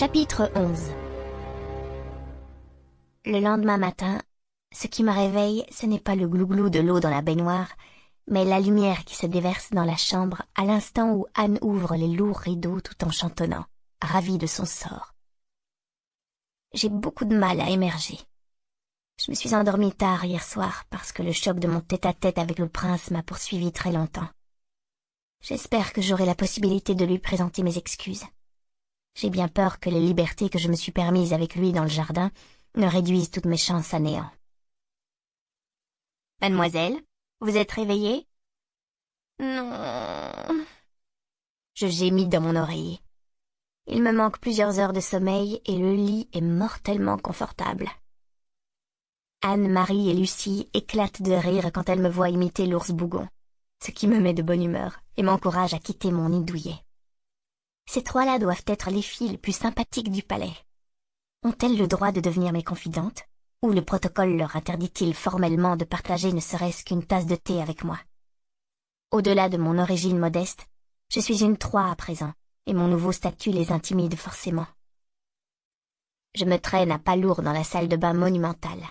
Chapitre 11 Le lendemain matin, ce qui me réveille, ce n'est pas le glouglou de l'eau dans la baignoire, mais la lumière qui se déverse dans la chambre à l'instant où Anne ouvre les lourds rideaux tout en chantonnant, ravie de son sort. J'ai beaucoup de mal à émerger. Je me suis endormie tard hier soir parce que le choc de mon tête-à-tête avec le prince m'a poursuivi très longtemps. J'espère que j'aurai la possibilité de lui présenter mes excuses. J'ai bien peur que les libertés que je me suis permises avec lui dans le jardin ne réduisent toutes mes chances à néant. Mademoiselle, vous êtes réveillée Non. Je gémis dans mon oreiller. Il me manque plusieurs heures de sommeil et le lit est mortellement confortable. Anne-Marie et Lucie éclatent de rire quand elles me voient imiter l'ours bougon, ce qui me met de bonne humeur et m'encourage à quitter mon nid douillet. Ces trois-là doivent être les filles les plus sympathiques du palais. Ont-elles le droit de devenir mes confidentes Ou le protocole leur interdit-il formellement de partager ne serait-ce qu'une tasse de thé avec moi Au-delà de mon origine modeste, je suis une trois à présent, et mon nouveau statut les intimide forcément. Je me traîne à pas lourd dans la salle de bain monumentale.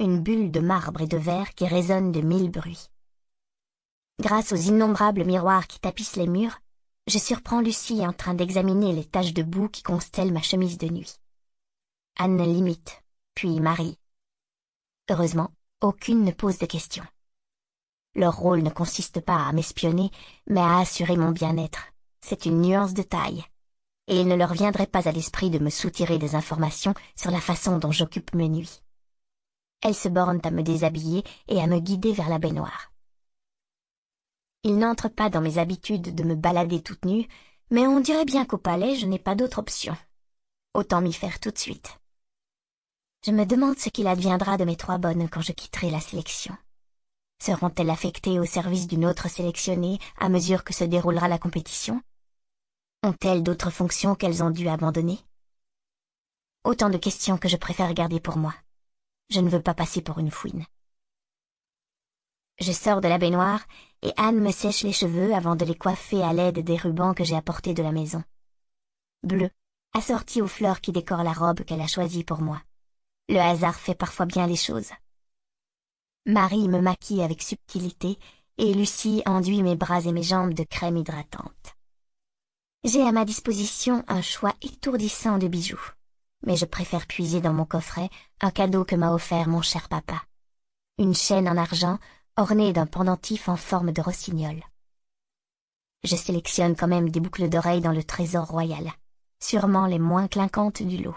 Une bulle de marbre et de verre qui résonne de mille bruits. Grâce aux innombrables miroirs qui tapissent les murs, je surprends Lucie en train d'examiner les taches de boue qui constellent ma chemise de nuit. Anne l'imite, puis Marie. Heureusement, aucune ne pose de questions. Leur rôle ne consiste pas à m'espionner, mais à assurer mon bien-être. C'est une nuance de taille. Et il ne leur viendrait pas à l'esprit de me soutirer des informations sur la façon dont j'occupe mes nuits. Elles se bornent à me déshabiller et à me guider vers la baignoire. Il n'entre pas dans mes habitudes de me balader toute nue, mais on dirait bien qu'au palais je n'ai pas d'autre option. Autant m'y faire tout de suite. Je me demande ce qu'il adviendra de mes trois bonnes quand je quitterai la sélection. Seront-elles affectées au service d'une autre sélectionnée à mesure que se déroulera la compétition Ont-elles d'autres fonctions qu'elles ont dû abandonner Autant de questions que je préfère garder pour moi. Je ne veux pas passer pour une fouine. Je sors de la baignoire, et Anne me sèche les cheveux avant de les coiffer à l'aide des rubans que j'ai apportés de la maison. Bleu, assorti aux fleurs qui décorent la robe qu'elle a choisie pour moi. Le hasard fait parfois bien les choses. Marie me maquille avec subtilité, et Lucie enduit mes bras et mes jambes de crème hydratante. J'ai à ma disposition un choix étourdissant de bijoux, mais je préfère puiser dans mon coffret un cadeau que m'a offert mon cher papa. Une chaîne en argent ornée d'un pendentif en forme de rossignol. Je sélectionne quand même des boucles d'oreilles dans le trésor royal, sûrement les moins clinquantes du lot.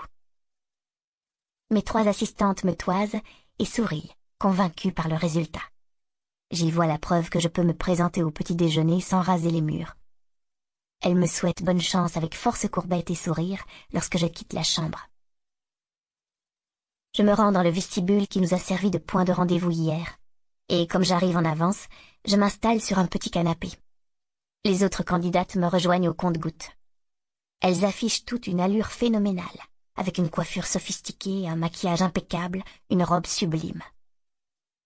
Mes trois assistantes me toisent et sourient, convaincues par le résultat. J'y vois la preuve que je peux me présenter au petit déjeuner sans raser les murs. Elles me souhaitent bonne chance avec force courbette et sourire lorsque je quitte la chambre. Je me rends dans le vestibule qui nous a servi de point de rendez-vous hier, et comme j'arrive en avance, je m'installe sur un petit canapé. Les autres candidates me rejoignent au compte-gouttes. Elles affichent toute une allure phénoménale, avec une coiffure sophistiquée, un maquillage impeccable, une robe sublime.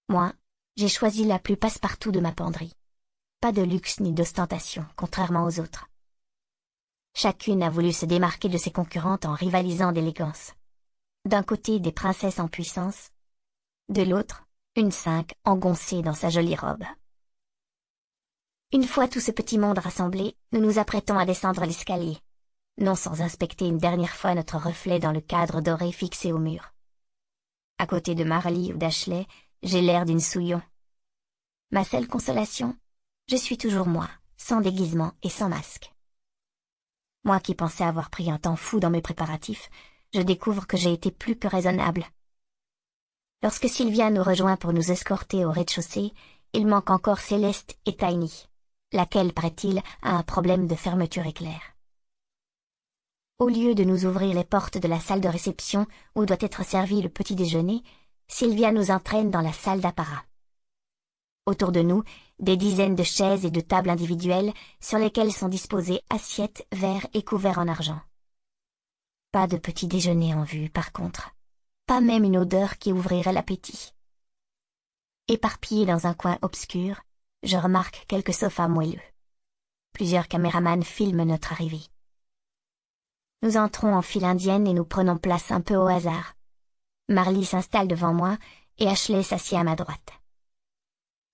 Moi, j'ai choisi la plus passe-partout de ma penderie. Pas de luxe ni d'ostentation, contrairement aux autres. Chacune a voulu se démarquer de ses concurrentes en rivalisant d'élégance. D'un côté des princesses en puissance, de l'autre, une cinq engoncée dans sa jolie robe. Une fois tout ce petit monde rassemblé, nous nous apprêtons à descendre l'escalier, non sans inspecter une dernière fois notre reflet dans le cadre doré fixé au mur. À côté de Marley ou d'Ashley, j'ai l'air d'une souillon. Ma seule consolation, je suis toujours moi, sans déguisement et sans masque. Moi qui pensais avoir pris un temps fou dans mes préparatifs, je découvre que j'ai été plus que raisonnable. Lorsque Sylvia nous rejoint pour nous escorter au rez-de-chaussée, il manque encore Céleste et Tiny, laquelle, paraît-il, a un problème de fermeture éclair. Au lieu de nous ouvrir les portes de la salle de réception où doit être servi le petit déjeuner, Sylvia nous entraîne dans la salle d'apparat. Autour de nous, des dizaines de chaises et de tables individuelles sur lesquelles sont disposées assiettes, verres et couverts en argent. Pas de petit déjeuner en vue, par contre pas même une odeur qui ouvrirait l'appétit. Éparpillé dans un coin obscur, je remarque quelques sofas moelleux. Plusieurs caméramans filment notre arrivée. Nous entrons en file indienne et nous prenons place un peu au hasard. Marly s'installe devant moi et Ashley s'assied à ma droite.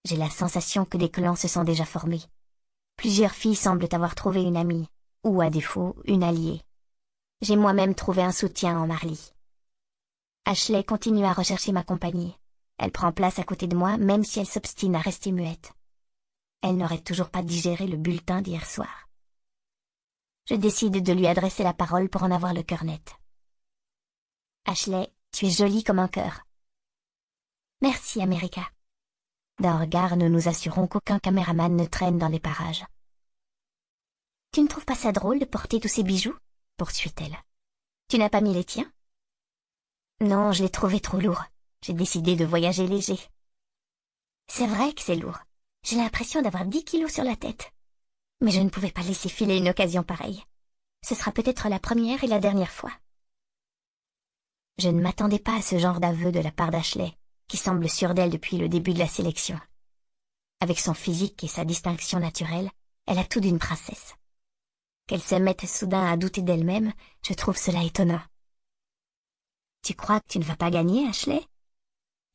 J'ai la sensation que des clans se sont déjà formés. Plusieurs filles semblent avoir trouvé une amie, ou à défaut, une alliée. J'ai moi-même trouvé un soutien en Marly. Ashley continue à rechercher ma compagnie. Elle prend place à côté de moi même si elle s'obstine à rester muette. Elle n'aurait toujours pas digéré le bulletin d'hier soir. Je décide de lui adresser la parole pour en avoir le cœur net. Ashley, tu es jolie comme un cœur. Merci, America. D'un regard, nous nous assurons qu'aucun caméraman ne traîne dans les parages. Tu ne trouves pas ça drôle de porter tous ces bijoux poursuit-elle. Tu n'as pas mis les tiens non, je l'ai trouvé trop lourd. J'ai décidé de voyager léger. C'est vrai que c'est lourd. J'ai l'impression d'avoir dix kilos sur la tête. Mais je ne pouvais pas laisser filer une occasion pareille. Ce sera peut-être la première et la dernière fois. Je ne m'attendais pas à ce genre d'aveu de la part d'Ashley, qui semble sûre d'elle depuis le début de la sélection. Avec son physique et sa distinction naturelle, elle a tout d'une princesse. Qu'elle se mette soudain à douter d'elle-même, je trouve cela étonnant. Tu crois que tu ne vas pas gagner, Ashley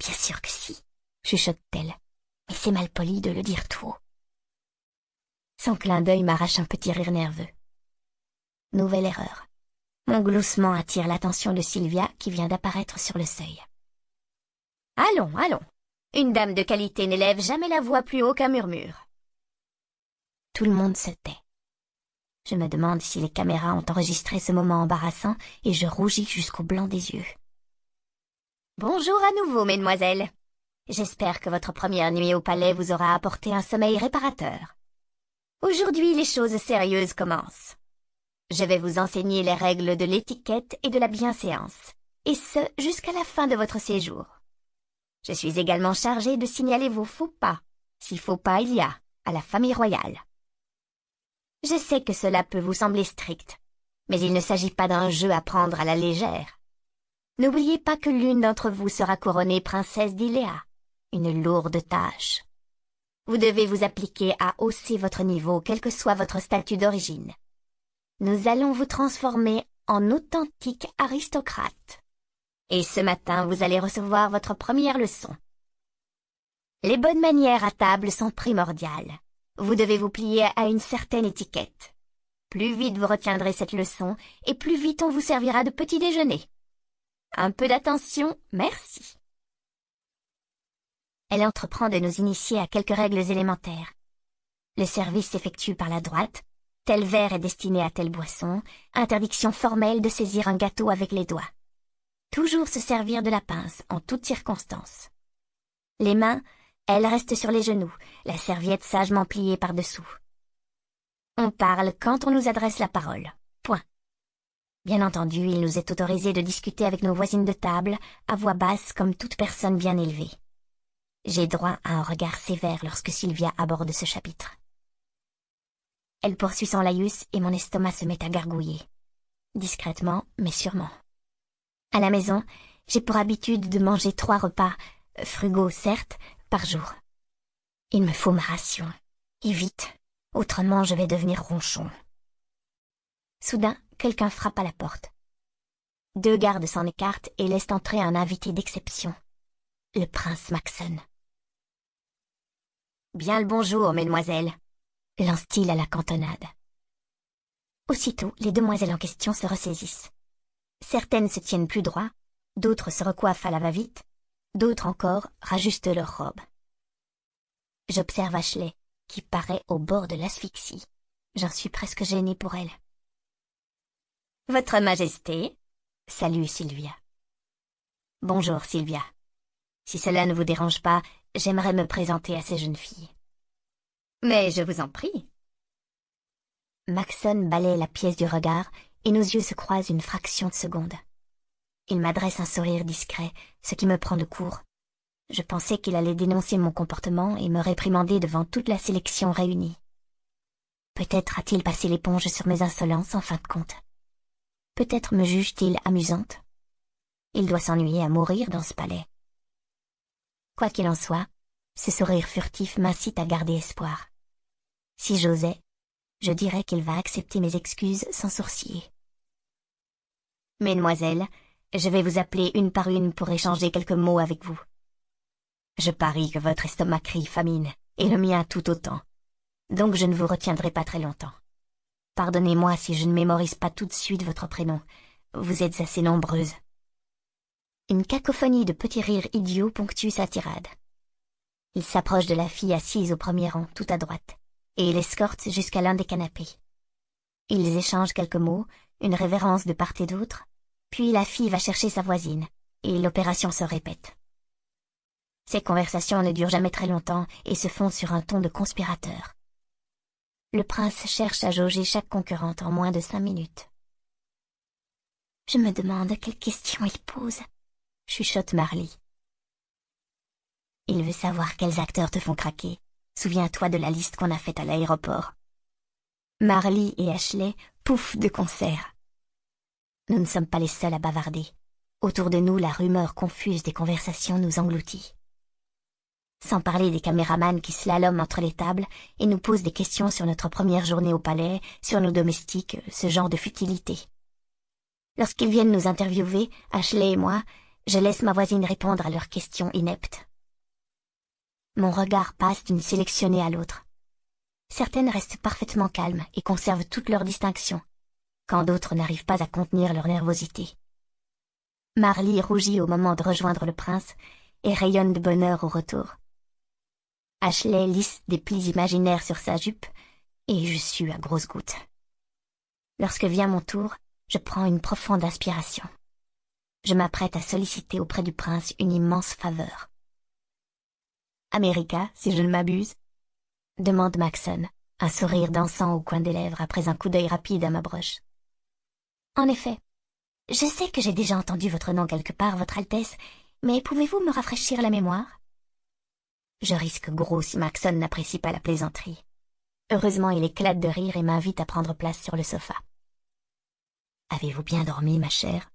Bien sûr que si, chuchote-t-elle. Mais c'est mal poli de le dire tout haut. Son clin d'œil m'arrache un petit rire nerveux. Nouvelle erreur. Mon gloussement attire l'attention de Sylvia qui vient d'apparaître sur le seuil. Allons, allons. Une dame de qualité n'élève jamais la voix plus haut qu'un murmure. Tout le monde se tait. Je me demande si les caméras ont enregistré ce moment embarrassant et je rougis jusqu'au blanc des yeux. Bonjour à nouveau, mesdemoiselles. J'espère que votre première nuit au palais vous aura apporté un sommeil réparateur. Aujourd'hui, les choses sérieuses commencent. Je vais vous enseigner les règles de l'étiquette et de la bienséance, et ce jusqu'à la fin de votre séjour. Je suis également chargée de signaler vos faux pas, si faux pas il y a, à la famille royale. Je sais que cela peut vous sembler strict, mais il ne s'agit pas d'un jeu à prendre à la légère. N'oubliez pas que l'une d'entre vous sera couronnée princesse d'Iléa, une lourde tâche. Vous devez vous appliquer à hausser votre niveau quel que soit votre statut d'origine. Nous allons vous transformer en authentique aristocrate. Et ce matin, vous allez recevoir votre première leçon. Les bonnes manières à table sont primordiales. Vous devez vous plier à une certaine étiquette. Plus vite vous retiendrez cette leçon, et plus vite on vous servira de petit déjeuner. Un peu d'attention, merci. Elle entreprend de nous initier à quelques règles élémentaires. Le service s'effectue par la droite, tel verre est destiné à telle boisson, interdiction formelle de saisir un gâteau avec les doigts. Toujours se servir de la pince en toutes circonstances. Les mains, elles restent sur les genoux, la serviette sagement pliée par-dessous. On parle quand on nous adresse la parole. Bien entendu, il nous est autorisé de discuter avec nos voisines de table, à voix basse comme toute personne bien élevée. J'ai droit à un regard sévère lorsque Sylvia aborde ce chapitre. Elle poursuit son laïus et mon estomac se met à gargouiller. Discrètement, mais sûrement. À la maison, j'ai pour habitude de manger trois repas, euh, frugaux certes, par jour. Il me faut ma ration, et vite, autrement je vais devenir ronchon. Soudain, quelqu'un frappe à la porte. Deux gardes s'en écartent et laissent entrer un invité d'exception. Le prince Maxon. Bien le bonjour, mesdemoiselles, lance-t-il à la cantonade. Aussitôt, les demoiselles en question se ressaisissent. Certaines se tiennent plus droit, d'autres se recoiffent à la va-vite, d'autres encore rajustent leurs robes. J'observe Ashley, qui paraît au bord de l'asphyxie. J'en suis presque gêné pour elle. Votre Majesté. Salut Sylvia. Bonjour Sylvia. Si cela ne vous dérange pas, j'aimerais me présenter à ces jeunes filles. Mais je vous en prie. Maxon balaye la pièce du regard, et nos yeux se croisent une fraction de seconde. Il m'adresse un sourire discret, ce qui me prend de court. Je pensais qu'il allait dénoncer mon comportement et me réprimander devant toute la sélection réunie. Peut-être a-t-il passé l'éponge sur mes insolences en fin de compte. Peut-être me juge-t-il amusante Il doit s'ennuyer à mourir dans ce palais. Quoi qu'il en soit, ce sourire furtif m'incite à garder espoir. Si j'osais, je dirais qu'il va accepter mes excuses sans sourciller. Mesdemoiselles, je vais vous appeler une par une pour échanger quelques mots avec vous. Je parie que votre estomac crie famine, et le mien tout autant. Donc je ne vous retiendrai pas très longtemps. Pardonnez-moi si je ne mémorise pas tout de suite votre prénom. Vous êtes assez nombreuses. Une cacophonie de petits rires idiots ponctue sa tirade. Il s'approche de la fille assise au premier rang, tout à droite, et l'escorte jusqu'à l'un des canapés. Ils échangent quelques mots, une révérence de part et d'autre, puis la fille va chercher sa voisine, et l'opération se répète. Ces conversations ne durent jamais très longtemps et se font sur un ton de conspirateur le prince cherche à jauger chaque concurrente en moins de cinq minutes. Je me demande quelles questions il pose, chuchote Marley. Il veut savoir quels acteurs te font craquer. Souviens-toi de la liste qu'on a faite à l'aéroport. Marley et Ashley pouffent de concert. Nous ne sommes pas les seuls à bavarder. Autour de nous, la rumeur confuse des conversations nous engloutit sans parler des caméramans qui slaloment entre les tables et nous posent des questions sur notre première journée au palais, sur nos domestiques, ce genre de futilité. Lorsqu'ils viennent nous interviewer, Ashley et moi, je laisse ma voisine répondre à leurs questions ineptes. Mon regard passe d'une sélectionnée à l'autre. Certaines restent parfaitement calmes et conservent toutes leurs distinctions, quand d'autres n'arrivent pas à contenir leur nervosité. Marley rougit au moment de rejoindre le prince et rayonne de bonheur au retour. Ashley lisse des plis imaginaires sur sa jupe, et je suis à grosses gouttes. Lorsque vient mon tour, je prends une profonde inspiration. Je m'apprête à solliciter auprès du prince une immense faveur. America, si je ne m'abuse demande Maxon, un sourire dansant au coin des lèvres après un coup d'œil rapide à ma broche. En effet, je sais que j'ai déjà entendu votre nom quelque part, Votre Altesse, mais pouvez-vous me rafraîchir la mémoire je risque gros si Maxon n'apprécie pas la plaisanterie. Heureusement, il éclate de rire et m'invite à prendre place sur le sofa. Avez-vous bien dormi, ma chère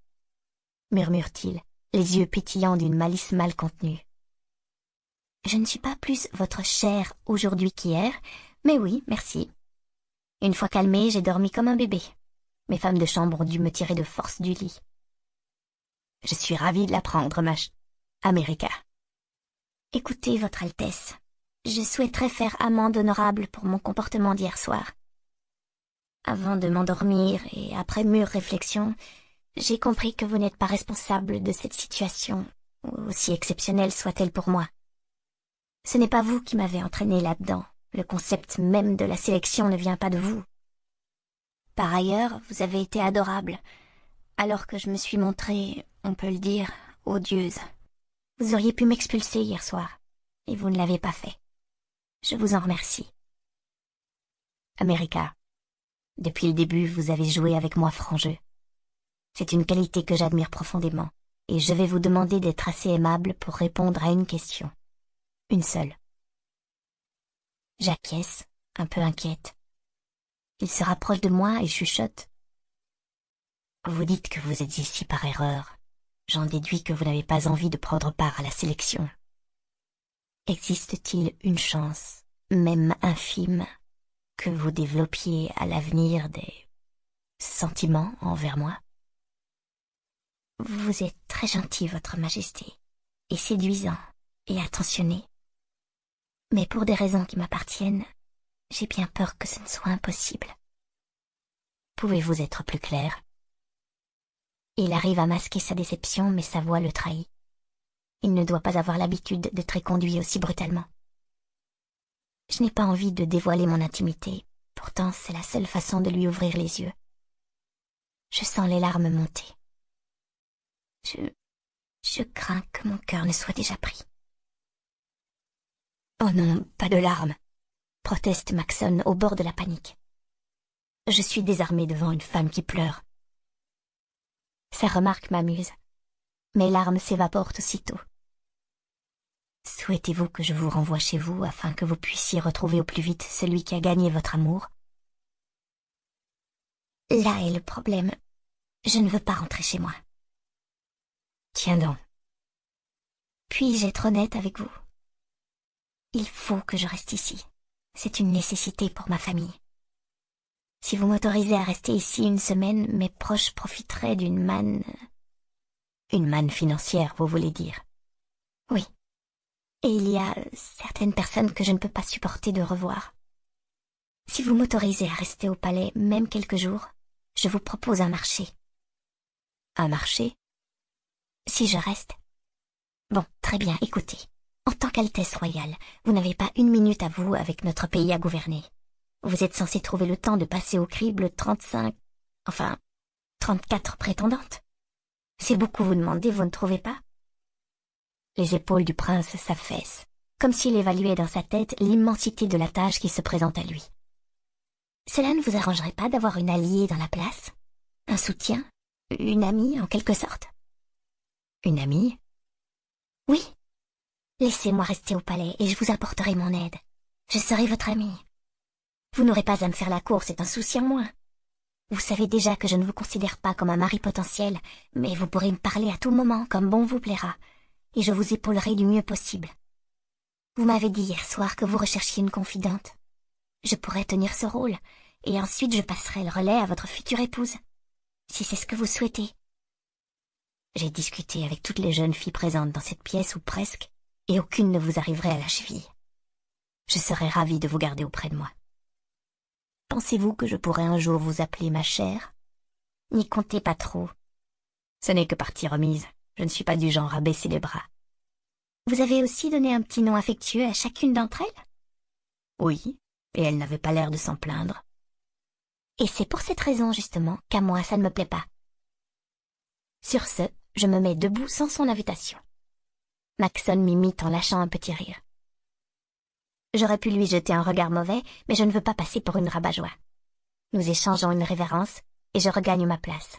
murmure-t-il, les yeux pétillants d'une malice mal contenue. Je ne suis pas plus votre chère aujourd'hui qu'hier, mais oui, merci. Une fois calmée, j'ai dormi comme un bébé. Mes femmes de chambre ont dû me tirer de force du lit. Je suis ravie de l'apprendre, ma ch... America. Écoutez, Votre Altesse, je souhaiterais faire amende honorable pour mon comportement d'hier soir. Avant de m'endormir et après mûre réflexion, j'ai compris que vous n'êtes pas responsable de cette situation, aussi exceptionnelle soit-elle pour moi. Ce n'est pas vous qui m'avez entraîné là-dedans, le concept même de la sélection ne vient pas de vous. Par ailleurs, vous avez été adorable, alors que je me suis montrée, on peut le dire, odieuse. Vous auriez pu m'expulser hier soir, et vous ne l'avez pas fait. Je vous en remercie. America, depuis le début, vous avez joué avec moi franc jeu. C'est une qualité que j'admire profondément, et je vais vous demander d'être assez aimable pour répondre à une question. Une seule. J'acquiesce, un peu inquiète. Il se rapproche de moi et chuchote. Vous dites que vous êtes ici par erreur. J'en déduis que vous n'avez pas envie de prendre part à la sélection. Existe-t-il une chance, même infime, que vous développiez à l'avenir des sentiments envers moi Vous êtes très gentil, Votre Majesté, et séduisant, et attentionné. Mais pour des raisons qui m'appartiennent, j'ai bien peur que ce ne soit impossible. Pouvez-vous être plus clair il arrive à masquer sa déception mais sa voix le trahit. Il ne doit pas avoir l'habitude d'être conduit aussi brutalement. Je n'ai pas envie de dévoiler mon intimité, pourtant c'est la seule façon de lui ouvrir les yeux. Je sens les larmes monter. Je... je crains que mon cœur ne soit déjà pris. Oh non, pas de larmes, proteste Maxon au bord de la panique. Je suis désarmée devant une femme qui pleure. Sa remarque m'amuse. Mes larmes s'évaporent aussitôt. Souhaitez-vous que je vous renvoie chez vous afin que vous puissiez retrouver au plus vite celui qui a gagné votre amour Là est le problème. Je ne veux pas rentrer chez moi. Tiens donc. Puis-je être honnête avec vous Il faut que je reste ici. C'est une nécessité pour ma famille. Si vous m'autorisez à rester ici une semaine, mes proches profiteraient d'une manne... Une manne financière, vous voulez dire Oui. Et il y a certaines personnes que je ne peux pas supporter de revoir. Si vous m'autorisez à rester au palais, même quelques jours, je vous propose un marché. Un marché Si je reste. Bon, très bien, écoutez. En tant qu'altesse royale, vous n'avez pas une minute à vous avec notre pays à gouverner. Vous êtes censé trouver le temps de passer au crible 35, enfin, 34 prétendantes. C'est beaucoup vous demander, vous ne trouvez pas Les épaules du prince s'affaissent, comme s'il évaluait dans sa tête l'immensité de la tâche qui se présente à lui. Cela ne vous arrangerait pas d'avoir une alliée dans la place Un soutien Une amie, en quelque sorte Une amie Oui. Laissez-moi rester au palais et je vous apporterai mon aide. Je serai votre amie. Vous n'aurez pas à me faire la cour, c'est un souci en moins. Vous savez déjà que je ne vous considère pas comme un mari potentiel, mais vous pourrez me parler à tout moment, comme bon vous plaira, et je vous épaulerai du mieux possible. Vous m'avez dit hier soir que vous recherchiez une confidente. Je pourrais tenir ce rôle, et ensuite je passerai le relais à votre future épouse, si c'est ce que vous souhaitez. J'ai discuté avec toutes les jeunes filles présentes dans cette pièce, ou presque, et aucune ne vous arriverait à la cheville. Je serais ravie de vous garder auprès de moi. Pensez-vous que je pourrai un jour vous appeler ma chère N'y comptez pas trop. Ce n'est que partie remise. Je ne suis pas du genre à baisser les bras. Vous avez aussi donné un petit nom affectueux à chacune d'entre elles Oui, et elle n'avait pas l'air de s'en plaindre. Et c'est pour cette raison, justement, qu'à moi ça ne me plaît pas. Sur ce, je me mets debout sans son invitation. Maxon m'imite en lâchant un petit rire. J'aurais pu lui jeter un regard mauvais, mais je ne veux pas passer pour une rabat-joie. Nous échangeons une révérence, et je regagne ma place.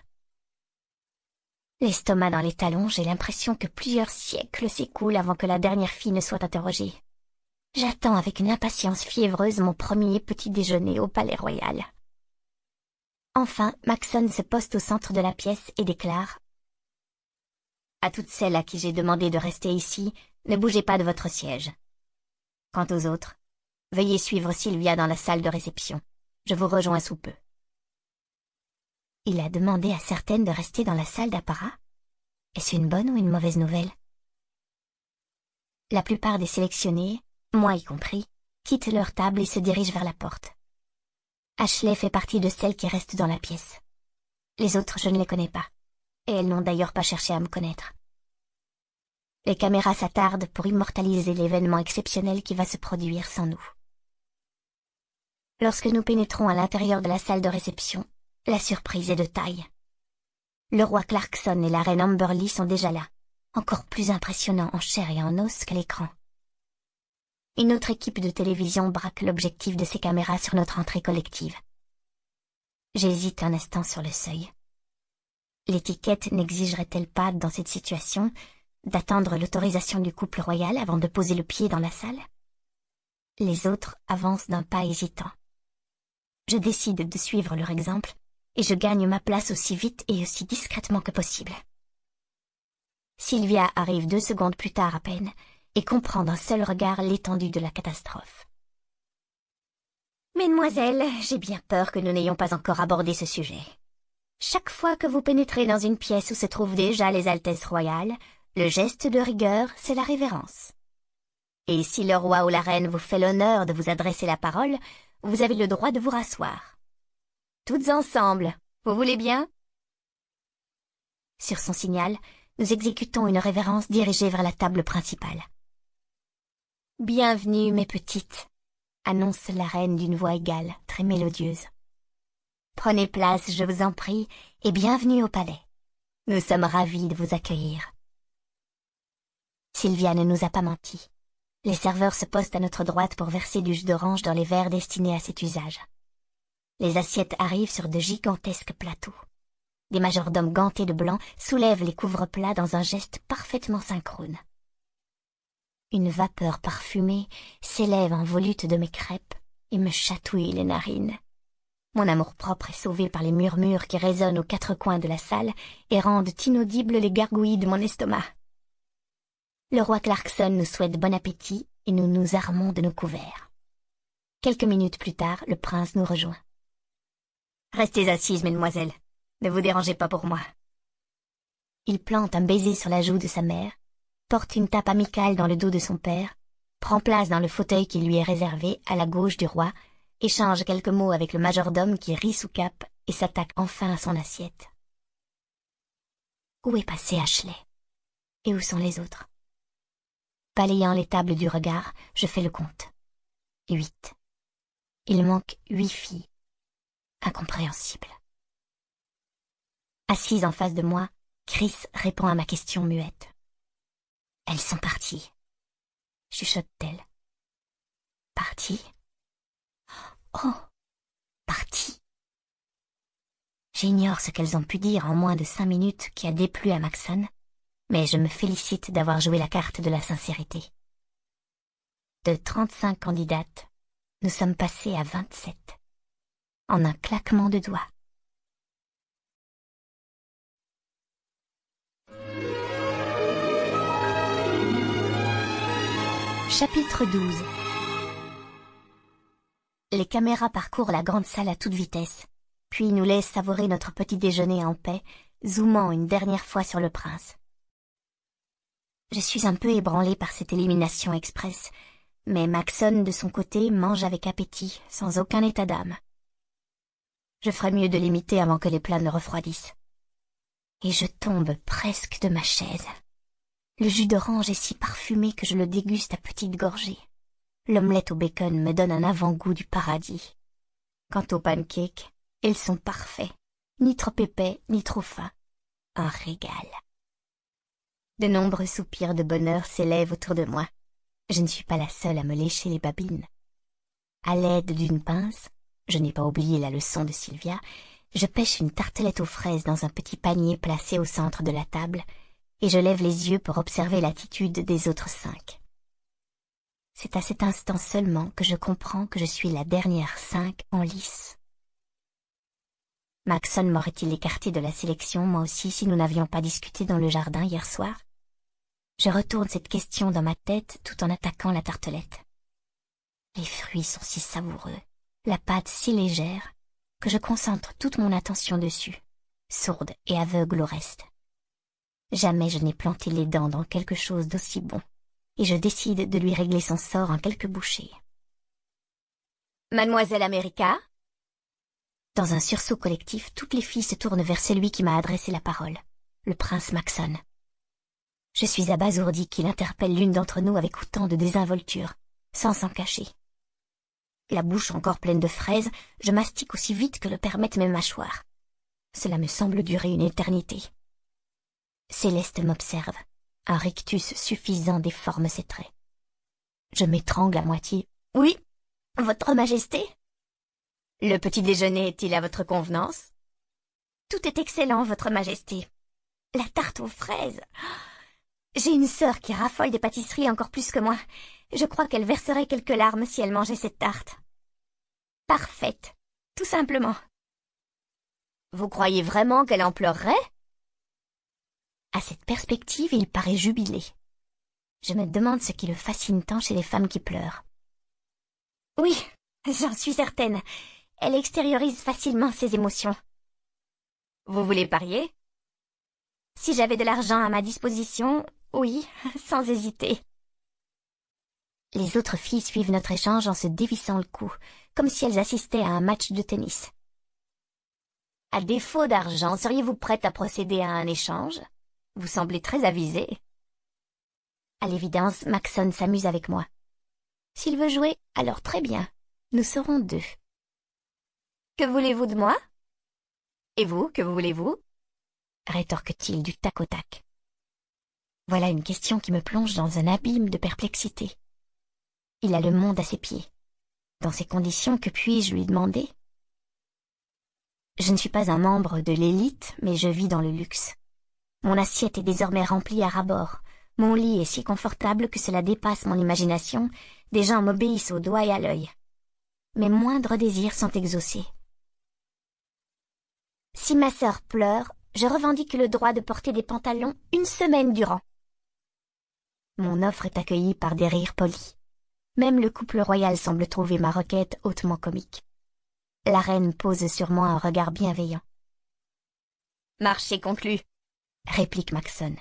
L'estomac dans les talons, j'ai l'impression que plusieurs siècles s'écoulent avant que la dernière fille ne soit interrogée. J'attends avec une impatience fiévreuse mon premier petit déjeuner au Palais Royal. Enfin, Maxon se poste au centre de la pièce et déclare « À toutes celles à qui j'ai demandé de rester ici, ne bougez pas de votre siège. » Quant aux autres, veuillez suivre Sylvia dans la salle de réception. Je vous rejoins sous peu. Il a demandé à certaines de rester dans la salle d'apparat. Est-ce une bonne ou une mauvaise nouvelle La plupart des sélectionnés, moi y compris, quittent leur table et se dirigent vers la porte. Ashley fait partie de celles qui restent dans la pièce. Les autres, je ne les connais pas. Et elles n'ont d'ailleurs pas cherché à me connaître les caméras s'attardent pour immortaliser l'événement exceptionnel qui va se produire sans nous. Lorsque nous pénétrons à l'intérieur de la salle de réception, la surprise est de taille. Le roi Clarkson et la reine Amberly sont déjà là, encore plus impressionnants en chair et en os que l'écran. Une autre équipe de télévision braque l'objectif de ses caméras sur notre entrée collective. J'hésite un instant sur le seuil. L'étiquette n'exigerait-elle pas, dans cette situation, d'attendre l'autorisation du couple royal avant de poser le pied dans la salle Les autres avancent d'un pas hésitant. Je décide de suivre leur exemple, et je gagne ma place aussi vite et aussi discrètement que possible. Sylvia arrive deux secondes plus tard à peine, et comprend d'un seul regard l'étendue de la catastrophe. Mesdemoiselles, j'ai bien peur que nous n'ayons pas encore abordé ce sujet. Chaque fois que vous pénétrez dans une pièce où se trouvent déjà les altesses royales, le geste de rigueur, c'est la révérence. Et si le roi ou la reine vous fait l'honneur de vous adresser la parole, vous avez le droit de vous rasseoir. Toutes ensemble, vous voulez bien Sur son signal, nous exécutons une révérence dirigée vers la table principale. Bienvenue, mes petites, annonce la reine d'une voix égale, très mélodieuse. Prenez place, je vous en prie, et bienvenue au palais. Nous sommes ravis de vous accueillir. Sylvia ne nous a pas menti. Les serveurs se postent à notre droite pour verser du jus d'orange dans les verres destinés à cet usage. Les assiettes arrivent sur de gigantesques plateaux. Des majordomes gantés de blanc soulèvent les couvre-plats dans un geste parfaitement synchrone. Une vapeur parfumée s'élève en volute de mes crêpes et me chatouille les narines. Mon amour-propre est sauvé par les murmures qui résonnent aux quatre coins de la salle et rendent inaudibles les gargouilles de mon estomac. Le roi Clarkson nous souhaite bon appétit et nous nous armons de nos couverts. Quelques minutes plus tard, le prince nous rejoint. Restez assises, mesdemoiselles. Ne vous dérangez pas pour moi. Il plante un baiser sur la joue de sa mère, porte une tape amicale dans le dos de son père, prend place dans le fauteuil qui lui est réservé à la gauche du roi, échange quelques mots avec le majordome qui rit sous cape et s'attaque enfin à son assiette. Où est passé Ashley Et où sont les autres Balayant les tables du regard, je fais le compte. Huit. Il manque huit filles. Incompréhensible. Assise en face de moi, Chris répond à ma question muette. Elles sont parties. Chuchote-t-elle. Parties Oh Parties J'ignore ce qu'elles ont pu dire en moins de cinq minutes qui a déplu à Maxon, mais je me félicite d'avoir joué la carte de la sincérité. De 35 candidates, nous sommes passés à 27. En un claquement de doigts. Chapitre 12 Les caméras parcourent la grande salle à toute vitesse, puis nous laissent savourer notre petit déjeuner en paix, zoomant une dernière fois sur le prince. Je suis un peu ébranlé par cette élimination express, mais Maxon, de son côté, mange avec appétit, sans aucun état d'âme. Je ferais mieux de l'imiter avant que les plats ne refroidissent. Et je tombe presque de ma chaise. Le jus d'orange est si parfumé que je le déguste à petites gorgées. L'omelette au bacon me donne un avant-goût du paradis. Quant aux pancakes, ils sont parfaits, ni trop épais, ni trop fins. Un régal. De nombreux soupirs de bonheur s'élèvent autour de moi. Je ne suis pas la seule à me lécher les babines. À l'aide d'une pince, je n'ai pas oublié la leçon de Sylvia, je pêche une tartelette aux fraises dans un petit panier placé au centre de la table, et je lève les yeux pour observer l'attitude des autres cinq. C'est à cet instant seulement que je comprends que je suis la dernière cinq en lice. Maxon m'aurait-il écarté de la sélection, moi aussi, si nous n'avions pas discuté dans le jardin hier soir je retourne cette question dans ma tête tout en attaquant la tartelette. Les fruits sont si savoureux, la pâte si légère, que je concentre toute mon attention dessus, sourde et aveugle au reste. Jamais je n'ai planté les dents dans quelque chose d'aussi bon, et je décide de lui régler son sort en quelques bouchées. Mademoiselle America Dans un sursaut collectif, toutes les filles se tournent vers celui qui m'a adressé la parole, le prince Maxon. Je suis abasourdi qu'il interpelle l'une d'entre nous avec autant de désinvolture, sans s'en cacher. La bouche encore pleine de fraises, je mastique aussi vite que le permettent mes mâchoires. Cela me semble durer une éternité. Céleste m'observe. Un rictus suffisant déforme ses traits. Je m'étrangle à moitié. Oui, votre majesté Le petit déjeuner est-il à votre convenance Tout est excellent, votre majesté. La tarte aux fraises j'ai une sœur qui raffole des pâtisseries encore plus que moi. Je crois qu'elle verserait quelques larmes si elle mangeait cette tarte. Parfaite, tout simplement. Vous croyez vraiment qu'elle en pleurerait À cette perspective, il paraît jubilé. Je me demande ce qui le fascine tant chez les femmes qui pleurent. Oui, j'en suis certaine. Elle extériorise facilement ses émotions. Vous voulez parier Si j'avais de l'argent à ma disposition, oui, sans hésiter. Les autres filles suivent notre échange en se dévissant le cou, comme si elles assistaient à un match de tennis. À défaut d'argent, seriez-vous prête à procéder à un échange Vous semblez très avisée. À l'évidence, Maxon s'amuse avec moi. S'il veut jouer, alors très bien. Nous serons deux. Que voulez-vous de moi Et vous, que voulez-vous rétorque-t-il du tac au tac. Voilà une question qui me plonge dans un abîme de perplexité. Il a le monde à ses pieds. Dans ces conditions, que puis-je lui demander Je ne suis pas un membre de l'élite, mais je vis dans le luxe. Mon assiette est désormais remplie à bord. Mon lit est si confortable que cela dépasse mon imagination. Des gens m'obéissent au doigt et à l'œil. Mes moindres désirs sont exaucés. Si ma sœur pleure, je revendique le droit de porter des pantalons une semaine durant mon offre est accueillie par des rires polis. Même le couple royal semble trouver ma requête hautement comique. La reine pose sur moi un regard bienveillant. Marché conclu, réplique Maxon.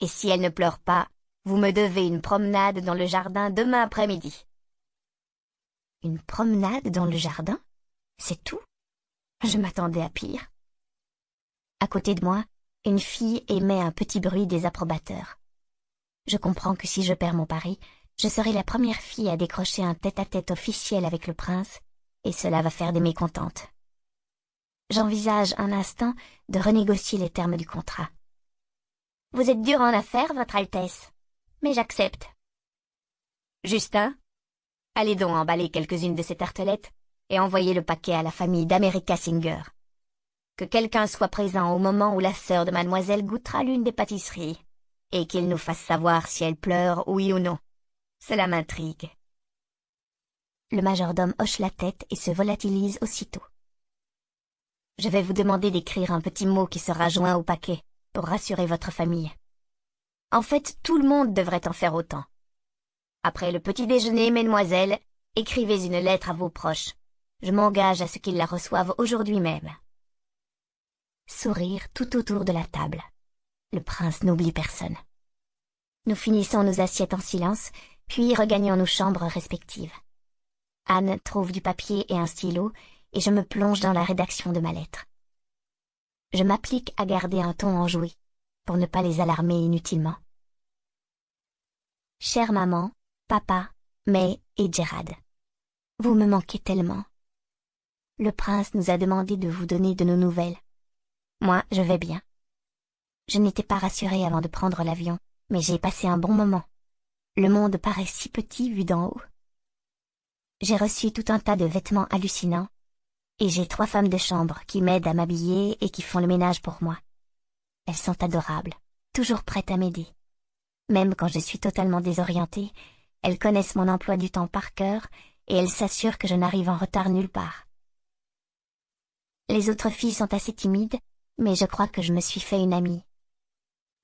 Et si elle ne pleure pas, vous me devez une promenade dans le jardin demain après-midi. Une promenade dans le jardin C'est tout Je m'attendais à pire. À côté de moi, une fille émet un petit bruit désapprobateur. Je comprends que si je perds mon pari, je serai la première fille à décrocher un tête-à-tête officiel avec le prince, et cela va faire des mécontentes. J'envisage un instant de renégocier les termes du contrat. Vous êtes dur en affaires, Votre Altesse, mais j'accepte. Justin, allez donc emballer quelques-unes de ces tartelettes et envoyer le paquet à la famille d'America Singer. Que quelqu'un soit présent au moment où la sœur de mademoiselle goûtera l'une des pâtisseries et qu'il nous fasse savoir si elle pleure oui ou non. Cela m'intrigue. Le majordome hoche la tête et se volatilise aussitôt. Je vais vous demander d'écrire un petit mot qui sera joint au paquet, pour rassurer votre famille. En fait, tout le monde devrait en faire autant. Après le petit déjeuner, mesdemoiselles, écrivez une lettre à vos proches. Je m'engage à ce qu'ils la reçoivent aujourd'hui même. Sourire tout autour de la table. Le prince n'oublie personne. Nous finissons nos assiettes en silence, puis regagnons nos chambres respectives. Anne trouve du papier et un stylo, et je me plonge dans la rédaction de ma lettre. Je m'applique à garder un ton enjoué, pour ne pas les alarmer inutilement. Chère maman, papa, May et Gérard, vous me manquez tellement. Le prince nous a demandé de vous donner de nos nouvelles. Moi, je vais bien. Je n'étais pas rassurée avant de prendre l'avion, mais j'ai passé un bon moment. Le monde paraît si petit vu d'en haut. J'ai reçu tout un tas de vêtements hallucinants, et j'ai trois femmes de chambre qui m'aident à m'habiller et qui font le ménage pour moi. Elles sont adorables, toujours prêtes à m'aider. Même quand je suis totalement désorientée, elles connaissent mon emploi du temps par cœur et elles s'assurent que je n'arrive en retard nulle part. Les autres filles sont assez timides, mais je crois que je me suis fait une amie.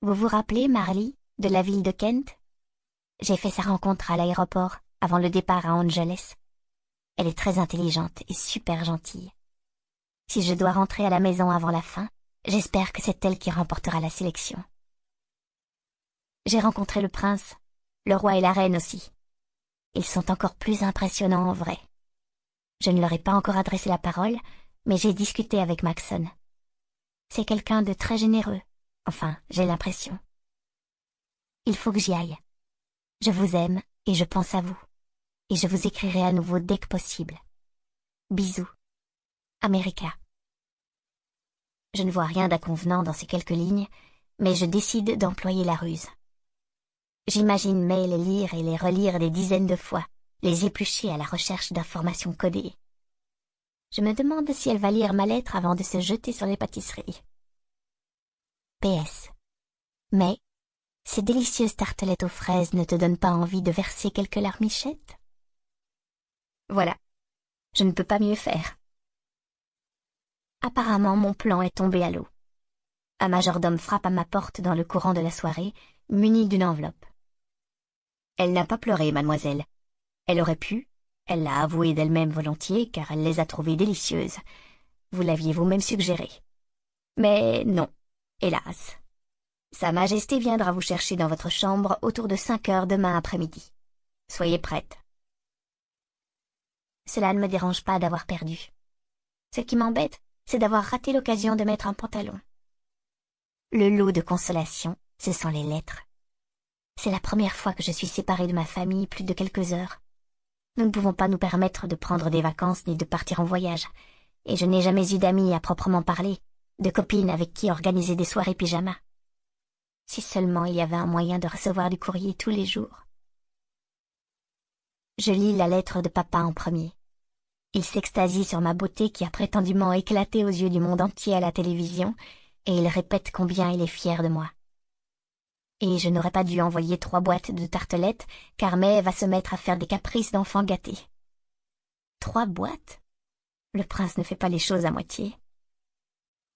Vous vous rappelez Marley, de la ville de Kent J'ai fait sa rencontre à l'aéroport, avant le départ à Angeles. Elle est très intelligente et super gentille. Si je dois rentrer à la maison avant la fin, j'espère que c'est elle qui remportera la sélection. J'ai rencontré le prince, le roi et la reine aussi. Ils sont encore plus impressionnants en vrai. Je ne leur ai pas encore adressé la parole, mais j'ai discuté avec Maxon. C'est quelqu'un de très généreux, Enfin, j'ai l'impression. Il faut que j'y aille. Je vous aime et je pense à vous. Et je vous écrirai à nouveau dès que possible. Bisous. America. Je ne vois rien d'inconvenant dans ces quelques lignes, mais je décide d'employer la ruse. J'imagine May les lire et les relire des dizaines de fois, les éplucher à la recherche d'informations codées. Je me demande si elle va lire ma lettre avant de se jeter sur les pâtisseries. PS. Mais, ces délicieuses tartelettes aux fraises ne te donnent pas envie de verser quelques larmichettes Voilà. Je ne peux pas mieux faire. Apparemment, mon plan est tombé à l'eau. Un majordome frappe à ma porte dans le courant de la soirée, muni d'une enveloppe. Elle n'a pas pleuré, mademoiselle. Elle aurait pu, elle l'a avoué d'elle-même volontiers, car elle les a trouvées délicieuses. Vous l'aviez vous-même suggéré. Mais non, Hélas. Sa Majesté viendra vous chercher dans votre chambre autour de cinq heures demain après-midi. Soyez prête. Cela ne me dérange pas d'avoir perdu. Ce qui m'embête, c'est d'avoir raté l'occasion de mettre un pantalon. Le lot de consolation, ce sont les lettres. C'est la première fois que je suis séparée de ma famille plus de quelques heures. Nous ne pouvons pas nous permettre de prendre des vacances ni de partir en voyage, et je n'ai jamais eu d'amis à proprement parler, de copines avec qui organiser des soirées pyjama. Si seulement il y avait un moyen de recevoir du courrier tous les jours. Je lis la lettre de papa en premier. Il s'extasie sur ma beauté qui a prétendument éclaté aux yeux du monde entier à la télévision, et il répète combien il est fier de moi. Et je n'aurais pas dû envoyer trois boîtes de tartelettes, car May va se mettre à faire des caprices d'enfant gâté. Trois boîtes Le prince ne fait pas les choses à moitié.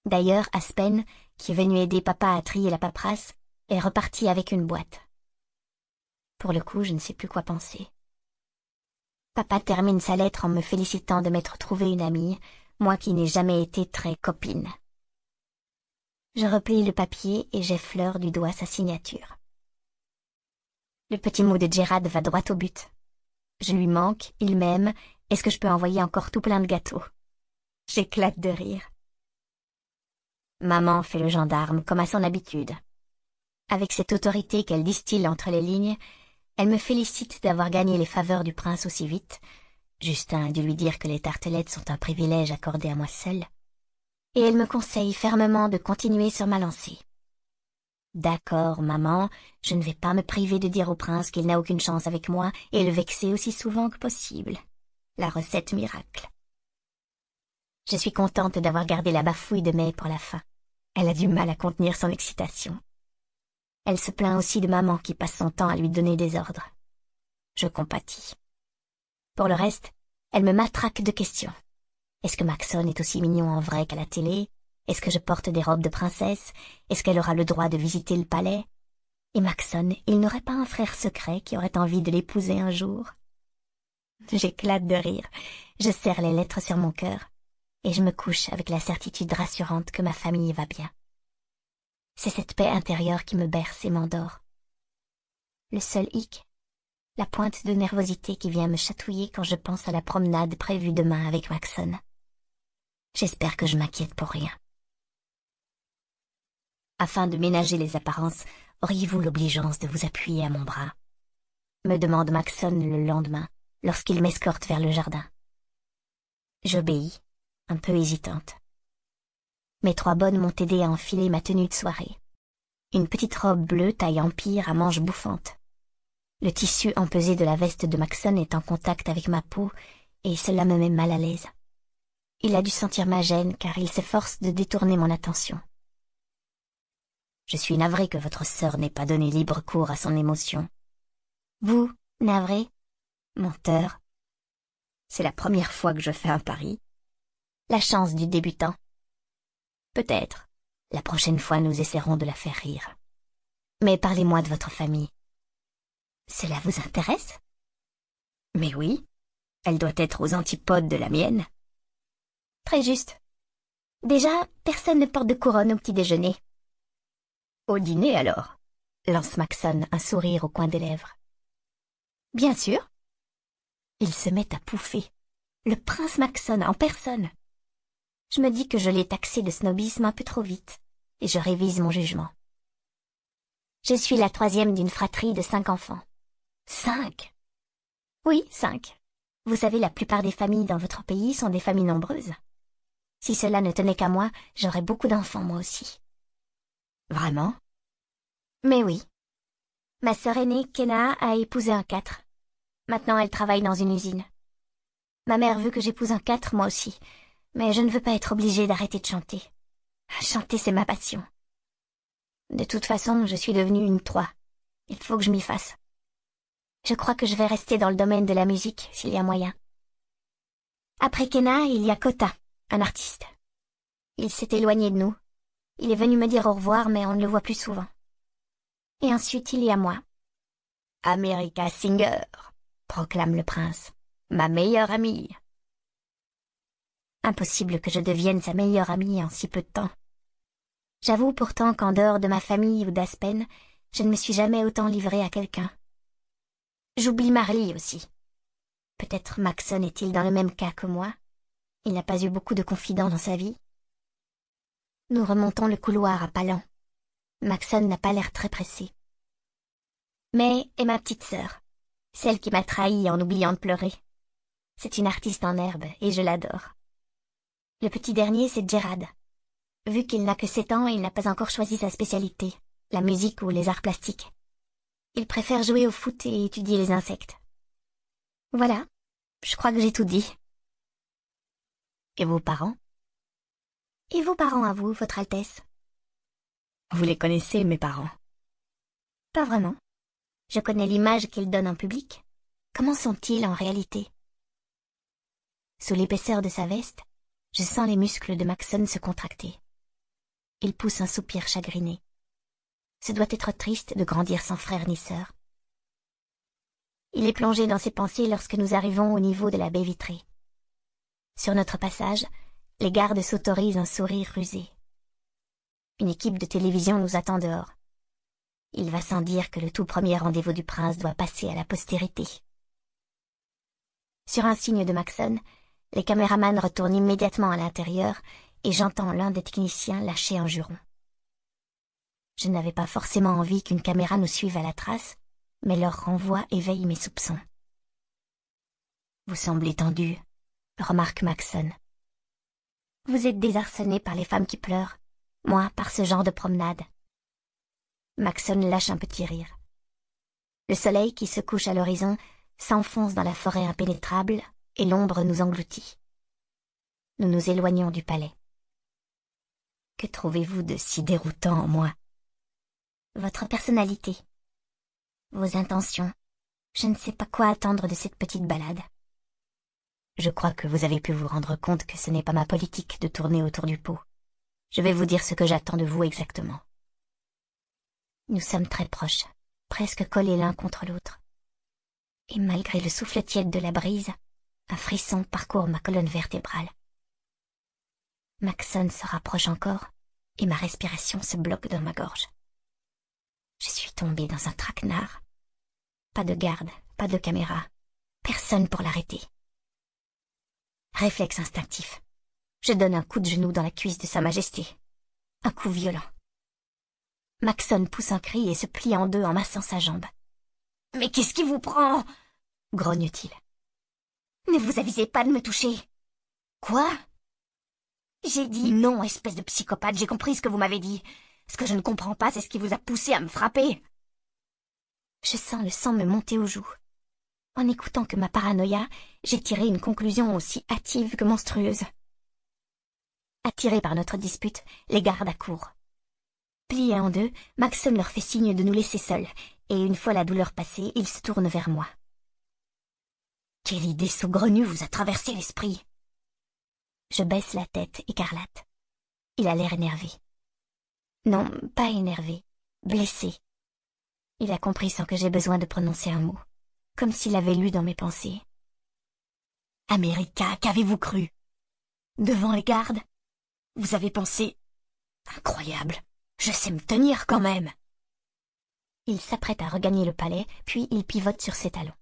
D'ailleurs, Aspen, qui est venu aider papa à trier la paperasse, est reparti avec une boîte. Pour le coup, je ne sais plus quoi penser. Papa termine sa lettre en me félicitant de m'être trouvé une amie, moi qui n'ai jamais été très copine. Je replie le papier et j'effleure du doigt sa signature. Le petit mot de Gérard va droit au but. Je lui manque, il m'aime, est-ce que je peux envoyer encore tout plein de gâteaux J'éclate de rire. Maman fait le gendarme comme à son habitude. Avec cette autorité qu'elle distille entre les lignes, elle me félicite d'avoir gagné les faveurs du prince aussi vite. Justin a dû lui dire que les tartelettes sont un privilège accordé à moi seule. Et elle me conseille fermement de continuer sur ma lancée. D'accord, maman, je ne vais pas me priver de dire au prince qu'il n'a aucune chance avec moi et le vexer aussi souvent que possible. La recette miracle. Je suis contente d'avoir gardé la bafouille de mai pour la fin. Elle a du mal à contenir son excitation. Elle se plaint aussi de maman qui passe son temps à lui donner des ordres. Je compatis. Pour le reste, elle me matraque de questions. Est-ce que Maxon est aussi mignon en vrai qu'à la télé Est-ce que je porte des robes de princesse Est-ce qu'elle aura le droit de visiter le palais Et Maxon, il n'aurait pas un frère secret qui aurait envie de l'épouser un jour J'éclate de rire. Je serre les lettres sur mon cœur et je me couche avec la certitude rassurante que ma famille va bien. C'est cette paix intérieure qui me berce et m'endort. Le seul hic, la pointe de nervosité qui vient me chatouiller quand je pense à la promenade prévue demain avec Maxon. J'espère que je m'inquiète pour rien. Afin de ménager les apparences, auriez-vous l'obligeance de vous appuyer à mon bras me demande Maxon le lendemain, lorsqu'il m'escorte vers le jardin. J'obéis, un peu hésitante. Mes trois bonnes m'ont aidé à enfiler ma tenue de soirée. Une petite robe bleue taille empire à manches bouffantes. Le tissu empesé de la veste de Maxon est en contact avec ma peau, et cela me met mal à l'aise. Il a dû sentir ma gêne car il s'efforce de détourner mon attention. Je suis navré que votre sœur n'ait pas donné libre cours à son émotion. Vous, navré Menteur. C'est la première fois que je fais un pari, la chance du débutant. Peut-être, la prochaine fois nous essaierons de la faire rire. Mais parlez-moi de votre famille. Cela vous intéresse Mais oui, elle doit être aux antipodes de la mienne. Très juste. Déjà, personne ne porte de couronne au petit déjeuner. Au dîner alors lance Maxon un sourire au coin des lèvres. Bien sûr. Il se met à pouffer. Le prince Maxon en personne je me dis que je l'ai taxé de snobisme un peu trop vite, et je révise mon jugement. Je suis la troisième d'une fratrie de cinq enfants. Cinq Oui, cinq. Vous savez, la plupart des familles dans votre pays sont des familles nombreuses. Si cela ne tenait qu'à moi, j'aurais beaucoup d'enfants moi aussi. Vraiment Mais oui. Ma sœur aînée, Kena, a épousé un quatre. Maintenant, elle travaille dans une usine. Ma mère veut que j'épouse un quatre moi aussi, mais je ne veux pas être obligée d'arrêter de chanter. Ah, chanter, c'est ma passion. De toute façon, je suis devenue une trois. Il faut que je m'y fasse. Je crois que je vais rester dans le domaine de la musique, s'il y a moyen. Après Kenna, il y a Kota, un artiste. Il s'est éloigné de nous. Il est venu me dire au revoir, mais on ne le voit plus souvent. Et ensuite, il y a moi. America Singer, proclame le prince. Ma meilleure amie. Impossible que je devienne sa meilleure amie en si peu de temps. J'avoue pourtant qu'en dehors de ma famille ou d'Aspen, je ne me suis jamais autant livrée à quelqu'un. J'oublie Marley aussi. Peut-être Maxon est-il dans le même cas que moi. Il n'a pas eu beaucoup de confidents dans sa vie. Nous remontons le couloir à pas lents. Maxon n'a pas l'air très pressé. Mais et ma petite sœur, celle qui m'a trahi en oubliant de pleurer. C'est une artiste en herbe et je l'adore. Le petit dernier, c'est Gérard. Vu qu'il n'a que sept ans, il n'a pas encore choisi sa spécialité, la musique ou les arts plastiques. Il préfère jouer au foot et étudier les insectes. Voilà, je crois que j'ai tout dit. Et vos parents Et vos parents à vous, Votre Altesse Vous les connaissez, mes parents Pas vraiment. Je connais l'image qu'ils donnent en public. Comment sont-ils en réalité Sous l'épaisseur de sa veste, je sens les muscles de Maxon se contracter. Il pousse un soupir chagriné. Ce doit être triste de grandir sans frère ni sœur. Il est plongé dans ses pensées lorsque nous arrivons au niveau de la baie vitrée. Sur notre passage, les gardes s'autorisent un sourire rusé. Une équipe de télévision nous attend dehors. Il va sans dire que le tout premier rendez-vous du prince doit passer à la postérité. Sur un signe de Maxon, les caméramans retournent immédiatement à l'intérieur, et j'entends l'un des techniciens lâcher un juron. Je n'avais pas forcément envie qu'une caméra nous suive à la trace, mais leur renvoi éveille mes soupçons. Vous semblez tendu, remarque Maxon. Vous êtes désarçonné par les femmes qui pleurent, moi par ce genre de promenade. Maxon lâche un petit rire. Le soleil qui se couche à l'horizon s'enfonce dans la forêt impénétrable et l'ombre nous engloutit. Nous nous éloignons du palais. Que trouvez-vous de si déroutant en moi Votre personnalité, vos intentions, je ne sais pas quoi attendre de cette petite balade. Je crois que vous avez pu vous rendre compte que ce n'est pas ma politique de tourner autour du pot. Je vais vous dire ce que j'attends de vous exactement. Nous sommes très proches, presque collés l'un contre l'autre. Et malgré le souffle tiède de la brise, un frisson parcourt ma colonne vertébrale. Maxon se rapproche encore et ma respiration se bloque dans ma gorge. Je suis tombée dans un traquenard. Pas de garde, pas de caméra, personne pour l'arrêter. Réflexe instinctif. Je donne un coup de genou dans la cuisse de Sa Majesté. Un coup violent. Maxon pousse un cri et se plie en deux en massant sa jambe. Mais qu'est-ce qui vous prend grogne-t-il. Ne vous avisez pas de me toucher. Quoi J'ai dit non, espèce de psychopathe, j'ai compris ce que vous m'avez dit. Ce que je ne comprends pas, c'est ce qui vous a poussé à me frapper. Je sens le sang me monter aux joues. En écoutant que ma paranoïa, j'ai tiré une conclusion aussi hâtive que monstrueuse. Attirés par notre dispute, les gardes accourent. Pliés en deux, Maxon leur fait signe de nous laisser seuls, et une fois la douleur passée, ils se tournent vers moi. Quelle idée saugrenue vous a traversé l'esprit Je baisse la tête, écarlate. Il a l'air énervé. Non, pas énervé, blessé. Il a compris sans que j'aie besoin de prononcer un mot, comme s'il avait lu dans mes pensées. America, qu'avez-vous cru Devant les gardes Vous avez pensé Incroyable Je sais me tenir quand même Il s'apprête à regagner le palais, puis il pivote sur ses talons.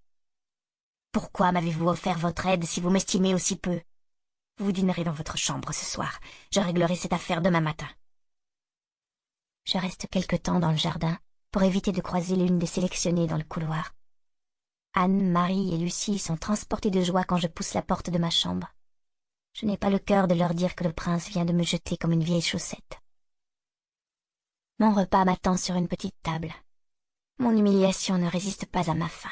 Pourquoi m'avez-vous offert votre aide si vous m'estimez aussi peu Vous dînerez dans votre chambre ce soir. Je réglerai cette affaire demain matin. Je reste quelque temps dans le jardin pour éviter de croiser l'une des sélectionnées dans le couloir. Anne, Marie et Lucie sont transportées de joie quand je pousse la porte de ma chambre. Je n'ai pas le cœur de leur dire que le prince vient de me jeter comme une vieille chaussette. Mon repas m'attend sur une petite table. Mon humiliation ne résiste pas à ma faim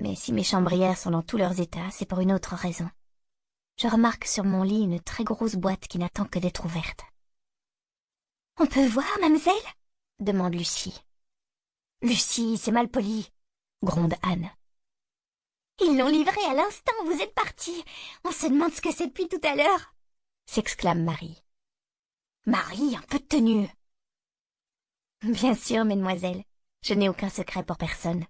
mais si mes chambrières sont dans tous leurs états, c'est pour une autre raison. Je remarque sur mon lit une très grosse boîte qui n'attend que d'être ouverte. « On peut voir, mademoiselle ?» demande Lucie. « Lucie, c'est mal poli !» gronde Anne. « Ils l'ont livrée à l'instant, vous êtes partie On se demande ce que c'est depuis tout à l'heure !» s'exclame Marie. « Marie, un peu de tenue !»« Bien sûr, mademoiselle, je n'ai aucun secret pour personne. »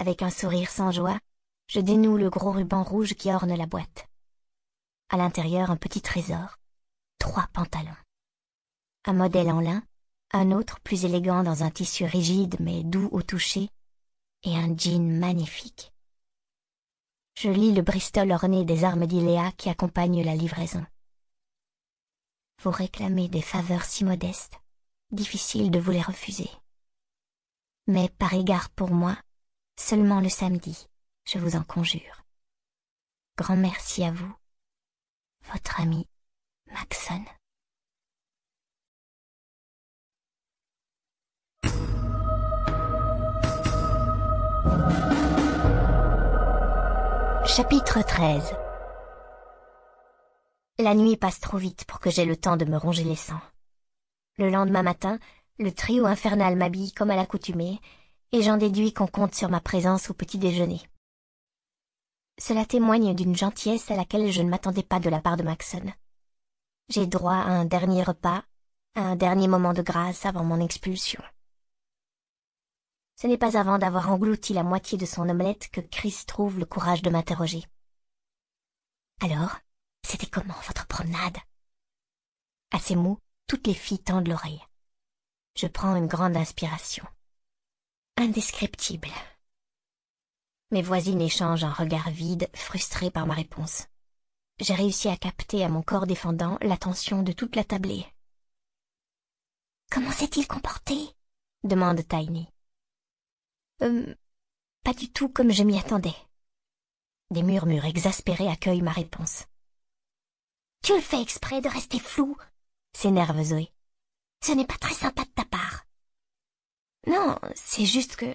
Avec un sourire sans joie, je dénoue le gros ruban rouge qui orne la boîte. À l'intérieur, un petit trésor. Trois pantalons. Un modèle en lin, un autre plus élégant dans un tissu rigide mais doux au toucher, et un jean magnifique. Je lis le Bristol orné des armes d'Iléa qui accompagne la livraison. Vous réclamez des faveurs si modestes, difficile de vous les refuser. Mais par égard pour moi, seulement le samedi, je vous en conjure. Grand merci à vous. Votre ami, Maxon. Chapitre 13 La nuit passe trop vite pour que j'aie le temps de me ronger les sangs. Le lendemain matin, le trio infernal m'habille comme à l'accoutumée et j'en déduis qu'on compte sur ma présence au petit déjeuner. Cela témoigne d'une gentillesse à laquelle je ne m'attendais pas de la part de Maxon. J'ai droit à un dernier repas, à un dernier moment de grâce avant mon expulsion. Ce n'est pas avant d'avoir englouti la moitié de son omelette que Chris trouve le courage de m'interroger. Alors, c'était comment votre promenade À ces mots, toutes les filles tendent l'oreille. Je prends une grande inspiration indescriptible. Mes voisines échangent un regard vide, frustré par ma réponse. J'ai réussi à capter à mon corps défendant l'attention de toute la tablée. Comment s'est-il comporté demande Tiny. Euh, pas du tout comme je m'y attendais. Des murmures exaspérés accueillent ma réponse. Tu le fais exprès de rester flou, s'énerve Zoé. Ce n'est pas très sympa de ta part. Non, c'est juste que...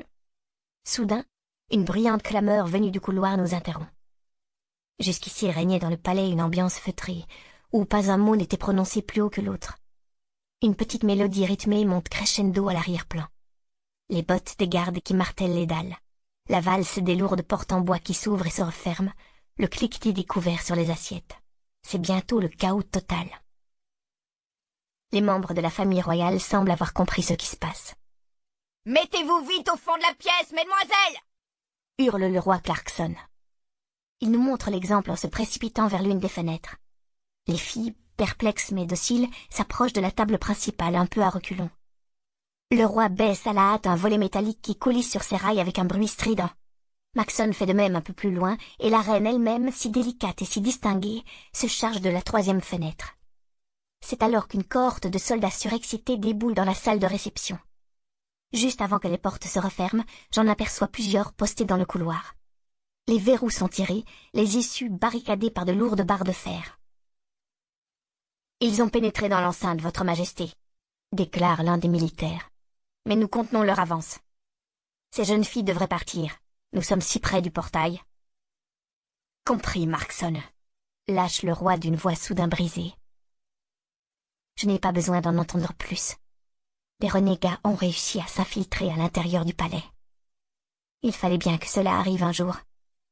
Soudain, une bruyante clameur venue du couloir nous interrompt. Jusqu'ici régnait dans le palais une ambiance feutrée, où pas un mot n'était prononcé plus haut que l'autre. Une petite mélodie rythmée monte crescendo à l'arrière-plan. Les bottes des gardes qui martèlent les dalles, la valse des lourdes portes en bois qui s'ouvrent et se referment, le cliquetis des couverts sur les assiettes. C'est bientôt le chaos total. Les membres de la famille royale semblent avoir compris ce qui se passe. Mettez-vous vite au fond de la pièce, mesdemoiselles hurle le roi Clarkson. Il nous montre l'exemple en se précipitant vers l'une des fenêtres. Les filles, perplexes mais dociles, s'approchent de la table principale un peu à reculons. Le roi baisse à la hâte un volet métallique qui coulisse sur ses rails avec un bruit strident. Maxon fait de même un peu plus loin, et la reine elle-même, si délicate et si distinguée, se charge de la troisième fenêtre. C'est alors qu'une cohorte de soldats surexcités déboule dans la salle de réception. Juste avant que les portes se referment, j'en aperçois plusieurs postées dans le couloir. Les verrous sont tirés, les issues barricadées par de lourdes barres de fer. Ils ont pénétré dans l'enceinte, Votre Majesté, déclare l'un des militaires. Mais nous contenons leur avance. Ces jeunes filles devraient partir. Nous sommes si près du portail. Compris, Markson, lâche le roi d'une voix soudain brisée. Je n'ai pas besoin d'en entendre plus les renégats ont réussi à s'infiltrer à l'intérieur du palais. Il fallait bien que cela arrive un jour,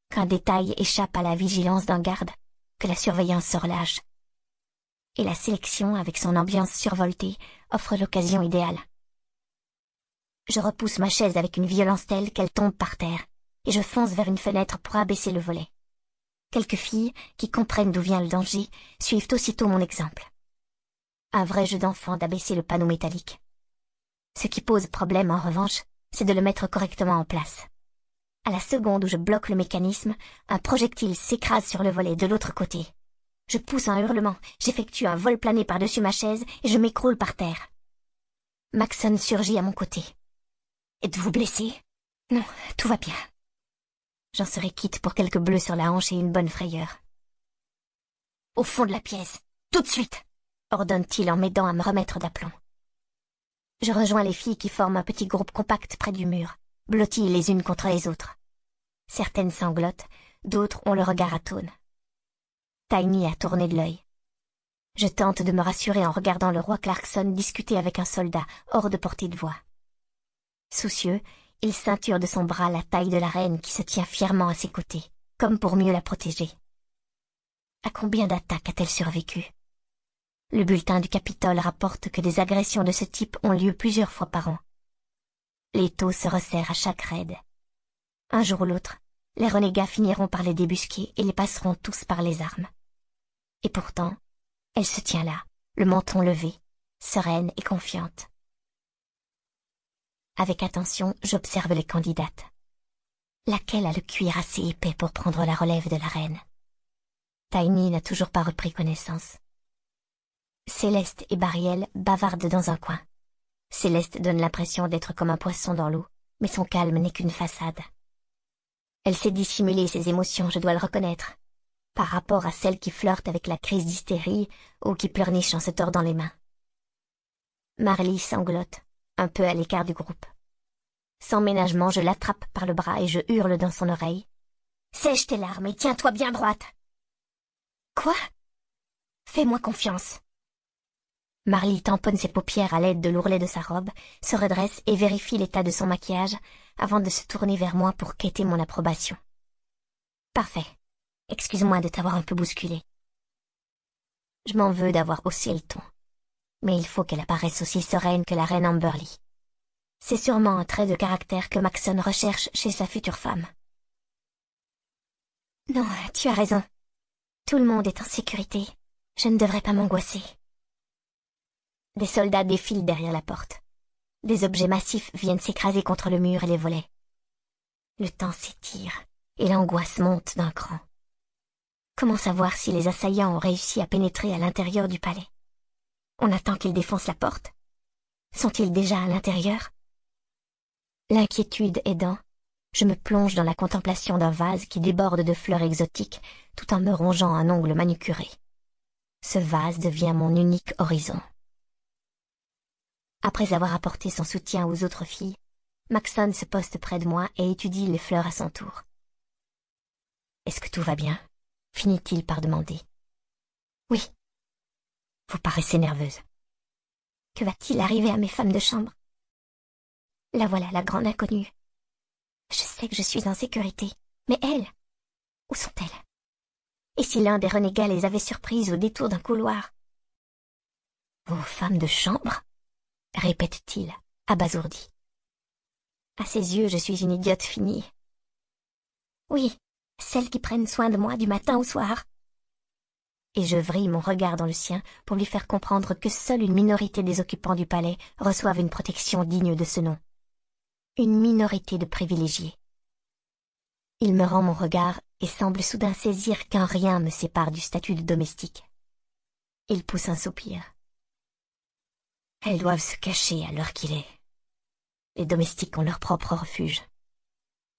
qu'un détail échappe à la vigilance d'un garde, que la surveillance se relâche. Et la sélection, avec son ambiance survoltée, offre l'occasion idéale. Je repousse ma chaise avec une violence telle qu'elle tombe par terre, et je fonce vers une fenêtre pour abaisser le volet. Quelques filles, qui comprennent d'où vient le danger, suivent aussitôt mon exemple. Un vrai jeu d'enfant d'abaisser le panneau métallique. Ce qui pose problème en revanche, c'est de le mettre correctement en place. À la seconde où je bloque le mécanisme, un projectile s'écrase sur le volet de l'autre côté. Je pousse un hurlement, j'effectue un vol plané par-dessus ma chaise et je m'écroule par terre. Maxon surgit à mon côté. Êtes-vous blessé Non, tout va bien. J'en serai quitte pour quelques bleus sur la hanche et une bonne frayeur. Au fond de la pièce, tout de suite ordonne-t-il en m'aidant à me remettre d'aplomb. Je rejoins les filles qui forment un petit groupe compact près du mur, blotties les unes contre les autres. Certaines sanglotent, d'autres ont le regard atone. Tiny a tourné de l'œil. Je tente de me rassurer en regardant le roi Clarkson discuter avec un soldat hors de portée de voix. Soucieux, il ceinture de son bras la taille de la reine qui se tient fièrement à ses côtés, comme pour mieux la protéger. À combien d'attaques a-t-elle survécu le bulletin du Capitole rapporte que des agressions de ce type ont lieu plusieurs fois par an. Les taux se resserrent à chaque raid. Un jour ou l'autre, les renégats finiront par les débusquer et les passeront tous par les armes. Et pourtant, elle se tient là, le menton levé, sereine et confiante. Avec attention, j'observe les candidates. Laquelle a le cuir assez épais pour prendre la relève de la reine Tiny n'a toujours pas repris connaissance. Céleste et Bariel bavardent dans un coin. Céleste donne l'impression d'être comme un poisson dans l'eau, mais son calme n'est qu'une façade. Elle sait dissimuler ses émotions, je dois le reconnaître, par rapport à celles qui flirtent avec la crise d'hystérie ou qui pleurnichent en se tordant les mains. Marly sanglote, un peu à l'écart du groupe. Sans ménagement, je l'attrape par le bras et je hurle dans son oreille. Sèche tes larmes et tiens-toi bien droite. Quoi Fais-moi confiance. Marley tamponne ses paupières à l'aide de l'ourlet de sa robe, se redresse et vérifie l'état de son maquillage avant de se tourner vers moi pour quêter mon approbation. Parfait. Excuse-moi de t'avoir un peu bousculé. Je m'en veux d'avoir haussé le ton. Mais il faut qu'elle apparaisse aussi sereine que la reine Amberly. C'est sûrement un trait de caractère que Maxon recherche chez sa future femme. Non, tu as raison. Tout le monde est en sécurité. Je ne devrais pas m'angoisser. Des soldats défilent derrière la porte. Des objets massifs viennent s'écraser contre le mur et les volets. Le temps s'étire et l'angoisse monte d'un cran. Comment savoir si les assaillants ont réussi à pénétrer à l'intérieur du palais On attend qu'ils défoncent la porte Sont-ils déjà à l'intérieur L'inquiétude aidant, je me plonge dans la contemplation d'un vase qui déborde de fleurs exotiques tout en me rongeant un ongle manucuré. Ce vase devient mon unique horizon. Après avoir apporté son soutien aux autres filles, Maxon se poste près de moi et étudie les fleurs à son tour. Est-ce que tout va bien finit-il par demander. Oui. Vous paraissez nerveuse. Que va-t-il arriver à mes femmes de chambre La voilà la grande inconnue. Je sais que je suis en sécurité, mais elles Où sont-elles Et si l'un des renégats les avait surprises au détour d'un couloir Vos femmes de chambre répète-t-il, abasourdi. À ses yeux, je suis une idiote finie. Oui, celles qui prennent soin de moi du matin au soir. Et je vrille mon regard dans le sien pour lui faire comprendre que seule une minorité des occupants du palais reçoivent une protection digne de ce nom. Une minorité de privilégiés. Il me rend mon regard et semble soudain saisir qu'un rien me sépare du statut de domestique. Il pousse un soupir. Elles doivent se cacher à l'heure qu'il est. Les domestiques ont leur propre refuge.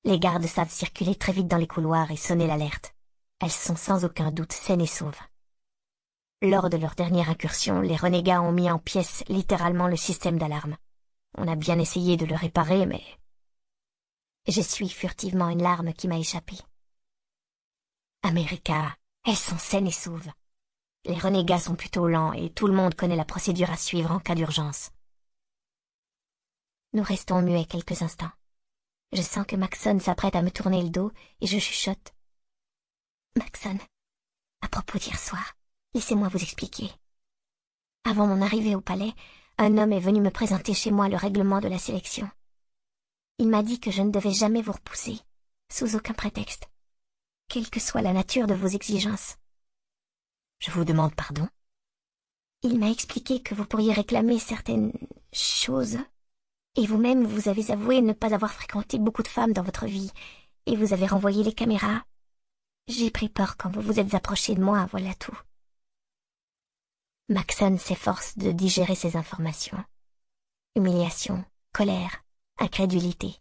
Les gardes savent circuler très vite dans les couloirs et sonner l'alerte. Elles sont sans aucun doute saines et sauves. Lors de leur dernière incursion, les renégats ont mis en pièces littéralement le système d'alarme. On a bien essayé de le réparer, mais... J'essuie furtivement une larme qui m'a échappé. America, elles sont saines et sauves. Les renégats sont plutôt lents et tout le monde connaît la procédure à suivre en cas d'urgence. Nous restons muets quelques instants. Je sens que Maxon s'apprête à me tourner le dos et je chuchote. Maxon, à propos d'hier soir, laissez-moi vous expliquer. Avant mon arrivée au palais, un homme est venu me présenter chez moi le règlement de la sélection. Il m'a dit que je ne devais jamais vous repousser, sous aucun prétexte, quelle que soit la nature de vos exigences. Je vous demande pardon Il m'a expliqué que vous pourriez réclamer certaines choses, et vous-même vous avez avoué ne pas avoir fréquenté beaucoup de femmes dans votre vie, et vous avez renvoyé les caméras. J'ai pris peur quand vous vous êtes approché de moi, voilà tout. Maxon s'efforce de digérer ces informations. Humiliation, colère, incrédulité.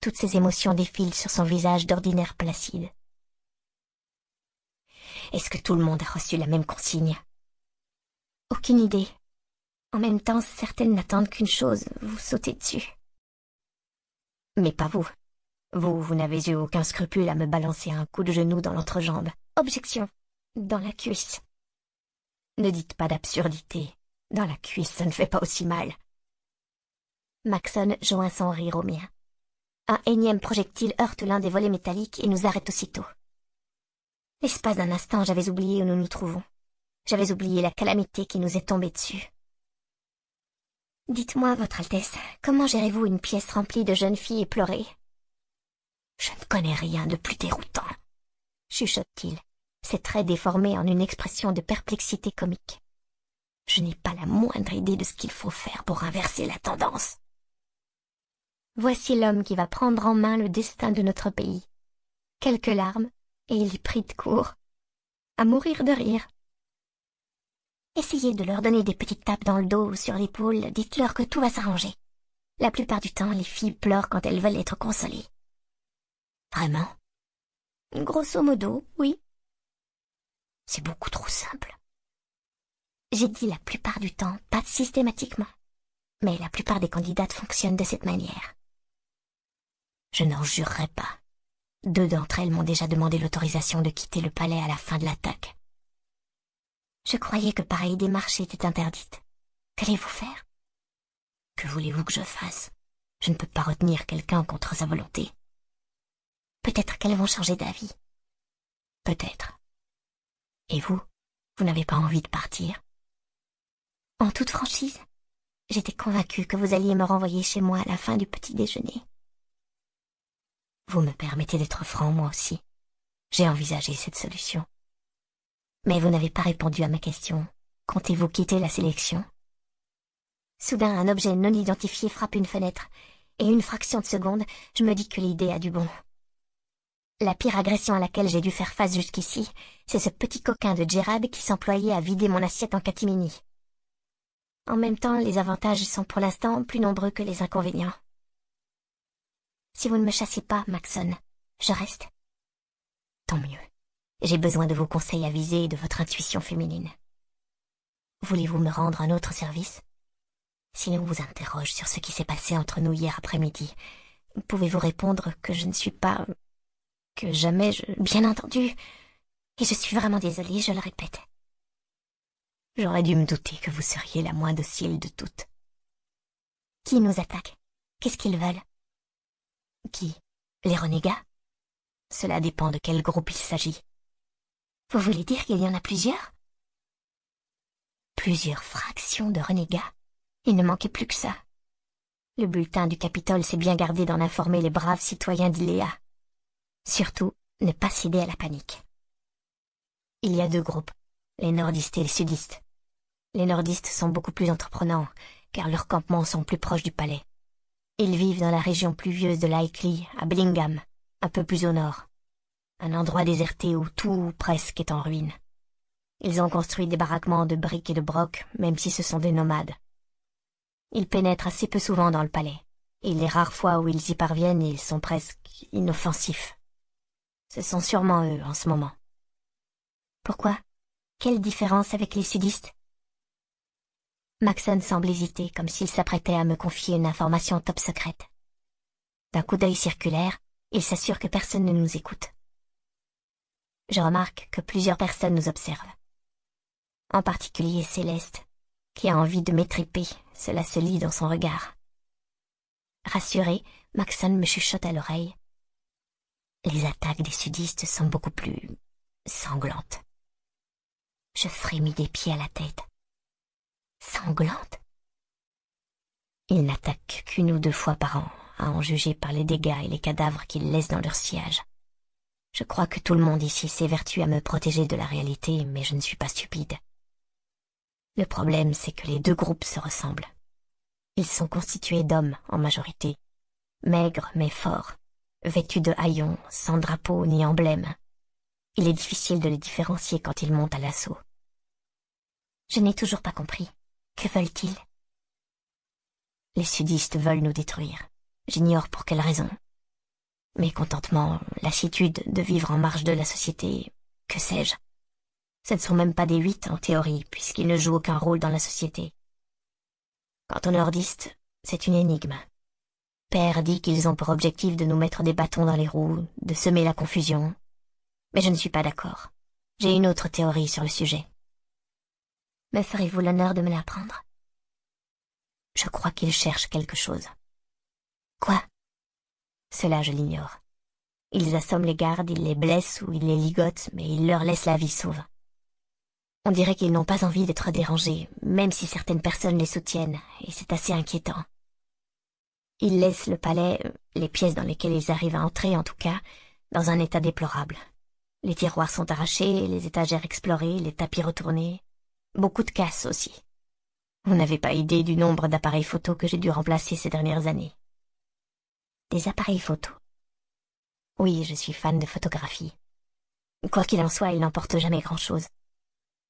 Toutes ces émotions défilent sur son visage d'ordinaire placide. Est-ce que tout le monde a reçu la même consigne Aucune idée. En même temps, certaines n'attendent qu'une chose, vous sautez dessus. Mais pas vous. Vous, vous n'avez eu aucun scrupule à me balancer un coup de genou dans l'entrejambe. Objection. Dans la cuisse. Ne dites pas d'absurdité. Dans la cuisse, ça ne fait pas aussi mal. Maxon joint son rire au mien. Un énième projectile heurte l'un des volets métalliques et nous arrête aussitôt. L'espace d'un instant, j'avais oublié où nous nous trouvons. J'avais oublié la calamité qui nous est tombée dessus. Dites-moi, Votre Altesse, comment gérez-vous une pièce remplie de jeunes filles éplorées Je ne connais rien de plus déroutant, chuchote-t-il, ses traits déformés en une expression de perplexité comique. Je n'ai pas la moindre idée de ce qu'il faut faire pour inverser la tendance. Voici l'homme qui va prendre en main le destin de notre pays. Quelques larmes, et il prit de court. À mourir de rire. Essayez de leur donner des petites tapes dans le dos ou sur l'épaule, dites-leur que tout va s'arranger. La plupart du temps, les filles pleurent quand elles veulent être consolées. Vraiment Grosso modo, oui. C'est beaucoup trop simple. J'ai dit la plupart du temps, pas systématiquement. Mais la plupart des candidates fonctionnent de cette manière. Je n'en jurerai pas. Deux d'entre elles m'ont déjà demandé l'autorisation de quitter le palais à la fin de l'attaque. Je croyais que pareille démarche était interdite. Qu'allez-vous faire Que voulez-vous que je fasse Je ne peux pas retenir quelqu'un contre sa volonté. Peut-être qu'elles vont changer d'avis. Peut-être. Et vous Vous n'avez pas envie de partir En toute franchise, j'étais convaincue que vous alliez me renvoyer chez moi à la fin du petit déjeuner. Vous me permettez d'être franc, moi aussi. J'ai envisagé cette solution. Mais vous n'avez pas répondu à ma question. Comptez-vous quitter la sélection Soudain, un objet non identifié frappe une fenêtre, et une fraction de seconde, je me dis que l'idée a du bon. La pire agression à laquelle j'ai dû faire face jusqu'ici, c'est ce petit coquin de Gérard qui s'employait à vider mon assiette en catimini. En même temps, les avantages sont pour l'instant plus nombreux que les inconvénients. Si vous ne me chassez pas, Maxon, je reste. Tant mieux. J'ai besoin de vos conseils avisés et de votre intuition féminine. Voulez-vous me rendre un autre service Si l'on vous interroge sur ce qui s'est passé entre nous hier après-midi, pouvez-vous répondre que je ne suis pas... que jamais je... Bien entendu. Et je suis vraiment désolée, je le répète. J'aurais dû me douter que vous seriez la moins docile de toutes. Qui nous attaque Qu'est-ce qu'ils veulent qui Les renégats Cela dépend de quel groupe il s'agit. Vous voulez dire qu'il y en a plusieurs Plusieurs fractions de renégats. Il ne manquait plus que ça. Le bulletin du Capitole s'est bien gardé d'en informer les braves citoyens d'Iléa. Surtout, ne pas céder à la panique. Il y a deux groupes, les nordistes et les sudistes. Les nordistes sont beaucoup plus entreprenants, car leurs campements sont plus proches du palais. Ils vivent dans la région pluvieuse de Lycley, à Blingham, un peu plus au nord. Un endroit déserté où tout, presque, est en ruine. Ils ont construit des baraquements de briques et de brocs, même si ce sont des nomades. Ils pénètrent assez peu souvent dans le palais, et les rares fois où ils y parviennent, ils sont presque inoffensifs. Ce sont sûrement eux, en ce moment. Pourquoi Quelle différence avec les sudistes Maxon semble hésiter comme s'il s'apprêtait à me confier une information top secrète. D'un coup d'œil circulaire, il s'assure que personne ne nous écoute. Je remarque que plusieurs personnes nous observent. En particulier Céleste, qui a envie de m'étriper, cela se lit dans son regard. Rassuré, Maxon me chuchote à l'oreille. Les attaques des sudistes sont beaucoup plus sanglantes. Je frémis des pieds à la tête sanglante Ils n'attaquent qu'une ou deux fois par an, à en juger par les dégâts et les cadavres qu'ils laissent dans leur sillage. Je crois que tout le monde ici s'évertue à me protéger de la réalité, mais je ne suis pas stupide. Le problème, c'est que les deux groupes se ressemblent. Ils sont constitués d'hommes, en majorité, maigres mais forts, vêtus de haillons, sans drapeau ni emblème. Il est difficile de les différencier quand ils montent à l'assaut. Je n'ai toujours pas compris. Que veulent-ils Les sudistes veulent nous détruire. J'ignore pour quelle raison. Mécontentement, lassitude de vivre en marge de la société, que sais-je. Ce ne sont même pas des huit en théorie, puisqu'ils ne jouent aucun rôle dans la société. Quant aux nordistes, c'est une énigme. Père dit qu'ils ont pour objectif de nous mettre des bâtons dans les roues, de semer la confusion. Mais je ne suis pas d'accord. J'ai une autre théorie sur le sujet. Me ferez-vous l'honneur de me l'apprendre Je crois qu'ils cherchent quelque chose. Quoi Cela, je l'ignore. Ils assomment les gardes, ils les blessent ou ils les ligotent, mais ils leur laissent la vie sauve. On dirait qu'ils n'ont pas envie d'être dérangés, même si certaines personnes les soutiennent, et c'est assez inquiétant. Ils laissent le palais, les pièces dans lesquelles ils arrivent à entrer en tout cas, dans un état déplorable. Les tiroirs sont arrachés, les étagères explorées, les tapis retournés beaucoup de casse aussi. Vous n'avez pas idée du nombre d'appareils photos que j'ai dû remplacer ces dernières années. Des appareils photos ?»« Oui, je suis fan de photographie. Quoi qu'il en soit, il n'emporte jamais grand-chose.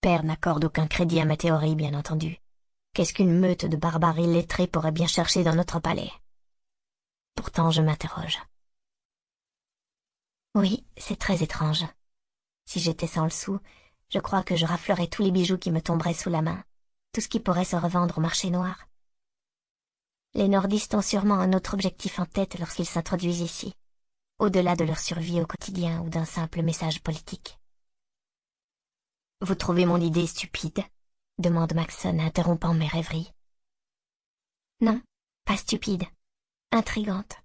Père n'accorde aucun crédit à ma théorie, bien entendu. Qu'est-ce qu'une meute de barbares illettrés pourrait bien chercher dans notre palais Pourtant, je m'interroge. Oui, c'est très étrange. Si j'étais sans le sou, je crois que je raflerai tous les bijoux qui me tomberaient sous la main, tout ce qui pourrait se revendre au marché noir. Les nordistes ont sûrement un autre objectif en tête lorsqu'ils s'introduisent ici, au-delà de leur survie au quotidien ou d'un simple message politique. Vous trouvez mon idée stupide demande Maxon, interrompant mes rêveries. Non, pas stupide, intrigante.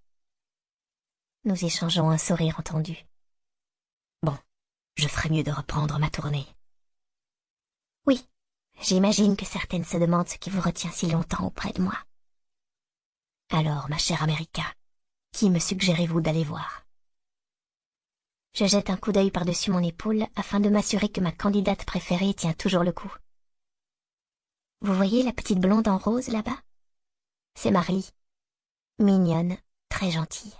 Nous échangeons un sourire entendu je ferais mieux de reprendre ma tournée. Oui, j'imagine que certaines se demandent ce qui vous retient si longtemps auprès de moi. Alors, ma chère America, qui me suggérez-vous d'aller voir Je jette un coup d'œil par-dessus mon épaule afin de m'assurer que ma candidate préférée tient toujours le coup. Vous voyez la petite blonde en rose là-bas C'est Marie. Mignonne, très gentille.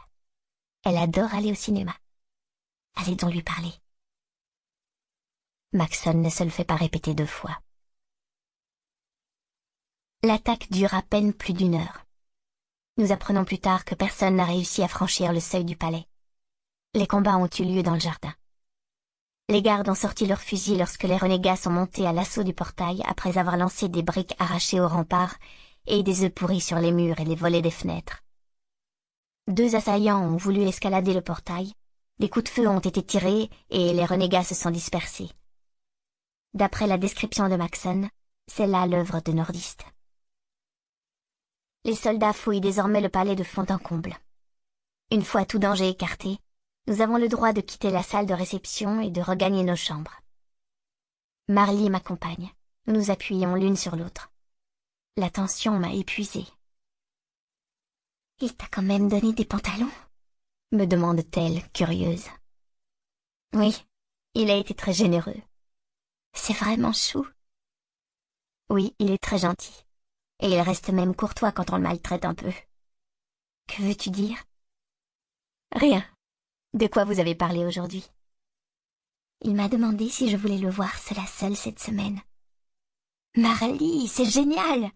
Elle adore aller au cinéma. Allez donc lui parler. Maxon ne se le fait pas répéter deux fois. L'attaque dure à peine plus d'une heure. Nous apprenons plus tard que personne n'a réussi à franchir le seuil du palais. Les combats ont eu lieu dans le jardin. Les gardes ont sorti leurs fusils lorsque les renégats sont montés à l'assaut du portail après avoir lancé des briques arrachées aux remparts et des œufs pourris sur les murs et les volets des fenêtres. Deux assaillants ont voulu escalader le portail, des coups de feu ont été tirés et les renégats se sont dispersés. D'après la description de Maxon, c'est là l'œuvre de Nordiste. Les soldats fouillent désormais le palais de fond en comble. Une fois tout danger écarté, nous avons le droit de quitter la salle de réception et de regagner nos chambres. Marley m'accompagne. Nous nous appuyons l'une sur l'autre. La tension m'a épuisée. Il t'a quand même donné des pantalons me demande-t-elle, curieuse. Oui, il a été très généreux. C'est vraiment chou. Oui, il est très gentil. Et il reste même courtois quand on le maltraite un peu. Que veux-tu dire Rien. De quoi vous avez parlé aujourd'hui Il m'a demandé si je voulais le voir cela seul cette semaine. Marley, c'est génial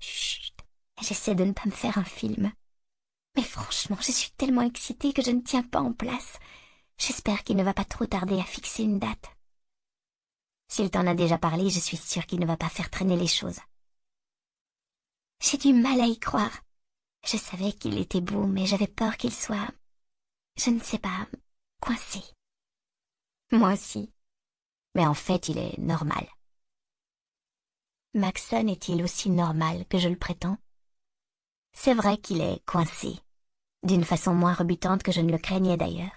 Chut, j'essaie de ne pas me faire un film. Mais franchement, je suis tellement excitée que je ne tiens pas en place. J'espère qu'il ne va pas trop tarder à fixer une date. S'il t'en a déjà parlé, je suis sûre qu'il ne va pas faire traîner les choses. J'ai du mal à y croire. Je savais qu'il était beau, mais j'avais peur qu'il soit, je ne sais pas, coincé. Moi aussi. Mais en fait, il est normal. Maxon est-il aussi normal que je le prétends C'est vrai qu'il est coincé, d'une façon moins rebutante que je ne le craignais d'ailleurs.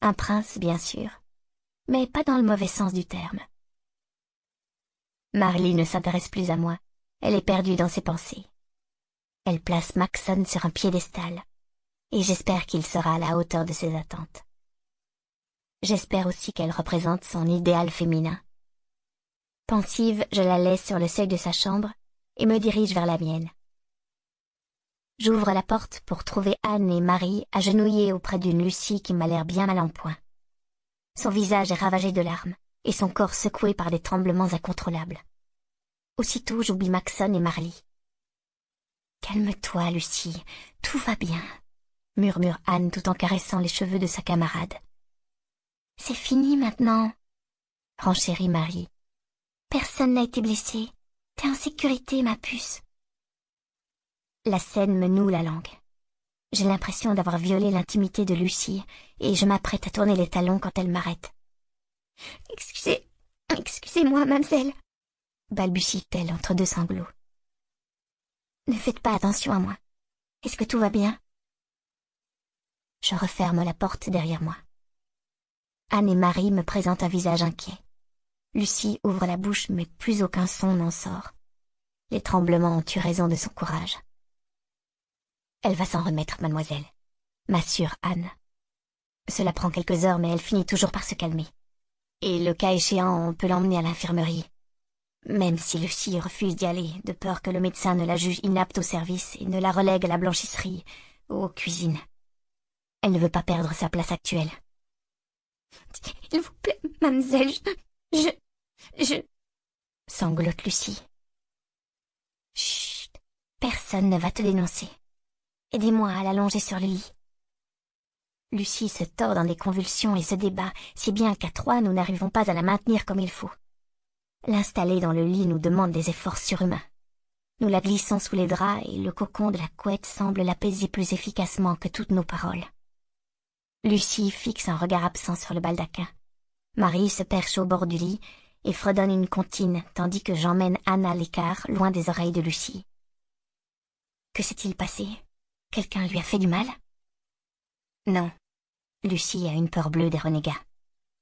Un prince, bien sûr, mais pas dans le mauvais sens du terme. Marley ne s'intéresse plus à moi. Elle est perdue dans ses pensées. Elle place Maxon sur un piédestal, et j'espère qu'il sera à la hauteur de ses attentes. J'espère aussi qu'elle représente son idéal féminin. Pensive, je la laisse sur le seuil de sa chambre et me dirige vers la mienne. J'ouvre la porte pour trouver Anne et Marie agenouillées auprès d'une Lucie qui m'a l'air bien mal en point. Son visage est ravagé de larmes, et son corps secoué par des tremblements incontrôlables. Aussitôt j'oublie Maxon et Marley. Calme-toi, Lucie, tout va bien, murmure Anne tout en caressant les cheveux de sa camarade. C'est fini maintenant, renchérit Marie. Personne n'a été blessé. T'es en sécurité, ma puce. La scène me noue la langue. J'ai l'impression d'avoir violé l'intimité de Lucie, et je m'apprête à tourner les talons quand elle m'arrête. Excusez, excusez-moi, mademoiselle, balbutie-t-elle entre deux sanglots. Ne faites pas attention à moi. Est-ce que tout va bien Je referme la porte derrière moi. Anne et Marie me présentent un visage inquiet. Lucie ouvre la bouche, mais plus aucun son n'en sort. Les tremblements ont eu raison de son courage. Elle va s'en remettre, mademoiselle, m'assure Anne. Cela prend quelques heures, mais elle finit toujours par se calmer. Et le cas échéant, on peut l'emmener à l'infirmerie. Même si Lucie refuse d'y aller, de peur que le médecin ne la juge inapte au service et ne la relègue à la blanchisserie ou aux cuisines. Elle ne veut pas perdre sa place actuelle. Il vous plaît, mademoiselle, je... je... je... sanglote Lucie. Chut, personne ne va te dénoncer. Aidez-moi à l'allonger sur le lit. Lucie se tord dans des convulsions et se débat, si bien qu'à trois nous n'arrivons pas à la maintenir comme il faut. L'installer dans le lit nous demande des efforts surhumains. Nous la glissons sous les draps et le cocon de la couette semble l'apaiser plus efficacement que toutes nos paroles. Lucie fixe un regard absent sur le baldaquin. Marie se perche au bord du lit et fredonne une comptine tandis que j'emmène Anna à l'écart, loin des oreilles de Lucie. Que s'est-il passé Quelqu'un lui a fait du mal Non. Lucie a une peur bleue des renégats.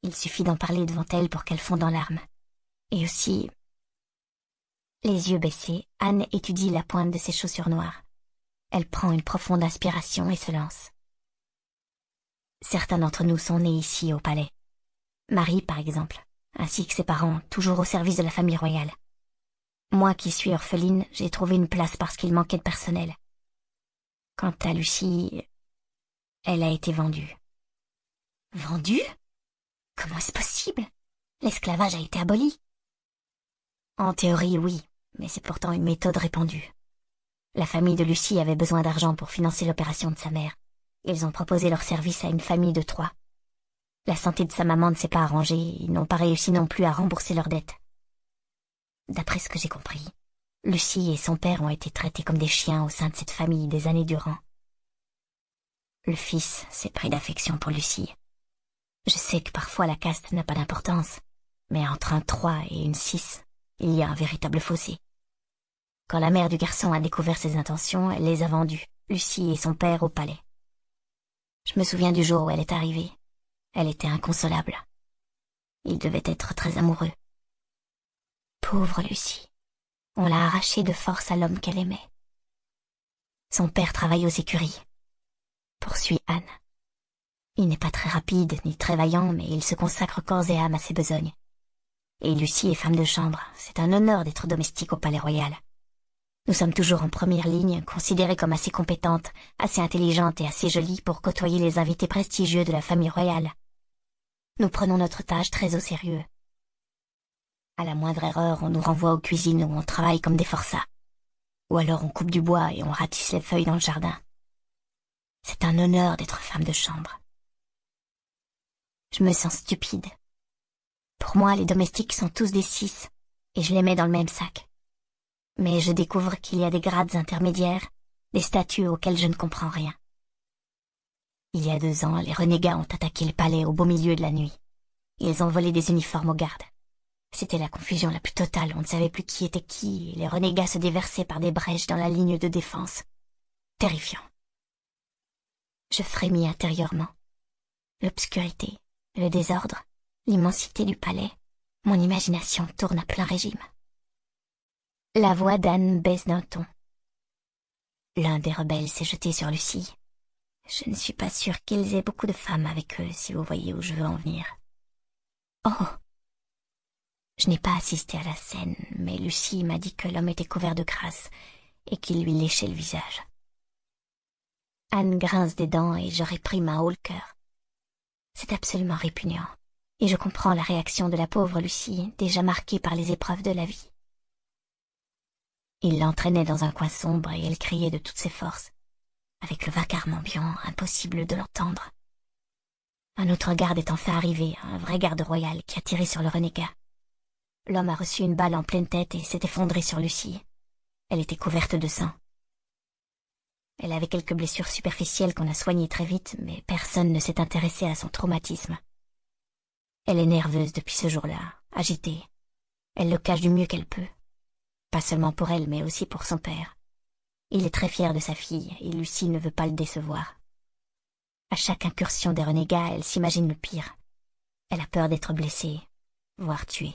Il suffit d'en parler devant elle pour qu'elle fonde en larmes. Et aussi... Les yeux baissés, Anne étudie la pointe de ses chaussures noires. Elle prend une profonde inspiration et se lance. Certains d'entre nous sont nés ici, au palais. Marie, par exemple, ainsi que ses parents, toujours au service de la famille royale. Moi qui suis orpheline, j'ai trouvé une place parce qu'il manquait de personnel. Quant à Lucie, elle a été vendue. Vendue Comment est-ce possible L'esclavage a été aboli. En théorie, oui, mais c'est pourtant une méthode répandue. La famille de Lucie avait besoin d'argent pour financer l'opération de sa mère. Ils ont proposé leur service à une famille de trois. La santé de sa maman ne s'est pas arrangée, ils n'ont pas réussi non plus à rembourser leurs dettes. D'après ce que j'ai compris, Lucie et son père ont été traités comme des chiens au sein de cette famille des années durant. Le fils s'est pris d'affection pour Lucie. Je sais que parfois la caste n'a pas d'importance, mais entre un 3 et une 6, il y a un véritable fossé. Quand la mère du garçon a découvert ses intentions, elle les a vendues, Lucie et son père, au palais. Je me souviens du jour où elle est arrivée. Elle était inconsolable. Il devait être très amoureux. Pauvre Lucie. On l'a arrachée de force à l'homme qu'elle aimait. Son père travaille aux écuries, poursuit Anne. Il n'est pas très rapide ni très vaillant, mais il se consacre corps et âme à ses besognes. Et Lucie est femme de chambre, c'est un honneur d'être domestique au Palais Royal. Nous sommes toujours en première ligne, considérées comme assez compétentes, assez intelligentes et assez jolies pour côtoyer les invités prestigieux de la famille royale. Nous prenons notre tâche très au sérieux. À la moindre erreur, on nous renvoie aux cuisines où on travaille comme des forçats. Ou alors on coupe du bois et on ratisse les feuilles dans le jardin. C'est un honneur d'être femme de chambre. Je me sens stupide. Pour moi, les domestiques sont tous des six, et je les mets dans le même sac. Mais je découvre qu'il y a des grades intermédiaires, des statues auxquelles je ne comprends rien. Il y a deux ans, les renégats ont attaqué le palais au beau milieu de la nuit. Ils ont volé des uniformes aux gardes. C'était la confusion la plus totale, on ne savait plus qui était qui, et les renégats se déversaient par des brèches dans la ligne de défense. Terrifiant. Je frémis intérieurement. L'obscurité, le désordre, l'immensité du palais, mon imagination tourne à plein régime. La voix d'Anne baisse d'un ton. L'un des rebelles s'est jeté sur Lucie. Je ne suis pas sûre qu'ils aient beaucoup de femmes avec eux, si vous voyez où je veux en venir. Oh je n'ai pas assisté à la scène, mais Lucie m'a dit que l'homme était couvert de crasse et qu'il lui léchait le visage. Anne grince des dents et je réprime ma haut le cœur. C'est absolument répugnant, et je comprends la réaction de la pauvre Lucie, déjà marquée par les épreuves de la vie. Il l'entraînait dans un coin sombre et elle criait de toutes ses forces. Avec le vacarme ambiant, impossible de l'entendre. Un autre garde est enfin arrivé, un vrai garde royal qui a tiré sur le renégat. L'homme a reçu une balle en pleine tête et s'est effondré sur Lucie. Elle était couverte de sang. Elle avait quelques blessures superficielles qu'on a soignées très vite, mais personne ne s'est intéressé à son traumatisme. Elle est nerveuse depuis ce jour-là, agitée. Elle le cache du mieux qu'elle peut. Pas seulement pour elle, mais aussi pour son père. Il est très fier de sa fille, et Lucie ne veut pas le décevoir. À chaque incursion des renégats, elle s'imagine le pire. Elle a peur d'être blessée, voire tuée.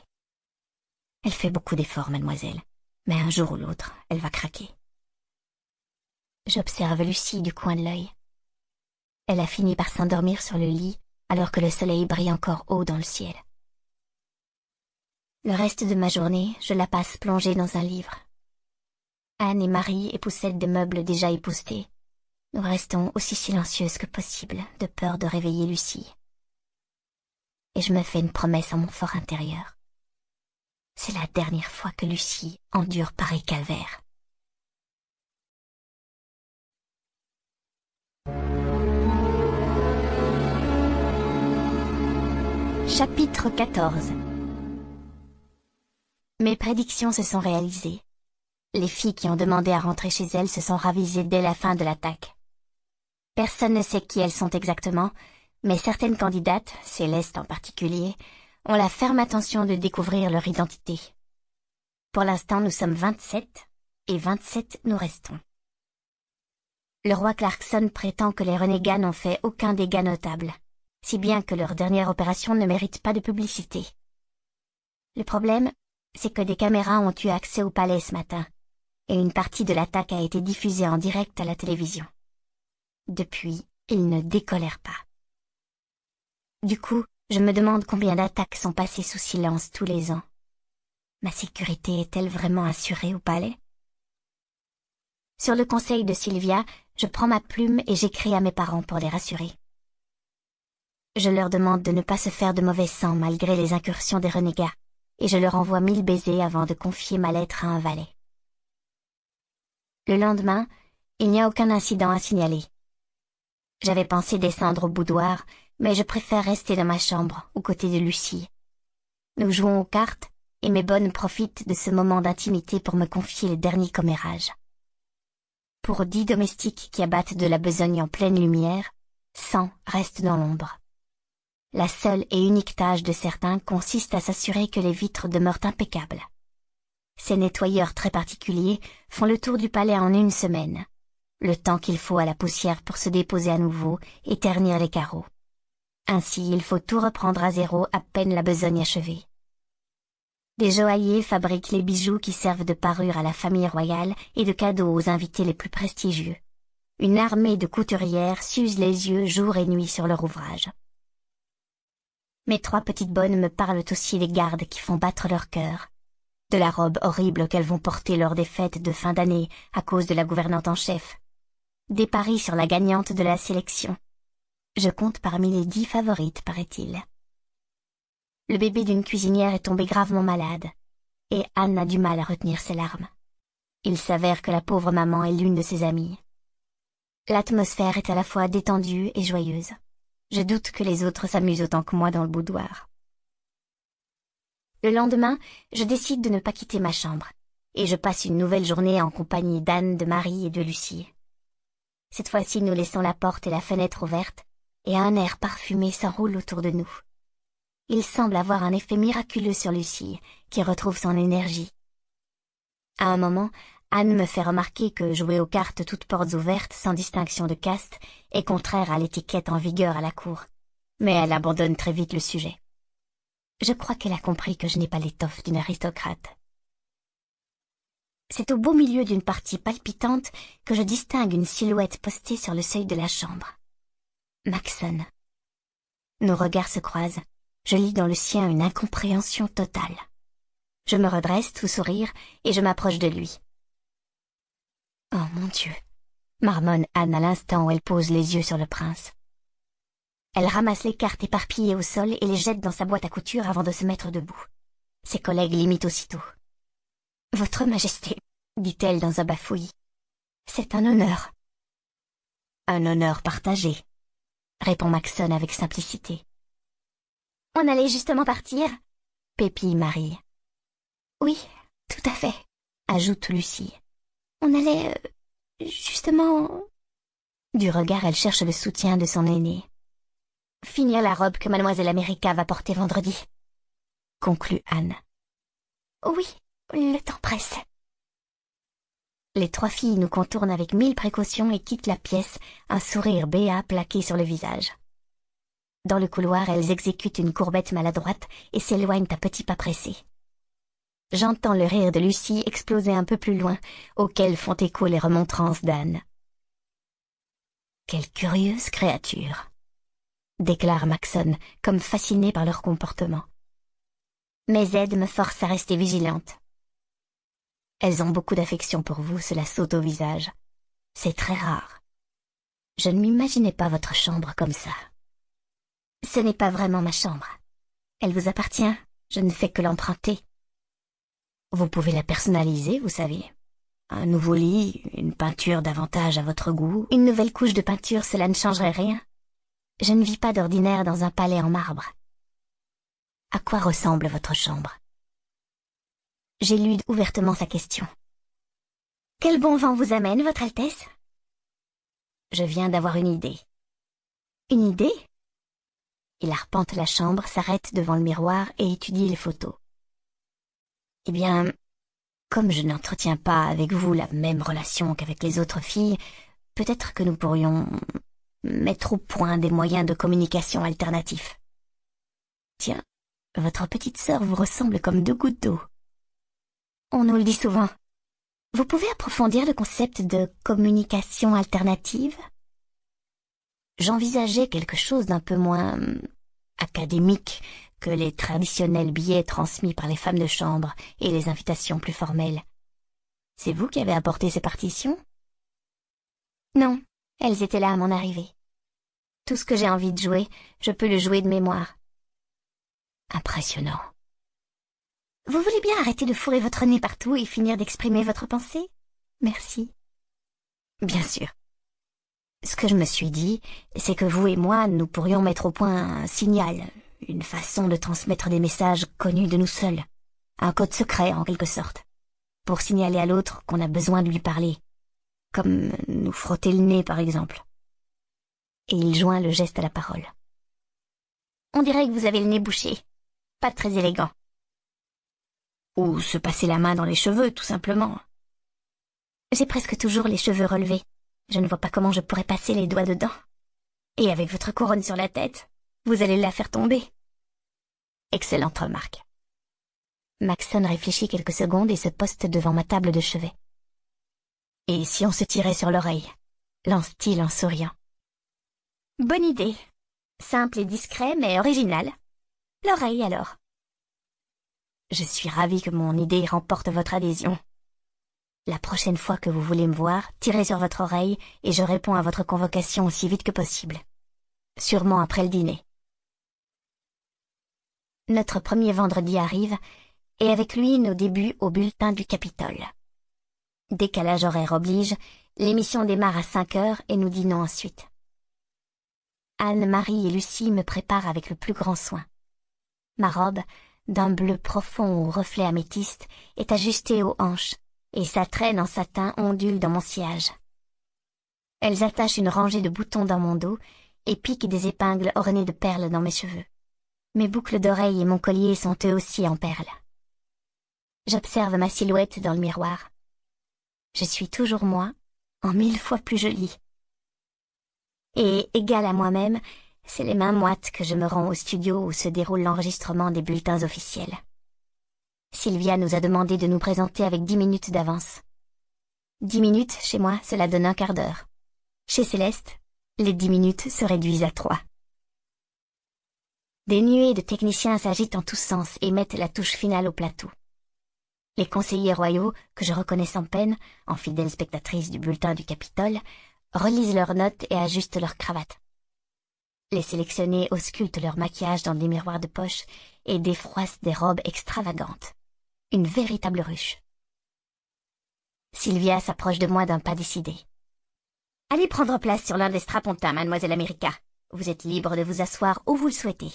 Elle fait beaucoup d'efforts, mademoiselle, mais un jour ou l'autre, elle va craquer. J'observe Lucie du coin de l'œil. Elle a fini par s'endormir sur le lit alors que le soleil brille encore haut dans le ciel. Le reste de ma journée, je la passe plongée dans un livre. Anne et Marie époussettent des meubles déjà époussetés. Nous restons aussi silencieuses que possible, de peur de réveiller Lucie. Et je me fais une promesse en mon fort intérieur. C'est la dernière fois que Lucie endure pareil calvaire. Chapitre 14 Mes prédictions se sont réalisées. Les filles qui ont demandé à rentrer chez elles se sont ravisées dès la fin de l'attaque. Personne ne sait qui elles sont exactement, mais certaines candidates, Céleste en particulier, « On la ferme attention de découvrir leur identité. Pour l'instant, nous sommes 27, et 27 nous restons. Le roi Clarkson prétend que les renégats n'ont fait aucun dégât notable, si bien que leur dernière opération ne mérite pas de publicité. Le problème, c'est que des caméras ont eu accès au palais ce matin, et une partie de l'attaque a été diffusée en direct à la télévision. Depuis, ils ne décolèrent pas. Du coup, je me demande combien d'attaques sont passées sous silence tous les ans. Ma sécurité est-elle vraiment assurée au palais Sur le conseil de Sylvia, je prends ma plume et j'écris à mes parents pour les rassurer. Je leur demande de ne pas se faire de mauvais sang malgré les incursions des renégats, et je leur envoie mille baisers avant de confier ma lettre à un valet. Le lendemain, il n'y a aucun incident à signaler. J'avais pensé descendre au boudoir, mais je préfère rester dans ma chambre, aux côtés de Lucie. Nous jouons aux cartes, et mes bonnes profitent de ce moment d'intimité pour me confier les derniers commérages. Pour dix domestiques qui abattent de la besogne en pleine lumière, cent restent dans l'ombre. La seule et unique tâche de certains consiste à s'assurer que les vitres demeurent impeccables. Ces nettoyeurs très particuliers font le tour du palais en une semaine, le temps qu'il faut à la poussière pour se déposer à nouveau et ternir les carreaux. Ainsi il faut tout reprendre à zéro à peine la besogne achevée. Des joailliers fabriquent les bijoux qui servent de parure à la famille royale et de cadeaux aux invités les plus prestigieux. Une armée de couturières s'use les yeux jour et nuit sur leur ouvrage. Mes trois petites bonnes me parlent aussi des gardes qui font battre leur cœur. De la robe horrible qu'elles vont porter lors des fêtes de fin d'année à cause de la gouvernante en chef. Des paris sur la gagnante de la sélection. Je compte parmi les dix favorites, paraît-il. Le bébé d'une cuisinière est tombé gravement malade, et Anne a du mal à retenir ses larmes. Il s'avère que la pauvre maman est l'une de ses amies. L'atmosphère est à la fois détendue et joyeuse. Je doute que les autres s'amusent autant que moi dans le boudoir. Le lendemain, je décide de ne pas quitter ma chambre, et je passe une nouvelle journée en compagnie d'Anne, de Marie et de Lucie. Cette fois-ci, nous laissons la porte et la fenêtre ouvertes, et un air parfumé s'enroule autour de nous. Il semble avoir un effet miraculeux sur Lucie, qui retrouve son énergie. À un moment, Anne me fait remarquer que jouer aux cartes toutes portes ouvertes sans distinction de caste est contraire à l'étiquette en vigueur à la cour. Mais elle abandonne très vite le sujet. Je crois qu'elle a compris que je n'ai pas l'étoffe d'une aristocrate. C'est au beau milieu d'une partie palpitante que je distingue une silhouette postée sur le seuil de la chambre. Maxon. Nos regards se croisent. Je lis dans le sien une incompréhension totale. Je me redresse tout sourire et je m'approche de lui. Oh mon Dieu, marmonne Anne à l'instant où elle pose les yeux sur le prince. Elle ramasse les cartes éparpillées au sol et les jette dans sa boîte à couture avant de se mettre debout. Ses collègues l'imitent aussitôt. Votre Majesté, dit-elle dans un bafouillis, c'est un honneur. Un honneur partagé, répond Maxon avec simplicité. On allait justement partir, pépille Marie. Oui, tout à fait, ajoute Lucie. On allait... Euh, justement... Du regard, elle cherche le soutien de son aîné. Finir la robe que mademoiselle America va porter vendredi, conclut Anne. Oui, le temps presse. Les trois filles nous contournent avec mille précautions et quittent la pièce, un sourire béat plaqué sur le visage. Dans le couloir, elles exécutent une courbette maladroite et s'éloignent à petits pas pressés. J'entends le rire de Lucie exploser un peu plus loin, auquel font écho les remontrances d'Anne. Quelle curieuse créature déclare Maxon, comme fasciné par leur comportement. Mais Z me force à rester vigilante. Elles ont beaucoup d'affection pour vous, cela saute au visage. C'est très rare. Je ne m'imaginais pas votre chambre comme ça. Ce n'est pas vraiment ma chambre. Elle vous appartient, je ne fais que l'emprunter. Vous pouvez la personnaliser, vous savez. Un nouveau lit, une peinture davantage à votre goût, une nouvelle couche de peinture, cela ne changerait rien. Je ne vis pas d'ordinaire dans un palais en marbre. À quoi ressemble votre chambre j'élude ouvertement sa question. Quel bon vent vous amène, Votre Altesse Je viens d'avoir une idée. Une idée Il arpente la chambre, s'arrête devant le miroir et étudie les photos. Eh bien, comme je n'entretiens pas avec vous la même relation qu'avec les autres filles, peut-être que nous pourrions mettre au point des moyens de communication alternatifs. Tiens, votre petite sœur vous ressemble comme deux gouttes d'eau. On nous le dit souvent. Vous pouvez approfondir le concept de communication alternative J'envisageais quelque chose d'un peu moins hum, académique que les traditionnels billets transmis par les femmes de chambre et les invitations plus formelles. C'est vous qui avez apporté ces partitions Non, elles étaient là à mon arrivée. Tout ce que j'ai envie de jouer, je peux le jouer de mémoire. Impressionnant. Vous voulez bien arrêter de fourrer votre nez partout et finir d'exprimer votre pensée Merci. Bien sûr. Ce que je me suis dit, c'est que vous et moi, nous pourrions mettre au point un signal, une façon de transmettre des messages connus de nous seuls, un code secret en quelque sorte, pour signaler à l'autre qu'on a besoin de lui parler, comme nous frotter le nez par exemple. Et il joint le geste à la parole. On dirait que vous avez le nez bouché. Pas très élégant. Ou se passer la main dans les cheveux, tout simplement. J'ai presque toujours les cheveux relevés. Je ne vois pas comment je pourrais passer les doigts dedans. Et avec votre couronne sur la tête, vous allez la faire tomber. Excellente remarque. Maxon réfléchit quelques secondes et se poste devant ma table de chevet. Et si on se tirait sur l'oreille lance-t-il en souriant. Bonne idée. Simple et discret, mais original. L'oreille alors. Je suis ravie que mon idée remporte votre adhésion. La prochaine fois que vous voulez me voir, tirez sur votre oreille, et je réponds à votre convocation aussi vite que possible. Sûrement après le dîner. Notre premier vendredi arrive, et avec lui nos débuts au bulletin du Capitole. Décalage horaire oblige, l'émission démarre à 5 heures et nous dînons ensuite. Anne-Marie et Lucie me préparent avec le plus grand soin. Ma robe, d'un bleu profond au reflet améthyste, est ajustée aux hanches, et sa traîne en satin ondule dans mon sillage. Elles attachent une rangée de boutons dans mon dos, et piquent des épingles ornées de perles dans mes cheveux. Mes boucles d'oreilles et mon collier sont eux aussi en perles. J'observe ma silhouette dans le miroir. Je suis toujours moi, en mille fois plus jolie. Et, égale à moi-même, c'est les mains moites que je me rends au studio où se déroule l'enregistrement des bulletins officiels. Sylvia nous a demandé de nous présenter avec dix minutes d'avance. Dix minutes, chez moi, cela donne un quart d'heure. Chez Céleste, les dix minutes se réduisent à trois. Des nuées de techniciens s'agitent en tous sens et mettent la touche finale au plateau. Les conseillers royaux, que je reconnais sans peine, en fidèles spectatrices du bulletin du Capitole, relisent leurs notes et ajustent leurs cravates. Les sélectionnés auscultent leur maquillage dans des miroirs de poche et défroissent des robes extravagantes. Une véritable ruche. Sylvia s'approche de moi d'un pas décidé. Allez prendre place sur l'un des strapontins, mademoiselle America. Vous êtes libre de vous asseoir où vous le souhaitez.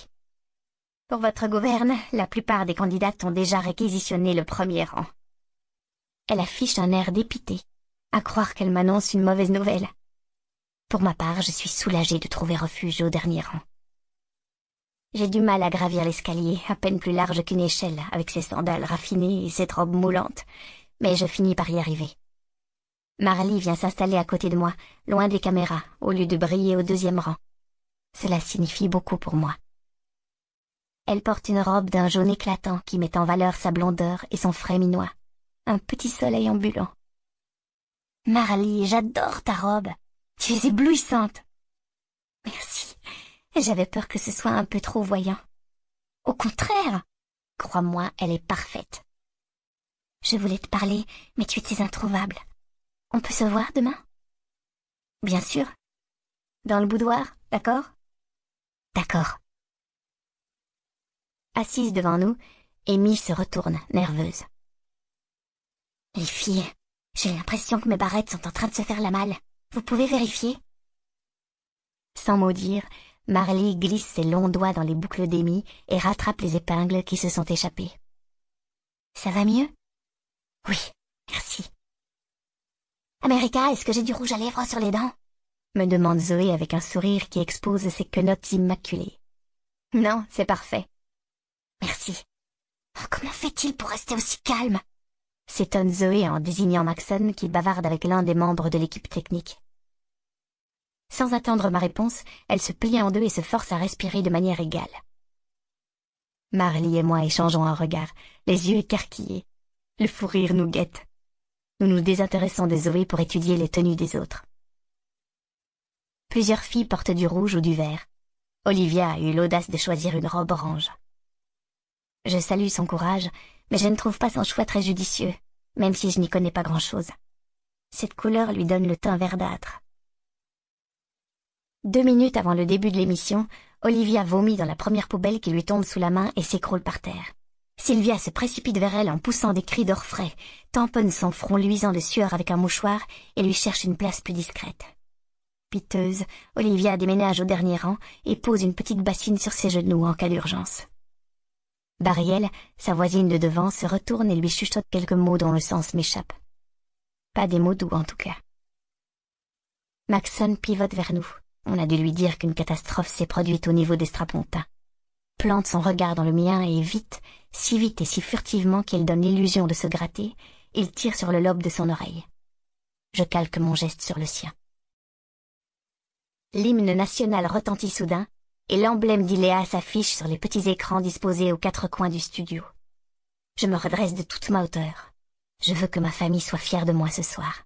Pour votre gouverne, la plupart des candidates ont déjà réquisitionné le premier rang. Elle affiche un air dépité, à croire qu'elle m'annonce une mauvaise nouvelle. Pour ma part, je suis soulagée de trouver refuge au dernier rang. J'ai du mal à gravir l'escalier, à peine plus large qu'une échelle, avec ses sandales raffinées et cette robe moulante, mais je finis par y arriver. Marley vient s'installer à côté de moi, loin des caméras, au lieu de briller au deuxième rang. Cela signifie beaucoup pour moi. Elle porte une robe d'un jaune éclatant qui met en valeur sa blondeur et son frais minois. Un petit soleil ambulant. Marley, j'adore ta robe. Tu es éblouissante. Merci. J'avais peur que ce soit un peu trop voyant. Au contraire. Crois-moi, elle est parfaite. Je voulais te parler, mais tu étais introuvable. On peut se voir demain Bien sûr. Dans le boudoir, d'accord D'accord. Assise devant nous, Amy se retourne, nerveuse. Les filles, j'ai l'impression que mes barrettes sont en train de se faire la malle. Vous pouvez vérifier Sans mot dire, Marley glisse ses longs doigts dans les boucles d'émis et rattrape les épingles qui se sont échappées. Ça va mieux Oui, merci. America, est-ce que j'ai du rouge à lèvres sur les dents me demande Zoé avec un sourire qui expose ses quenottes immaculées. Non, c'est parfait. Merci. Oh, comment fait-il pour rester aussi calme s'étonne Zoé en désignant Maxon qui bavarde avec l'un des membres de l'équipe technique. Sans attendre ma réponse, elle se plie en deux et se force à respirer de manière égale. Marley et moi échangeons un regard, les yeux écarquillés. Le fou rire nous guette. Nous nous désintéressons de Zoé pour étudier les tenues des autres. Plusieurs filles portent du rouge ou du vert. Olivia a eu l'audace de choisir une robe orange. Je salue son courage mais je ne trouve pas son choix très judicieux, même si je n'y connais pas grand-chose. Cette couleur lui donne le teint verdâtre. Deux minutes avant le début de l'émission, Olivia vomit dans la première poubelle qui lui tombe sous la main et s'écroule par terre. Sylvia se précipite vers elle en poussant des cris d'orfraie, tamponne son front luisant de sueur avec un mouchoir et lui cherche une place plus discrète. Piteuse, Olivia déménage au dernier rang et pose une petite bassine sur ses genoux en cas d'urgence. Bariel, sa voisine de devant, se retourne et lui chuchote quelques mots dont le sens m'échappe. Pas des mots doux en tout cas. Maxon pivote vers nous. On a dû lui dire qu'une catastrophe s'est produite au niveau des strapontins. Plante son regard dans le mien et vite, si vite et si furtivement qu'il donne l'illusion de se gratter, il tire sur le lobe de son oreille. Je calque mon geste sur le sien. L'hymne national retentit soudain, et l'emblème d'Iléa s'affiche sur les petits écrans disposés aux quatre coins du studio. Je me redresse de toute ma hauteur. Je veux que ma famille soit fière de moi ce soir.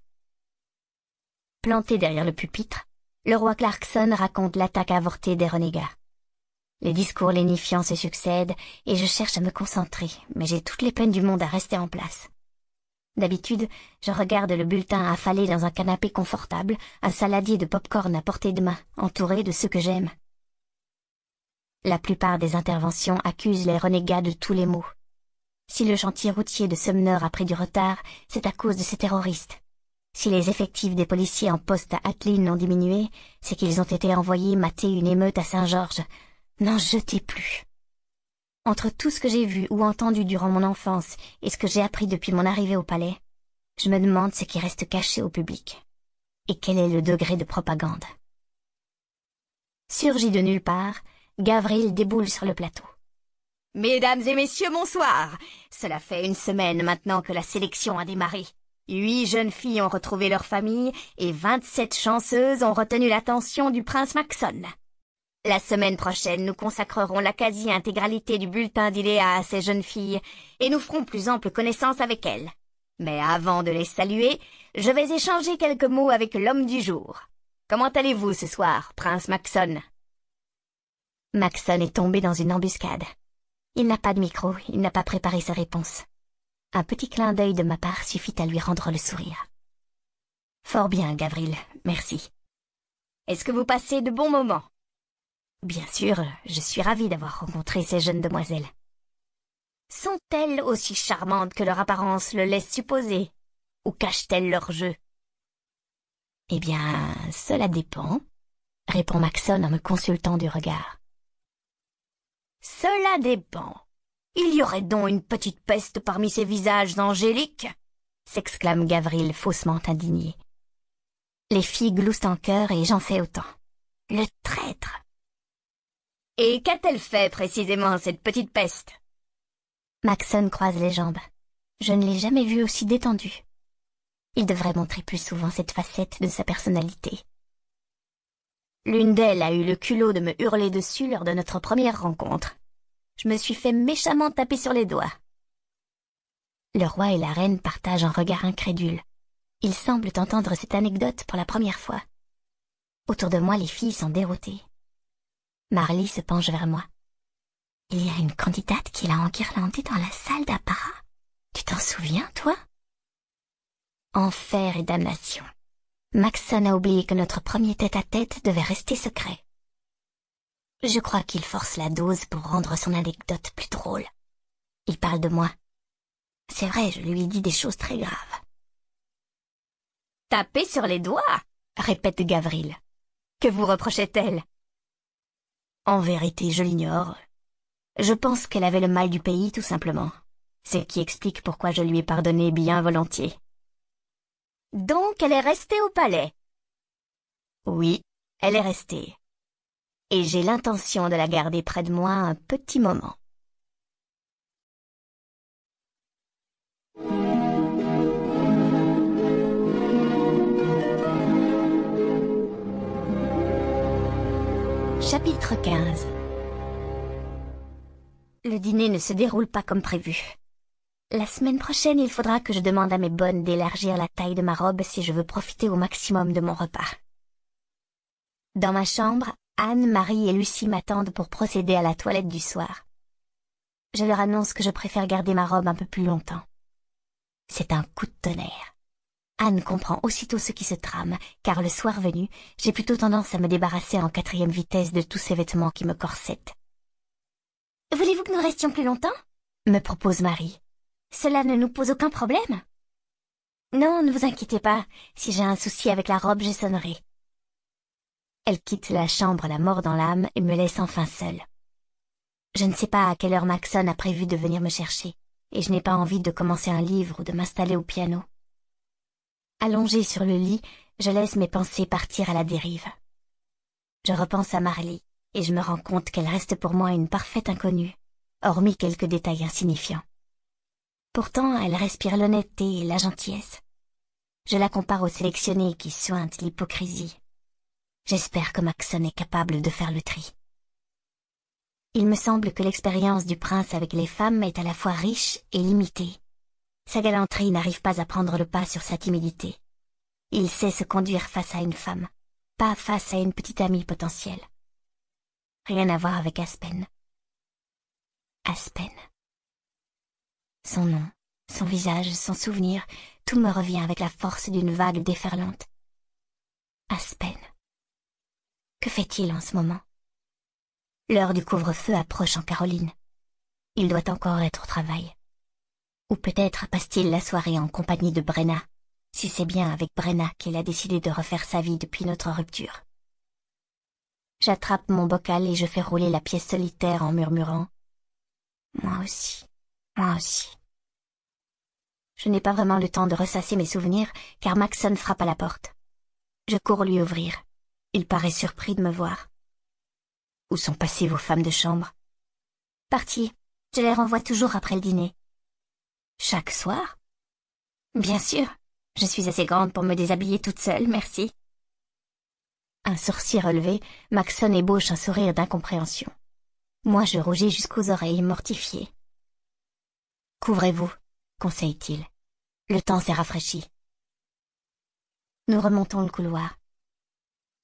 Planté derrière le pupitre, le roi Clarkson raconte l'attaque avortée des renégats. Les discours lénifiants se succèdent et je cherche à me concentrer, mais j'ai toutes les peines du monde à rester en place. D'habitude, je regarde le bulletin affalé dans un canapé confortable, un saladier de pop-corn à portée de main, entouré de ceux que j'aime la plupart des interventions accusent les renégats de tous les maux. Si le chantier routier de Sumner a pris du retard, c'est à cause de ces terroristes. Si les effectifs des policiers en poste à Athline n'ont diminué, c'est qu'ils ont été envoyés mater une émeute à Saint-Georges. N'en jetez plus. Entre tout ce que j'ai vu ou entendu durant mon enfance et ce que j'ai appris depuis mon arrivée au palais, je me demande ce qui reste caché au public. Et quel est le degré de propagande Surgit de nulle part, Gavril déboule sur le plateau. Mesdames et messieurs, bonsoir Cela fait une semaine maintenant que la sélection a démarré. Huit jeunes filles ont retrouvé leur famille et vingt-sept chanceuses ont retenu l'attention du prince Maxon. La semaine prochaine, nous consacrerons la quasi-intégralité du bulletin d'Iléa à ces jeunes filles et nous ferons plus ample connaissance avec elles. Mais avant de les saluer, je vais échanger quelques mots avec l'homme du jour. Comment allez-vous ce soir, prince Maxon Maxon est tombé dans une embuscade. Il n'a pas de micro, il n'a pas préparé sa réponse. Un petit clin d'œil de ma part suffit à lui rendre le sourire. Fort bien, Gavril, merci. Est-ce que vous passez de bons moments Bien sûr, je suis ravie d'avoir rencontré ces jeunes demoiselles. Sont-elles aussi charmantes que leur apparence le laisse supposer Ou cachent-elles leur jeu Eh bien, cela dépend, répond Maxon en me consultant du regard. Cela dépend. Il y aurait donc une petite peste parmi ces visages angéliques s'exclame Gavril, faussement indigné. Les filles gloussent en cœur et j'en sais autant. Le traître Et qu'a-t-elle fait précisément, cette petite peste Maxon croise les jambes. Je ne l'ai jamais vu aussi détendu. Il devrait montrer plus souvent cette facette de sa personnalité. L'une d'elles a eu le culot de me hurler dessus lors de notre première rencontre. Je me suis fait méchamment taper sur les doigts. Le roi et la reine partagent un regard incrédule. Ils semblent entendre cette anecdote pour la première fois. Autour de moi, les filles sont déroutées. Marly se penche vers moi. Il y a une candidate qui l'a enguirlandée dans la salle d'apparat. Tu t'en souviens, toi Enfer et damnation. Maxson a oublié que notre premier tête-à-tête devait rester secret. Je crois qu'il force la dose pour rendre son anecdote plus drôle. Il parle de moi. C'est vrai, je lui ai dit des choses très graves. Tapez sur les doigts, répète Gavril. Que vous reprochait-elle En vérité, je l'ignore. Je pense qu'elle avait le mal du pays, tout simplement. Ce qui explique pourquoi je lui ai pardonné bien volontiers. Donc elle est restée au palais Oui, elle est restée. Et j'ai l'intention de la garder près de moi un petit moment. Chapitre 15 Le dîner ne se déroule pas comme prévu. La semaine prochaine, il faudra que je demande à mes bonnes d'élargir la taille de ma robe si je veux profiter au maximum de mon repas. Dans ma chambre, Anne, Marie et Lucie m'attendent pour procéder à la toilette du soir. Je leur annonce que je préfère garder ma robe un peu plus longtemps. C'est un coup de tonnerre. Anne comprend aussitôt ce qui se trame, car le soir venu, j'ai plutôt tendance à me débarrasser en quatrième vitesse de tous ces vêtements qui me corsettent. Voulez-vous que nous restions plus longtemps me propose Marie. Cela ne nous pose aucun problème Non, ne vous inquiétez pas. Si j'ai un souci avec la robe, je sonnerai. Elle quitte la chambre la mort dans l'âme et me laisse enfin seule. Je ne sais pas à quelle heure Maxon a prévu de venir me chercher, et je n'ai pas envie de commencer un livre ou de m'installer au piano. Allongée sur le lit, je laisse mes pensées partir à la dérive. Je repense à Marley, et je me rends compte qu'elle reste pour moi une parfaite inconnue, hormis quelques détails insignifiants. Pourtant, elle respire l'honnêteté et la gentillesse. Je la compare aux sélectionnés qui sointent l'hypocrisie. J'espère que Maxon est capable de faire le tri. Il me semble que l'expérience du prince avec les femmes est à la fois riche et limitée. Sa galanterie n'arrive pas à prendre le pas sur sa timidité. Il sait se conduire face à une femme, pas face à une petite amie potentielle. Rien à voir avec Aspen. Aspen. Son nom, son visage, son souvenir, tout me revient avec la force d'une vague déferlante. Aspen. Que fait-il en ce moment L'heure du couvre-feu approche en Caroline. Il doit encore être au travail. Ou peut-être passe-t-il la soirée en compagnie de Brenna, si c'est bien avec Brenna qu'il a décidé de refaire sa vie depuis notre rupture. J'attrape mon bocal et je fais rouler la pièce solitaire en murmurant ⁇ Moi aussi, moi aussi ⁇ je n'ai pas vraiment le temps de ressasser mes souvenirs, car Maxon frappe à la porte. Je cours lui ouvrir. Il paraît surpris de me voir. Où sont passées vos femmes de chambre Parties. Je les renvoie toujours après le dîner. Chaque soir Bien sûr. Je suis assez grande pour me déshabiller toute seule, merci. Un sourcil relevé, Maxon ébauche un sourire d'incompréhension. Moi je rougis jusqu'aux oreilles mortifiée. Couvrez-vous, conseille-t-il. Le temps s'est rafraîchi. Nous remontons le couloir.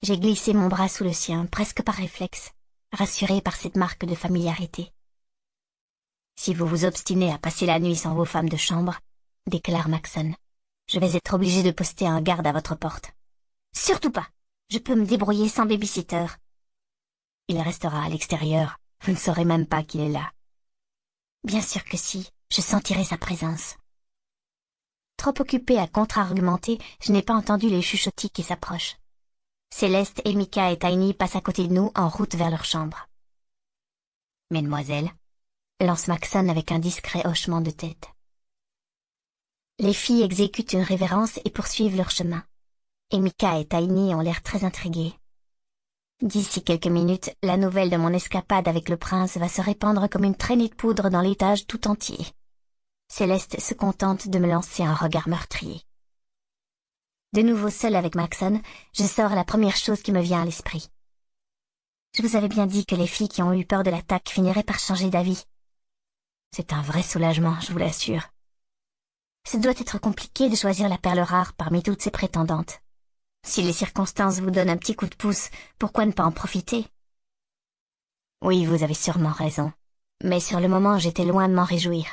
J'ai glissé mon bras sous le sien, presque par réflexe, rassuré par cette marque de familiarité. Si vous vous obstinez à passer la nuit sans vos femmes de chambre, déclare Maxon, je vais être obligé de poster un garde à votre porte. Surtout pas. Je peux me débrouiller sans babysitter. Il restera à l'extérieur. Vous ne saurez même pas qu'il est là. Bien sûr que si, je sentirai sa présence. Trop occupée à contre-argumenter, je n'ai pas entendu les chuchotis qui s'approchent. Céleste, Emika et Tiny passent à côté de nous en route vers leur chambre. Mesdemoiselles, lance Maxon avec un discret hochement de tête. Les filles exécutent une révérence et poursuivent leur chemin. Emika et Tiny ont l'air très intriguées. D'ici quelques minutes, la nouvelle de mon escapade avec le prince va se répandre comme une traînée de poudre dans l'étage tout entier. Céleste se contente de me lancer un regard meurtrier. De nouveau seule avec Maxon, je sors la première chose qui me vient à l'esprit. Je vous avais bien dit que les filles qui ont eu peur de l'attaque finiraient par changer d'avis. C'est un vrai soulagement, je vous l'assure. Ce doit être compliqué de choisir la perle rare parmi toutes ces prétendantes. Si les circonstances vous donnent un petit coup de pouce, pourquoi ne pas en profiter Oui, vous avez sûrement raison. Mais sur le moment, j'étais loin de m'en réjouir.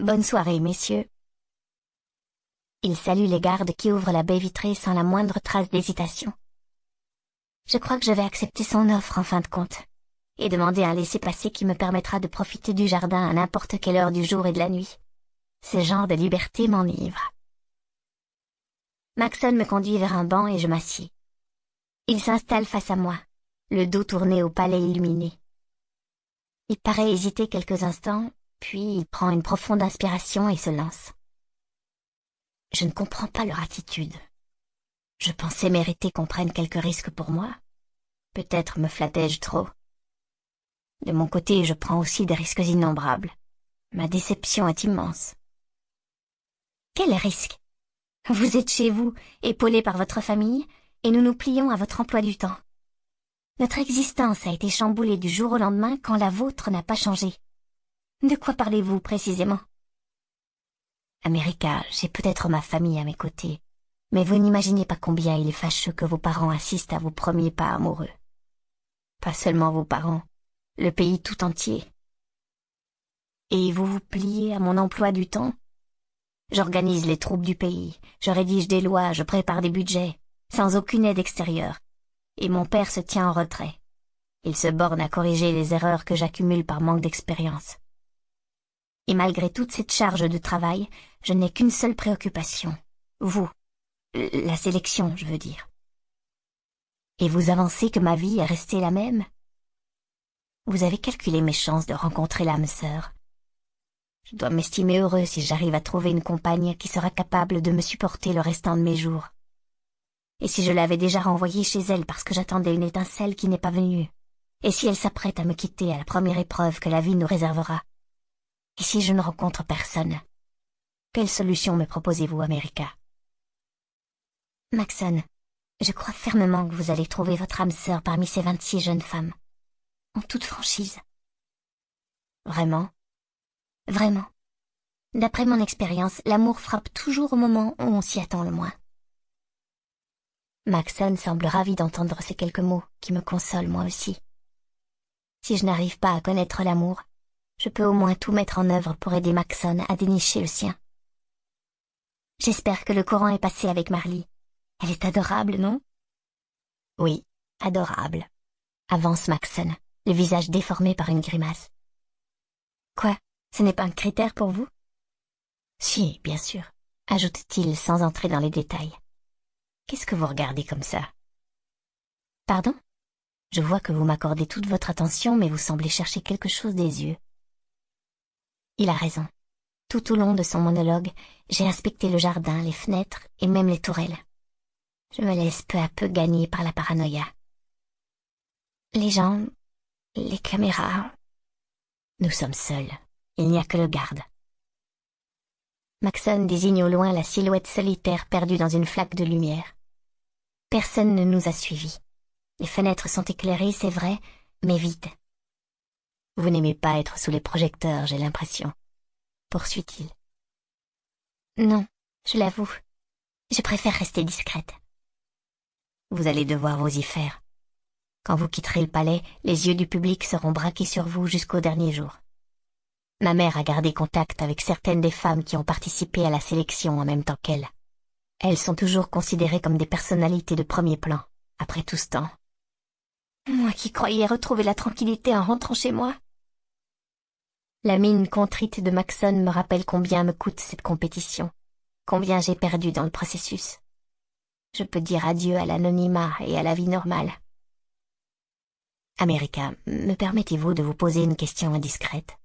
Bonne soirée, messieurs. Il salue les gardes qui ouvrent la baie vitrée sans la moindre trace d'hésitation. Je crois que je vais accepter son offre en fin de compte, et demander un laissez-passer qui me permettra de profiter du jardin à n'importe quelle heure du jour et de la nuit. Ce genre de liberté m'enivre. Maxon me conduit vers un banc et je m'assieds. Il s'installe face à moi, le dos tourné au palais illuminé. Il paraît hésiter quelques instants, puis il prend une profonde inspiration et se lance. Je ne comprends pas leur attitude. Je pensais mériter qu'on prenne quelques risques pour moi. Peut-être me flattais-je trop. De mon côté, je prends aussi des risques innombrables. Ma déception est immense. Quel risque Vous êtes chez vous, épaulé par votre famille, et nous nous plions à votre emploi du temps. Notre existence a été chamboulée du jour au lendemain quand la vôtre n'a pas changé. De quoi parlez-vous précisément America, j'ai peut-être ma famille à mes côtés, mais vous n'imaginez pas combien il est fâcheux que vos parents assistent à vos premiers pas amoureux. Pas seulement vos parents, le pays tout entier. Et vous vous pliez à mon emploi du temps J'organise les troupes du pays, je rédige des lois, je prépare des budgets, sans aucune aide extérieure. Et mon père se tient en retrait. Il se borne à corriger les erreurs que j'accumule par manque d'expérience. Et malgré toute cette charge de travail, je n'ai qu'une seule préoccupation. Vous. La sélection, je veux dire. Et vous avancez que ma vie est restée la même Vous avez calculé mes chances de rencontrer l'âme sœur. Je dois m'estimer heureux si j'arrive à trouver une compagne qui sera capable de me supporter le restant de mes jours. Et si je l'avais déjà renvoyée chez elle parce que j'attendais une étincelle qui n'est pas venue Et si elle s'apprête à me quitter à la première épreuve que la vie nous réservera et si je ne rencontre personne Quelle solution me proposez-vous, America Maxon, je crois fermement que vous allez trouver votre âme sœur parmi ces vingt-six jeunes femmes. En toute franchise. Vraiment Vraiment. D'après mon expérience, l'amour frappe toujours au moment où on s'y attend le moins. Maxon semble ravi d'entendre ces quelques mots qui me consolent moi aussi. Si je n'arrive pas à connaître l'amour, je peux au moins tout mettre en œuvre pour aider Maxon à dénicher le sien. J'espère que le courant est passé avec Marley. Elle est adorable, non Oui, adorable. Avance Maxon, le visage déformé par une grimace. Quoi Ce n'est pas un critère pour vous Si, bien sûr, ajoute-t-il sans entrer dans les détails. Qu'est-ce que vous regardez comme ça Pardon Je vois que vous m'accordez toute votre attention, mais vous semblez chercher quelque chose des yeux. Il a raison. Tout au long de son monologue, j'ai inspecté le jardin, les fenêtres et même les tourelles. Je me laisse peu à peu gagner par la paranoïa. Les gens, les caméras. Nous sommes seuls. Il n'y a que le garde. Maxon désigne au loin la silhouette solitaire perdue dans une flaque de lumière. Personne ne nous a suivis. Les fenêtres sont éclairées, c'est vrai, mais vides. Vous n'aimez pas être sous les projecteurs, j'ai l'impression, poursuit-il. Non, je l'avoue. Je préfère rester discrète. Vous allez devoir vous y faire. Quand vous quitterez le palais, les yeux du public seront braqués sur vous jusqu'au dernier jour. Ma mère a gardé contact avec certaines des femmes qui ont participé à la sélection en même temps qu'elle. Elles sont toujours considérées comme des personnalités de premier plan, après tout ce temps. Moi qui croyais retrouver la tranquillité en rentrant chez moi, la mine contrite de Maxon me rappelle combien me coûte cette compétition, combien j'ai perdu dans le processus. Je peux dire adieu à l'anonymat et à la vie normale. America, me permettez-vous de vous poser une question indiscrète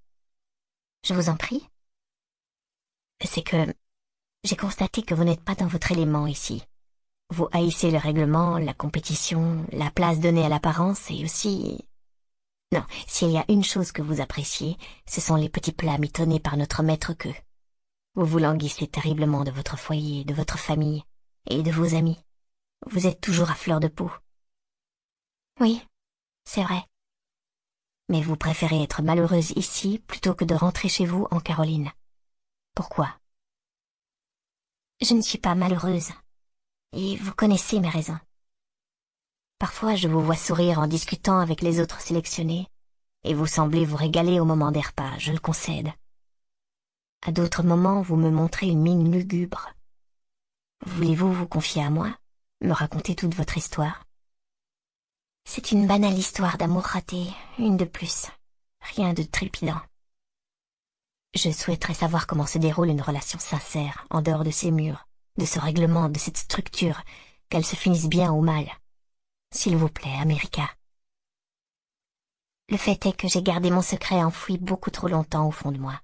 Je vous en prie. C'est que j'ai constaté que vous n'êtes pas dans votre élément ici. Vous haïssez le règlement, la compétition, la place donnée à l'apparence et aussi non, s'il y a une chose que vous appréciez, ce sont les petits plats mitonnés par notre maître queue. Vous vous languissez terriblement de votre foyer, de votre famille, et de vos amis. Vous êtes toujours à fleur de peau. Oui, c'est vrai. Mais vous préférez être malheureuse ici plutôt que de rentrer chez vous en Caroline. Pourquoi Je ne suis pas malheureuse. Et vous connaissez mes raisons. Parfois je vous vois sourire en discutant avec les autres sélectionnés, et vous semblez vous régaler au moment des repas, je le concède. À d'autres moments, vous me montrez une mine lugubre. Voulez-vous vous confier à moi Me raconter toute votre histoire C'est une banale histoire d'amour raté, une de plus. Rien de trépidant. Je souhaiterais savoir comment se déroule une relation sincère, en dehors de ces murs, de ce règlement, de cette structure, qu'elle se finisse bien ou mal. S'il vous plaît, America. Le fait est que j'ai gardé mon secret enfoui beaucoup trop longtemps au fond de moi,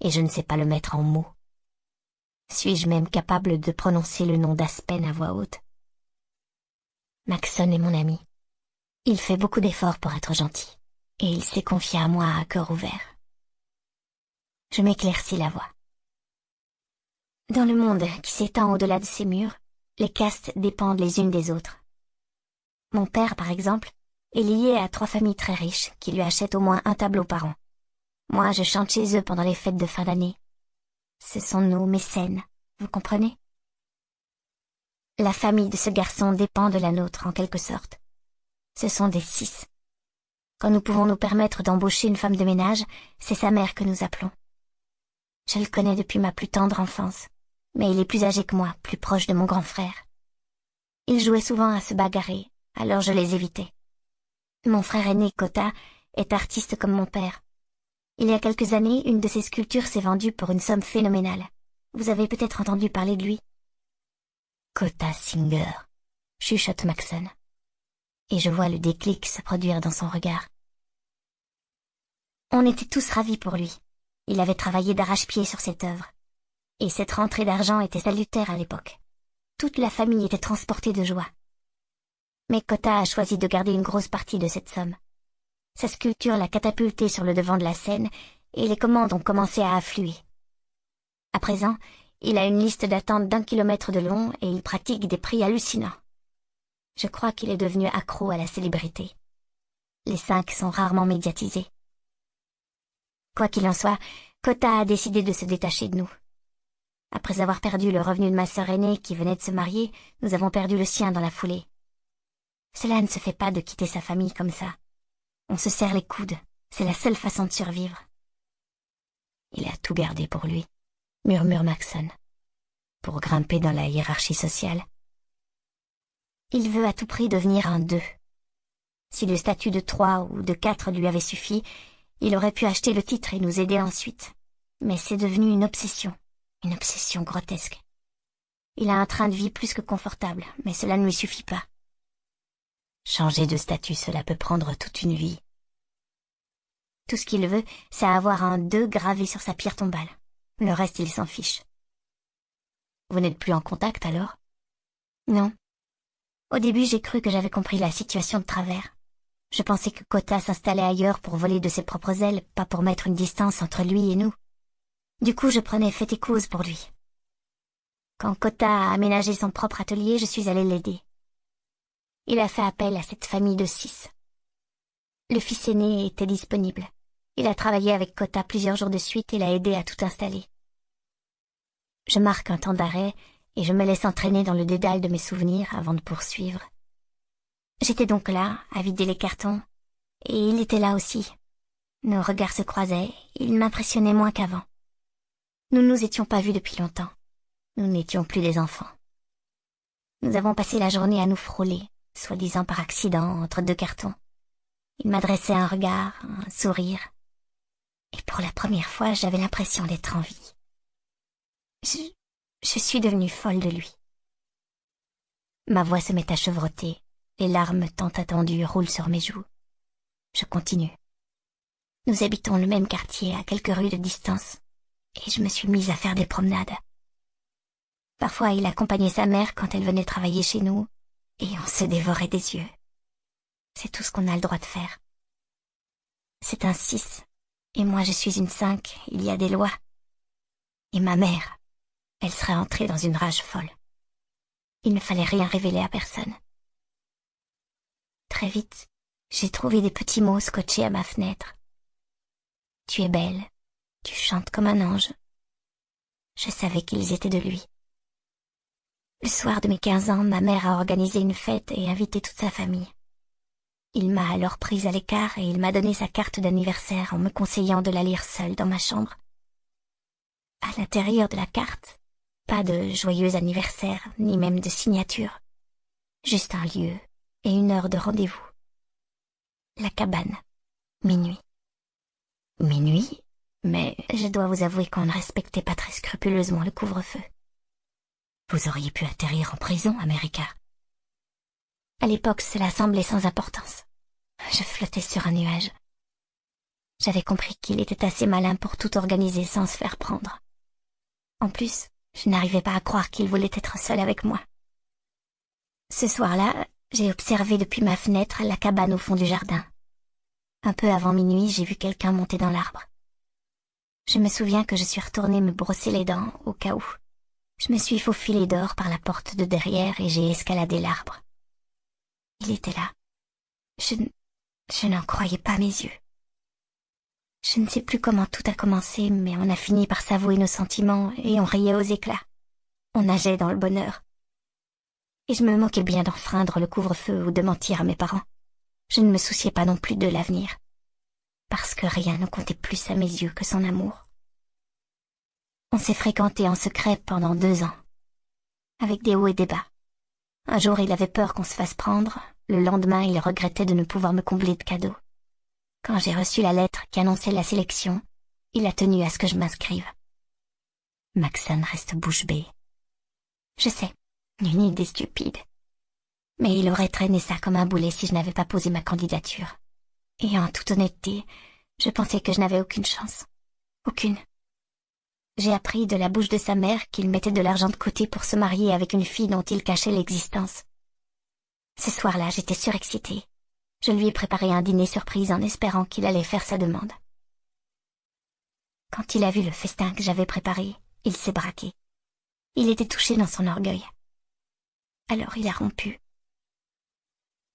et je ne sais pas le mettre en mots. Suis-je même capable de prononcer le nom d'Aspen à voix haute Maxon est mon ami. Il fait beaucoup d'efforts pour être gentil, et il s'est confié à moi à cœur ouvert. Je m'éclaircis la voix. Dans le monde qui s'étend au-delà de ces murs, les castes dépendent les unes des autres. Mon père, par exemple, est lié à trois familles très riches qui lui achètent au moins un tableau par an. Moi, je chante chez eux pendant les fêtes de fin d'année. Ce sont nos mécènes, vous comprenez La famille de ce garçon dépend de la nôtre, en quelque sorte. Ce sont des six. Quand nous pouvons nous permettre d'embaucher une femme de ménage, c'est sa mère que nous appelons. Je le connais depuis ma plus tendre enfance, mais il est plus âgé que moi, plus proche de mon grand frère. Il jouait souvent à se bagarrer, alors je les évitais. Mon frère aîné, Kota, est artiste comme mon père. Il y a quelques années, une de ses sculptures s'est vendue pour une somme phénoménale. Vous avez peut-être entendu parler de lui. Kota Singer, chuchote Maxon. Et je vois le déclic se produire dans son regard. On était tous ravis pour lui. Il avait travaillé d'arrache-pied sur cette œuvre. Et cette rentrée d'argent était salutaire à l'époque. Toute la famille était transportée de joie mais Cotta a choisi de garder une grosse partie de cette somme. Sa sculpture l'a catapulté sur le devant de la scène, et les commandes ont commencé à affluer. À présent, il a une liste d'attente d'un kilomètre de long et il pratique des prix hallucinants. Je crois qu'il est devenu accro à la célébrité. Les cinq sont rarement médiatisés. Quoi qu'il en soit, Kota a décidé de se détacher de nous. Après avoir perdu le revenu de ma sœur aînée qui venait de se marier, nous avons perdu le sien dans la foulée. Cela ne se fait pas de quitter sa famille comme ça. On se serre les coudes, c'est la seule façon de survivre. Il a tout gardé pour lui, murmure Maxon, pour grimper dans la hiérarchie sociale. Il veut à tout prix devenir un deux. Si le statut de trois ou de quatre lui avait suffi, il aurait pu acheter le titre et nous aider ensuite. Mais c'est devenu une obsession, une obsession grotesque. Il a un train de vie plus que confortable, mais cela ne lui suffit pas. Changer de statut, cela peut prendre toute une vie. Tout ce qu'il veut, c'est avoir un 2 gravé sur sa pierre tombale. Le reste, il s'en fiche. Vous n'êtes plus en contact alors Non. Au début, j'ai cru que j'avais compris la situation de travers. Je pensais que Kota s'installait ailleurs pour voler de ses propres ailes, pas pour mettre une distance entre lui et nous. Du coup, je prenais fait et cause pour lui. Quand Kota a aménagé son propre atelier, je suis allée l'aider. Il a fait appel à cette famille de six. Le fils aîné était disponible. Il a travaillé avec Cota plusieurs jours de suite et l'a aidé à tout installer. Je marque un temps d'arrêt et je me laisse entraîner dans le dédale de mes souvenirs avant de poursuivre. J'étais donc là, à vider les cartons, et il était là aussi. Nos regards se croisaient, il m'impressionnait moins qu'avant. Nous ne nous étions pas vus depuis longtemps. Nous n'étions plus des enfants. Nous avons passé la journée à nous frôler, soi-disant par accident, entre deux cartons. Il m'adressait un regard, un sourire. Et pour la première fois, j'avais l'impression d'être en vie. Je, je suis devenue folle de lui. Ma voix se met à chevroter. Les larmes tant attendues roulent sur mes joues. Je continue. Nous habitons le même quartier à quelques rues de distance, et je me suis mise à faire des promenades. Parfois, il accompagnait sa mère quand elle venait travailler chez nous, et on se dévorait des yeux. C'est tout ce qu'on a le droit de faire. C'est un six, et moi je suis une cinq, il y a des lois. Et ma mère, elle serait entrée dans une rage folle. Il ne fallait rien révéler à personne. Très vite, j'ai trouvé des petits mots scotchés à ma fenêtre. Tu es belle, tu chantes comme un ange. Je savais qu'ils étaient de lui. Le soir de mes quinze ans, ma mère a organisé une fête et invité toute sa famille. Il m'a alors prise à l'écart et il m'a donné sa carte d'anniversaire en me conseillant de la lire seule dans ma chambre. À l'intérieur de la carte, pas de joyeux anniversaire, ni même de signature. Juste un lieu et une heure de rendez-vous. La cabane. Minuit. Minuit Mais je dois vous avouer qu'on ne respectait pas très scrupuleusement le couvre-feu. Vous auriez pu atterrir en prison, America. À l'époque, cela semblait sans importance. Je flottais sur un nuage. J'avais compris qu'il était assez malin pour tout organiser sans se faire prendre. En plus, je n'arrivais pas à croire qu'il voulait être seul avec moi. Ce soir-là, j'ai observé depuis ma fenêtre la cabane au fond du jardin. Un peu avant minuit, j'ai vu quelqu'un monter dans l'arbre. Je me souviens que je suis retournée me brosser les dents, au cas où. Je me suis faufilé d'or par la porte de derrière et j'ai escaladé l'arbre. Il était là. Je, je n'en croyais pas mes yeux. Je ne sais plus comment tout a commencé, mais on a fini par s'avouer nos sentiments et on riait aux éclats. On nageait dans le bonheur. Et je me moquais bien d'enfreindre le couvre-feu ou de mentir à mes parents. Je ne me souciais pas non plus de l'avenir. Parce que rien ne comptait plus à mes yeux que son amour. On s'est fréquenté en secret pendant deux ans, avec des hauts et des bas. Un jour il avait peur qu'on se fasse prendre, le lendemain il regrettait de ne pouvoir me combler de cadeaux. Quand j'ai reçu la lettre qui annonçait la sélection, il a tenu à ce que je m'inscrive. Maxon reste bouche bée. Je sais, une idée stupide. Mais il aurait traîné ça comme un boulet si je n'avais pas posé ma candidature. Et en toute honnêteté, je pensais que je n'avais aucune chance. Aucune j'ai appris de la bouche de sa mère qu'il mettait de l'argent de côté pour se marier avec une fille dont il cachait l'existence. Ce soir-là, j'étais surexcitée. Je lui ai préparé un dîner surprise en espérant qu'il allait faire sa demande. Quand il a vu le festin que j'avais préparé, il s'est braqué. Il était touché dans son orgueil. Alors il a rompu.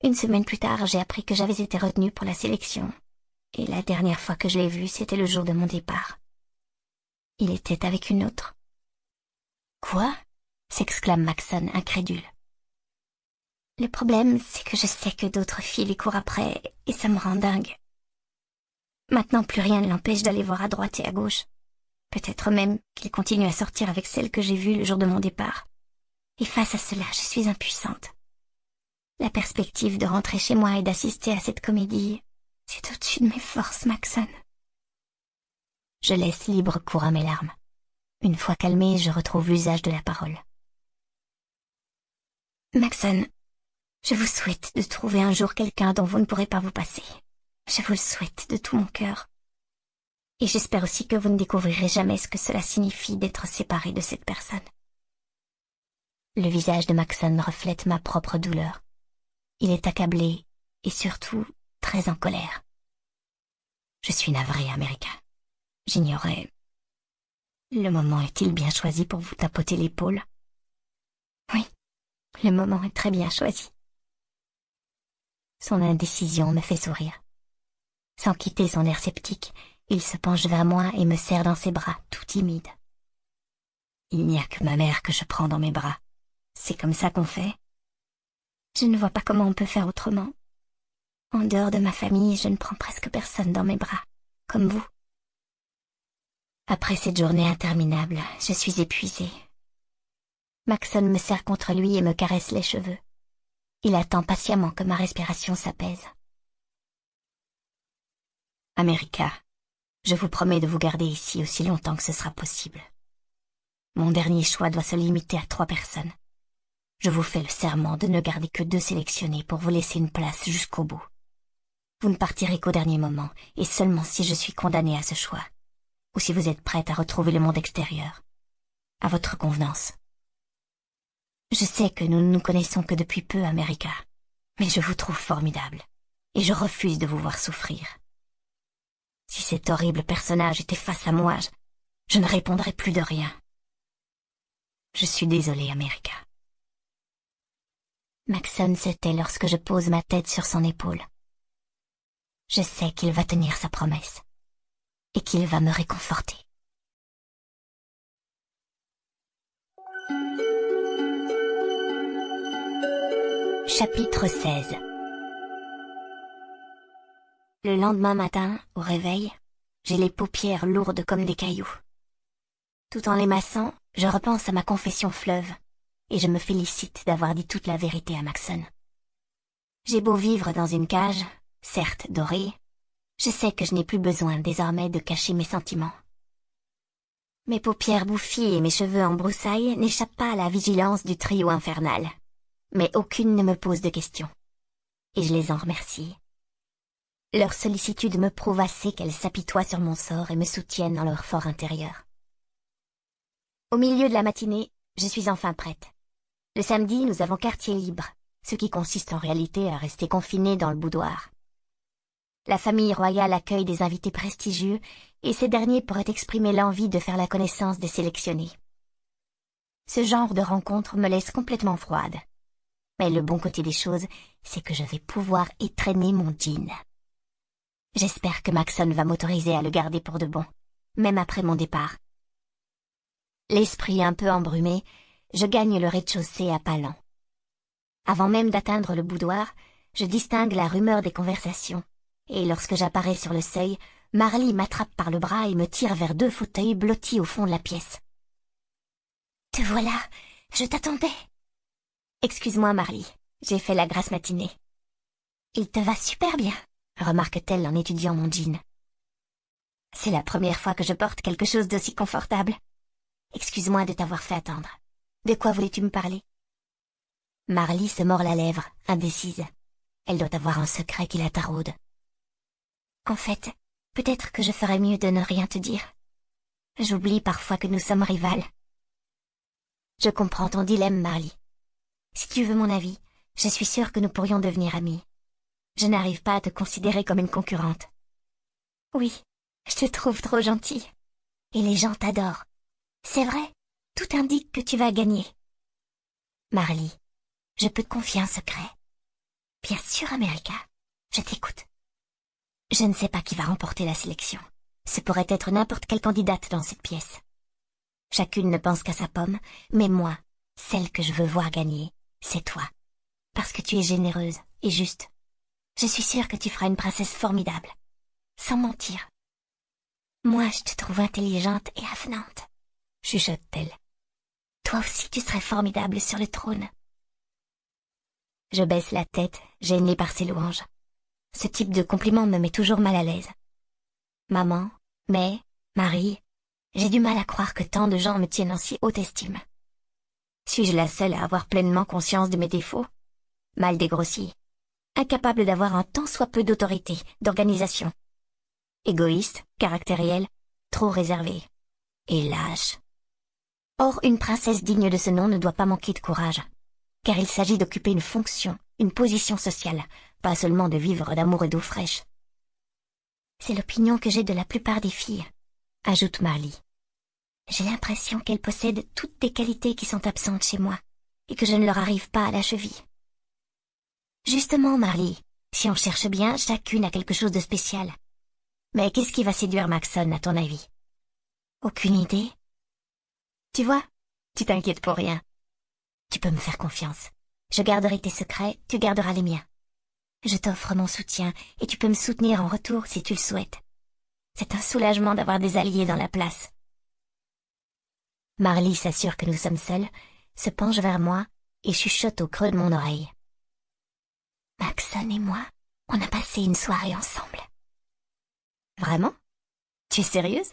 Une semaine plus tard, j'ai appris que j'avais été retenue pour la sélection, et la dernière fois que je l'ai vu, c'était le jour de mon départ. Il était avec une autre. Quoi s'exclame Maxon, incrédule. Le problème, c'est que je sais que d'autres filles les courent après, et ça me rend dingue. Maintenant, plus rien ne l'empêche d'aller voir à droite et à gauche. Peut-être même qu'il continue à sortir avec celle que j'ai vue le jour de mon départ. Et face à cela, je suis impuissante. La perspective de rentrer chez moi et d'assister à cette comédie, c'est au-dessus de mes forces, Maxon. Je laisse libre cours à mes larmes. Une fois calmée, je retrouve l'usage de la parole. Maxon, je vous souhaite de trouver un jour quelqu'un dont vous ne pourrez pas vous passer. Je vous le souhaite de tout mon cœur. Et j'espère aussi que vous ne découvrirez jamais ce que cela signifie d'être séparé de cette personne. Le visage de Maxon reflète ma propre douleur. Il est accablé et surtout très en colère. Je suis navré, Américain. J'ignorais. Le moment est-il bien choisi pour vous tapoter l'épaule Oui, le moment est très bien choisi. Son indécision me fait sourire. Sans quitter son air sceptique, il se penche vers moi et me serre dans ses bras, tout timide. Il n'y a que ma mère que je prends dans mes bras. C'est comme ça qu'on fait. Je ne vois pas comment on peut faire autrement. En dehors de ma famille, je ne prends presque personne dans mes bras, comme vous. Après cette journée interminable, je suis épuisée. Maxon me serre contre lui et me caresse les cheveux. Il attend patiemment que ma respiration s'apaise. America, je vous promets de vous garder ici aussi longtemps que ce sera possible. Mon dernier choix doit se limiter à trois personnes. Je vous fais le serment de ne garder que deux sélectionnés pour vous laisser une place jusqu'au bout. Vous ne partirez qu'au dernier moment, et seulement si je suis condamné à ce choix ou si vous êtes prête à retrouver le monde extérieur. À votre convenance. Je sais que nous ne nous connaissons que depuis peu, America, mais je vous trouve formidable, et je refuse de vous voir souffrir. Si cet horrible personnage était face à moi, je, ne répondrais plus de rien. Je suis désolée, America. Maxon s'était lorsque je pose ma tête sur son épaule. Je sais qu'il va tenir sa promesse et qu'il va me réconforter. Chapitre 16 Le lendemain matin, au réveil, j'ai les paupières lourdes comme des cailloux. Tout en les massant, je repense à ma confession fleuve, et je me félicite d'avoir dit toute la vérité à Maxon. J'ai beau vivre dans une cage, certes dorée, je sais que je n'ai plus besoin désormais de cacher mes sentiments. Mes paupières bouffies et mes cheveux en broussailles n'échappent pas à la vigilance du trio infernal. Mais aucune ne me pose de questions. Et je les en remercie. Leur sollicitude me prouve assez qu'elles s'apitoient sur mon sort et me soutiennent dans leur fort intérieur. Au milieu de la matinée, je suis enfin prête. Le samedi, nous avons quartier libre, ce qui consiste en réalité à rester confiné dans le boudoir. La famille royale accueille des invités prestigieux, et ces derniers pourraient exprimer l'envie de faire la connaissance des sélectionnés. Ce genre de rencontre me laisse complètement froide. Mais le bon côté des choses, c'est que je vais pouvoir étraîner mon jean. J'espère que Maxon va m'autoriser à le garder pour de bon, même après mon départ. L'esprit un peu embrumé, je gagne le rez-de-chaussée à pas lents. Avant même d'atteindre le boudoir, je distingue la rumeur des conversations et lorsque j'apparais sur le seuil, Marley m'attrape par le bras et me tire vers deux fauteuils blottis au fond de la pièce. Te voilà, je t'attendais. Excuse-moi, Marley, j'ai fait la grasse matinée. Il te va super bien, remarque-t-elle en étudiant mon jean. C'est la première fois que je porte quelque chose d'aussi confortable. Excuse-moi de t'avoir fait attendre. De quoi voulais-tu me parler Marly se mord la lèvre, indécise. Elle doit avoir un secret qui la taraude. En fait, peut-être que je ferais mieux de ne rien te dire. J'oublie parfois que nous sommes rivales. Je comprends ton dilemme, Marley. Si tu veux mon avis, je suis sûre que nous pourrions devenir amis. Je n'arrive pas à te considérer comme une concurrente. Oui, je te trouve trop gentille. Et les gens t'adorent. C'est vrai, tout indique que tu vas gagner. Marley, je peux te confier un secret. Bien sûr, America. Je t'écoute. Je ne sais pas qui va remporter la sélection. Ce pourrait être n'importe quelle candidate dans cette pièce. Chacune ne pense qu'à sa pomme, mais moi, celle que je veux voir gagner, c'est toi. Parce que tu es généreuse et juste. Je suis sûre que tu feras une princesse formidable. Sans mentir. Moi, je te trouve intelligente et avenante, chuchote-t-elle. Toi aussi, tu serais formidable sur le trône. Je baisse la tête, gênée par ses louanges. Ce type de compliment me met toujours mal à l'aise. Maman, mais, Marie, j'ai du mal à croire que tant de gens me tiennent en si haute estime. Suis-je la seule à avoir pleinement conscience de mes défauts Mal dégrossi, incapable d'avoir un tant soit peu d'autorité, d'organisation. Égoïste, caractériel, trop réservé. Et lâche. Or, une princesse digne de ce nom ne doit pas manquer de courage, car il s'agit d'occuper une fonction, une position sociale, pas seulement de vivre d'amour et d'eau fraîche. C'est l'opinion que j'ai de la plupart des filles, ajoute Marley. J'ai l'impression qu'elles possèdent toutes des qualités qui sont absentes chez moi, et que je ne leur arrive pas à la cheville. Justement, Marley, si on cherche bien, chacune a quelque chose de spécial. Mais qu'est-ce qui va séduire Maxon, à ton avis Aucune idée. Tu vois, tu t'inquiètes pour rien. Tu peux me faire confiance. Je garderai tes secrets, tu garderas les miens. Je t'offre mon soutien, et tu peux me soutenir en retour si tu le souhaites. C'est un soulagement d'avoir des alliés dans la place. Marley s'assure que nous sommes seuls, se penche vers moi et chuchote au creux de mon oreille. Maxon et moi, on a passé une soirée ensemble. Vraiment Tu es sérieuse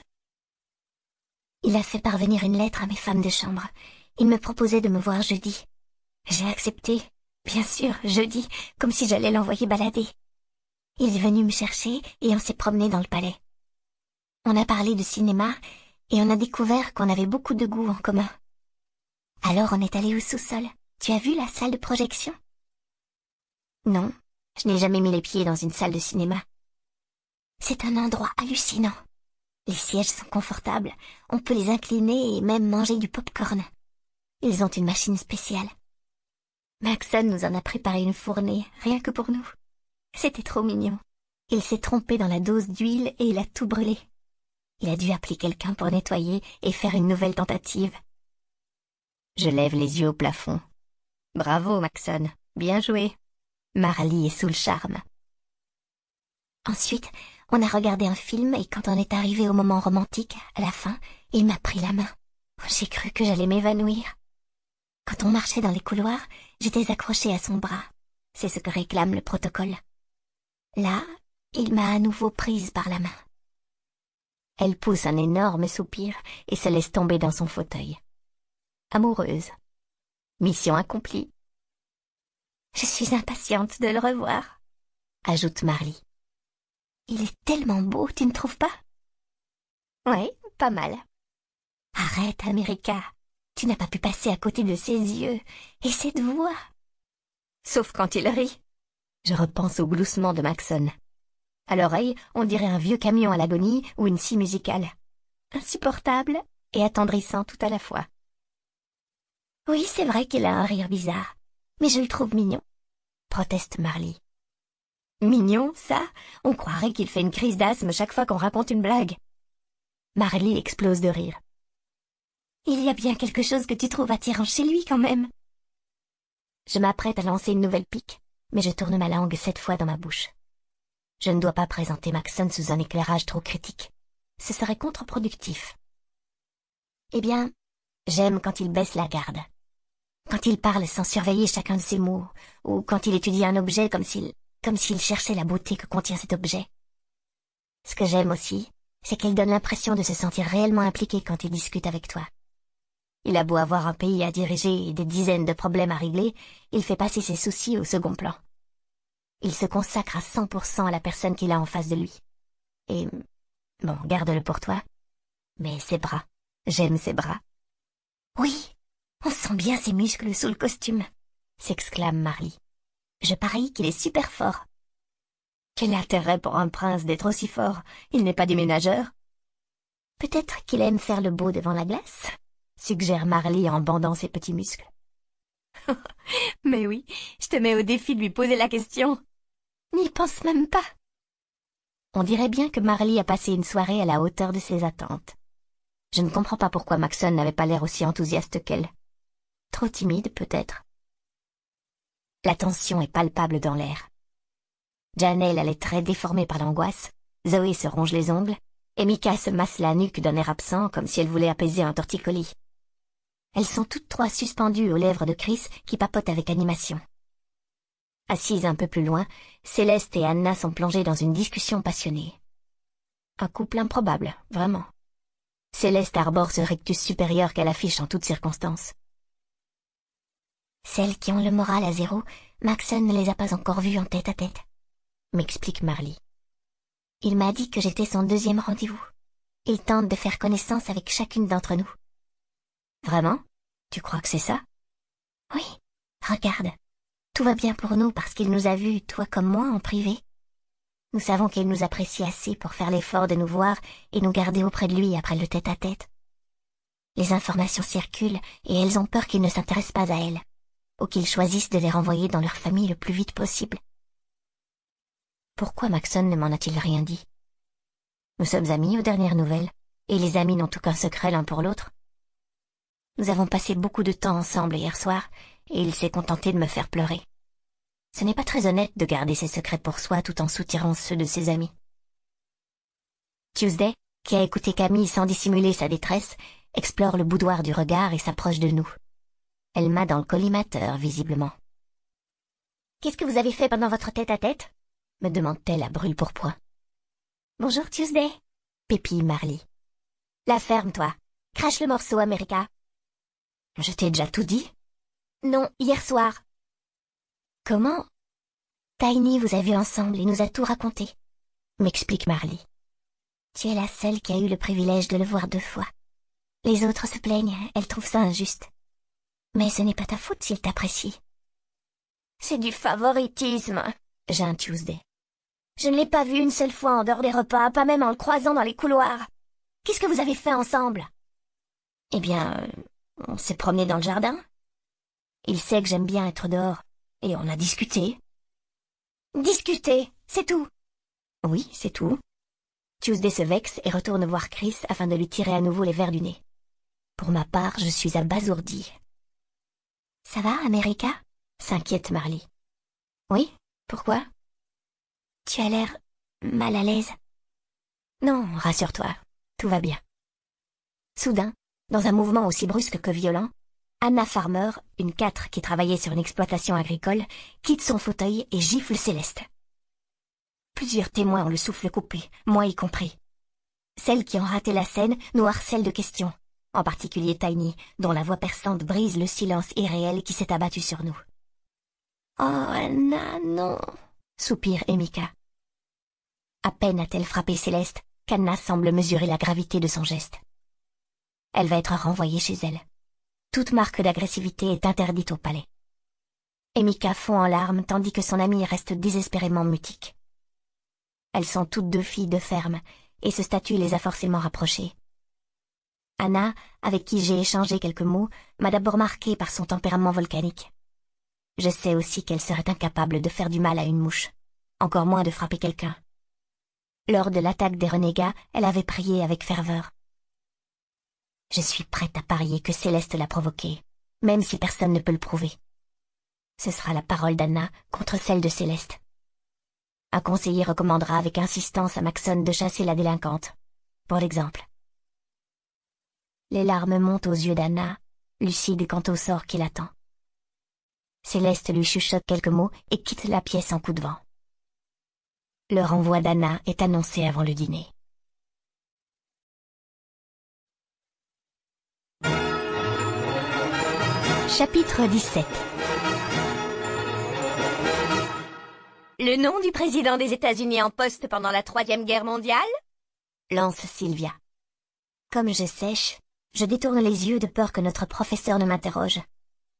Il a fait parvenir une lettre à mes femmes de chambre. Il me proposait de me voir jeudi. J'ai accepté, Bien sûr, jeudi, comme si j'allais l'envoyer balader. Il est venu me chercher et on s'est promené dans le palais. On a parlé de cinéma et on a découvert qu'on avait beaucoup de goûts en commun. Alors on est allé au sous-sol. Tu as vu la salle de projection Non, je n'ai jamais mis les pieds dans une salle de cinéma. C'est un endroit hallucinant. Les sièges sont confortables, on peut les incliner et même manger du pop-corn. Ils ont une machine spéciale. Maxon nous en a préparé une fournée, rien que pour nous. C'était trop mignon. Il s'est trompé dans la dose d'huile et il a tout brûlé. Il a dû appeler quelqu'un pour nettoyer et faire une nouvelle tentative. Je lève les yeux au plafond. Bravo, Maxon. Bien joué. Marley est sous le charme. Ensuite, on a regardé un film et quand on est arrivé au moment romantique, à la fin, il m'a pris la main. J'ai cru que j'allais m'évanouir. Quand on marchait dans les couloirs, j'étais accrochée à son bras. C'est ce que réclame le protocole. Là, il m'a à nouveau prise par la main. Elle pousse un énorme soupir et se laisse tomber dans son fauteuil. Amoureuse. Mission accomplie. Je suis impatiente de le revoir, ajoute Marie. Il est tellement beau, tu ne trouves pas Oui, pas mal. Arrête, America. Tu n'as pas pu passer à côté de ses yeux et cette voix. Sauf quand il rit. Je repense au gloussement de Maxon. À l'oreille, on dirait un vieux camion à l'agonie ou une scie musicale. Insupportable et attendrissant tout à la fois. Oui, c'est vrai qu'il a un rire bizarre, mais je le trouve mignon, proteste Marley. « Mignon, ça On croirait qu'il fait une crise d'asthme chaque fois qu'on raconte une blague. Marley explose de rire. Il y a bien quelque chose que tu trouves attirant chez lui quand même. Je m'apprête à lancer une nouvelle pique, mais je tourne ma langue cette fois dans ma bouche. Je ne dois pas présenter Maxon sous un éclairage trop critique. Ce serait contre-productif. Eh bien, j'aime quand il baisse la garde. Quand il parle sans surveiller chacun de ses mots, ou quand il étudie un objet comme s'il comme s'il cherchait la beauté que contient cet objet. Ce que j'aime aussi, c'est qu'il donne l'impression de se sentir réellement impliqué quand il discute avec toi. Il a beau avoir un pays à diriger et des dizaines de problèmes à régler, il fait passer ses soucis au second plan. Il se consacre à 100% à la personne qu'il a en face de lui. Et... bon, garde-le pour toi. Mais ses bras. J'aime ses bras. Oui, on sent bien ses muscles sous le costume, s'exclame Marie. Je parie qu'il est super fort. Quel intérêt pour un prince d'être aussi fort Il n'est pas déménageur. Peut-être qu'il aime faire le beau devant la glace suggère Marley en bandant ses petits muscles. Mais oui, je te mets au défi de lui poser la question. N'y pense même pas. On dirait bien que Marley a passé une soirée à la hauteur de ses attentes. Je ne comprends pas pourquoi Maxon n'avait pas l'air aussi enthousiaste qu'elle. Trop timide, peut-être. La tension est palpable dans l'air. Janelle a les traits déformés par l'angoisse, Zoé se ronge les ongles, et Mika se masse la nuque d'un air absent comme si elle voulait apaiser un torticolis. Elles sont toutes trois suspendues aux lèvres de Chris qui papote avec animation. Assises un peu plus loin, Céleste et Anna sont plongées dans une discussion passionnée. Un couple improbable, vraiment. Céleste arbore ce rectus supérieur qu'elle affiche en toutes circonstances. Celles qui ont le moral à zéro, Maxon ne les a pas encore vues en tête à tête, m'explique Marley. « Il m'a dit que j'étais son deuxième rendez-vous. Il tente de faire connaissance avec chacune d'entre nous. Vraiment Tu crois que c'est ça Oui. Regarde. Tout va bien pour nous parce qu'il nous a vus, toi comme moi, en privé. Nous savons qu'il nous apprécie assez pour faire l'effort de nous voir et nous garder auprès de lui après le tête-à-tête. Les informations circulent et elles ont peur qu'il ne s'intéresse pas à elles, ou qu'il choisisse de les renvoyer dans leur famille le plus vite possible. Pourquoi Maxon ne m'en a-t-il rien dit Nous sommes amis aux dernières nouvelles, et les amis n'ont aucun secret l'un pour l'autre. Nous avons passé beaucoup de temps ensemble hier soir, et il s'est contenté de me faire pleurer. Ce n'est pas très honnête de garder ses secrets pour soi tout en soutirant ceux de ses amis. Tuesday, qui a écouté Camille sans dissimuler sa détresse, explore le boudoir du regard et s'approche de nous. Elle m'a dans le collimateur, visiblement. Qu'est-ce que vous avez fait pendant votre tête-à-tête me demande-t-elle à brûle pourpoint. Bonjour Tuesday, pépille Marly. La ferme, toi. Crache le morceau, America. Je t'ai déjà tout dit Non, hier soir. Comment Tiny vous a vu ensemble et nous a tout raconté, m'explique Marley. Tu es la seule qui a eu le privilège de le voir deux fois. Les autres se plaignent, elles trouvent ça injuste. Mais ce n'est pas ta faute s'il t'apprécie. C'est du favoritisme, Jean Tuesday. Je ne l'ai pas vu une seule fois en dehors des repas, pas même en le croisant dans les couloirs. Qu'est-ce que vous avez fait ensemble Eh bien, on s'est promené dans le jardin. Il sait que j'aime bien être dehors, et on a discuté. Discuté, c'est tout. Oui, c'est tout. Tuesday se vexe et retourne voir Chris afin de lui tirer à nouveau les vers du nez. Pour ma part, je suis abasourdie. Ça va, América? s'inquiète Marley. Oui, pourquoi Tu as l'air mal à l'aise. Non, rassure-toi, tout va bien. Soudain, dans un mouvement aussi brusque que violent, Anna Farmer, une quatre qui travaillait sur une exploitation agricole, quitte son fauteuil et gifle Céleste. Plusieurs témoins ont le souffle coupé, moi y compris. Celles qui ont raté la scène nous harcèlent de questions, en particulier Tiny, dont la voix perçante brise le silence irréel qui s'est abattu sur nous. « Oh, Anna, non !» soupire Emika. À peine a-t-elle frappé Céleste qu'Anna semble mesurer la gravité de son geste elle va être renvoyée chez elle. Toute marque d'agressivité est interdite au palais. Emika fond en larmes tandis que son amie reste désespérément mutique. Elles sont toutes deux filles de ferme, et ce statut les a forcément rapprochées. Anna, avec qui j'ai échangé quelques mots, m'a d'abord marquée par son tempérament volcanique. Je sais aussi qu'elle serait incapable de faire du mal à une mouche, encore moins de frapper quelqu'un. Lors de l'attaque des renégats, elle avait prié avec ferveur. Je suis prête à parier que Céleste l'a provoqué, même si personne ne peut le prouver. Ce sera la parole d'Anna contre celle de Céleste. Un conseiller recommandera avec insistance à Maxon de chasser la délinquante. Pour l'exemple. Les larmes montent aux yeux d'Anna, lucide quant au sort qui l'attend. Céleste lui chuchote quelques mots et quitte la pièce en coup de vent. Le renvoi d'Anna est annoncé avant le dîner. Chapitre 17 Le nom du président des États-Unis en poste pendant la Troisième Guerre mondiale lance Sylvia. Comme je sèche, je détourne les yeux de peur que notre professeur ne m'interroge.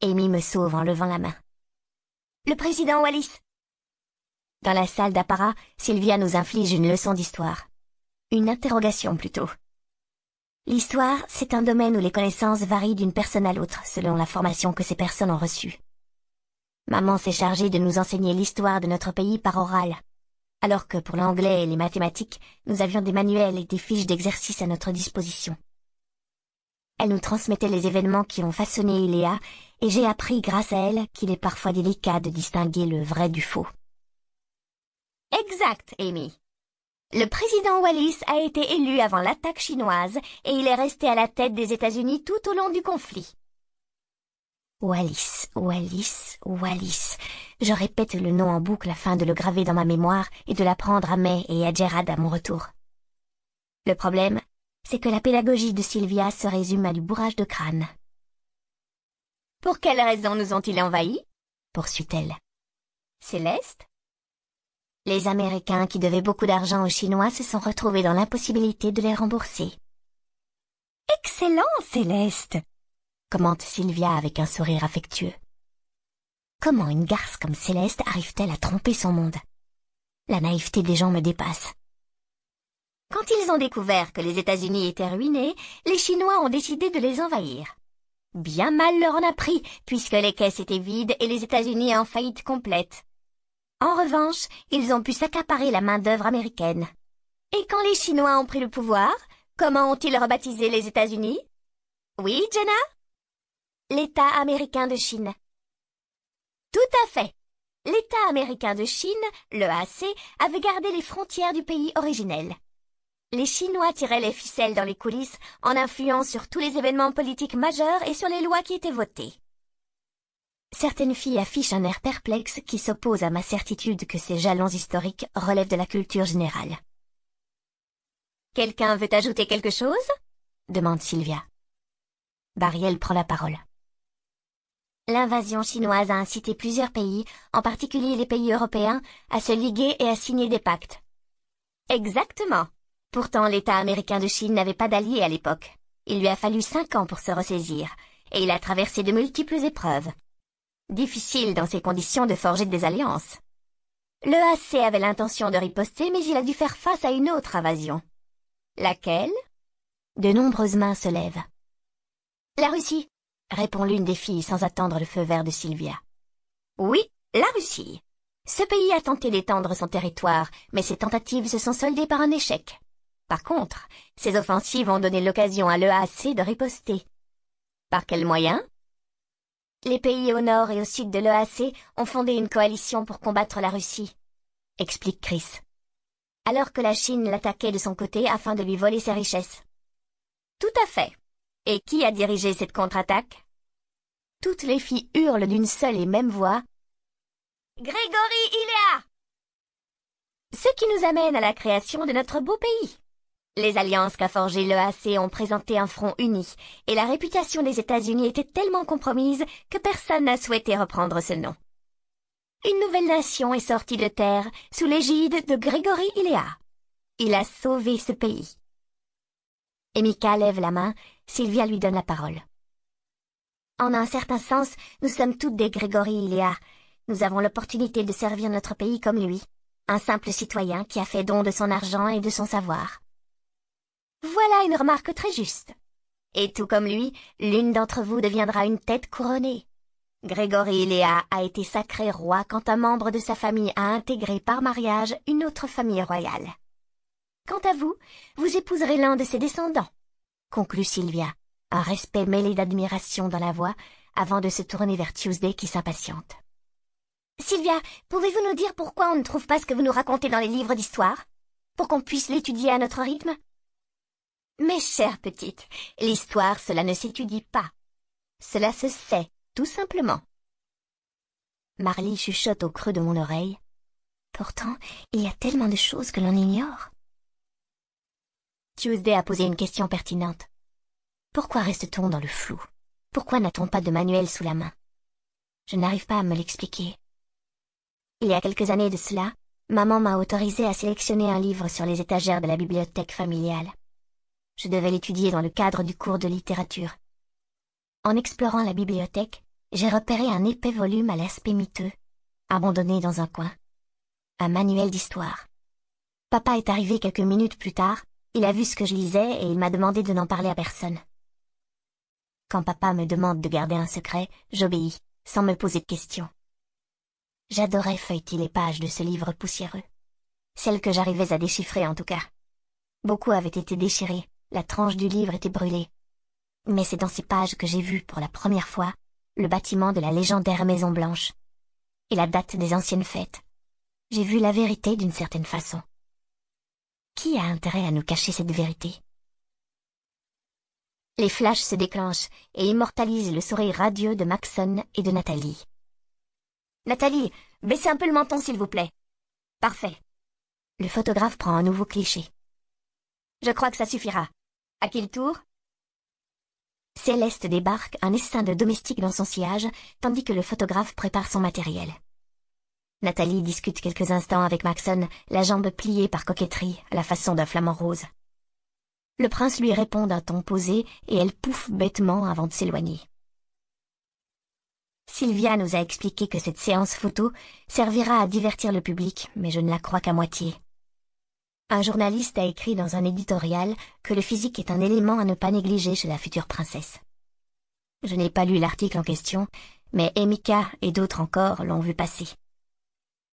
Amy me sauve en levant la main. Le président Wallis Dans la salle d'apparat, Sylvia nous inflige une leçon d'histoire. Une interrogation plutôt. L'histoire, c'est un domaine où les connaissances varient d'une personne à l'autre selon la formation que ces personnes ont reçue. Maman s'est chargée de nous enseigner l'histoire de notre pays par oral, alors que pour l'anglais et les mathématiques, nous avions des manuels et des fiches d'exercice à notre disposition. Elle nous transmettait les événements qui ont façonné Iléa, et j'ai appris grâce à elle qu'il est parfois délicat de distinguer le vrai du faux. Exact, Amy. Le président Wallis a été élu avant l'attaque chinoise et il est resté à la tête des États-Unis tout au long du conflit. Wallis, Wallis, Wallis. Je répète le nom en boucle afin de le graver dans ma mémoire et de l'apprendre à May et à Gerard à mon retour. Le problème, c'est que la pédagogie de Sylvia se résume à du bourrage de crâne. Pour quelles raisons nous ont-ils envahis poursuit-elle. Céleste les Américains qui devaient beaucoup d'argent aux Chinois se sont retrouvés dans l'impossibilité de les rembourser. Excellent, Céleste commente Sylvia avec un sourire affectueux. Comment une garce comme Céleste arrive-t-elle à tromper son monde La naïveté des gens me dépasse. Quand ils ont découvert que les États-Unis étaient ruinés, les Chinois ont décidé de les envahir. Bien mal leur en a pris, puisque les caisses étaient vides et les États-Unis en faillite complète. En revanche, ils ont pu s'accaparer la main-d'œuvre américaine. Et quand les Chinois ont pris le pouvoir, comment ont-ils rebaptisé les États-Unis Oui, Jenna L'État américain de Chine. Tout à fait. L'État américain de Chine, le AC, avait gardé les frontières du pays originel. Les Chinois tiraient les ficelles dans les coulisses en influant sur tous les événements politiques majeurs et sur les lois qui étaient votées certaines filles affichent un air perplexe qui s'oppose à ma certitude que ces jalons historiques relèvent de la culture générale. Quelqu'un veut ajouter quelque chose demande Sylvia. Bariel prend la parole. L'invasion chinoise a incité plusieurs pays, en particulier les pays européens, à se liguer et à signer des pactes. Exactement. Pourtant, l'État américain de Chine n'avait pas d'alliés à l'époque. Il lui a fallu cinq ans pour se ressaisir, et il a traversé de multiples épreuves. Difficile dans ces conditions de forger des alliances. Le AC avait l'intention de riposter, mais il a dû faire face à une autre invasion. Laquelle De nombreuses mains se lèvent. La Russie répond l'une des filles sans attendre le feu vert de Sylvia. Oui, la Russie. Ce pays a tenté d'étendre son territoire, mais ses tentatives se sont soldées par un échec. Par contre, ces offensives ont donné l'occasion à l'EAC de riposter. Par quels moyens les pays au nord et au sud de l'EAC ont fondé une coalition pour combattre la Russie. Explique Chris. Alors que la Chine l'attaquait de son côté afin de lui voler ses richesses. Tout à fait. Et qui a dirigé cette contre-attaque Toutes les filles hurlent d'une seule et même voix. Grégory Iléa Ce qui nous amène à la création de notre beau pays. Les alliances qu'a forgées l'EAC ont présenté un front uni, et la réputation des États-Unis était tellement compromise que personne n'a souhaité reprendre ce nom. Une nouvelle nation est sortie de terre sous l'égide de Grégory Iléa. Il a sauvé ce pays. Emika lève la main, Sylvia lui donne la parole. En un certain sens, nous sommes toutes des Grégory Iléa. Nous avons l'opportunité de servir notre pays comme lui, un simple citoyen qui a fait don de son argent et de son savoir. Voilà une remarque très juste. Et tout comme lui, l'une d'entre vous deviendra une tête couronnée. Grégory Léa a été sacré roi quand un membre de sa famille a intégré par mariage une autre famille royale. Quant à vous, vous épouserez l'un de ses descendants, conclut Sylvia, un respect mêlé d'admiration dans la voix, avant de se tourner vers Tuesday qui s'impatiente. Sylvia, pouvez-vous nous dire pourquoi on ne trouve pas ce que vous nous racontez dans les livres d'histoire Pour qu'on puisse l'étudier à notre rythme « Mais chère petite, l'histoire, cela ne s'étudie pas. Cela se sait, tout simplement. Marly chuchote au creux de mon oreille. Pourtant, il y a tellement de choses que l'on ignore. Tuesday a posé une question pertinente. Pourquoi reste-t-on dans le flou Pourquoi n'a-t-on pas de manuel sous la main Je n'arrive pas à me l'expliquer. Il y a quelques années de cela, maman m'a autorisé à sélectionner un livre sur les étagères de la bibliothèque familiale je devais l'étudier dans le cadre du cours de littérature. En explorant la bibliothèque, j'ai repéré un épais volume à l'aspect miteux, abandonné dans un coin. Un manuel d'histoire. Papa est arrivé quelques minutes plus tard, il a vu ce que je lisais et il m'a demandé de n'en parler à personne. Quand papa me demande de garder un secret, j'obéis, sans me poser de questions. J'adorais feuilleter les pages de ce livre poussiéreux. Celles que j'arrivais à déchiffrer en tout cas. Beaucoup avaient été déchirées, la tranche du livre était brûlée. Mais c'est dans ces pages que j'ai vu pour la première fois le bâtiment de la légendaire Maison Blanche et la date des anciennes fêtes. J'ai vu la vérité d'une certaine façon. Qui a intérêt à nous cacher cette vérité Les flashs se déclenchent et immortalisent le sourire radieux de Maxon et de Nathalie. Nathalie, baissez un peu le menton s'il vous plaît. Parfait. Le photographe prend un nouveau cliché. Je crois que ça suffira. À quel tour Céleste débarque un essaim de domestique dans son sillage, tandis que le photographe prépare son matériel. Nathalie discute quelques instants avec Maxon, la jambe pliée par coquetterie, à la façon d'un flamant rose. Le prince lui répond d'un ton posé, et elle pouffe bêtement avant de s'éloigner. Sylvia nous a expliqué que cette séance photo servira à divertir le public, mais je ne la crois qu'à moitié. Un journaliste a écrit dans un éditorial que le physique est un élément à ne pas négliger chez la future princesse. Je n'ai pas lu l'article en question, mais Emika et d'autres encore l'ont vu passer.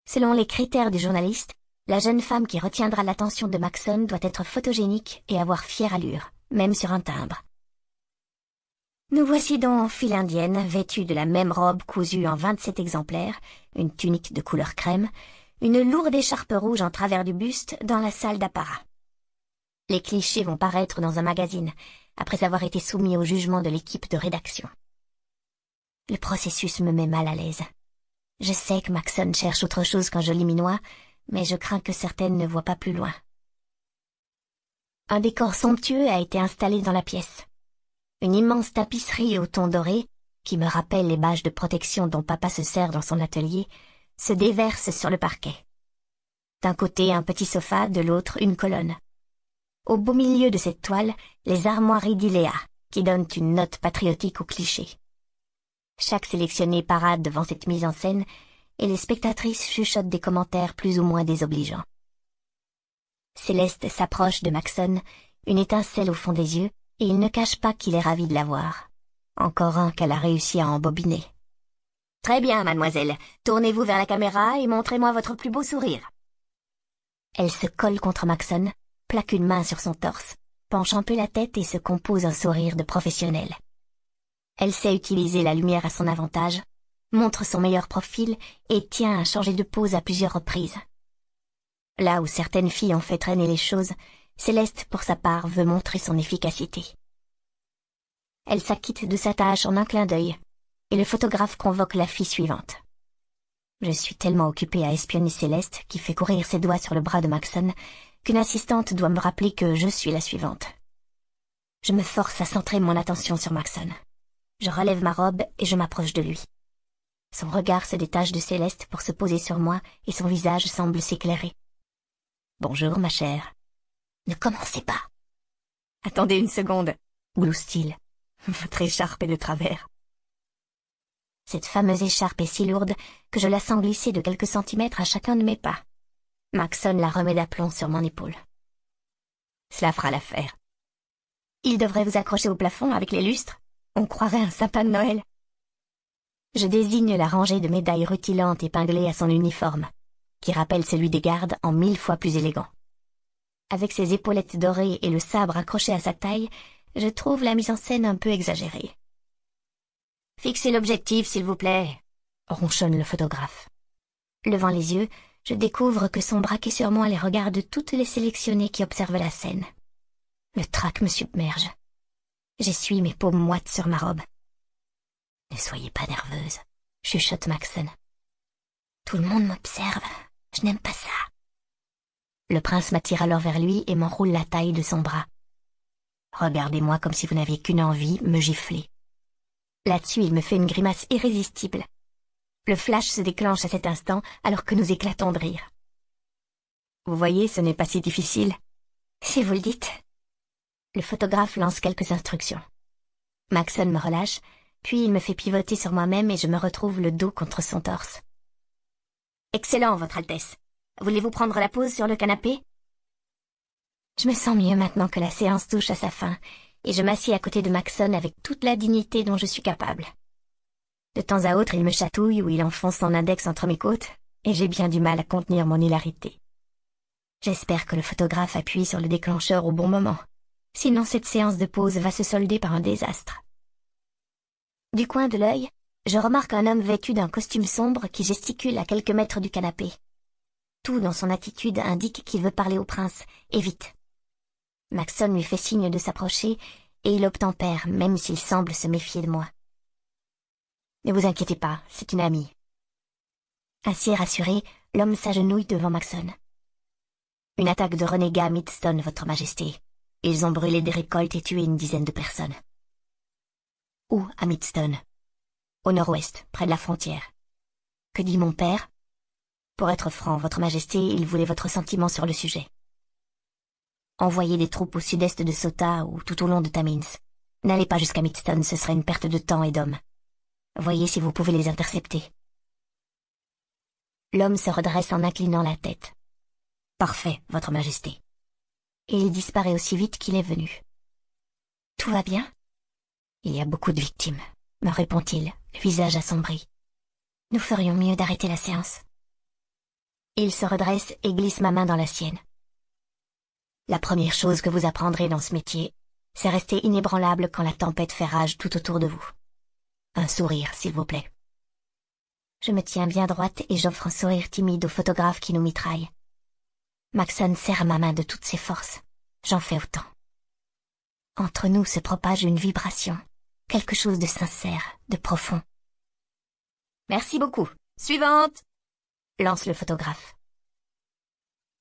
Selon les critères du journaliste, la jeune femme qui retiendra l'attention de Maxon doit être photogénique et avoir fière allure, même sur un timbre. Nous voici donc en file indienne, vêtue de la même robe cousue en 27 exemplaires, une tunique de couleur crème, une lourde écharpe rouge en travers du buste dans la salle d'apparat. Les clichés vont paraître dans un magazine, après avoir été soumis au jugement de l'équipe de rédaction. Le processus me met mal à l'aise. Je sais que Maxon cherche autre chose qu'un je Minois, mais je crains que certaines ne voient pas plus loin. Un décor somptueux a été installé dans la pièce. Une immense tapisserie au ton doré, qui me rappelle les bâches de protection dont papa se sert dans son atelier, se déverse sur le parquet. D'un côté un petit sofa, de l'autre une colonne. Au beau milieu de cette toile, les armoiries d'Iléa, qui donnent une note patriotique au cliché. Chaque sélectionné parade devant cette mise en scène, et les spectatrices chuchotent des commentaires plus ou moins désobligeants. Céleste s'approche de Maxon, une étincelle au fond des yeux, et il ne cache pas qu'il est ravi de la voir. Encore un qu'elle a réussi à embobiner. Très bien, mademoiselle. Tournez-vous vers la caméra et montrez-moi votre plus beau sourire. Elle se colle contre Maxon, plaque une main sur son torse, penche un peu la tête et se compose un sourire de professionnel. Elle sait utiliser la lumière à son avantage, montre son meilleur profil et tient à changer de pose à plusieurs reprises. Là où certaines filles ont fait traîner les choses, Céleste, pour sa part, veut montrer son efficacité. Elle s'acquitte de sa tâche en un clin d'œil, et le photographe convoque la fille suivante. Je suis tellement occupée à espionner Céleste, qui fait courir ses doigts sur le bras de Maxon, qu'une assistante doit me rappeler que je suis la suivante. Je me force à centrer mon attention sur Maxon. Je relève ma robe et je m'approche de lui. Son regard se détache de Céleste pour se poser sur moi et son visage semble s'éclairer. Bonjour, ma chère. Ne commencez pas. Attendez une seconde, glousse-t-il. Votre écharpe est de travers. Cette fameuse écharpe est si lourde que je la sens glisser de quelques centimètres à chacun de mes pas. Maxon la remet d'aplomb sur mon épaule. Cela fera l'affaire. Il devrait vous accrocher au plafond avec les lustres. On croirait un sapin de Noël. Je désigne la rangée de médailles rutilantes épinglées à son uniforme, qui rappelle celui des gardes en mille fois plus élégant. Avec ses épaulettes dorées et le sabre accroché à sa taille, je trouve la mise en scène un peu exagérée. Fixez l'objectif, s'il vous plaît, ronchonne le photographe. Levant les yeux, je découvre que sont braqués sur moi les regards de toutes les sélectionnées qui observent la scène. Le trac me submerge. J'essuie mes paumes moites sur ma robe. Ne soyez pas nerveuse, chuchote Maxon. Tout le monde m'observe. Je n'aime pas ça. Le prince m'attire alors vers lui et m'enroule la taille de son bras. Regardez-moi comme si vous n'aviez qu'une envie, me gifler. Là-dessus, il me fait une grimace irrésistible. Le flash se déclenche à cet instant alors que nous éclatons de rire. Vous voyez, ce n'est pas si difficile. Si vous le dites. Le photographe lance quelques instructions. Maxon me relâche, puis il me fait pivoter sur moi-même et je me retrouve le dos contre son torse. Excellent, Votre Altesse. Voulez-vous prendre la pause sur le canapé Je me sens mieux maintenant que la séance touche à sa fin et je m'assis à côté de Maxon avec toute la dignité dont je suis capable. De temps à autre, il me chatouille ou il enfonce son index entre mes côtes, et j'ai bien du mal à contenir mon hilarité. J'espère que le photographe appuie sur le déclencheur au bon moment. Sinon cette séance de pause va se solder par un désastre. Du coin de l'œil, je remarque un homme vêtu d'un costume sombre qui gesticule à quelques mètres du canapé. Tout dans son attitude indique qu'il veut parler au prince, et vite. Maxon lui fait signe de s'approcher, et il obtempère, même s'il semble se méfier de moi. Ne vous inquiétez pas, c'est une amie. Ainsi rassuré, l'homme s'agenouille devant Maxon. Une attaque de renégats Midstone, votre majesté. Ils ont brûlé des récoltes et tué une dizaine de personnes. Où, à Midstone Au nord-ouest, près de la frontière. Que dit mon père Pour être franc, votre majesté, il voulait votre sentiment sur le sujet. Envoyez des troupes au sud-est de Sota ou tout au long de Tamins. N'allez pas jusqu'à Midstone, ce serait une perte de temps et d'hommes. Voyez si vous pouvez les intercepter. L'homme se redresse en inclinant la tête. Parfait, Votre Majesté. Et il disparaît aussi vite qu'il est venu. Tout va bien Il y a beaucoup de victimes, me répond-il, visage assombri. Nous ferions mieux d'arrêter la séance. Il se redresse et glisse ma main dans la sienne. La première chose que vous apprendrez dans ce métier, c'est rester inébranlable quand la tempête fait rage tout autour de vous. Un sourire, s'il vous plaît. Je me tiens bien droite et j'offre un sourire timide au photographe qui nous mitraille. Maxon serre ma main de toutes ses forces. J'en fais autant. Entre nous se propage une vibration, quelque chose de sincère, de profond. Merci beaucoup. Suivante lance le photographe.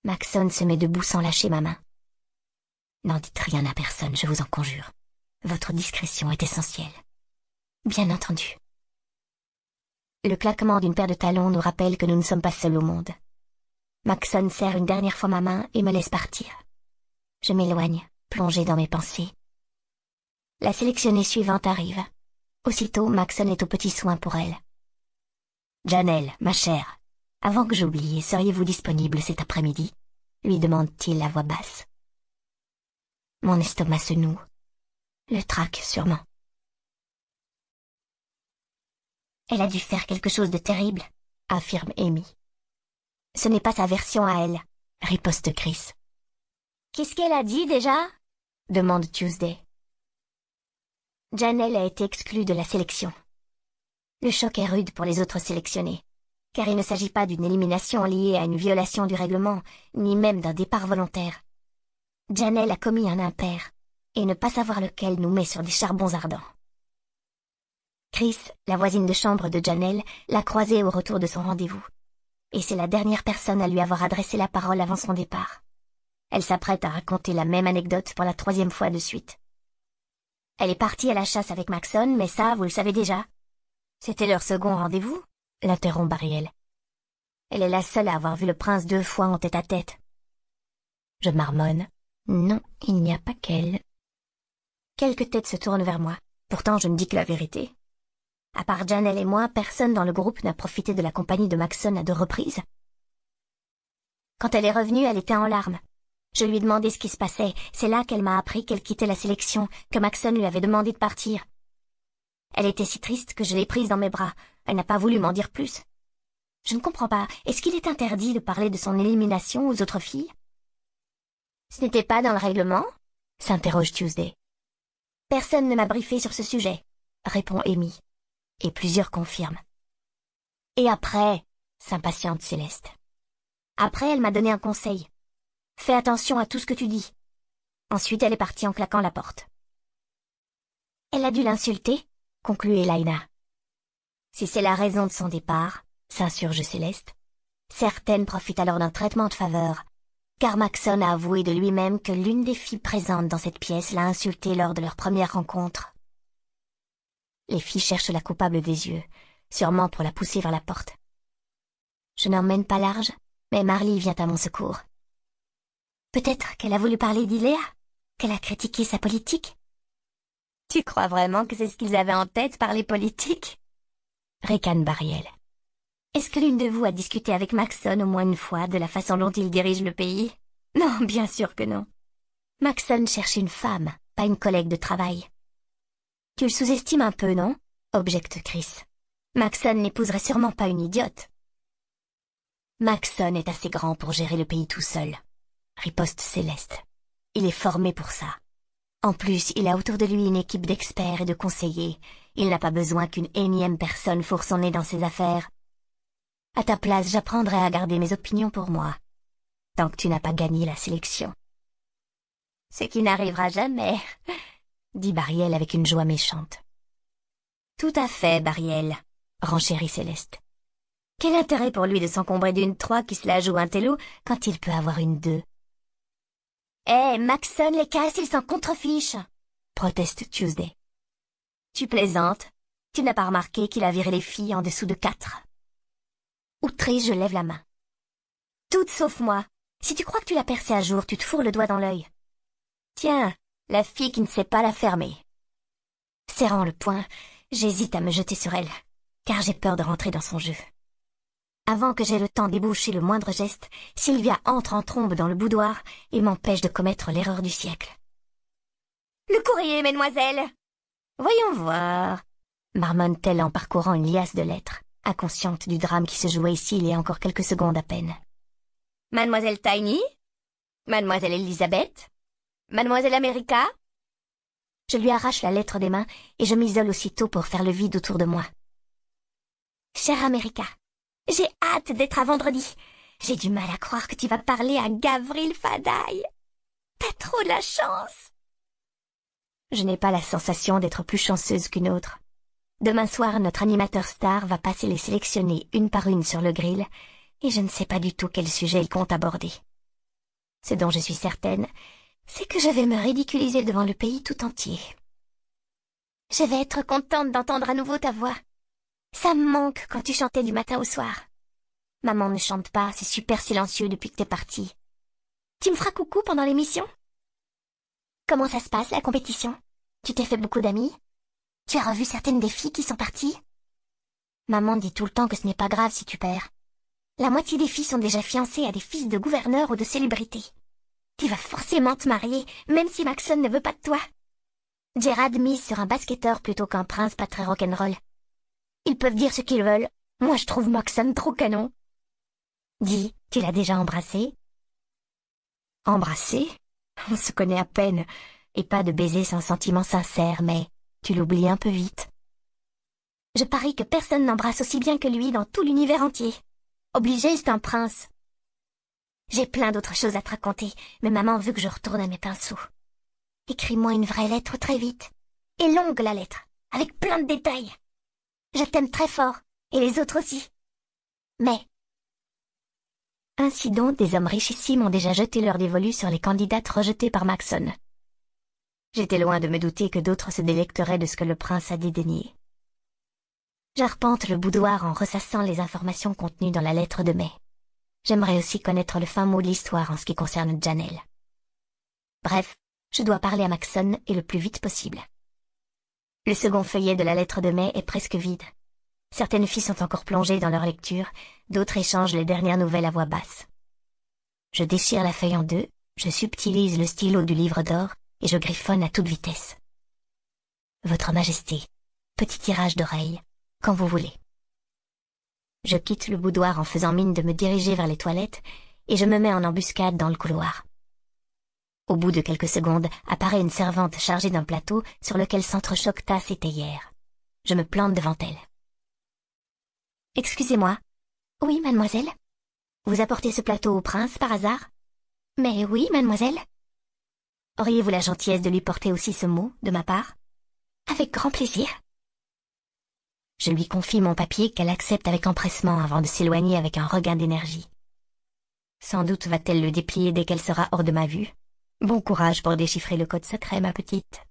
Maxon se met debout sans lâcher ma main. N'en dites rien à personne, je vous en conjure. Votre discrétion est essentielle. Bien entendu. Le claquement d'une paire de talons nous rappelle que nous ne sommes pas seuls au monde. Maxon serre une dernière fois ma main et me laisse partir. Je m'éloigne, plongée dans mes pensées. La sélectionnée suivante arrive. Aussitôt, Maxon est au petit soin pour elle. Janelle, ma chère, avant que j'oublie, seriez-vous disponible cet après-midi lui demande-t-il à voix basse. Mon estomac se noue. Le trac, sûrement. Elle a dû faire quelque chose de terrible, affirme Amy. Ce n'est pas sa version à elle, riposte Chris. Qu'est-ce qu'elle a dit déjà demande Tuesday. Janelle a été exclue de la sélection. Le choc est rude pour les autres sélectionnés, car il ne s'agit pas d'une élimination liée à une violation du règlement, ni même d'un départ volontaire. Janelle a commis un impair, et ne pas savoir lequel nous met sur des charbons ardents. Chris, la voisine de chambre de Janelle, l'a croisée au retour de son rendez-vous. Et c'est la dernière personne à lui avoir adressé la parole avant son départ. Elle s'apprête à raconter la même anecdote pour la troisième fois de suite. Elle est partie à la chasse avec Maxon, mais ça, vous le savez déjà. C'était leur second rendez-vous l'interrompt Bariel. Elle est la seule à avoir vu le prince deux fois en tête à Tête. Je marmonne, non, il n'y a pas qu'elle. Quelques têtes se tournent vers moi. Pourtant, je ne dis que la vérité. À part Janelle et moi, personne dans le groupe n'a profité de la compagnie de Maxon à deux reprises. Quand elle est revenue, elle était en larmes. Je lui demandais ce qui se passait. C'est là qu'elle m'a appris qu'elle quittait la sélection, que Maxon lui avait demandé de partir. Elle était si triste que je l'ai prise dans mes bras. Elle n'a pas voulu m'en dire plus. Je ne comprends pas. Est-ce qu'il est interdit de parler de son élimination aux autres filles ce n'était pas dans le règlement s'interroge Tuesday. Personne ne m'a briefé sur ce sujet, répond Amy. Et plusieurs confirment. Et après s'impatiente Céleste. Après, elle m'a donné un conseil. Fais attention à tout ce que tu dis. Ensuite, elle est partie en claquant la porte. Elle a dû l'insulter, conclut Elaina. Si c'est la raison de son départ, s'insurge Céleste, certaines profitent alors d'un traitement de faveur car Maxon a avoué de lui-même que l'une des filles présentes dans cette pièce l'a insulté lors de leur première rencontre. Les filles cherchent la coupable des yeux, sûrement pour la pousser vers la porte. Je n'emmène pas large, mais Marley vient à mon secours. Peut-être qu'elle a voulu parler d'Iléa Qu'elle a critiqué sa politique Tu crois vraiment que c'est ce qu'ils avaient en tête par les politiques Récane Bariel. Est-ce que l'une de vous a discuté avec Maxon au moins une fois de la façon dont il dirige le pays Non, bien sûr que non. Maxon cherche une femme, pas une collègue de travail. Tu le sous-estimes un peu, non objecte Chris. Maxon n'épouserait sûrement pas une idiote. Maxon est assez grand pour gérer le pays tout seul, riposte Céleste. Il est formé pour ça. En plus, il a autour de lui une équipe d'experts et de conseillers. Il n'a pas besoin qu'une énième personne fourre son nez dans ses affaires à ta place, j'apprendrai à garder mes opinions pour moi. Tant que tu n'as pas gagné la sélection. Ce qui n'arrivera jamais, dit Bariel avec une joie méchante. Tout à fait, Bariel, renchérit Céleste. Quel intérêt pour lui de s'encombrer d'une trois qui se la joue un télo quand il peut avoir une deux ?»« Eh, Maxon les casse, il s'en contrefiche proteste Tuesday. Tu plaisantes Tu n'as pas remarqué qu'il a viré les filles en dessous de quatre ?» Outré, je lève la main. Toute sauf moi. Si tu crois que tu l'as percée à jour, tu te fourres le doigt dans l'œil. Tiens, la fille qui ne sait pas la fermer. Serrant le poing, j'hésite à me jeter sur elle, car j'ai peur de rentrer dans son jeu. Avant que j'aie le temps d'ébaucher le moindre geste, Sylvia entre en trombe dans le boudoir et m'empêche de commettre l'erreur du siècle. Le courrier, mesdemoiselles Voyons voir, marmonne-t-elle en parcourant une liasse de lettres inconsciente du drame qui se jouait ici il y a encore quelques secondes à peine. Mademoiselle Tiny Mademoiselle Elisabeth Mademoiselle America Je lui arrache la lettre des mains et je m'isole aussitôt pour faire le vide autour de moi. Chère America, j'ai hâte d'être à vendredi. J'ai du mal à croire que tu vas parler à Gavril Fadaille. T'as trop de la chance. Je n'ai pas la sensation d'être plus chanceuse qu'une autre. Demain soir, notre animateur star va passer les sélectionner une par une sur le grill, et je ne sais pas du tout quel sujet il compte aborder. Ce dont je suis certaine, c'est que je vais me ridiculiser devant le pays tout entier. Je vais être contente d'entendre à nouveau ta voix. Ça me manque quand tu chantais du matin au soir. Maman ne chante pas, c'est super silencieux depuis que t'es partie. Tu me feras coucou pendant l'émission Comment ça se passe, la compétition Tu t'es fait beaucoup d'amis tu as revu certaines des filles qui sont parties Maman dit tout le temps que ce n'est pas grave si tu perds. La moitié des filles sont déjà fiancées à des fils de gouverneurs ou de célébrités. Tu vas forcément te marier, même si Maxon ne veut pas de toi. Gerard mise sur un basketteur plutôt qu'un prince pas très rock'n'roll. Ils peuvent dire ce qu'ils veulent. Moi, je trouve Maxon trop canon. Dis, tu l'as déjà embrassé Embrassé On se connaît à peine, et pas de baiser sans sentiment sincère, mais... Tu l'oublies un peu vite. Je parie que personne n'embrasse aussi bien que lui dans tout l'univers entier. Obligé, c'est un prince. J'ai plein d'autres choses à te raconter, mais maman veut que je retourne à mes pinceaux. Écris-moi une vraie lettre très vite. Et longue la lettre, avec plein de détails. Je t'aime très fort, et les autres aussi. Mais... Ainsi donc, des hommes richissimes ont déjà jeté leur dévolu sur les candidates rejetées par Maxon. J'étais loin de me douter que d'autres se délecteraient de ce que le prince a dédaigné. J'arpente le boudoir en ressassant les informations contenues dans la lettre de mai. J'aimerais aussi connaître le fin mot de l'histoire en ce qui concerne Janelle. Bref, je dois parler à Maxon et le plus vite possible. Le second feuillet de la lettre de mai est presque vide. Certaines filles sont encore plongées dans leur lecture, d'autres échangent les dernières nouvelles à voix basse. Je déchire la feuille en deux, je subtilise le stylo du livre d'or, et je griffonne à toute vitesse. Votre Majesté, petit tirage d'oreille, quand vous voulez. Je quitte le boudoir en faisant mine de me diriger vers les toilettes, et je me mets en embuscade dans le couloir. Au bout de quelques secondes apparaît une servante chargée d'un plateau sur lequel s'entrechoquent tasses et théières. Je me plante devant elle. Excusez-moi. Oui, mademoiselle Vous apportez ce plateau au prince par hasard Mais oui, mademoiselle Auriez-vous la gentillesse de lui porter aussi ce mot, de ma part Avec grand plaisir. Je lui confie mon papier qu'elle accepte avec empressement avant de s'éloigner avec un regain d'énergie. Sans doute va-t-elle le déplier dès qu'elle sera hors de ma vue. Bon courage pour déchiffrer le code secret, ma petite.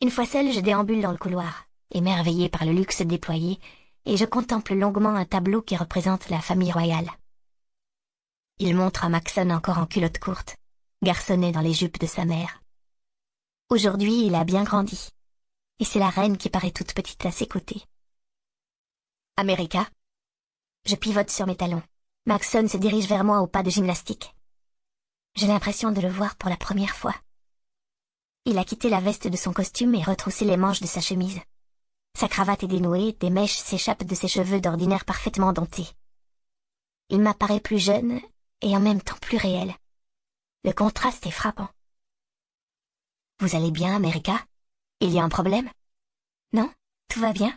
Une fois seule, je déambule dans le couloir, émerveillée par le luxe déployé, et je contemple longuement un tableau qui représente la famille royale. Il montre à Maxon encore en culotte courte, garçonnait dans les jupes de sa mère. Aujourd'hui il a bien grandi. Et c'est la reine qui paraît toute petite à ses côtés. América, Je pivote sur mes talons. Maxon se dirige vers moi au pas de gymnastique. J'ai l'impression de le voir pour la première fois. Il a quitté la veste de son costume et retroussé les manches de sa chemise. Sa cravate est dénouée, des mèches s'échappent de ses cheveux d'ordinaire parfaitement dentés. Il m'apparaît plus jeune et en même temps plus réel. Le contraste est frappant. Vous allez bien, America Il y a un problème Non Tout va bien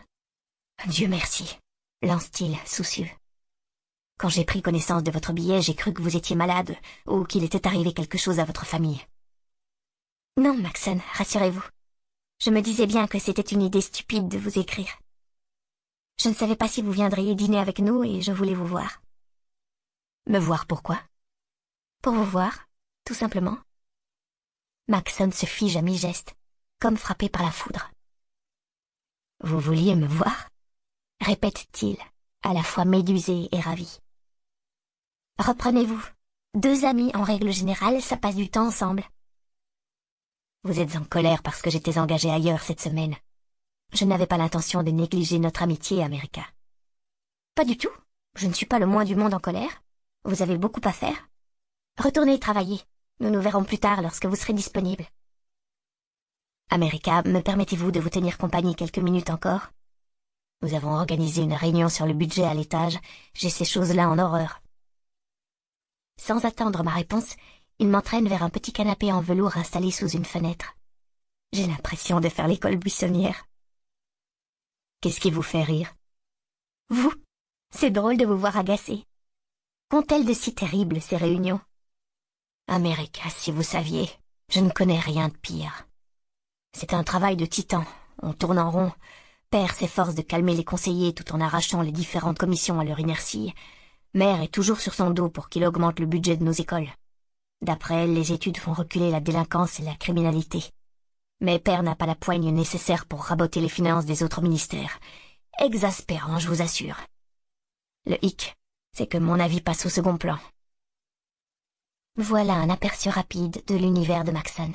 Dieu merci, lance-t-il, soucieux. Quand j'ai pris connaissance de votre billet, j'ai cru que vous étiez malade ou qu'il était arrivé quelque chose à votre famille. Non, Maxon, rassurez-vous. Je me disais bien que c'était une idée stupide de vous écrire. Je ne savais pas si vous viendriez dîner avec nous et je voulais vous voir. Me voir pourquoi Pour vous voir, tout simplement. Maxon se fige à mi-geste, comme frappé par la foudre. Vous vouliez me voir répète-t-il, à la fois médusé et ravi. Reprenez-vous. Deux amis, en règle générale, ça passe du temps ensemble. Vous êtes en colère parce que j'étais engagé ailleurs cette semaine. Je n'avais pas l'intention de négliger notre amitié, América. Pas du tout. Je ne suis pas le moins du monde en colère. Vous avez beaucoup à faire. Retournez travailler. Nous nous verrons plus tard lorsque vous serez disponible. America, me permettez-vous de vous tenir compagnie quelques minutes encore Nous avons organisé une réunion sur le budget à l'étage, j'ai ces choses-là en horreur. Sans attendre ma réponse, il m'entraîne vers un petit canapé en velours installé sous une fenêtre. J'ai l'impression de faire l'école buissonnière. Qu'est-ce qui vous fait rire Vous C'est drôle de vous voir agacé. Qu'ont-elles de si terrible, ces réunions America, si vous saviez. Je ne connais rien de pire. C'est un travail de titan. On tourne en rond, Père s'efforce de calmer les conseillers tout en arrachant les différentes commissions à leur inertie. Mère est toujours sur son dos pour qu'il augmente le budget de nos écoles. D'après elle, les études font reculer la délinquance et la criminalité. Mais Père n'a pas la poigne nécessaire pour raboter les finances des autres ministères. Exaspérant, je vous assure. Le hic, c'est que mon avis passe au second plan. Voilà un aperçu rapide de l'univers de Maxon.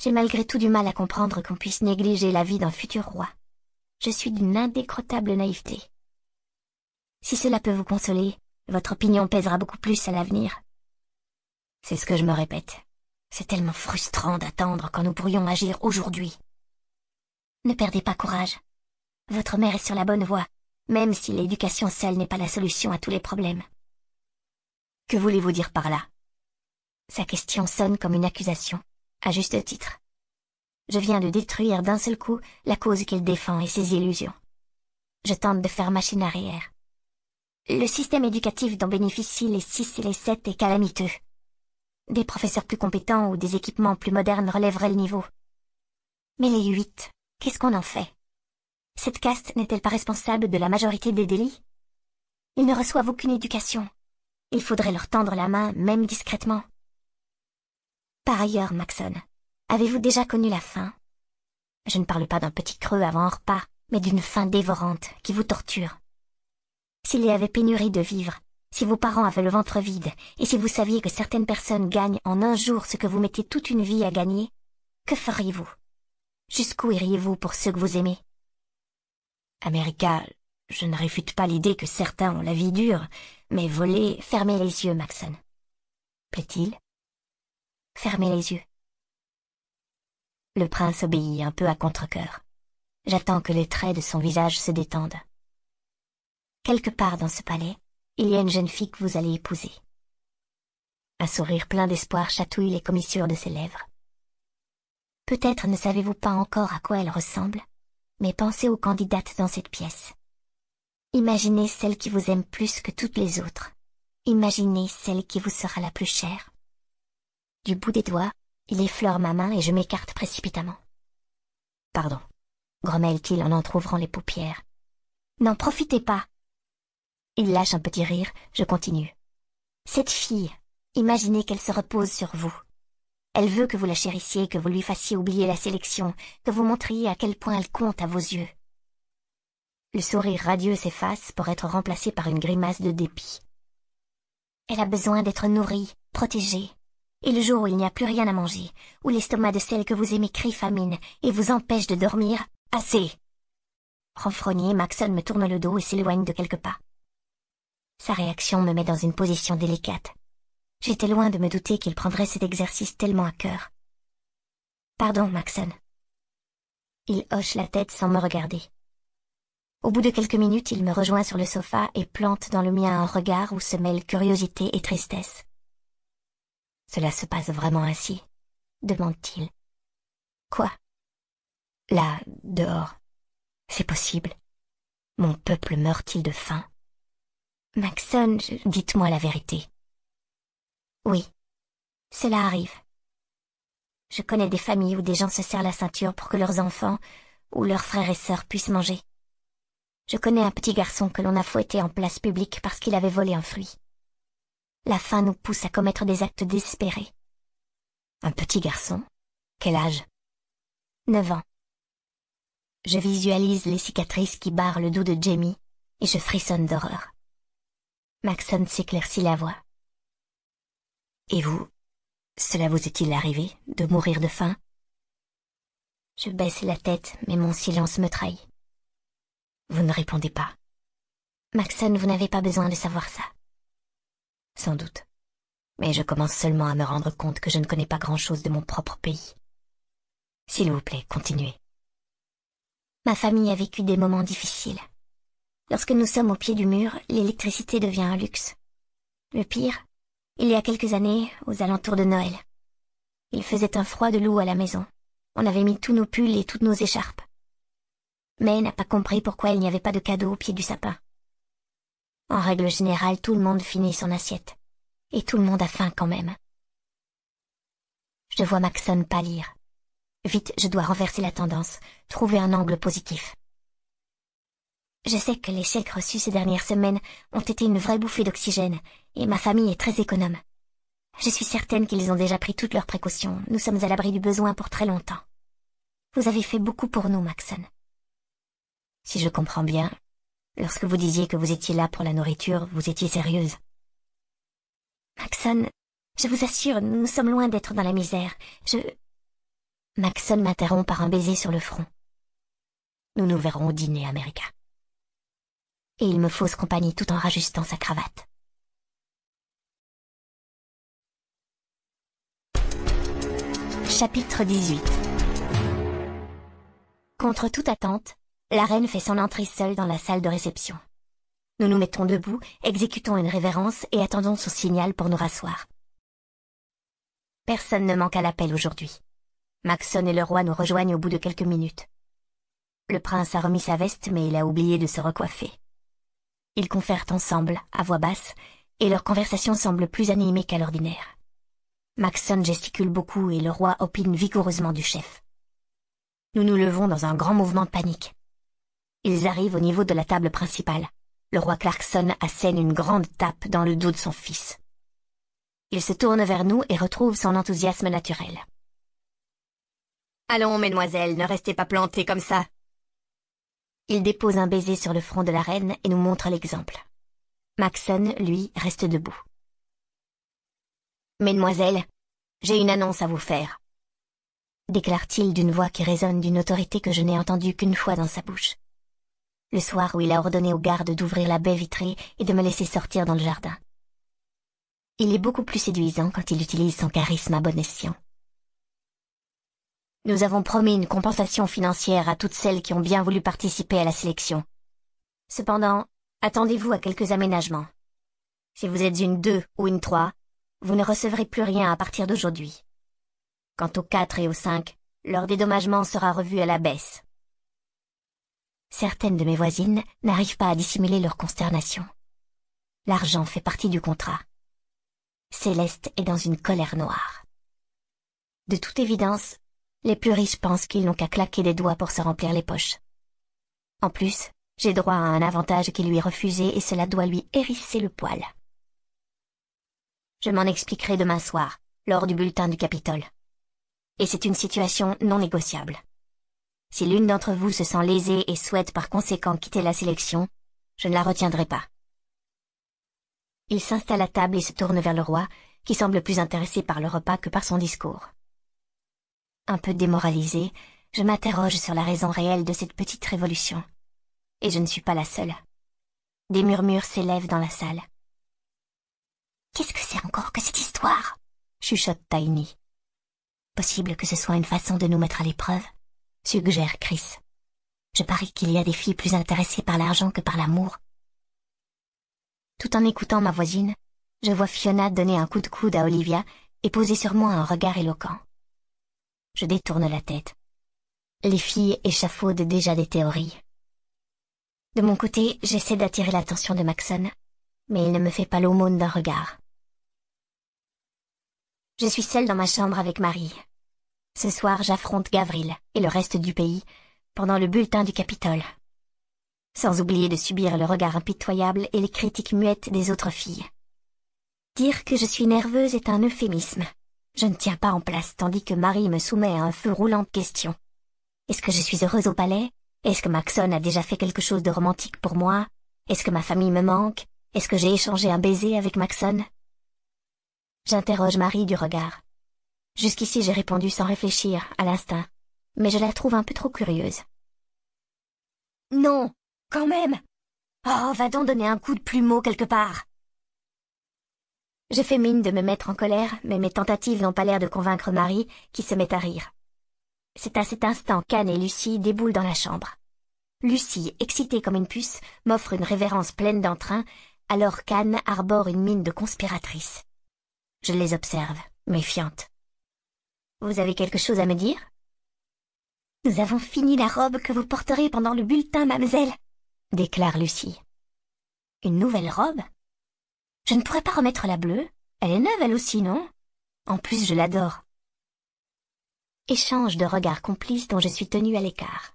J'ai malgré tout du mal à comprendre qu'on puisse négliger la vie d'un futur roi. Je suis d'une indécrottable naïveté. Si cela peut vous consoler, votre opinion pèsera beaucoup plus à l'avenir. C'est ce que je me répète. C'est tellement frustrant d'attendre quand nous pourrions agir aujourd'hui. Ne perdez pas courage. Votre mère est sur la bonne voie, même si l'éducation seule n'est pas la solution à tous les problèmes. Que voulez-vous dire par là sa question sonne comme une accusation, à juste titre. Je viens de détruire d'un seul coup la cause qu'il défend et ses illusions. Je tente de faire machine arrière. Le système éducatif dont bénéficient les six et les 7 est calamiteux. Des professeurs plus compétents ou des équipements plus modernes relèveraient le niveau. Mais les huit, qu'est-ce qu'on en fait Cette caste n'est-elle pas responsable de la majorité des délits Ils ne reçoivent aucune éducation. Il faudrait leur tendre la main, même discrètement. Par ailleurs, Maxon, avez-vous déjà connu la faim Je ne parle pas d'un petit creux avant un repas, mais d'une faim dévorante qui vous torture. S'il y avait pénurie de vivres, si vos parents avaient le ventre vide, et si vous saviez que certaines personnes gagnent en un jour ce que vous mettez toute une vie à gagner, que feriez-vous Jusqu'où iriez-vous pour ceux que vous aimez America, je ne réfute pas l'idée que certains ont la vie dure, mais voler, fermez les yeux, Maxon. Plaît-il Fermez les yeux. Le prince obéit un peu à contre J'attends que les traits de son visage se détendent. Quelque part dans ce palais, il y a une jeune fille que vous allez épouser. Un sourire plein d'espoir chatouille les commissures de ses lèvres. Peut-être ne savez-vous pas encore à quoi elle ressemble, mais pensez aux candidates dans cette pièce. Imaginez celle qui vous aime plus que toutes les autres. Imaginez celle qui vous sera la plus chère. Du bout des doigts, il effleure ma main et je m'écarte précipitamment. Pardon, grommelle-t-il en entr'ouvrant les paupières. N'en profitez pas. Il lâche un petit rire, je continue. Cette fille, imaginez qu'elle se repose sur vous. Elle veut que vous la chérissiez, que vous lui fassiez oublier la sélection, que vous montriez à quel point elle compte à vos yeux. Le sourire radieux s'efface pour être remplacé par une grimace de dépit. Elle a besoin d'être nourrie, protégée, et le jour où il n'y a plus rien à manger, où l'estomac de celle que vous aimez crie famine et vous empêche de dormir, assez Renfrogné, Maxon me tourne le dos et s'éloigne de quelques pas. Sa réaction me met dans une position délicate. J'étais loin de me douter qu'il prendrait cet exercice tellement à cœur. Pardon, Maxon. Il hoche la tête sans me regarder. Au bout de quelques minutes, il me rejoint sur le sofa et plante dans le mien un regard où se mêlent curiosité et tristesse. Cela se passe vraiment ainsi demande-t-il. Quoi Là, dehors. C'est possible. Mon peuple meurt-il de faim Maxon, dites-moi la vérité. Oui, cela arrive. Je connais des familles où des gens se serrent la ceinture pour que leurs enfants ou leurs frères et sœurs puissent manger. Je connais un petit garçon que l'on a fouetté en place publique parce qu'il avait volé un fruit la faim nous pousse à commettre des actes désespérés. Un petit garçon Quel âge Neuf ans. Je visualise les cicatrices qui barrent le dos de Jamie, et je frissonne d'horreur. Maxon s'éclaircit la voix. Et vous Cela vous est-il arrivé de mourir de faim Je baisse la tête, mais mon silence me trahit. Vous ne répondez pas. Maxon, vous n'avez pas besoin de savoir ça sans doute. Mais je commence seulement à me rendre compte que je ne connais pas grand-chose de mon propre pays. S'il vous plaît, continuez. Ma famille a vécu des moments difficiles. Lorsque nous sommes au pied du mur, l'électricité devient un luxe. Le pire, il y a quelques années, aux alentours de Noël. Il faisait un froid de loup à la maison. On avait mis tous nos pulls et toutes nos écharpes. Mais n'a pas compris pourquoi il n'y avait pas de cadeau au pied du sapin. En règle générale, tout le monde finit son assiette. Et tout le monde a faim quand même. Je vois Maxon pâlir. Vite, je dois renverser la tendance, trouver un angle positif. Je sais que les chèques reçus ces dernières semaines ont été une vraie bouffée d'oxygène, et ma famille est très économe. Je suis certaine qu'ils ont déjà pris toutes leurs précautions, nous sommes à l'abri du besoin pour très longtemps. Vous avez fait beaucoup pour nous, Maxon. Si je comprends bien, Lorsque vous disiez que vous étiez là pour la nourriture, vous étiez sérieuse. Maxon, je vous assure, nous sommes loin d'être dans la misère. Je... Maxon m'interrompt par un baiser sur le front. Nous nous verrons au dîner, America. Et il me fausse compagnie tout en rajustant sa cravate. Chapitre 18 Contre toute attente, la reine fait son entrée seule dans la salle de réception. Nous nous mettons debout, exécutons une révérence et attendons son signal pour nous rasseoir. Personne ne manque à l'appel aujourd'hui. Maxon et le roi nous rejoignent au bout de quelques minutes. Le prince a remis sa veste mais il a oublié de se recoiffer. Ils confèrent ensemble, à voix basse, et leur conversation semble plus animée qu'à l'ordinaire. Maxon gesticule beaucoup et le roi opine vigoureusement du chef. Nous nous levons dans un grand mouvement de panique. Ils arrivent au niveau de la table principale. Le roi Clarkson assène une grande tape dans le dos de son fils. Il se tourne vers nous et retrouve son enthousiasme naturel. Allons, mesdemoiselles, ne restez pas plantées comme ça. Il dépose un baiser sur le front de la reine et nous montre l'exemple. Maxon, lui, reste debout. Mesdemoiselles, j'ai une annonce à vous faire, déclare-t-il d'une voix qui résonne d'une autorité que je n'ai entendue qu'une fois dans sa bouche le soir où il a ordonné aux gardes d'ouvrir la baie vitrée et de me laisser sortir dans le jardin. Il est beaucoup plus séduisant quand il utilise son charisme à bon escient. Nous avons promis une compensation financière à toutes celles qui ont bien voulu participer à la sélection. Cependant, attendez-vous à quelques aménagements. Si vous êtes une 2 ou une 3, vous ne recevrez plus rien à partir d'aujourd'hui. Quant aux 4 et aux 5, leur dédommagement sera revu à la baisse certaines de mes voisines n'arrivent pas à dissimuler leur consternation. L'argent fait partie du contrat. Céleste est dans une colère noire. De toute évidence, les plus riches pensent qu'ils n'ont qu'à claquer des doigts pour se remplir les poches. En plus, j'ai droit à un avantage qui lui est refusé et cela doit lui hérisser le poil. Je m'en expliquerai demain soir, lors du bulletin du Capitole. Et c'est une situation non négociable. Si l'une d'entre vous se sent lésée et souhaite par conséquent quitter la sélection, je ne la retiendrai pas. Il s'installe à table et se tourne vers le roi, qui semble plus intéressé par le repas que par son discours. Un peu démoralisé, je m'interroge sur la raison réelle de cette petite révolution. Et je ne suis pas la seule. Des murmures s'élèvent dans la salle. Qu'est-ce que c'est encore que cette histoire chuchote Tiny. Possible que ce soit une façon de nous mettre à l'épreuve suggère Chris. Je parie qu'il y a des filles plus intéressées par l'argent que par l'amour. Tout en écoutant ma voisine, je vois Fiona donner un coup de coude à Olivia et poser sur moi un regard éloquent. Je détourne la tête. Les filles échafaudent déjà des théories. De mon côté, j'essaie d'attirer l'attention de Maxon, mais il ne me fait pas l'aumône d'un regard. Je suis seule dans ma chambre avec Marie, ce soir, j'affronte Gavril et le reste du pays pendant le bulletin du Capitole. Sans oublier de subir le regard impitoyable et les critiques muettes des autres filles. Dire que je suis nerveuse est un euphémisme. Je ne tiens pas en place tandis que Marie me soumet à un feu roulant de questions. Est-ce que je suis heureuse au palais Est-ce que Maxon a déjà fait quelque chose de romantique pour moi Est-ce que ma famille me manque Est-ce que j'ai échangé un baiser avec Maxon J'interroge Marie du regard. Jusqu'ici j'ai répondu sans réfléchir, à l'instinct. Mais je la trouve un peu trop curieuse. Non, quand même. Oh, va donc donner un coup de plumeau quelque part. Je fais mine de me mettre en colère, mais mes tentatives n'ont pas l'air de convaincre Marie, qui se met à rire. C'est à cet instant qu'Anne et Lucie déboulent dans la chambre. Lucie, excitée comme une puce, m'offre une révérence pleine d'entrain, alors qu'Anne arbore une mine de conspiratrice. Je les observe, méfiante. Vous avez quelque chose à me dire Nous avons fini la robe que vous porterez pendant le bulletin, mademoiselle, déclare Lucie. Une nouvelle robe Je ne pourrais pas remettre la bleue. Elle est neuve, elle aussi, non En plus, je l'adore. Échange de regards complices dont je suis tenue à l'écart.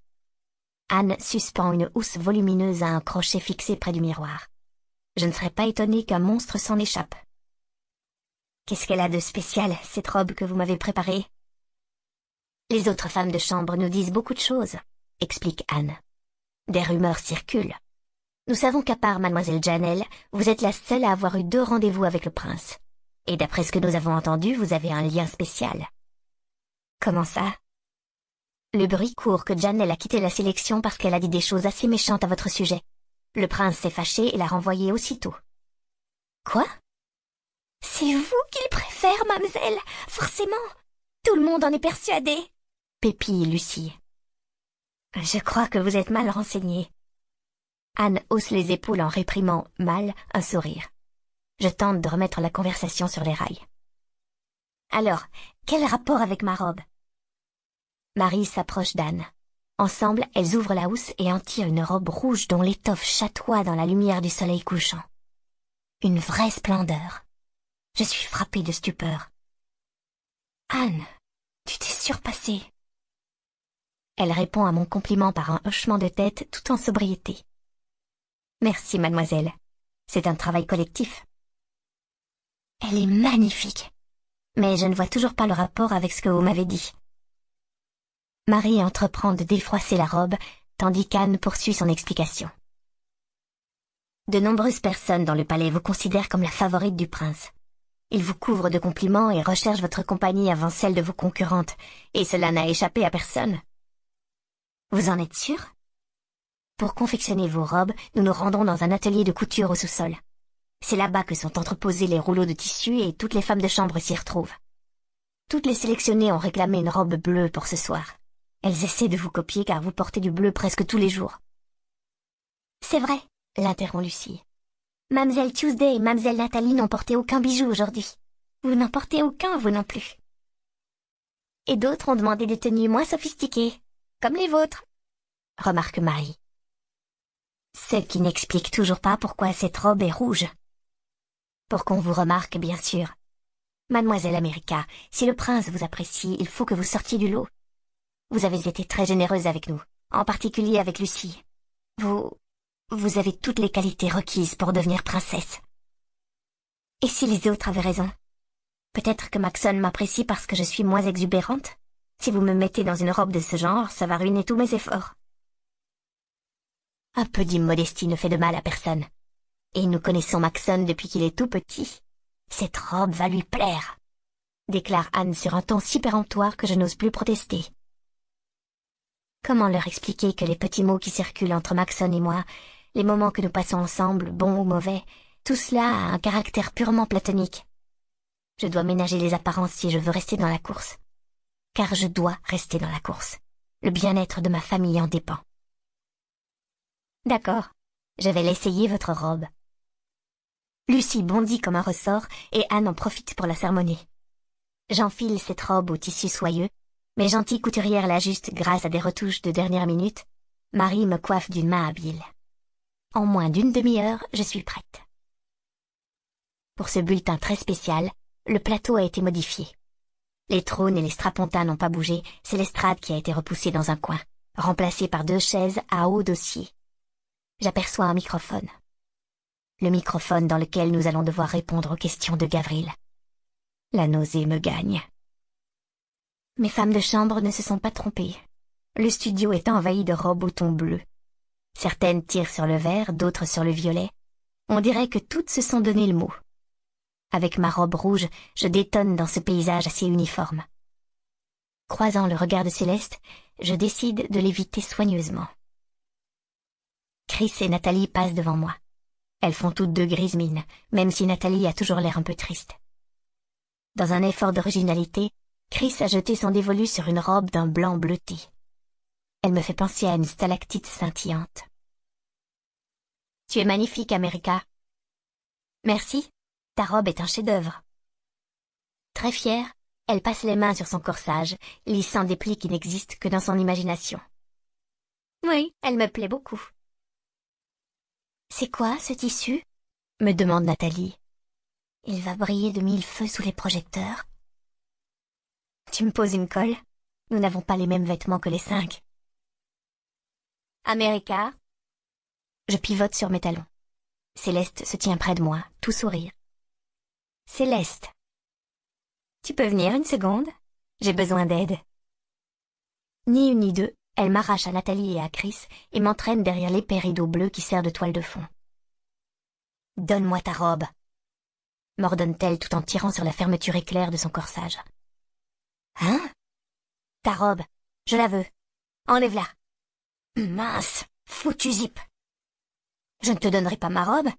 Anne suspend une housse volumineuse à un crochet fixé près du miroir. Je ne serais pas étonnée qu'un monstre s'en échappe. Qu'est-ce qu'elle a de spécial, cette robe que vous m'avez préparée Les autres femmes de chambre nous disent beaucoup de choses, explique Anne. Des rumeurs circulent. Nous savons qu'à part mademoiselle Janelle, vous êtes la seule à avoir eu deux rendez-vous avec le prince. Et d'après ce que nous avons entendu, vous avez un lien spécial. Comment ça Le bruit court que Janelle a quitté la sélection parce qu'elle a dit des choses assez méchantes à votre sujet. Le prince s'est fâché et l'a renvoyée aussitôt. Quoi c'est vous qu'il préfère, mademoiselle, forcément. Tout le monde en est persuadé. Pépille Lucie. Je crois que vous êtes mal renseignée. Anne hausse les épaules en réprimant mal un sourire. Je tente de remettre la conversation sur les rails. Alors, quel rapport avec ma robe Marie s'approche d'Anne. Ensemble, elles ouvrent la housse et en tirent une robe rouge dont l'étoffe chatoie dans la lumière du soleil couchant. Une vraie splendeur. Je suis frappée de stupeur. Anne, tu t'es surpassée. Elle répond à mon compliment par un hochement de tête tout en sobriété. Merci, mademoiselle. C'est un travail collectif. Elle est magnifique. Mais je ne vois toujours pas le rapport avec ce que vous m'avez dit. Marie entreprend de défroisser la robe, tandis qu'Anne poursuit son explication. De nombreuses personnes dans le palais vous considèrent comme la favorite du prince. « Il vous couvre de compliments et recherche votre compagnie avant celle de vos concurrentes, et cela n'a échappé à personne. Vous en êtes sûr Pour confectionner vos robes, nous nous rendons dans un atelier de couture au sous-sol. C'est là-bas que sont entreposés les rouleaux de tissu et toutes les femmes de chambre s'y retrouvent. Toutes les sélectionnées ont réclamé une robe bleue pour ce soir. Elles essaient de vous copier car vous portez du bleu presque tous les jours. C'est vrai, l'interrompt Lucie. Mamselle Tuesday et Mamselle Nathalie n'ont porté aucun bijou aujourd'hui. Vous n'en portez aucun, vous non plus. Et d'autres ont demandé des tenues moins sophistiquées, comme les vôtres, remarque Marie. Ce qui n'explique toujours pas pourquoi cette robe est rouge. Pour qu'on vous remarque, bien sûr. Mademoiselle America, si le prince vous apprécie, il faut que vous sortiez du lot. Vous avez été très généreuse avec nous, en particulier avec Lucie. Vous... Vous avez toutes les qualités requises pour devenir princesse. Et si les autres avaient raison Peut-être que Maxon m'apprécie parce que je suis moins exubérante Si vous me mettez dans une robe de ce genre, ça va ruiner tous mes efforts. Un peu d'immodestie ne fait de mal à personne. Et nous connaissons Maxon depuis qu'il est tout petit. Cette robe va lui plaire, déclare Anne sur un ton si péremptoire que je n'ose plus protester. Comment leur expliquer que les petits mots qui circulent entre Maxon et moi les moments que nous passons ensemble, bons ou mauvais, tout cela a un caractère purement platonique. Je dois ménager les apparences si je veux rester dans la course. Car je dois rester dans la course. Le bien-être de ma famille en dépend. D'accord. Je vais l'essayer, votre robe. Lucie bondit comme un ressort et Anne en profite pour la sermonner. J'enfile cette robe au tissu soyeux, mes gentilles couturières l'ajustent grâce à des retouches de dernière minute. Marie me coiffe d'une main habile. En moins d'une demi-heure, je suis prête. Pour ce bulletin très spécial, le plateau a été modifié. Les trônes et les strapontins n'ont pas bougé, c'est l'estrade qui a été repoussée dans un coin, remplacée par deux chaises à haut dossier. J'aperçois un microphone. Le microphone dans lequel nous allons devoir répondre aux questions de Gavril. La nausée me gagne. Mes femmes de chambre ne se sont pas trompées. Le studio est envahi de robes au ton bleu. Certaines tirent sur le vert, d'autres sur le violet. On dirait que toutes se sont donné le mot. Avec ma robe rouge, je détonne dans ce paysage assez uniforme. Croisant le regard de Céleste, je décide de l'éviter soigneusement. Chris et Nathalie passent devant moi. Elles font toutes deux grise mine, même si Nathalie a toujours l'air un peu triste. Dans un effort d'originalité, Chris a jeté son dévolu sur une robe d'un blanc bleuté. Elle me fait penser à une stalactite scintillante. Tu es magnifique, America. Merci, ta robe est un chef-d'œuvre. Très fière, elle passe les mains sur son corsage, lissant des plis qui n'existent que dans son imagination. Oui, elle me plaît beaucoup. C'est quoi ce tissu me demande Nathalie. Il va briller de mille feux sous les projecteurs. Tu me poses une colle Nous n'avons pas les mêmes vêtements que les cinq. America. Je pivote sur mes talons. Céleste se tient près de moi, tout sourire. Céleste. Tu peux venir une seconde J'ai besoin d'aide. Ni une ni deux, elle m'arrache à Nathalie et à Chris et m'entraîne derrière l'épais rideau bleu qui sert de toile de fond. Donne-moi ta robe, m'ordonne-t-elle tout en tirant sur la fermeture éclair de son corsage. Hein Ta robe, je la veux. Enlève-la. Mince Foutu zip Je ne te donnerai pas ma robe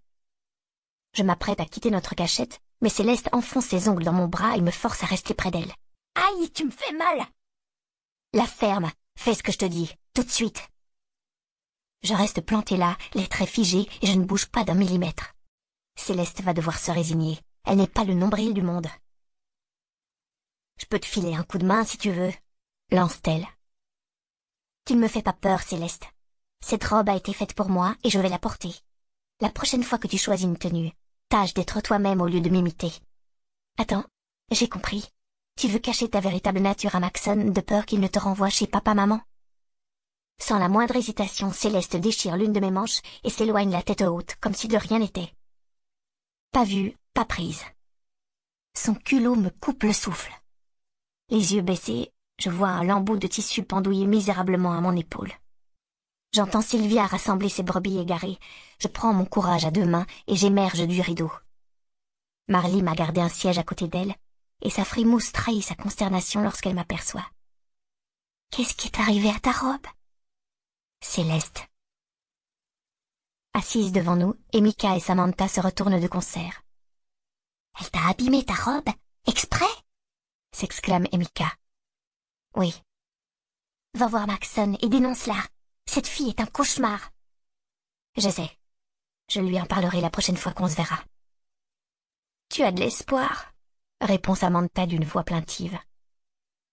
Je m'apprête à quitter notre cachette, mais Céleste enfonce ses ongles dans mon bras et me force à rester près d'elle. Aïe, tu me fais mal La ferme, fais ce que je te dis, tout de suite Je reste plantée là, les traits figés, et je ne bouge pas d'un millimètre. Céleste va devoir se résigner, elle n'est pas le nombril du monde. Je peux te filer un coup de main si tu veux, lance-t-elle. Tu ne me fais pas peur, Céleste. Cette robe a été faite pour moi et je vais la porter. La prochaine fois que tu choisis une tenue, tâche d'être toi-même au lieu de m'imiter. Attends, j'ai compris. Tu veux cacher ta véritable nature à Maxon de peur qu'il ne te renvoie chez papa-maman Sans la moindre hésitation, Céleste déchire l'une de mes manches et s'éloigne la tête haute comme si de rien n'était. Pas vue, pas prise. Son culot me coupe le souffle. Les yeux baissés, je vois un lambeau de tissu pendouiller misérablement à mon épaule. J'entends Sylvia rassembler ses brebis égarées. Je prends mon courage à deux mains et j'émerge du rideau. Marly m'a gardé un siège à côté d'elle, et sa frimousse trahit sa consternation lorsqu'elle m'aperçoit. Qu'est-ce qui est arrivé à ta robe Céleste. Assise devant nous, Emika et Samantha se retournent de concert. Elle t'a abîmé ta robe Exprès s'exclame Emika. Oui. Va voir Maxon et dénonce-la. Cette fille est un cauchemar. Je sais. Je lui en parlerai la prochaine fois qu'on se verra. Tu as de l'espoir, répond Samantha d'une voix plaintive.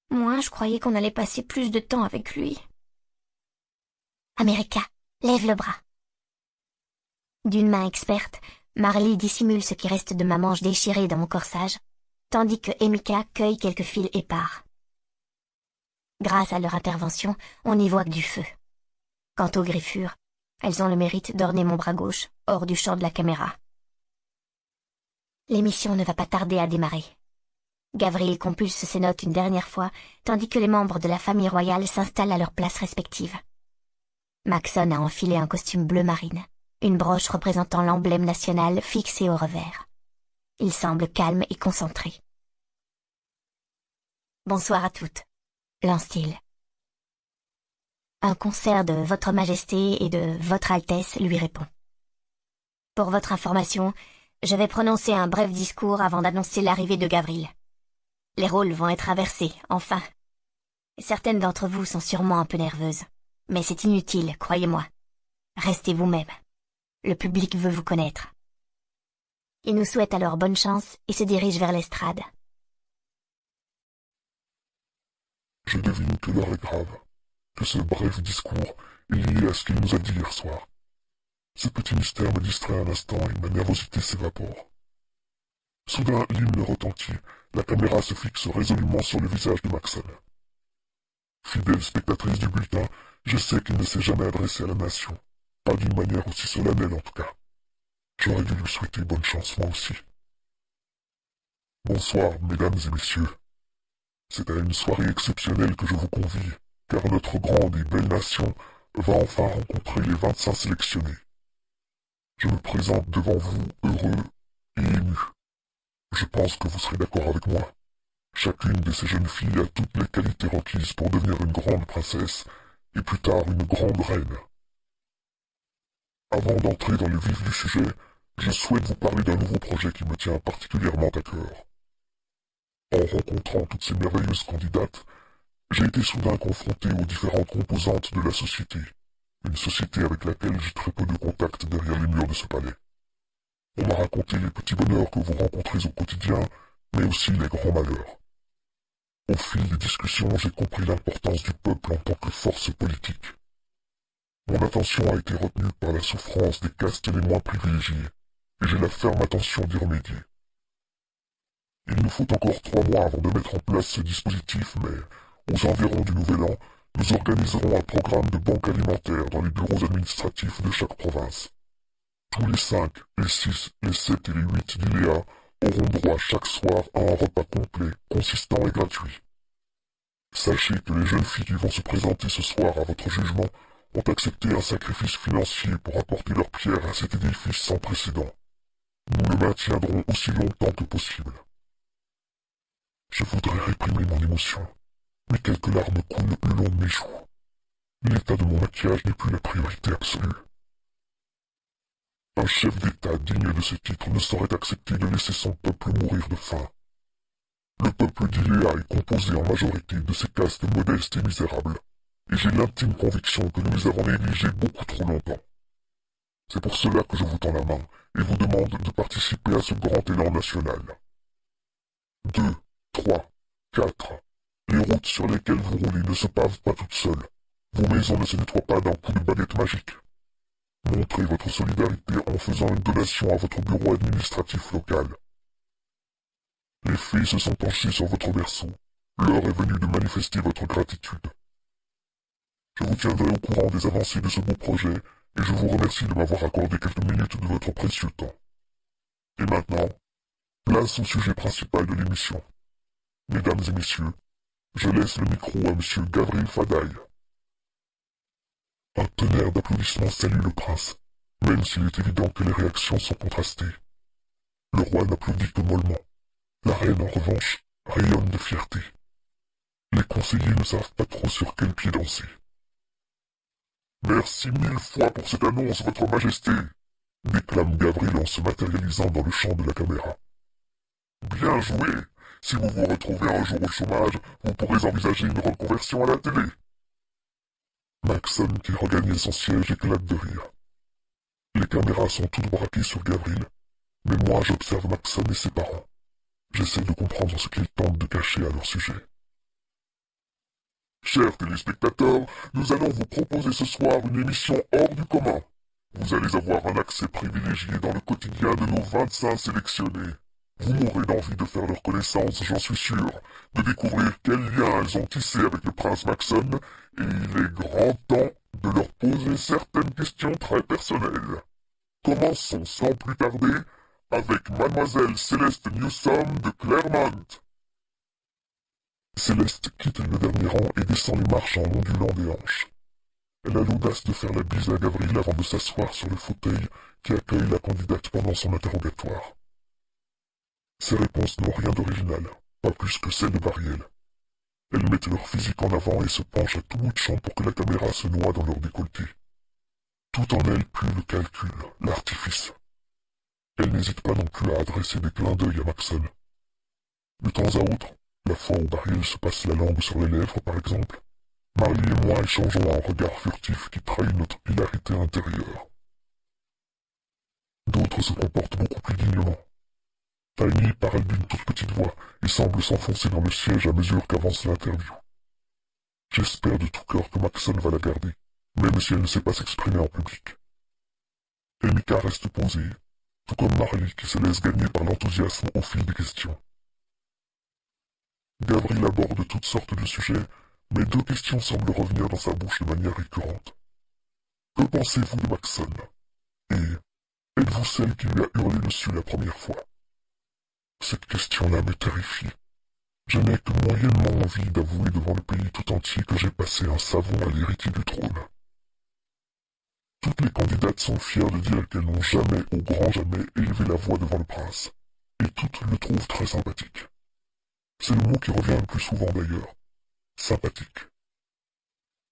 Moi, je croyais qu'on allait passer plus de temps avec lui. America, lève le bras. D'une main experte, Marley dissimule ce qui reste de ma manche déchirée dans mon corsage, tandis que Emika cueille quelques fils épars. Grâce à leur intervention, on n'y voit que du feu. Quant aux griffures, elles ont le mérite d'orner mon bras gauche, hors du champ de la caméra. L'émission ne va pas tarder à démarrer. Gavril compulse ses notes une dernière fois, tandis que les membres de la famille royale s'installent à leurs places respectives. Maxon a enfilé un costume bleu marine, une broche représentant l'emblème national fixé au revers. Il semble calme et concentré. Bonsoir à toutes lance-t-il. Un concert de Votre Majesté et de Votre Altesse lui répond. Pour votre information, je vais prononcer un bref discours avant d'annoncer l'arrivée de Gavril. Les rôles vont être inversés, enfin. Certaines d'entre vous sont sûrement un peu nerveuses, mais c'est inutile, croyez-moi. Restez vous-même. Le public veut vous connaître. Il nous souhaite alors bonne chance et se dirige vers l'estrade. je devine que l'heure est grave, que ce bref discours est lié à ce qu'il nous a dit hier soir. Ce petit mystère me distrait un instant et ma nervosité s'évapore. Soudain, l'hymne retentit, la caméra se fixe résolument sur le visage de Maxon. Fidèle spectatrice du bulletin, je sais qu'il ne s'est jamais adressé à la nation, pas d'une manière aussi solennelle en tout cas. J'aurais dû lui souhaiter bonne chance moi aussi. Bonsoir, mesdames et messieurs. C'est à une soirée exceptionnelle que je vous convie, car notre grande et belle nation va enfin rencontrer les 25 sélectionnés. Je me présente devant vous heureux et ému. Je pense que vous serez d'accord avec moi. Chacune de ces jeunes filles a toutes les qualités requises pour devenir une grande princesse et plus tard une grande reine. Avant d'entrer dans le vif du sujet, je souhaite vous parler d'un nouveau projet qui me tient particulièrement à cœur. En rencontrant toutes ces merveilleuses candidates, j'ai été soudain confronté aux différentes composantes de la société, une société avec laquelle j'ai très peu de contact derrière les murs de ce palais. On m'a raconté les petits bonheurs que vous rencontrez au quotidien, mais aussi les grands malheurs. Au fil des discussions, j'ai compris l'importance du peuple en tant que force politique. Mon attention a été retenue par la souffrance des castes les moins privilégiées, et j'ai la ferme attention d'y remédier. Il nous faut encore trois mois avant de mettre en place ce dispositif, mais aux environs du nouvel an, nous organiserons un programme de banque alimentaire dans les bureaux administratifs de chaque province. Tous les cinq, les six, les sept et les huit d'ILEA auront droit chaque soir à un repas complet, consistant et gratuit. Sachez que les jeunes filles qui vont se présenter ce soir à votre jugement ont accepté un sacrifice financier pour apporter leur pierre à cet édifice sans précédent. Nous le maintiendrons aussi longtemps que possible. Je voudrais réprimer mon émotion, mais quelques larmes coulent le long de mes joues. L'état de mon maquillage n'est plus la priorité absolue. Un chef d'État digne de ce titre ne saurait accepter de laisser son peuple mourir de faim. Le peuple d'Iléa est composé en majorité de ces castes modestes et misérables, et j'ai l'intime conviction que nous les avons négligés beaucoup trop longtemps. C'est pour cela que je vous tends la main et vous demande de participer à ce grand élan national. 2. 3. 4. Les routes sur lesquelles vous roulez ne se pavent pas toutes seules. Vos maisons ne se nettoient pas d'un coup de baguette magique. Montrez votre solidarité en faisant une donation à votre bureau administratif local. Les fées se sont penchées sur votre berceau. L'heure est venue de manifester votre gratitude. Je vous tiendrai au courant des avancées de ce beau projet et je vous remercie de m'avoir accordé quelques minutes de votre précieux temps. Et maintenant, place au sujet principal de l'émission. Mesdames et messieurs, je laisse le micro à Monsieur Gavril Fadaille. Un tonnerre d'applaudissements salue le prince, même s'il est évident que les réactions sont contrastées. Le roi n'applaudit que mollement. La reine, en revanche, rayonne de fierté. Les conseillers ne savent pas trop sur quel pied danser. Merci mille fois pour cette annonce, Votre Majesté, déclame Gavril en se matérialisant dans le champ de la caméra. Bien joué, si vous vous retrouvez un jour au chômage, vous pourrez envisager une reconversion à la télé. Maxon, qui regagne son siège, éclate de rire. Les caméras sont toutes braquées sur Gabriel, mais moi j'observe Maxon et ses parents. J'essaie de comprendre ce qu'ils tentent de cacher à leur sujet. Chers téléspectateurs, nous allons vous proposer ce soir une émission hors du commun. Vous allez avoir un accès privilégié dans le quotidien de nos 25 sélectionnés. Vous aurez l'envie de faire leur connaissance, j'en suis sûr, de découvrir quel lien elles ont tissé avec le prince Maxon, et il est grand temps de leur poser certaines questions très personnelles. Commençons sans plus tarder avec mademoiselle Céleste Newsom de Claremont. Céleste quitte le dernier rang et descend les marches en ondulant des hanches. Elle a l'audace de faire la bise à Gavril avant de s'asseoir sur le fauteuil qui accueille la candidate pendant son interrogatoire. Ces réponses n'ont rien d'original, pas plus que celles de Bariel. Elles mettent leur physique en avant et se penchent à tout bout de champ pour que la caméra se noie dans leur décolleté. Tout en elles pue le calcul, l'artifice. Elles n'hésitent pas non plus à adresser des clins d'œil à Maxon. De temps à autre, la fois où Bariel se passe la langue sur les lèvres par exemple, Marie et moi échangeons un regard furtif qui trahit notre hilarité intérieure. D'autres se comportent beaucoup plus dignement. Tiny parle d'une toute petite voix et semble s'enfoncer dans le siège à mesure qu'avance l'interview. J'espère de tout cœur que Maxon va la garder, même si elle ne sait pas s'exprimer en public. Emika reste posée, tout comme Marie qui se laisse gagner par l'enthousiasme au fil des questions. Gabriel aborde toutes sortes de sujets, mais deux questions semblent revenir dans sa bouche de manière récurrente. Que pensez-vous de Maxon Et êtes-vous celle qui lui a hurlé dessus la première fois cette question-là me terrifie. Je n'ai que moyennement envie d'avouer devant le pays tout entier que j'ai passé un savon à l'héritier du trône. Toutes les candidates sont fières de dire qu'elles n'ont jamais, au grand jamais, élevé la voix devant le prince, et toutes le trouvent très sympathique. C'est le mot qui revient le plus souvent d'ailleurs. Sympathique.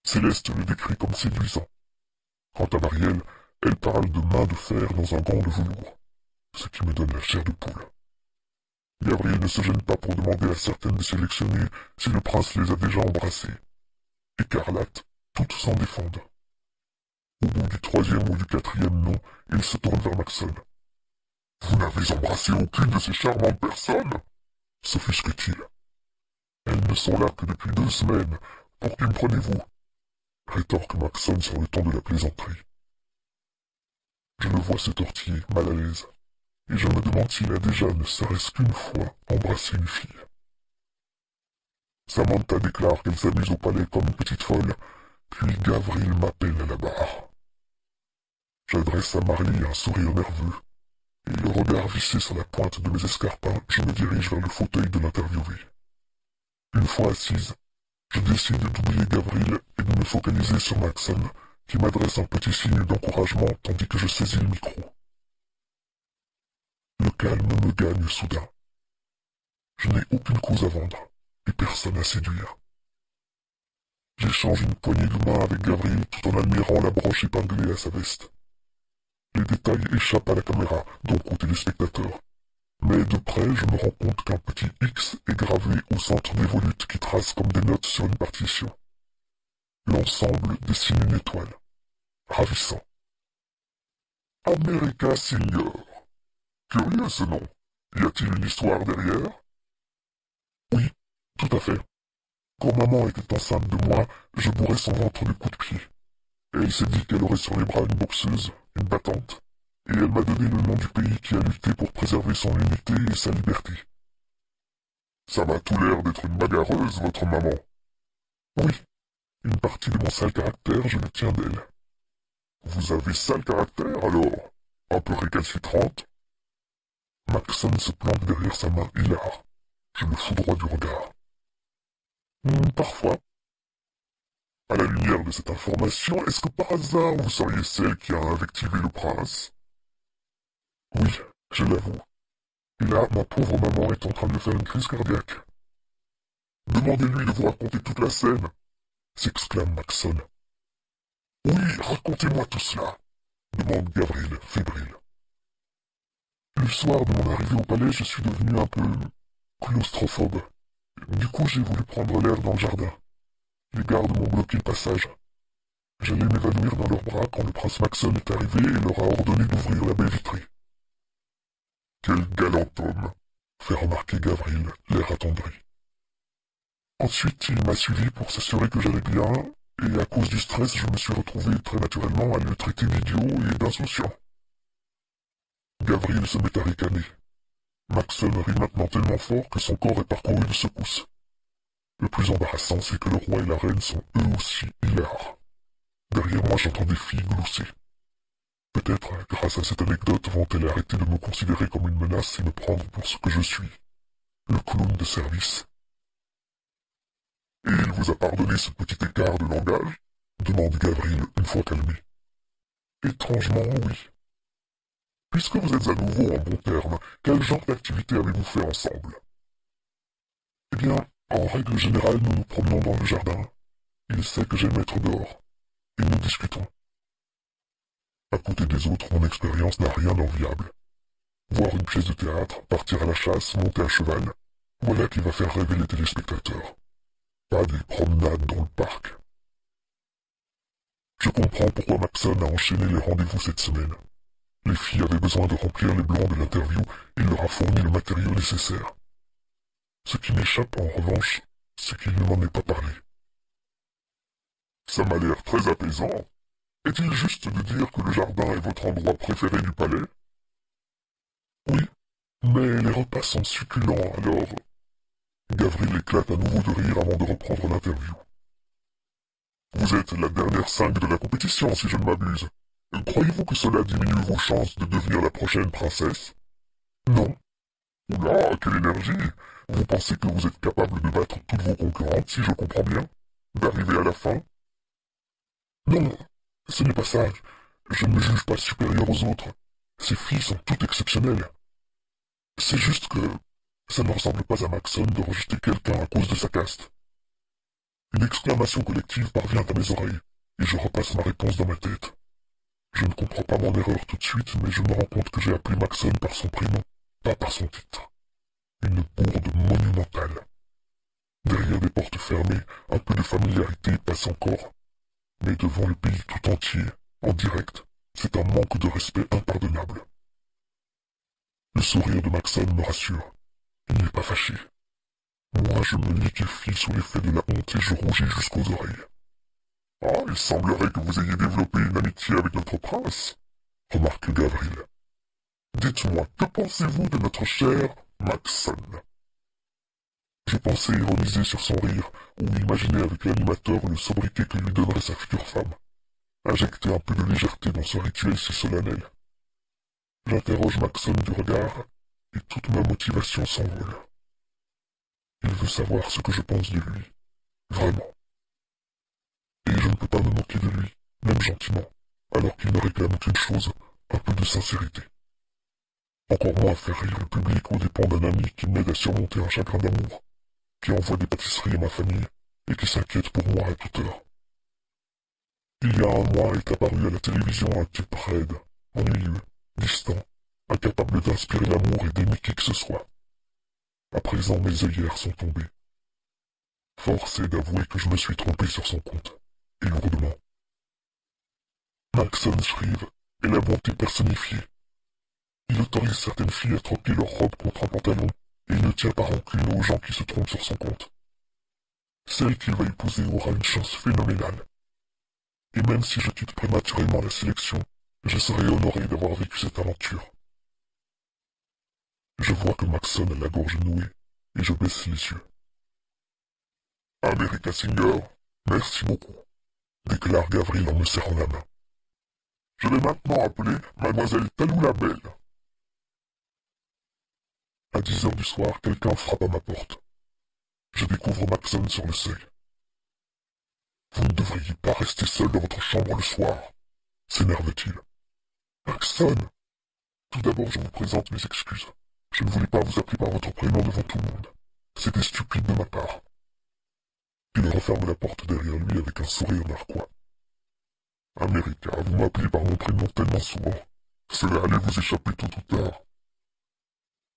Céleste le décrit comme séduisant. Quant à Marielle, elle parle de main de fer dans un gant de velours, ce qui me donne la chair de poule. Gabriel ne se gêne pas pour demander à certaines de sélectionner si le prince les a déjà embrassées. Écarlate, toutes s'en défendent. Au bout du troisième ou du quatrième nom, il se tourne vers Maxon. Vous n'avez embrassé aucune de ces charmantes personnes s'offusque-t-il. Elles ne sont là que depuis deux semaines. Pour qui me prenez-vous rétorque Maxon sur le temps de la plaisanterie. Je le vois se tortiller, mal à l'aise et je me demande s'il a déjà, ne serait-ce qu'une fois, embrassé une fille. Samantha déclare qu'elle s'amuse au palais comme une petite folle, puis Gavril m'appelle à la barre. J'adresse à Marie un sourire nerveux, et le regard vissé sur la pointe de mes escarpins, je me dirige vers le fauteuil de l'interviewer. Une fois assise, je décide d'oublier Gavril et de me focaliser sur Maxon, qui m'adresse un petit signe d'encouragement tandis que je saisis le micro. Le calme me gagne soudain. Je n'ai aucune cause à vendre et personne à séduire. J'échange une poignée de main avec Gabriel tout en admirant la broche épinglée à sa veste. Les détails échappent à la caméra, donc au téléspectateur. Mais de près, je me rends compte qu'un petit X est gravé au centre des volutes qui tracent comme des notes sur une partition. L'ensemble dessine une étoile. Ravissant. America Senior. Curieux ce nom. Y a-t-il une histoire derrière Oui, tout à fait. Quand maman était enceinte de moi, je bourrais son ventre de coups de pied. Elle s'est dit qu'elle aurait sur les bras une boxeuse, une battante, et elle m'a donné le nom du pays qui a lutté pour préserver son unité et sa liberté. Ça m'a tout l'air d'être une bagarreuse, votre maman. Oui, une partie de mon sale caractère, je le tiens d'elle. Vous avez sale caractère, alors Un peu récalcitrante Maxon se plante derrière sa main hilar. qui me foudroie du regard. Hmm, parfois. À la lumière de cette information, est-ce que par hasard vous seriez celle qui a invectivé le prince Oui, je l'avoue. Et là, ma pauvre maman est en train de faire une crise cardiaque. Demandez-lui de vous raconter toute la scène, s'exclame Maxon. Oui, racontez-moi tout cela, demande Gavril, fébrile. Le soir de mon arrivée au palais, je suis devenu un peu claustrophobe. Du coup, j'ai voulu prendre l'air dans le jardin. Les gardes m'ont bloqué le passage. J'allais m'évanouir dans leurs bras quand le prince Maxon est arrivé et leur a ordonné d'ouvrir la baie vitrée. Quel galant homme fait remarquer Gavril, l'air attendri. Ensuite, il m'a suivi pour s'assurer que j'allais bien, et à cause du stress, je me suis retrouvé très naturellement à le traiter d'idiot et d'insouciant. Gavril se met à ricaner. Maxon rit maintenant tellement fort que son corps est parcouru de secousses. Le plus embarrassant, c'est que le roi et la reine sont eux aussi hilars. Derrière moi, j'entends des filles glousser. Peut-être, grâce à cette anecdote, vont-elles arrêter de me considérer comme une menace et me prendre pour ce que je suis. Le clown de service. Et il vous a pardonné ce petit écart de langage demande Gabriel, une fois calmé. Étrangement, oui. Puisque vous êtes à nouveau en bon terme, quel genre d'activité avez-vous fait ensemble Eh bien, en règle générale, nous nous promenons dans le jardin. Il sait que j'aime être dehors. Et nous discutons. À côté des autres, mon expérience n'a rien d'enviable. Voir une pièce de théâtre, partir à la chasse, monter à cheval, voilà qui va faire rêver les téléspectateurs. Pas des promenades dans le parc. Je comprends pourquoi Maxon a enchaîné les rendez-vous cette semaine. Les filles avaient besoin de remplir les blancs de l'interview et il leur a fourni le matériau nécessaire. Ce qui m'échappe, en revanche, c'est qu'il ne m'en est pas parlé. Ça m'a l'air très apaisant. Est-il juste de dire que le jardin est votre endroit préféré du palais Oui, mais les repas sont succulents, alors... Gavril éclate à nouveau de rire avant de reprendre l'interview. Vous êtes la dernière cinq de la compétition, si je ne m'abuse croyez-vous que cela diminue vos chances de devenir la prochaine princesse Non. Ah, quelle énergie Vous pensez que vous êtes capable de battre toutes vos concurrentes, si je comprends bien D'arriver à la fin Non, ce n'est pas ça. Je ne me juge pas supérieur aux autres. Ces filles sont toutes exceptionnelles. C'est juste que ça ne ressemble pas à Maxon de rejeter quelqu'un à cause de sa caste. Une exclamation collective parvient à mes oreilles, et je repasse ma réponse dans ma tête. Je ne comprends pas mon erreur tout de suite, mais je me rends compte que j'ai appelé Maxon par son prénom, pas par son titre. Une bourde monumentale. Derrière des portes fermées, un peu de familiarité passe encore. Mais devant le pays tout entier, en direct, c'est un manque de respect impardonnable. Le sourire de Maxon me rassure. Il n'est pas fâché. Moi, je me liquéfie sous l'effet de la honte et je rougis jusqu'aux oreilles. Ah, il semblerait que vous ayez développé une amitié avec notre prince, remarque Gavril. Dites-moi, que pensez-vous de notre cher Maxon Je pensais ironiser sur son rire, ou imaginer avec l'animateur le sobriquet que lui donnerait sa future femme. Injecter un peu de légèreté dans ce rituel si solennel. J'interroge Maxon du regard, et toute ma motivation s'envole. Il veut savoir ce que je pense de lui, vraiment et je ne peux pas me moquer de lui, même gentiment, alors qu'il ne réclame qu'une chose, un peu de sincérité. Encore moins faire rire le public aux dépens d'un ami qui m'aide à surmonter un chagrin d'amour, qui envoie des pâtisseries à ma famille et qui s'inquiète pour moi à toute heure. Il y a un mois est apparu à la télévision un type raide, ennuyeux, distant, incapable d'inspirer l'amour et d'aimer qui que ce soit. À présent mes œillères sont tombées. Forcé d'avouer que je me suis trompé sur son compte et lourdement. Maxon Schrive est la bonté personnifiée. Il autorise certaines filles à troquer leur robe contre un pantalon et ne tient pas rancune aux gens qui se trompent sur son compte. Celle qu'il va épouser aura une chance phénoménale. Et même si je quitte prématurément la sélection, je serai honoré d'avoir vécu cette aventure. Je vois que Maxon a la gorge nouée, et je baisse les yeux. America Singer, merci beaucoup déclare Gavril en me serrant la main. Je vais maintenant appeler mademoiselle Taloula Belle. À dix heures du soir, quelqu'un frappe à ma porte. Je découvre Maxon sur le seuil. Vous ne devriez pas rester seul dans votre chambre le soir, s'énerve-t-il. Maxon Tout d'abord, je vous présente mes excuses. Je ne voulais pas vous appeler par votre prénom devant tout le monde. C'était stupide de ma part. Il referme la porte derrière lui avec un sourire narquois. Américain, vous m'appelez par mon prénom tellement souvent. Cela allait vous échapper tôt ou tard.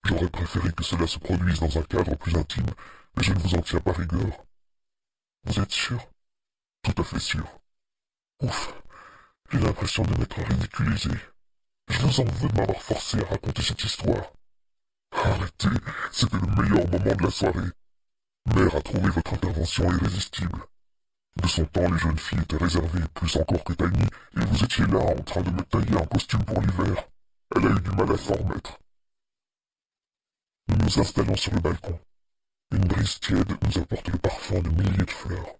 J'aurais préféré que cela se produise dans un cadre plus intime, mais je ne vous en tiens pas rigueur. Vous êtes sûr Tout à fait sûr. Ouf, j'ai l'impression de m'être ridiculisé. Je vous en veux de m'avoir forcé à raconter cette histoire. Arrêtez, c'était le meilleur moment de la soirée. Mère a trouvé votre intervention irrésistible. De son temps, les jeunes filles étaient réservées, plus encore que Tiny, et vous étiez là, en train de me tailler un costume pour l'hiver. Elle a eu du mal à s'en remettre. Nous nous installons sur le balcon. Une brise tiède nous apporte le parfum de milliers de fleurs.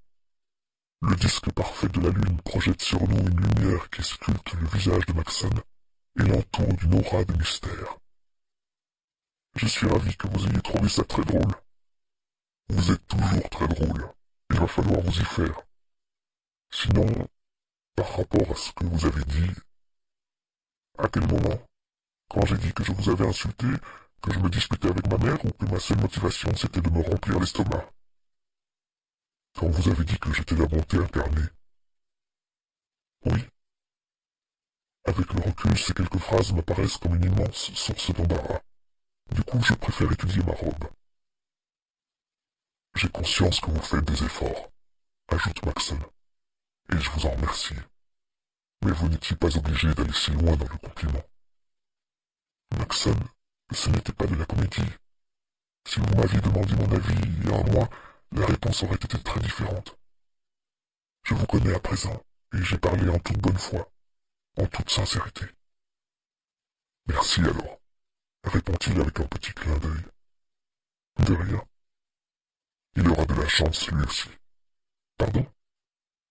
Le disque parfait de la lune projette sur nous une lumière qui sculpte le visage de Maxon et l'entoure d'une aura de mystère. Je suis ravi que vous ayez trouvé ça très drôle. Vous êtes toujours très drôle. Il va falloir vous y faire. Sinon, par rapport à ce que vous avez dit, à quel moment Quand j'ai dit que je vous avais insulté, que je me disputais avec ma mère ou que ma seule motivation c'était de me remplir l'estomac Quand vous avez dit que j'étais la bonté incarnée Oui. Avec le recul, ces quelques phrases m'apparaissent comme une immense source d'embarras. Du coup, je préfère étudier ma robe. J'ai conscience que vous faites des efforts, ajoute Maxon, et je vous en remercie. Mais vous n'étiez pas obligé d'aller si loin dans le compliment. Maxon, ce n'était pas de la comédie. Si vous m'aviez demandé mon avis il y a un mois, la réponse aurait été très différente. Je vous connais à présent, et j'ai parlé en toute bonne foi, en toute sincérité. Merci alors, répond-il avec un petit clin d'œil. De rien. Il aura de la chance lui aussi. Pardon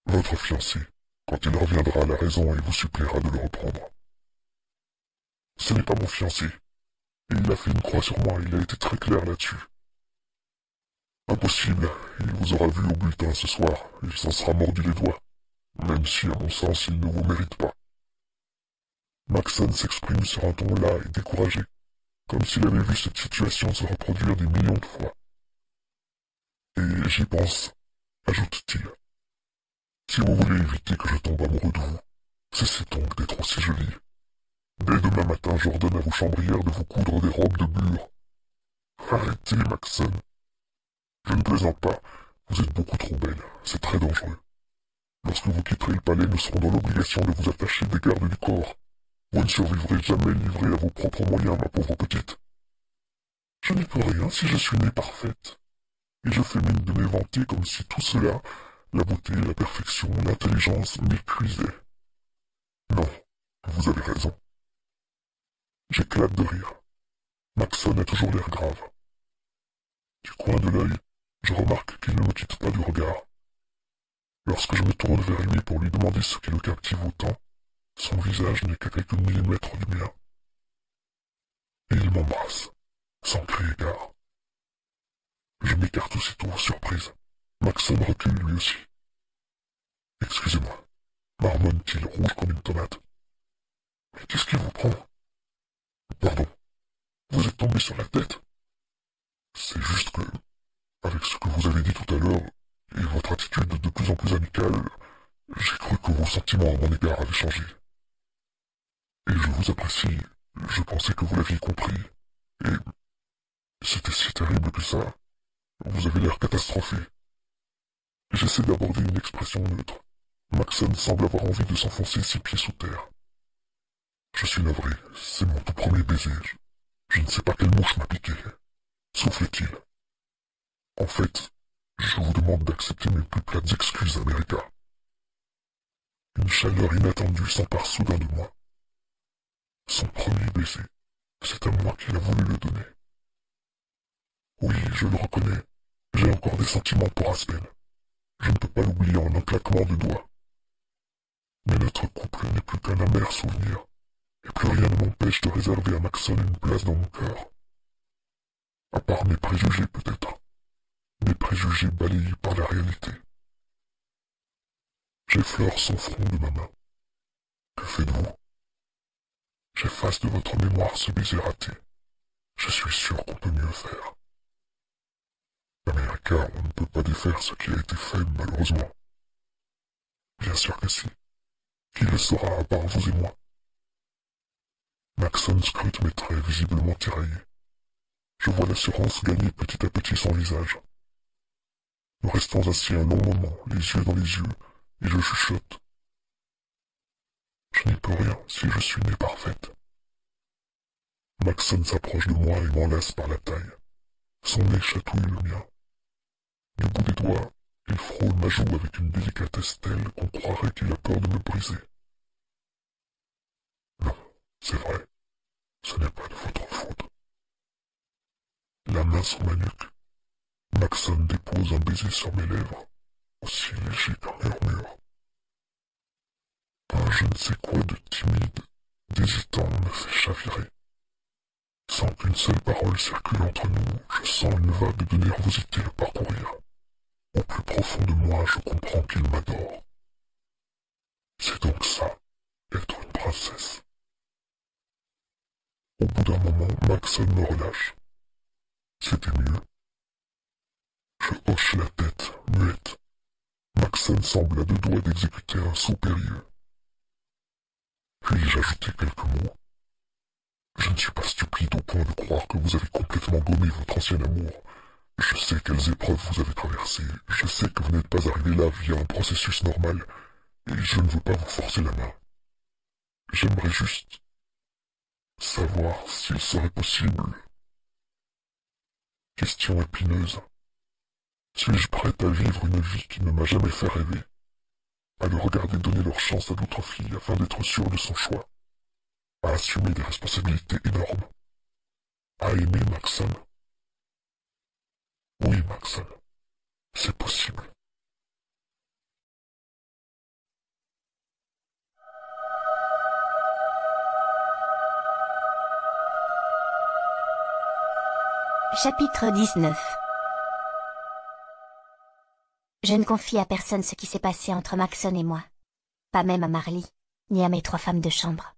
Votre fiancé, quand il reviendra à la raison, il vous suppliera de le reprendre. Ce n'est pas mon fiancé. il a fait une croix sur moi, il a été très clair là-dessus. Impossible, il vous aura vu au bulletin ce soir, il s'en sera mordu les doigts, même si, à mon sens, il ne vous mérite pas. Maxon s'exprime sur un ton là et découragé, comme s'il avait vu cette situation se reproduire des millions de fois et j'y pense, ajoute-t-il. Si vous voulez éviter que je tombe amoureux de vous, cessez donc d'être aussi jolie. Dès demain matin, j'ordonne à vos chambrières de vous coudre des robes de bure. Arrêtez, Maxon. Je ne plaisante pas, vous êtes beaucoup trop belle, c'est très dangereux. Lorsque vous quitterez le palais, nous serons dans l'obligation de vous attacher des gardes du corps. Vous ne survivrez jamais livré à vos propres moyens, ma pauvre petite. Je n'y peux rien si je suis née parfaite et je fais mine de m'éventer comme si tout cela, la beauté, la perfection, l'intelligence, m'épuisait. Non, vous avez raison. J'éclate de rire. Maxon a toujours l'air grave. Du coin de l'œil, je remarque qu'il ne me quitte pas du regard. Lorsque je me tourne vers lui pour lui demander ce qui le captive autant, son visage n'est qu'à quelques millimètres du mien. Et il m'embrasse, sans crier gare. Je m'écarte aussitôt, surprise. Maxime recule lui aussi. Excusez-moi, marmonne-t-il rouge comme une tomate. Mais qu'est-ce qui vous prend Pardon, vous êtes tombé sur la tête C'est juste que, avec ce que vous avez dit tout à l'heure, et votre attitude de plus en plus amicale, j'ai cru que vos sentiments à mon égard avaient changé. Et je vous apprécie, je pensais que vous l'aviez compris, et c'était si terrible que ça. Vous avez l'air catastrophé. J'essaie d'aborder une expression neutre. Maxon semble avoir envie de s'enfoncer ses pieds sous terre. Je suis navré, c'est mon tout premier baiser. Je ne sais pas quelle mouche m'a piqué. Souffle-t-il. En fait, je vous demande d'accepter mes plus plates excuses, America. Une chaleur inattendue s'empare soudain de moi. Son premier baiser, c'est à moi qu'il a voulu le donner. Oui, je le reconnais, j'ai encore des sentiments pour Aspen. Je ne peux pas l'oublier en un claquement de doigts. Mais notre couple n'est plus qu'un amer souvenir, et plus rien ne m'empêche de réserver à Maxon une place dans mon cœur. À part mes préjugés peut-être, mes préjugés balayés par la réalité. J'effleure son front de ma main. Que faites-vous J'efface de votre mémoire ce baiser raté. Je suis sûr qu'on peut mieux faire on ne peut pas défaire ce qui a été fait, malheureusement. Bien sûr que si. Qui le sera à part vous et moi Maxon scrute mes traits visiblement tiraillés. Je vois l'assurance gagner petit à petit son visage. Nous restons assis un long moment, les yeux dans les yeux, et je chuchote. Je n'y peux rien si je suis née parfaite. Maxon s'approche de moi et m'enlace par la taille. Son nez chatouille le mien. Du bout des doigts, il frôle ma joue avec une délicatesse telle qu'on croirait qu'il a peur de me briser. Non, c'est vrai, ce n'est pas de votre faute. La main sur ma nuque, Maxon dépose un baiser sur mes lèvres, aussi léger qu'un murmure. Un je ne sais quoi de timide, d'hésitant me fait chavirer. Sans qu'une seule parole circule entre nous, je sens une vague de nervosité le parcourir. Au plus profond de moi, je comprends qu'il m'adore. C'est donc ça, être une princesse. Au bout d'un moment, Maxon me relâche. C'était mieux. Je hoche la tête, muette. Maxon semble à deux doigts d'exécuter un saut périlleux. puis j'ajoutais quelques mots Je ne suis pas stupide au point de croire que vous avez complètement gommé votre ancien amour je sais quelles épreuves vous avez traversées, je sais que vous n'êtes pas arrivé là via un processus normal, et je ne veux pas vous forcer la main. J'aimerais juste savoir s'il serait possible. Question épineuse. Suis-je prête à vivre une vie qui ne m'a jamais fait rêver À le regarder donner leur chance à d'autres filles afin d'être sûr de son choix À assumer des responsabilités énormes À aimer Maxime oui, Maxon. c'est possible. Chapitre 19 Je ne confie à personne ce qui s'est passé entre Maxon et moi. Pas même à Marley, ni à mes trois femmes de chambre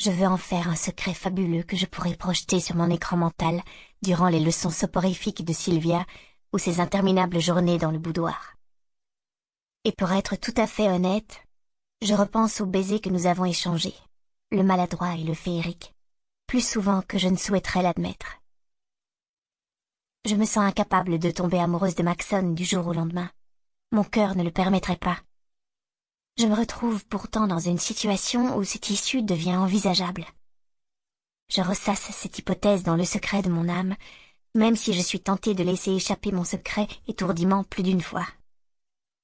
je veux en faire un secret fabuleux que je pourrai projeter sur mon écran mental durant les leçons soporifiques de Sylvia ou ses interminables journées dans le boudoir. Et pour être tout à fait honnête, je repense aux baisers que nous avons échangés, le maladroit et le féerique, plus souvent que je ne souhaiterais l'admettre. Je me sens incapable de tomber amoureuse de Maxon du jour au lendemain. Mon cœur ne le permettrait pas je me retrouve pourtant dans une situation où cette issue devient envisageable. Je ressasse cette hypothèse dans le secret de mon âme, même si je suis tentée de laisser échapper mon secret étourdiment plus d'une fois.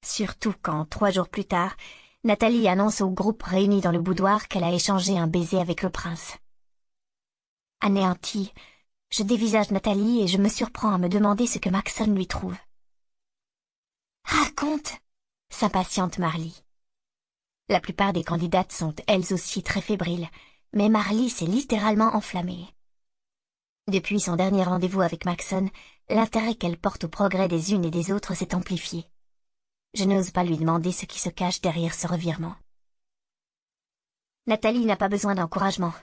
Surtout quand, trois jours plus tard, Nathalie annonce au groupe réuni dans le boudoir qu'elle a échangé un baiser avec le prince. Anéantie, je dévisage Nathalie et je me surprends à me demander ce que Maxon lui trouve. Raconte, s'impatiente Marly. La plupart des candidates sont elles aussi très fébriles, mais Marly s'est littéralement enflammée. Depuis son dernier rendez-vous avec Maxon, l'intérêt qu'elle porte au progrès des unes et des autres s'est amplifié. Je n'ose pas lui demander ce qui se cache derrière ce revirement. Nathalie n'a pas besoin d'encouragement.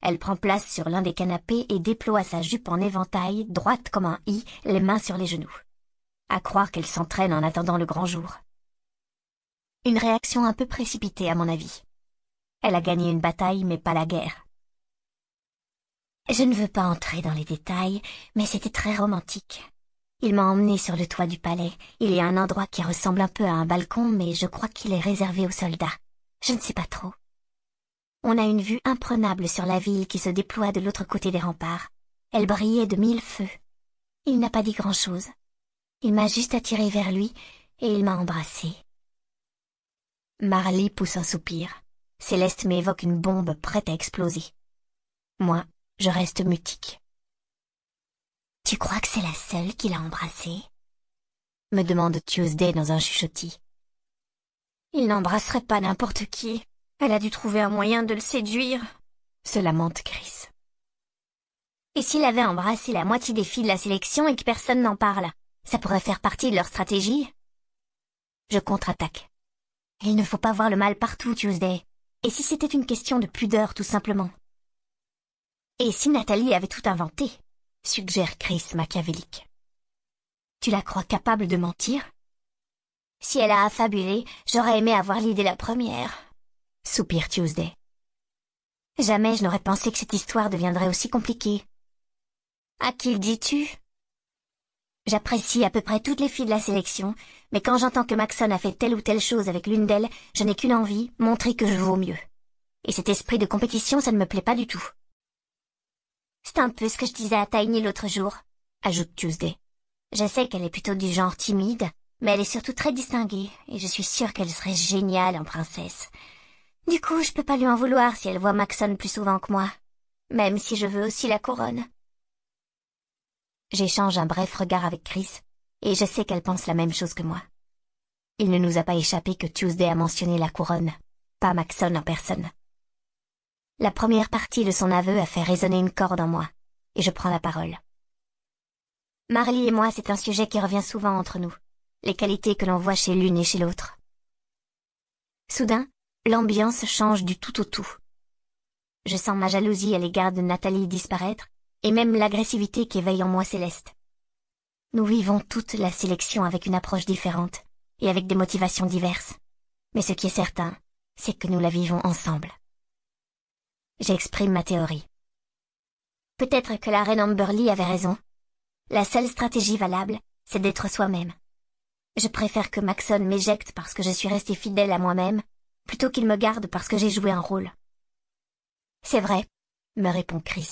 Elle prend place sur l'un des canapés et déploie sa jupe en éventail, droite comme un i, les mains sur les genoux. À croire qu'elle s'entraîne en attendant le grand jour. Une réaction un peu précipitée à mon avis. Elle a gagné une bataille mais pas la guerre. Je ne veux pas entrer dans les détails, mais c'était très romantique. Il m'a emmené sur le toit du palais. Il y a un endroit qui ressemble un peu à un balcon, mais je crois qu'il est réservé aux soldats. Je ne sais pas trop. On a une vue imprenable sur la ville qui se déploie de l'autre côté des remparts. Elle brillait de mille feux. Il n'a pas dit grand-chose. Il m'a juste attiré vers lui, et il m'a embrassée. Marley pousse un soupir. Céleste m'évoque une bombe prête à exploser. Moi, je reste mutique. Tu crois que c'est la seule qui l'a embrassée ?» me demande Tuesday dans un chuchotis. Il n'embrasserait pas n'importe qui. Elle a dû trouver un moyen de le séduire, se lamente Chris. Et s'il avait embrassé la moitié des filles de la sélection et que personne n'en parle, ça pourrait faire partie de leur stratégie Je contre-attaque il ne faut pas voir le mal partout, Tuesday. Et si c'était une question de pudeur, tout simplement Et si Nathalie avait tout inventé suggère Chris machiavélique. Tu la crois capable de mentir Si elle a affabulé, j'aurais aimé avoir l'idée la première, soupire Tuesday. Jamais je n'aurais pensé que cette histoire deviendrait aussi compliquée. À qui le dis-tu J'apprécie à peu près toutes les filles de la sélection, mais quand j'entends que Maxon a fait telle ou telle chose avec l'une d'elles, je n'ai qu'une envie, montrer que je vaux mieux. Et cet esprit de compétition, ça ne me plaît pas du tout. C'est un peu ce que je disais à Tiny l'autre jour, ajoute Tuesday. Je sais qu'elle est plutôt du genre timide, mais elle est surtout très distinguée, et je suis sûre qu'elle serait géniale en princesse. Du coup, je peux pas lui en vouloir si elle voit Maxon plus souvent que moi, même si je veux aussi la couronne. J'échange un bref regard avec Chris, et je sais qu'elle pense la même chose que moi. Il ne nous a pas échappé que Tuesday a mentionné la couronne, pas Maxon en personne. La première partie de son aveu a fait résonner une corde en moi, et je prends la parole. Marley et moi, c'est un sujet qui revient souvent entre nous, les qualités que l'on voit chez l'une et chez l'autre. Soudain, l'ambiance change du tout au tout. Je sens ma jalousie à l'égard de Nathalie disparaître, et même l'agressivité qu'éveille en moi Céleste. Nous vivons toute la sélection avec une approche différente, et avec des motivations diverses. Mais ce qui est certain, c'est que nous la vivons ensemble. J'exprime ma théorie. Peut-être que la reine Amberly avait raison. La seule stratégie valable, c'est d'être soi-même. Je préfère que Maxon m'éjecte parce que je suis restée fidèle à moi-même, plutôt qu'il me garde parce que j'ai joué un rôle. C'est vrai, me répond Chris.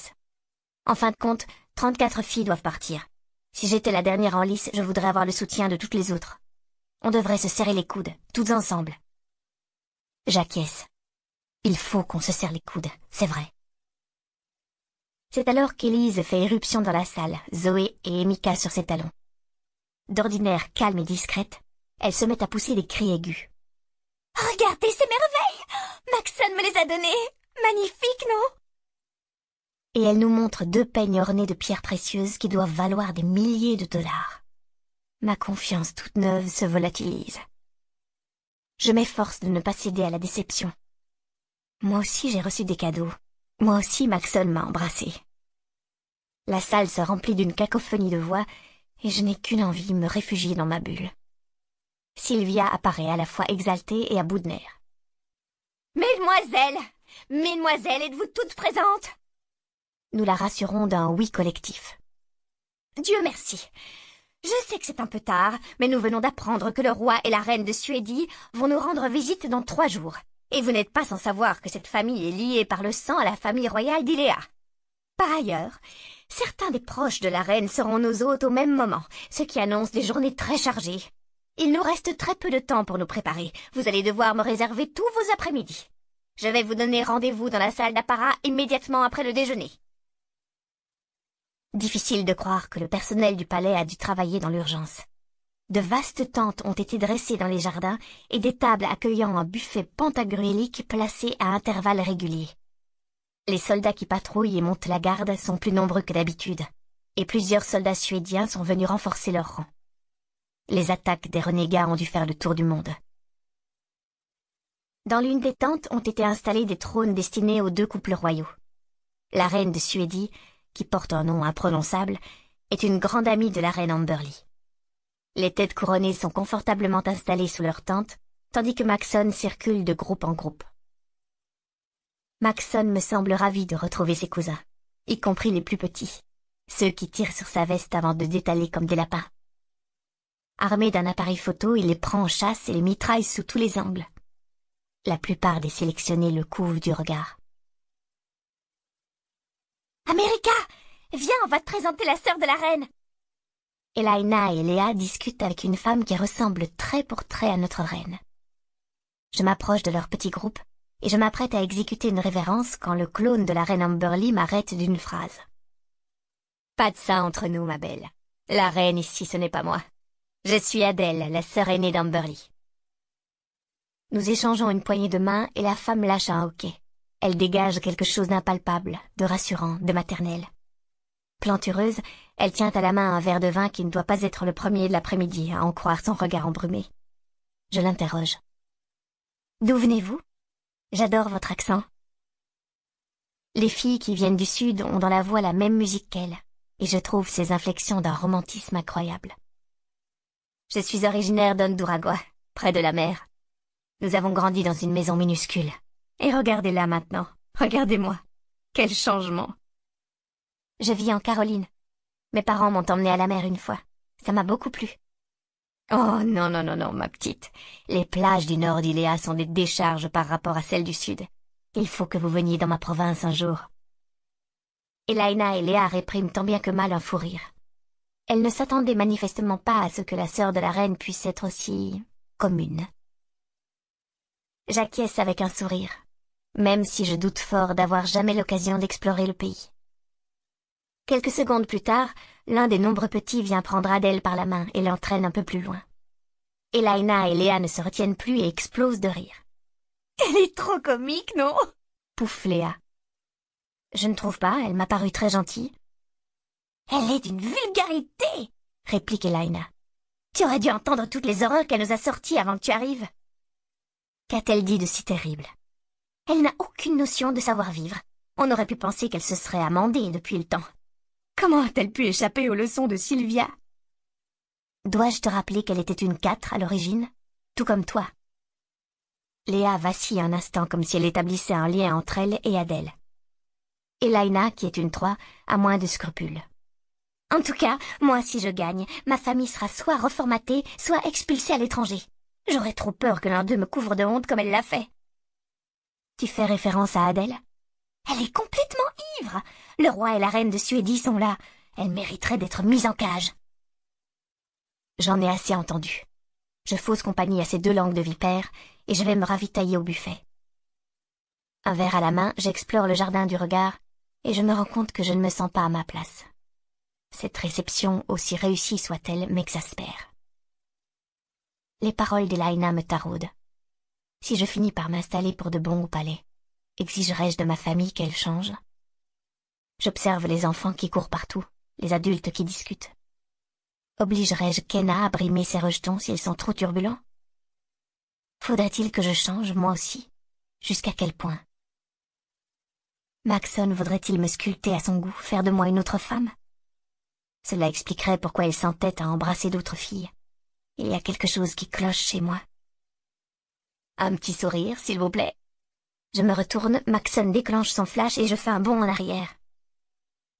En fin de compte, 34 filles doivent partir. Si j'étais la dernière en lice, je voudrais avoir le soutien de toutes les autres. On devrait se serrer les coudes, toutes ensemble. J'acquiesce. Il faut qu'on se serre les coudes, c'est vrai. C'est alors qu'Élise fait éruption dans la salle, Zoé et Emika sur ses talons. D'ordinaire calme et discrète, elle se met à pousser des cris aigus. Regardez ces merveilles Maxon me les a données Magnifiques, non et elle nous montre deux peignes ornées de pierres précieuses qui doivent valoir des milliers de dollars. Ma confiance toute neuve se volatilise. Je m'efforce de ne pas céder à la déception. Moi aussi j'ai reçu des cadeaux. Moi aussi Maxon m'a embrassée. La salle se remplit d'une cacophonie de voix, et je n'ai qu'une envie, me réfugier dans ma bulle. Sylvia apparaît à la fois exaltée et à bout de nerfs. Mesdemoiselles Mesdemoiselles, êtes-vous toutes présentes nous la rassurons d'un oui collectif. Dieu merci. Je sais que c'est un peu tard, mais nous venons d'apprendre que le roi et la reine de Suédie vont nous rendre visite dans trois jours. Et vous n'êtes pas sans savoir que cette famille est liée par le sang à la famille royale d'Iléa. Par ailleurs, certains des proches de la reine seront nos hôtes au même moment, ce qui annonce des journées très chargées. Il nous reste très peu de temps pour nous préparer. Vous allez devoir me réserver tous vos après-midi. Je vais vous donner rendez-vous dans la salle d'apparat immédiatement après le déjeuner. Difficile de croire que le personnel du palais a dû travailler dans l'urgence. De vastes tentes ont été dressées dans les jardins et des tables accueillant un buffet pantagruélique placé à intervalles réguliers. Les soldats qui patrouillent et montent la garde sont plus nombreux que d'habitude, et plusieurs soldats suédiens sont venus renforcer leur rang. Les attaques des renégats ont dû faire le tour du monde. Dans l'une des tentes ont été installés des trônes destinés aux deux couples royaux. La reine de Suédie, qui porte un nom imprononçable, est une grande amie de la reine Amberly. Les têtes couronnées sont confortablement installées sous leur tente, tandis que Maxon circule de groupe en groupe. Maxon me semble ravi de retrouver ses cousins, y compris les plus petits, ceux qui tirent sur sa veste avant de détaler comme des lapins. Armé d'un appareil photo, il les prend en chasse et les mitraille sous tous les angles. La plupart des sélectionnés le couvent du regard. América! Viens, on va te présenter la sœur de la reine Elaina et Léa discutent avec une femme qui ressemble trait pour trait à notre reine. Je m'approche de leur petit groupe et je m'apprête à exécuter une révérence quand le clone de la reine Amberly m'arrête d'une phrase. Pas de ça entre nous, ma belle. La reine ici, ce n'est pas moi. Je suis Adèle, la sœur aînée d'Amberly. Nous échangeons une poignée de main et la femme lâche un hoquet. Elle dégage quelque chose d'impalpable, de rassurant, de maternel. Plantureuse, elle tient à la main un verre de vin qui ne doit pas être le premier de l'après-midi, à en croire son regard embrumé. Je l'interroge. D'où venez-vous J'adore votre accent. Les filles qui viennent du Sud ont dans la voix la même musique qu'elle, et je trouve ces inflexions d'un romantisme incroyable. Je suis originaire d'Honduragua, près de la mer. Nous avons grandi dans une maison minuscule, et regardez-la maintenant. Regardez-moi. Quel changement. Je vis en Caroline. Mes parents m'ont emmenée à la mer une fois. Ça m'a beaucoup plu. Oh non, non, non, non, ma petite. Les plages du nord d'Iléa sont des décharges par rapport à celles du sud. Il faut que vous veniez dans ma province un jour. Elaina et Léa répriment tant bien que mal un fou rire. Elles ne s'attendaient manifestement pas à ce que la sœur de la reine puisse être aussi commune. J'acquiesce avec un sourire, même si je doute fort d'avoir jamais l'occasion d'explorer le pays. Quelques secondes plus tard, l'un des nombreux petits vient prendre Adèle par la main et l'entraîne un peu plus loin. Elaina et Léa ne se retiennent plus et explosent de rire. Elle est trop comique, non pouffe Léa. Je ne trouve pas, elle m'a paru très gentille. Elle est d'une vulgarité réplique Elaina. Tu aurais dû entendre toutes les horreurs qu'elle nous a sorties avant que tu arrives. Qu'a-t-elle dit de si terrible Elle n'a aucune notion de savoir-vivre. On aurait pu penser qu'elle se serait amendée depuis le temps. Comment a-t-elle pu échapper aux leçons de Sylvia Dois-je te rappeler qu'elle était une quatre à l'origine Tout comme toi. Léa vacille un instant comme si elle établissait un lien entre elle et Adèle. Et Laina, qui est une trois, a moins de scrupules. En tout cas, moi si je gagne, ma famille sera soit reformatée, soit expulsée à l'étranger. J'aurais trop peur que l'un d'eux me couvre de honte comme elle l'a fait. Tu fais référence à Adèle Elle est complètement ivre. Le roi et la reine de Suédie sont là. Elle mériterait d'être mise en cage. J'en ai assez entendu. Je fausse compagnie à ces deux langues de vipère, et je vais me ravitailler au buffet. Un verre à la main, j'explore le jardin du regard, et je me rends compte que je ne me sens pas à ma place. Cette réception, aussi réussie soit-elle, m'exaspère les paroles d'Elaina me taraudent. Si je finis par m'installer pour de bon au palais, exigerais je de ma famille qu'elle change J'observe les enfants qui courent partout, les adultes qui discutent. Obligerai-je Kenna à brimer ses rejetons s'ils sont trop turbulents Faudra-t-il que je change, moi aussi Jusqu'à quel point Maxon voudrait-il me sculpter à son goût, faire de moi une autre femme Cela expliquerait pourquoi il s'entête à embrasser d'autres filles. Il y a quelque chose qui cloche chez moi. Un petit sourire, s'il vous plaît. Je me retourne, Maxon déclenche son flash et je fais un bond en arrière.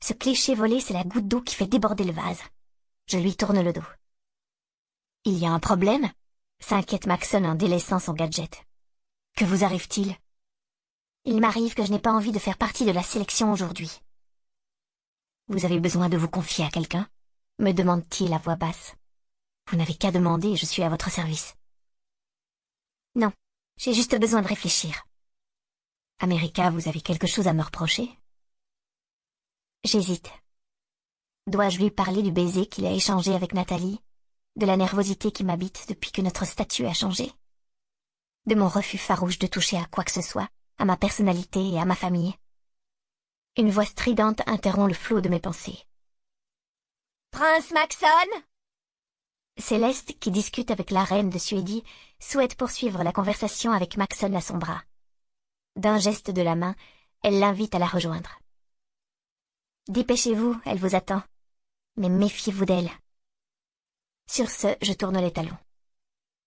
Ce cliché volé, c'est la goutte d'eau qui fait déborder le vase. Je lui tourne le dos. Il y a un problème s'inquiète Maxon en délaissant son gadget. Que vous arrive-t-il Il, m'arrive que je n'ai pas envie de faire partie de la sélection aujourd'hui. Vous avez besoin de vous confier à quelqu'un me demande-t-il à voix basse. Vous n'avez qu'à demander, je suis à votre service. Non, j'ai juste besoin de réfléchir. America, vous avez quelque chose à me reprocher J'hésite. Dois-je lui parler du baiser qu'il a échangé avec Nathalie De la nervosité qui m'habite depuis que notre statut a changé De mon refus farouche de toucher à quoi que ce soit, à ma personnalité et à ma famille Une voix stridente interrompt le flot de mes pensées. Prince Maxon Céleste, qui discute avec la reine de Suédie, souhaite poursuivre la conversation avec Maxon à son bras. D'un geste de la main, elle l'invite à la rejoindre. Dépêchez-vous, elle vous attend. Mais méfiez-vous d'elle. Sur ce, je tourne les talons.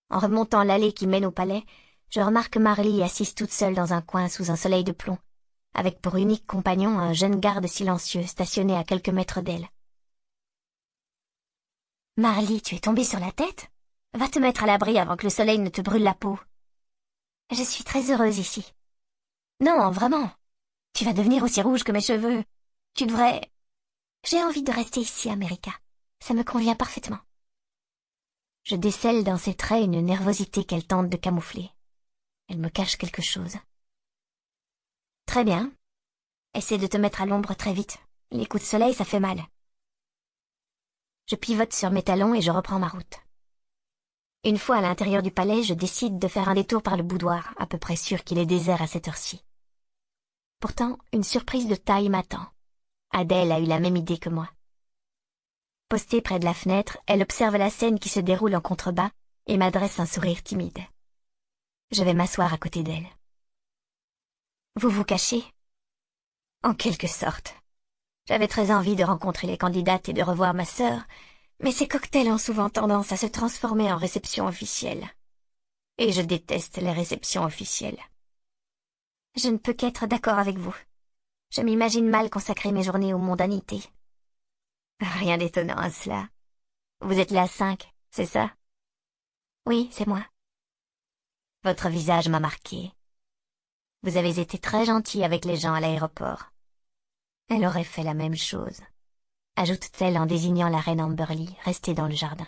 En remontant l'allée qui mène au palais, je remarque Marley assise toute seule dans un coin sous un soleil de plomb, avec pour unique compagnon un jeune garde silencieux stationné à quelques mètres d'elle. Marley, tu es tombée sur la tête Va te mettre à l'abri avant que le soleil ne te brûle la peau. Je suis très heureuse ici. Non, vraiment. Tu vas devenir aussi rouge que mes cheveux. Tu devrais... J'ai envie de rester ici, America. Ça me convient parfaitement. Je décèle dans ses traits une nervosité qu'elle tente de camoufler. Elle me cache quelque chose. Très bien. Essaie de te mettre à l'ombre très vite. Les coups de soleil, ça fait mal je pivote sur mes talons et je reprends ma route. Une fois à l'intérieur du palais, je décide de faire un détour par le boudoir, à peu près sûr qu'il est désert à cette heure-ci. Pourtant, une surprise de taille m'attend. Adèle a eu la même idée que moi. Postée près de la fenêtre, elle observe la scène qui se déroule en contrebas et m'adresse un sourire timide. Je vais m'asseoir à côté d'elle. Vous vous cachez En quelque sorte. J'avais très envie de rencontrer les candidates et de revoir ma sœur, mais ces cocktails ont souvent tendance à se transformer en réception officielle. Et je déteste les réceptions officielles. Je ne peux qu'être d'accord avec vous. Je m'imagine mal consacrer mes journées aux mondanités. Rien d'étonnant à cela. Vous êtes là à cinq, c'est ça Oui, c'est moi. Votre visage m'a marqué. Vous avez été très gentil avec les gens à l'aéroport. Elle aurait fait la même chose. Ajoute-t-elle en désignant la reine Amberly, restée dans le jardin.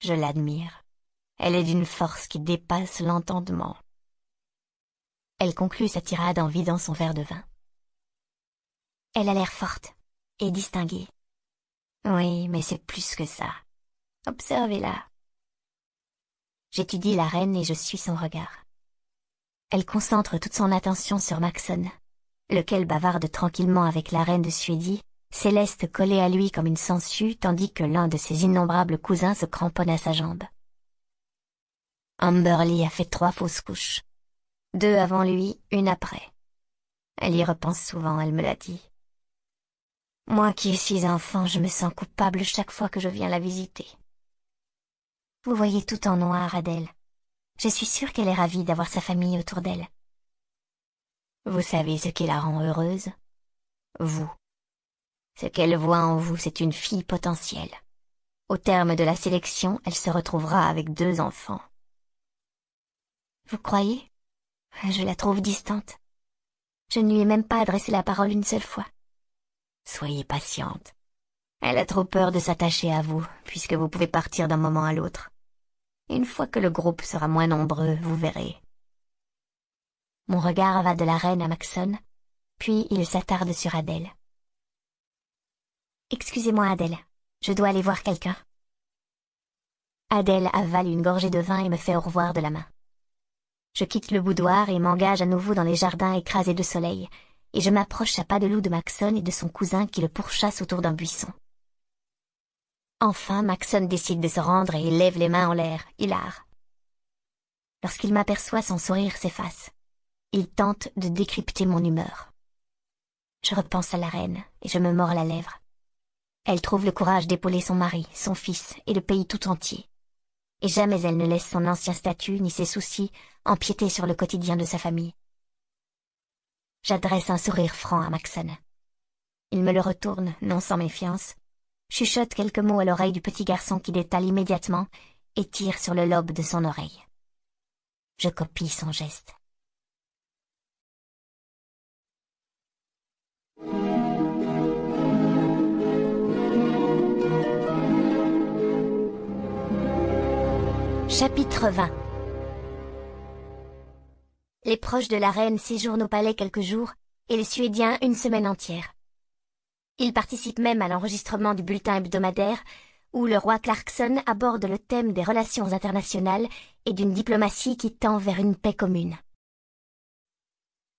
Je l'admire. Elle est d'une force qui dépasse l'entendement. Elle conclut sa tirade en vidant son verre de vin. Elle a l'air forte et distinguée. Oui, mais c'est plus que ça. Observez-la. J'étudie la reine et je suis son regard. Elle concentre toute son attention sur Maxon, lequel bavarde tranquillement avec la reine de Suédie, Céleste collée à lui comme une sangsue tandis que l'un de ses innombrables cousins se cramponne à sa jambe. Amberly a fait trois fausses couches. Deux avant lui, une après. Elle y repense souvent, elle me l'a dit. Moi qui suis enfant, je me sens coupable chaque fois que je viens la visiter. Vous voyez tout en noir, Adèle. Je suis sûre qu'elle est ravie d'avoir sa famille autour d'elle. Vous savez ce qui la rend heureuse Vous. Ce qu'elle voit en vous, c'est une fille potentielle. Au terme de la sélection, elle se retrouvera avec deux enfants. Vous croyez Je la trouve distante. Je ne lui ai même pas adressé la parole une seule fois. Soyez patiente. Elle a trop peur de s'attacher à vous, puisque vous pouvez partir d'un moment à l'autre. Une fois que le groupe sera moins nombreux, vous verrez. Mon regard va de la reine à Maxon, puis il s'attarde sur Adèle. Excusez-moi Adèle, je dois aller voir quelqu'un. Adèle avale une gorgée de vin et me fait au revoir de la main. Je quitte le boudoir et m'engage à nouveau dans les jardins écrasés de soleil, et je m'approche à pas de loup de Maxon et de son cousin qui le pourchasse autour d'un buisson. Enfin, Maxon décide de se rendre et il lève les mains en l'air, hilar. Lorsqu'il m'aperçoit, son sourire s'efface. Il tente de décrypter mon humeur. Je repense à la reine, et je me mords la lèvre. Elle trouve le courage d'épauler son mari, son fils, et le pays tout entier. Et jamais elle ne laisse son ancien statut ni ses soucis empiéter sur le quotidien de sa famille. J'adresse un sourire franc à Maxon. Il me le retourne, non sans méfiance, chuchote quelques mots à l'oreille du petit garçon qui détale immédiatement et tire sur le lobe de son oreille. Je copie son geste. Chapitre 20 Les proches de la reine séjournent au palais quelques jours, et les Suédiens une semaine entière. Ils participent même à l'enregistrement du bulletin hebdomadaire, où le roi Clarkson aborde le thème des relations internationales et d'une diplomatie qui tend vers une paix commune.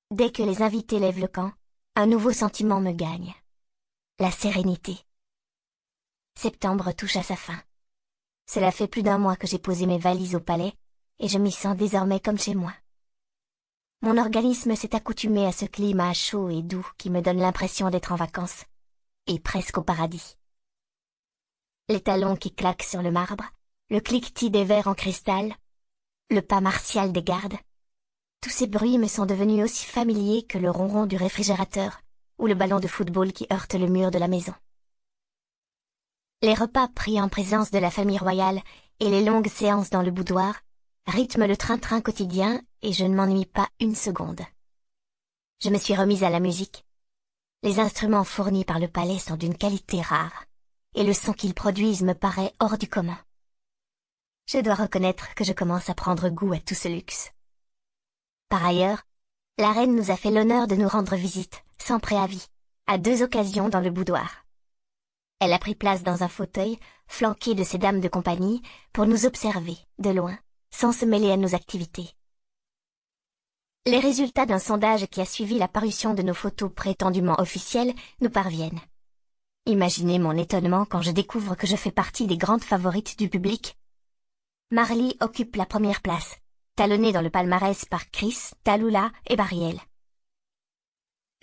Dès que les invités lèvent le camp, un nouveau sentiment me gagne. La sérénité. Septembre touche à sa fin. Cela fait plus d'un mois que j'ai posé mes valises au palais, et je m'y sens désormais comme chez moi. Mon organisme s'est accoutumé à ce climat chaud et doux qui me donne l'impression d'être en vacances, et presque au paradis. Les talons qui claquent sur le marbre, le cliquetis des verres en cristal, le pas martial des gardes, tous ces bruits me sont devenus aussi familiers que le ronron du réfrigérateur ou le ballon de football qui heurte le mur de la maison. Les repas pris en présence de la famille royale et les longues séances dans le boudoir rythment le train-train quotidien et je ne m'ennuie pas une seconde. Je me suis remise à la musique. Les instruments fournis par le palais sont d'une qualité rare, et le son qu'ils produisent me paraît hors du commun. Je dois reconnaître que je commence à prendre goût à tout ce luxe. Par ailleurs, la reine nous a fait l'honneur de nous rendre visite, sans préavis, à deux occasions dans le boudoir. Elle a pris place dans un fauteuil, flanqué de ses dames de compagnie, pour nous observer, de loin, sans se mêler à nos activités. Les résultats d'un sondage qui a suivi la parution de nos photos prétendument officielles nous parviennent. Imaginez mon étonnement quand je découvre que je fais partie des grandes favorites du public. Marley occupe la première place, talonné dans le palmarès par Chris, Talula et Bariel.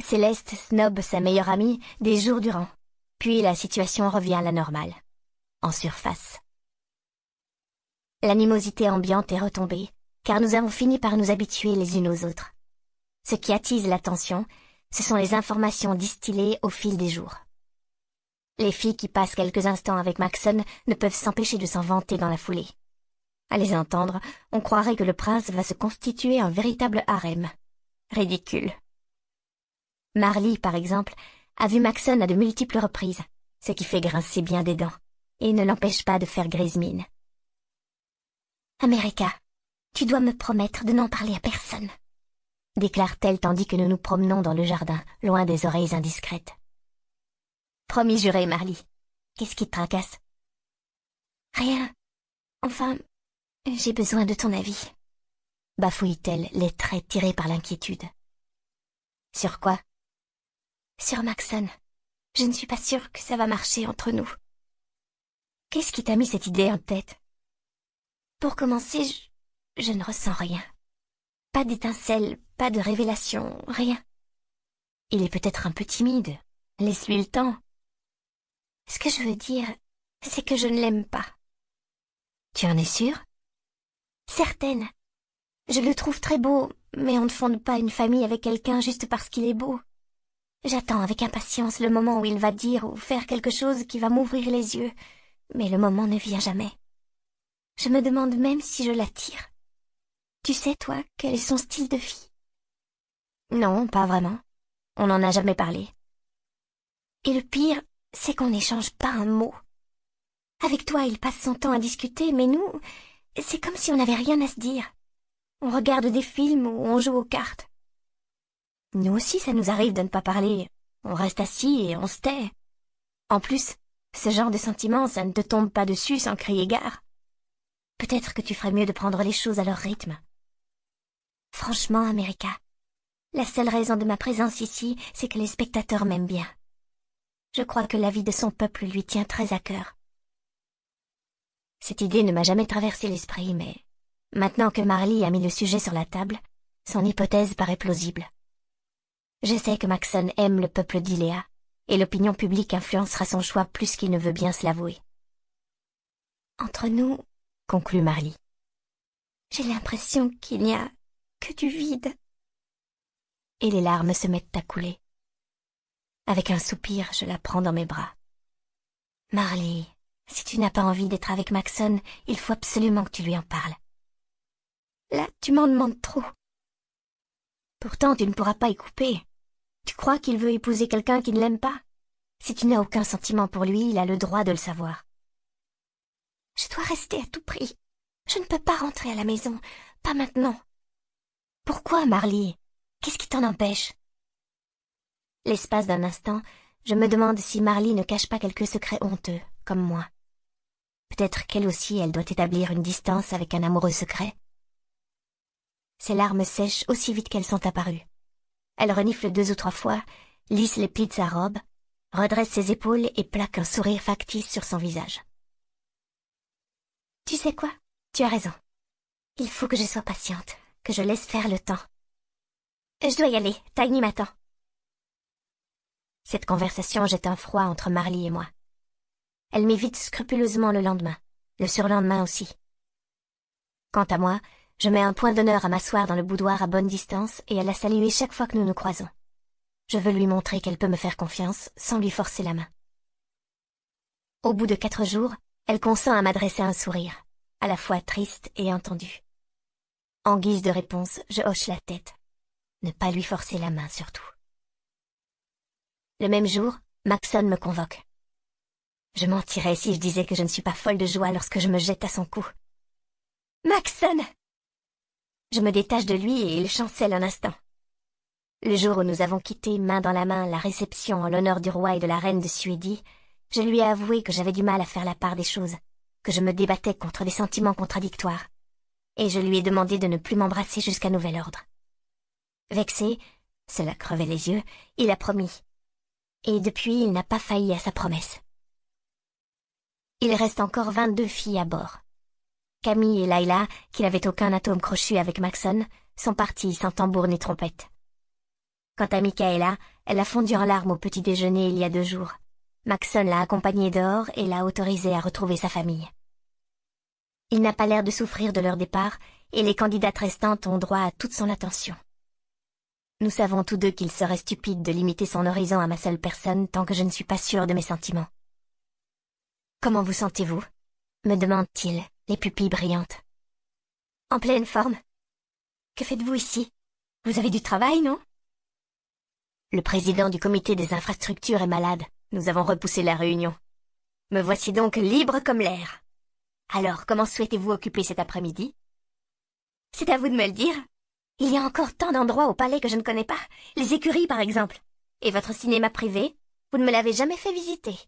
Céleste snob sa meilleure amie des jours durant. Puis la situation revient à la normale. En surface. L'animosité ambiante est retombée, car nous avons fini par nous habituer les unes aux autres. Ce qui attise l'attention, ce sont les informations distillées au fil des jours. Les filles qui passent quelques instants avec Maxon ne peuvent s'empêcher de s'en vanter dans la foulée. À les entendre, on croirait que le prince va se constituer un véritable harem. Ridicule. Marly, par exemple, a vu Maxon à de multiples reprises, ce qui fait grincer bien des dents, et ne l'empêche pas de faire grise mine. America, tu dois me promettre de n'en parler à personne, déclare-t-elle tandis que nous nous promenons dans le jardin, loin des oreilles indiscrètes. Promis juré, Marlie. Qu'est-ce qui te tracasse Rien. Enfin, j'ai besoin de ton avis. Bafouille-t-elle, les traits tirés par l'inquiétude. Sur quoi Sur Maxon. Je ne suis pas sûre que ça va marcher entre nous. Qu'est-ce qui t'a mis cette idée en tête Pour commencer, je... je ne ressens rien. Pas d'étincelle, pas de révélation, rien. Il est peut-être un peu timide. Laisse-lui le temps. Ce que je veux dire, c'est que je ne l'aime pas. Tu en es sûre Certaine. Je le trouve très beau, mais on ne fonde pas une famille avec quelqu'un juste parce qu'il est beau. J'attends avec impatience le moment où il va dire ou faire quelque chose qui va m'ouvrir les yeux, mais le moment ne vient jamais. Je me demande même si je l'attire. Tu sais, toi, quel est son style de fille Non, pas vraiment. On n'en a jamais parlé. Et le pire, c'est qu'on n'échange pas un mot. Avec toi, il passe son temps à discuter, mais nous, c'est comme si on n'avait rien à se dire. On regarde des films ou on joue aux cartes. Nous aussi, ça nous arrive de ne pas parler. On reste assis et on se tait. En plus, ce genre de sentiment, ça ne te tombe pas dessus sans crier gare. Peut-être que tu ferais mieux de prendre les choses à leur rythme. Franchement, America, la seule raison de ma présence ici, c'est que les spectateurs m'aiment bien. Je crois que la vie de son peuple lui tient très à cœur. Cette idée ne m'a jamais traversé l'esprit, mais maintenant que Marley a mis le sujet sur la table, son hypothèse paraît plausible. Je sais que Maxon aime le peuple d'Iléa, et l'opinion publique influencera son choix plus qu'il ne veut bien se l'avouer. Entre nous, conclut Marley, j'ai l'impression qu'il n'y a que du vide. Et les larmes se mettent à couler. Avec un soupir, je la prends dans mes bras. Marley si tu n'as pas envie d'être avec Maxon, il faut absolument que tu lui en parles. Là, tu m'en demandes trop. Pourtant, tu ne pourras pas y couper. Tu crois qu'il veut épouser quelqu'un qui ne l'aime pas Si tu n'as aucun sentiment pour lui, il a le droit de le savoir. Je dois rester à tout prix. Je ne peux pas rentrer à la maison, pas maintenant. Pourquoi, Marley Qu'est-ce qui t'en empêche L'espace d'un instant, je me demande si Marley ne cache pas quelques secrets honteux, comme moi. Peut-être qu'elle aussi elle doit établir une distance avec un amoureux secret. Ses larmes sèchent aussi vite qu'elles sont apparues. Elle renifle deux ou trois fois, lisse les plis de sa robe, redresse ses épaules et plaque un sourire factice sur son visage. Tu sais quoi Tu as raison. Il faut que je sois patiente, que je laisse faire le temps. Je dois y aller, Tiny m'attend. Cette conversation jette un froid entre Marly et moi elle m'évite scrupuleusement le lendemain, le surlendemain aussi. Quant à moi, je mets un point d'honneur à m'asseoir dans le boudoir à bonne distance et à la saluer chaque fois que nous nous croisons. Je veux lui montrer qu'elle peut me faire confiance sans lui forcer la main. Au bout de quatre jours, elle consent à m'adresser un sourire, à la fois triste et entendu. En guise de réponse, je hoche la tête. Ne pas lui forcer la main surtout. Le même jour, Maxon me convoque. Je mentirais si je disais que je ne suis pas folle de joie lorsque je me jette à son cou. Maxon Je me détache de lui et il chancelle un instant. Le jour où nous avons quitté main dans la main la réception en l'honneur du roi et de la reine de Suédie, je lui ai avoué que j'avais du mal à faire la part des choses, que je me débattais contre des sentiments contradictoires, et je lui ai demandé de ne plus m'embrasser jusqu'à nouvel ordre. Vexé, cela crevait les yeux, il a promis. Et depuis, il n'a pas failli à sa promesse il reste encore vingt-deux filles à bord. Camille et Laila, qui n'avaient aucun atome crochu avec Maxon, sont parties sans tambour ni trompette. Quant à Michaela, elle a fondu en larmes au petit déjeuner il y a deux jours. Maxon l'a accompagnée dehors et l'a autorisée à retrouver sa famille. Il n'a pas l'air de souffrir de leur départ, et les candidates restantes ont droit à toute son attention. Nous savons tous deux qu'il serait stupide de limiter son horizon à ma seule personne tant que je ne suis pas sûre de mes sentiments. Comment vous sentez-vous me demande-t-il, les pupilles brillantes. En pleine forme. Que faites-vous ici Vous avez du travail, non Le président du comité des infrastructures est malade. Nous avons repoussé la réunion. Me voici donc libre comme l'air. Alors, comment souhaitez-vous occuper cet après-midi C'est à vous de me le dire. Il y a encore tant d'endroits au palais que je ne connais pas. Les écuries, par exemple. Et votre cinéma privé, vous ne me l'avez jamais fait visiter.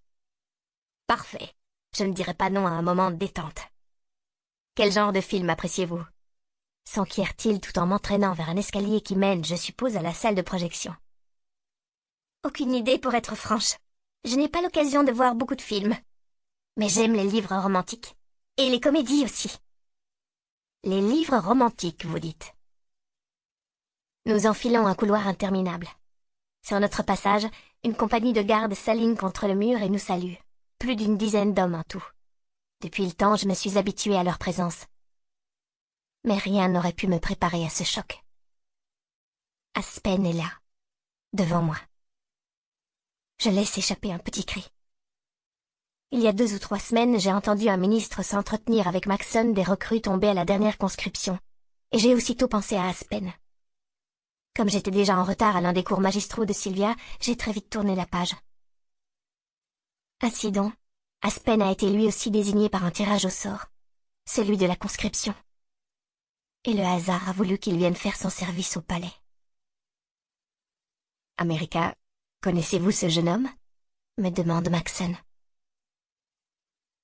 Parfait je ne dirai pas non à un moment de détente. Quel genre de film appréciez-vous s'enquiert-il tout en m'entraînant vers un escalier qui mène, je suppose, à la salle de projection. Aucune idée, pour être franche. Je n'ai pas l'occasion de voir beaucoup de films. Mais j'aime les livres romantiques. Et les comédies aussi. Les livres romantiques, vous dites. Nous enfilons un couloir interminable. Sur notre passage, une compagnie de gardes s'aligne contre le mur et nous salue plus d'une dizaine d'hommes en tout. Depuis le temps, je me suis habituée à leur présence. Mais rien n'aurait pu me préparer à ce choc. Aspen est là, devant moi. Je laisse échapper un petit cri. Il y a deux ou trois semaines, j'ai entendu un ministre s'entretenir avec Maxon des recrues tombées à la dernière conscription, et j'ai aussitôt pensé à Aspen. Comme j'étais déjà en retard à l'un des cours magistraux de Sylvia, j'ai très vite tourné la page donc, Aspen a été lui aussi désigné par un tirage au sort. Celui de la conscription. Et le hasard a voulu qu'il vienne faire son service au palais. America, connaissez-vous ce jeune homme me demande Maxon.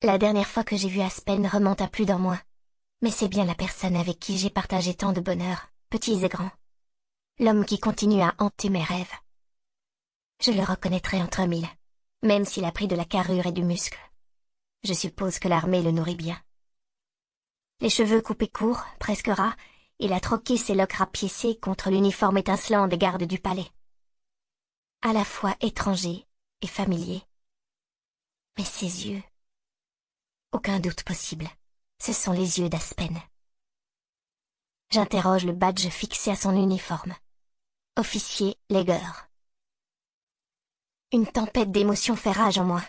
La dernière fois que j'ai vu Aspen remonte à plus d'un mois. Mais c'est bien la personne avec qui j'ai partagé tant de bonheur, petits et grands. L'homme qui continue à hanter mes rêves. Je le reconnaîtrai entre mille même s'il a pris de la carrure et du muscle. Je suppose que l'armée le nourrit bien. Les cheveux coupés courts, presque ras, il a troqué ses loques piécés contre l'uniforme étincelant des gardes du palais. À la fois étranger et familier. Mais ses yeux... Aucun doute possible. Ce sont les yeux d'Aspen. J'interroge le badge fixé à son uniforme. Officier Leger. Une tempête d'émotions fait rage en moi.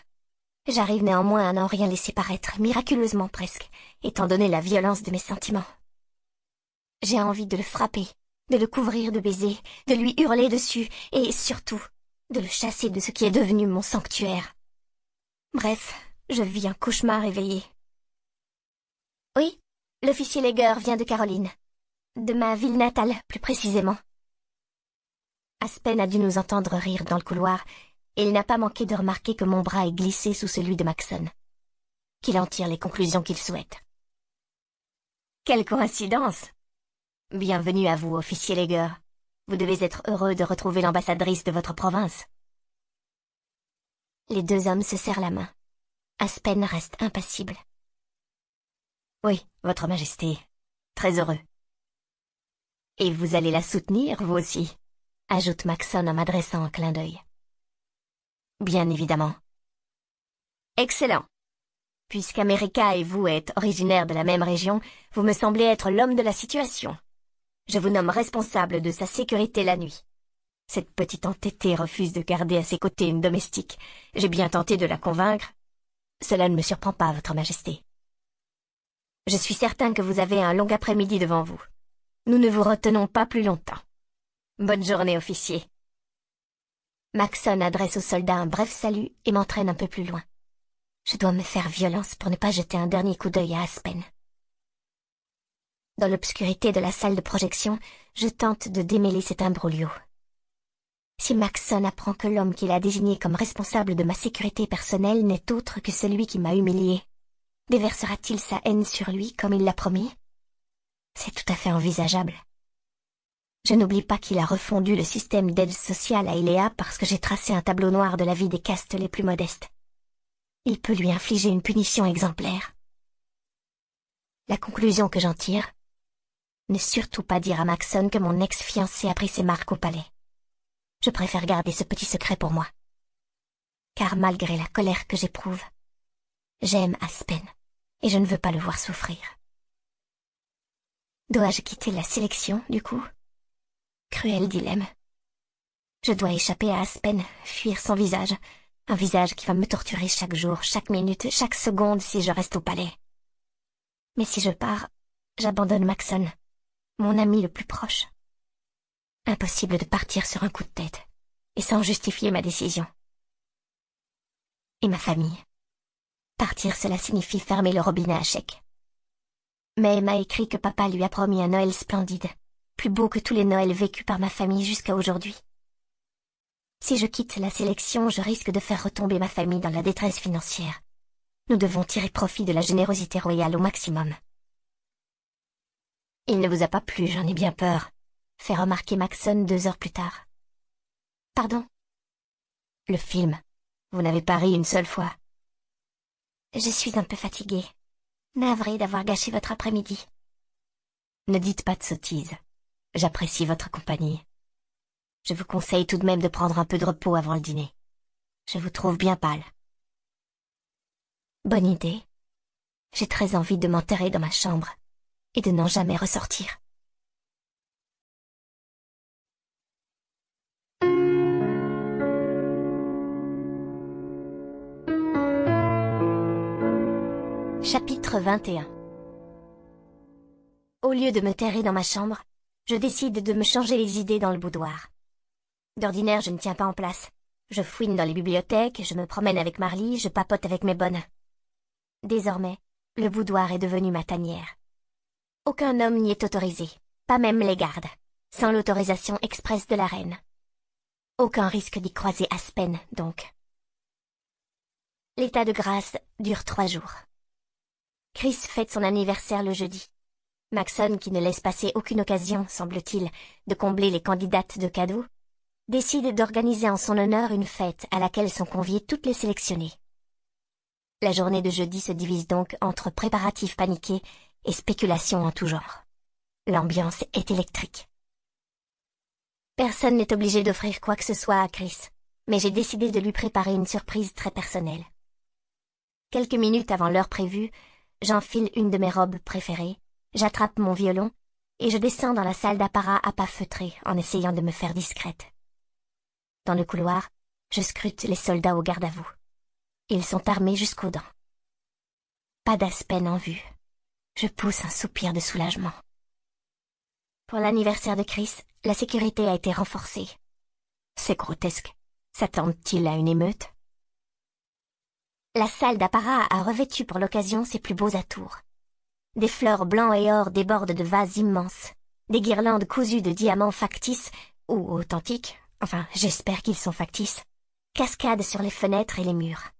J'arrive néanmoins à n'en rien laisser paraître, miraculeusement presque, étant donné la violence de mes sentiments. J'ai envie de le frapper, de le couvrir de baisers, de lui hurler dessus, et surtout, de le chasser de ce qui est devenu mon sanctuaire. Bref, je vis un cauchemar éveillé. Oui, l'officier Leger vient de Caroline. De ma ville natale, plus précisément. Aspen a dû nous entendre rire dans le couloir, il n'a pas manqué de remarquer que mon bras est glissé sous celui de Maxon. Qu'il en tire les conclusions qu'il souhaite. Quelle coïncidence Bienvenue à vous, officier Leger. Vous devez être heureux de retrouver l'ambassadrice de votre province. Les deux hommes se serrent la main. Aspen reste impassible. Oui, Votre Majesté. Très heureux. Et vous allez la soutenir, vous aussi, ajoute Maxon en m'adressant un clin d'œil. Bien évidemment. Excellent. Puisqu'América et vous êtes originaires de la même région, vous me semblez être l'homme de la situation. Je vous nomme responsable de sa sécurité la nuit. Cette petite entêtée refuse de garder à ses côtés une domestique. J'ai bien tenté de la convaincre. Cela ne me surprend pas, Votre Majesté. Je suis certain que vous avez un long après-midi devant vous. Nous ne vous retenons pas plus longtemps. Bonne journée, officier. Maxon adresse au soldat un bref salut et m'entraîne un peu plus loin. Je dois me faire violence pour ne pas jeter un dernier coup d'œil à Aspen. Dans l'obscurité de la salle de projection, je tente de démêler cet imbroglio. Si Maxon apprend que l'homme qu'il a désigné comme responsable de ma sécurité personnelle n'est autre que celui qui m'a humilié, déversera-t-il sa haine sur lui comme il l'a promis C'est tout à fait envisageable. Je n'oublie pas qu'il a refondu le système d'aide sociale à Iléa parce que j'ai tracé un tableau noir de la vie des castes les plus modestes. Il peut lui infliger une punition exemplaire. La conclusion que j'en tire Ne surtout pas dire à Maxon que mon ex-fiancé a pris ses marques au palais. Je préfère garder ce petit secret pour moi. Car malgré la colère que j'éprouve, j'aime Aspen, et je ne veux pas le voir souffrir. Dois-je quitter la sélection, du coup Cruel dilemme. Je dois échapper à Aspen, fuir son visage. Un visage qui va me torturer chaque jour, chaque minute, chaque seconde si je reste au palais. Mais si je pars, j'abandonne Maxon, mon ami le plus proche. Impossible de partir sur un coup de tête, et sans justifier ma décision. Et ma famille. Partir, cela signifie fermer le robinet à chèque. Mais m'a écrit que papa lui a promis un Noël splendide, plus beau que tous les Noëls vécus par ma famille jusqu'à aujourd'hui. Si je quitte la sélection, je risque de faire retomber ma famille dans la détresse financière. Nous devons tirer profit de la générosité royale au maximum. Il ne vous a pas plu, j'en ai bien peur, fait remarquer Maxon deux heures plus tard. Pardon Le film. Vous n'avez pas ri une seule fois. Je suis un peu fatiguée. Navré d'avoir gâché votre après-midi. Ne dites pas de sottises. J'apprécie votre compagnie. Je vous conseille tout de même de prendre un peu de repos avant le dîner. Je vous trouve bien pâle. Bonne idée. J'ai très envie de m'enterrer dans ma chambre et de n'en jamais ressortir. Chapitre 21 Au lieu de me terrer dans ma chambre, je décide de me changer les idées dans le boudoir. D'ordinaire, je ne tiens pas en place. Je fouine dans les bibliothèques, je me promène avec Marly, je papote avec mes bonnes. Désormais, le boudoir est devenu ma tanière. Aucun homme n'y est autorisé, pas même les gardes, sans l'autorisation expresse de la reine. Aucun risque d'y croiser Aspen, donc. L'état de grâce dure trois jours. Chris fête son anniversaire le jeudi. Maxon, qui ne laisse passer aucune occasion, semble-t-il, de combler les candidates de cadeaux, décide d'organiser en son honneur une fête à laquelle sont conviées toutes les sélectionnées. La journée de jeudi se divise donc entre préparatifs paniqués et spéculations en tout genre. L'ambiance est électrique. Personne n'est obligé d'offrir quoi que ce soit à Chris, mais j'ai décidé de lui préparer une surprise très personnelle. Quelques minutes avant l'heure prévue, j'enfile une de mes robes préférées, J'attrape mon violon, et je descends dans la salle d'apparat à pas feutrés en essayant de me faire discrète. Dans le couloir, je scrute les soldats au garde à vous. Ils sont armés jusqu'aux dents. Pas d'Aspen en vue. Je pousse un soupir de soulagement. Pour l'anniversaire de Chris, la sécurité a été renforcée. C'est grotesque. S'attendent-ils à une émeute La salle d'apparat a revêtu pour l'occasion ses plus beaux atours. Des fleurs blancs et or débordent de vases immenses. Des guirlandes cousues de diamants factices, ou authentiques, enfin j'espère qu'ils sont factices, cascadent sur les fenêtres et les murs.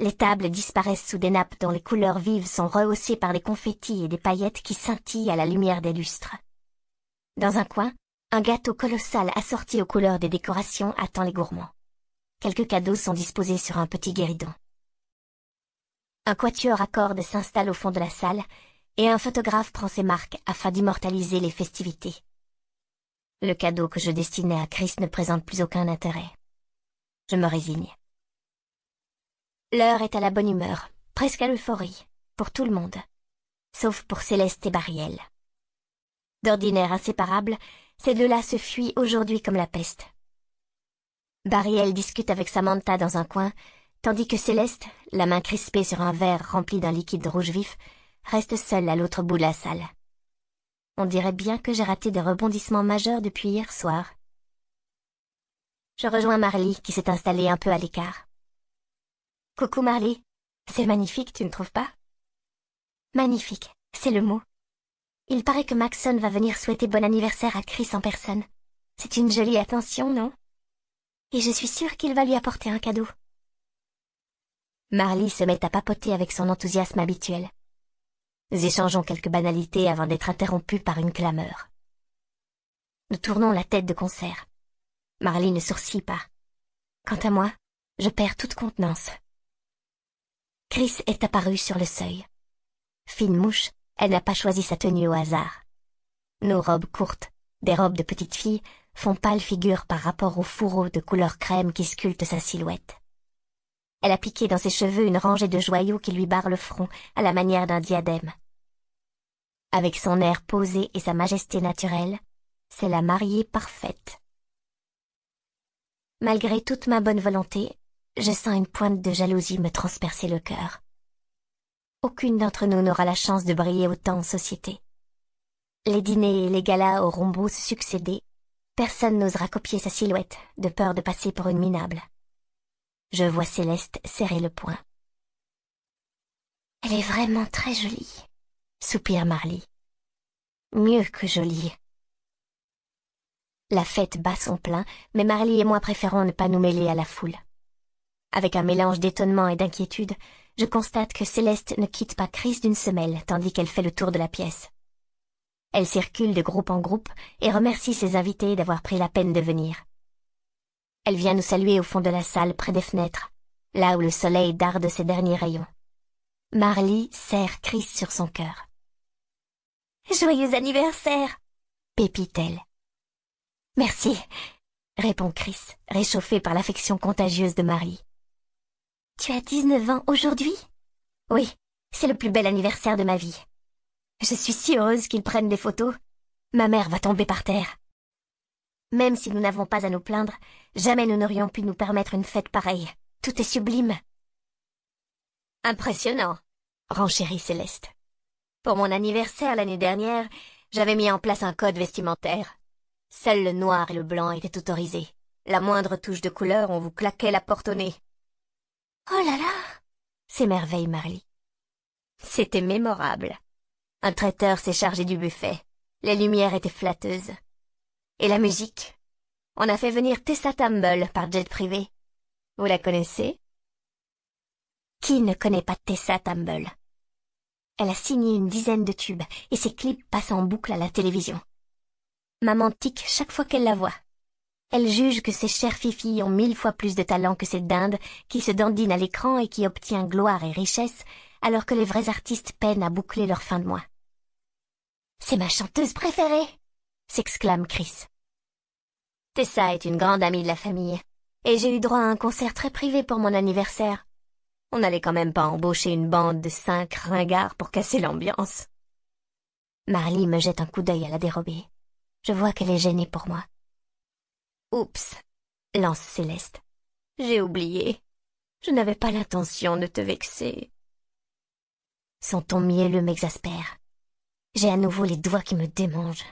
Les tables disparaissent sous des nappes dont les couleurs vives sont rehaussées par des confettis et des paillettes qui scintillent à la lumière des lustres. Dans un coin, un gâteau colossal assorti aux couleurs des décorations attend les gourmands. Quelques cadeaux sont disposés sur un petit guéridon. Un quatuor à cordes s'installe au fond de la salle, et un photographe prend ses marques afin d'immortaliser les festivités. Le cadeau que je destinais à Chris ne présente plus aucun intérêt. Je me résigne. L'heure est à la bonne humeur, presque à l'euphorie, pour tout le monde. Sauf pour Céleste et Bariel. D'ordinaire inséparables, ces deux-là se fuient aujourd'hui comme la peste. Bariel discute avec Samantha dans un coin, tandis que Céleste, la main crispée sur un verre rempli d'un liquide rouge vif, reste seul à l'autre bout de la salle. On dirait bien que j'ai raté des rebondissements majeurs depuis hier soir. Je rejoins Marley qui s'est installée un peu à l'écart. Coucou Marley, c'est magnifique, tu ne trouves pas Magnifique, c'est le mot. Il paraît que Maxon va venir souhaiter bon anniversaire à Chris en personne. C'est une jolie attention, non Et je suis sûre qu'il va lui apporter un cadeau. Marley se met à papoter avec son enthousiasme habituel. Nous échangeons quelques banalités avant d'être interrompus par une clameur. Nous tournons la tête de concert. Marley ne sourcit pas. Quant à moi, je perds toute contenance. Chris est apparu sur le seuil. Fine mouche, elle n'a pas choisi sa tenue au hasard. Nos robes courtes, des robes de petite fille, font pâle figure par rapport au fourreau de couleur crème qui sculpte sa silhouette. Elle a piqué dans ses cheveux une rangée de joyaux qui lui barre le front à la manière d'un diadème avec son air posé et sa majesté naturelle, c'est la mariée parfaite. Malgré toute ma bonne volonté, je sens une pointe de jalousie me transpercer le cœur. Aucune d'entre nous n'aura la chance de briller autant en société. Les dîners et les galas auront beau se succéder, personne n'osera copier sa silhouette, de peur de passer pour une minable. Je vois Céleste serrer le poing. Elle est vraiment très jolie soupire Marly. Mieux que jolie. La fête bat son plein, mais Marly et moi préférons ne pas nous mêler à la foule. Avec un mélange d'étonnement et d'inquiétude, je constate que Céleste ne quitte pas Chris d'une semelle tandis qu'elle fait le tour de la pièce. Elle circule de groupe en groupe et remercie ses invités d'avoir pris la peine de venir. Elle vient nous saluer au fond de la salle près des fenêtres, là où le soleil darde ses derniers rayons. Marly serre Chris sur son cœur. Joyeux anniversaire pépit-elle. Merci, répond Chris, réchauffé par l'affection contagieuse de Marie. Tu as dix-neuf ans aujourd'hui Oui, c'est le plus bel anniversaire de ma vie. Je suis si heureuse qu'ils prennent des photos. Ma mère va tomber par terre. Même si nous n'avons pas à nous plaindre, jamais nous n'aurions pu nous permettre une fête pareille. Tout est sublime. Impressionnant, renchérit Céleste. Pour mon anniversaire l'année dernière, j'avais mis en place un code vestimentaire. Seul le noir et le blanc étaient autorisés. La moindre touche de couleur, on vous claquait la porte au nez. Oh là là s'émerveille Marley. C'était mémorable. Un traiteur s'est chargé du buffet. Les lumières étaient flatteuses. Et la musique On a fait venir Tessa Tumble par jet privé. Vous la connaissez Qui ne connaît pas Tessa Tumble elle a signé une dizaine de tubes, et ses clips passent en boucle à la télévision. Maman tique chaque fois qu'elle la voit. Elle juge que ces chères fifilles ont mille fois plus de talent que cette dinde qui se dandine à l'écran et qui obtient gloire et richesse, alors que les vrais artistes peinent à boucler leur fin de mois. C'est ma chanteuse préférée s'exclame Chris. Tessa est une grande amie de la famille, et j'ai eu droit à un concert très privé pour mon anniversaire, on n'allait quand même pas embaucher une bande de cinq ringards pour casser l'ambiance. Marley me jette un coup d'œil à la dérobée. Je vois qu'elle est gênée pour moi. Oups, lance Céleste. J'ai oublié. Je n'avais pas l'intention de te vexer. Son ton mielleux m'exaspère. J'ai à nouveau les doigts qui me démangent.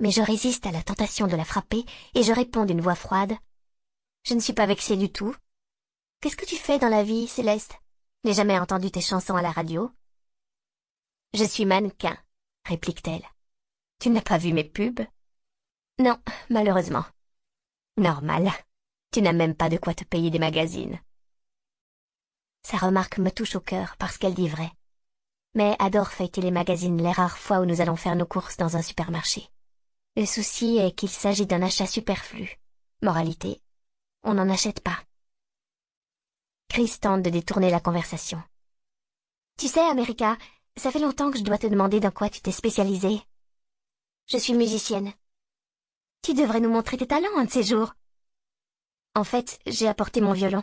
Mais je résiste à la tentation de la frapper et je réponds d'une voix froide. Je ne suis pas vexée du tout. Qu'est-ce que tu fais dans la vie, Céleste N'ai jamais entendu tes chansons à la radio Je suis mannequin, réplique-t-elle. Tu n'as pas vu mes pubs Non, malheureusement. Normal. Tu n'as même pas de quoi te payer des magazines. Sa remarque me touche au cœur parce qu'elle dit vrai. Mais adore feuilleter les magazines les rares fois où nous allons faire nos courses dans un supermarché. Le souci est qu'il s'agit d'un achat superflu. Moralité, on n'en achète pas. Chris tente de détourner la conversation. Tu sais, America, ça fait longtemps que je dois te demander dans quoi tu t'es spécialisée. Je suis musicienne. Tu devrais nous montrer tes talents un de ces jours. En fait, j'ai apporté mon violon.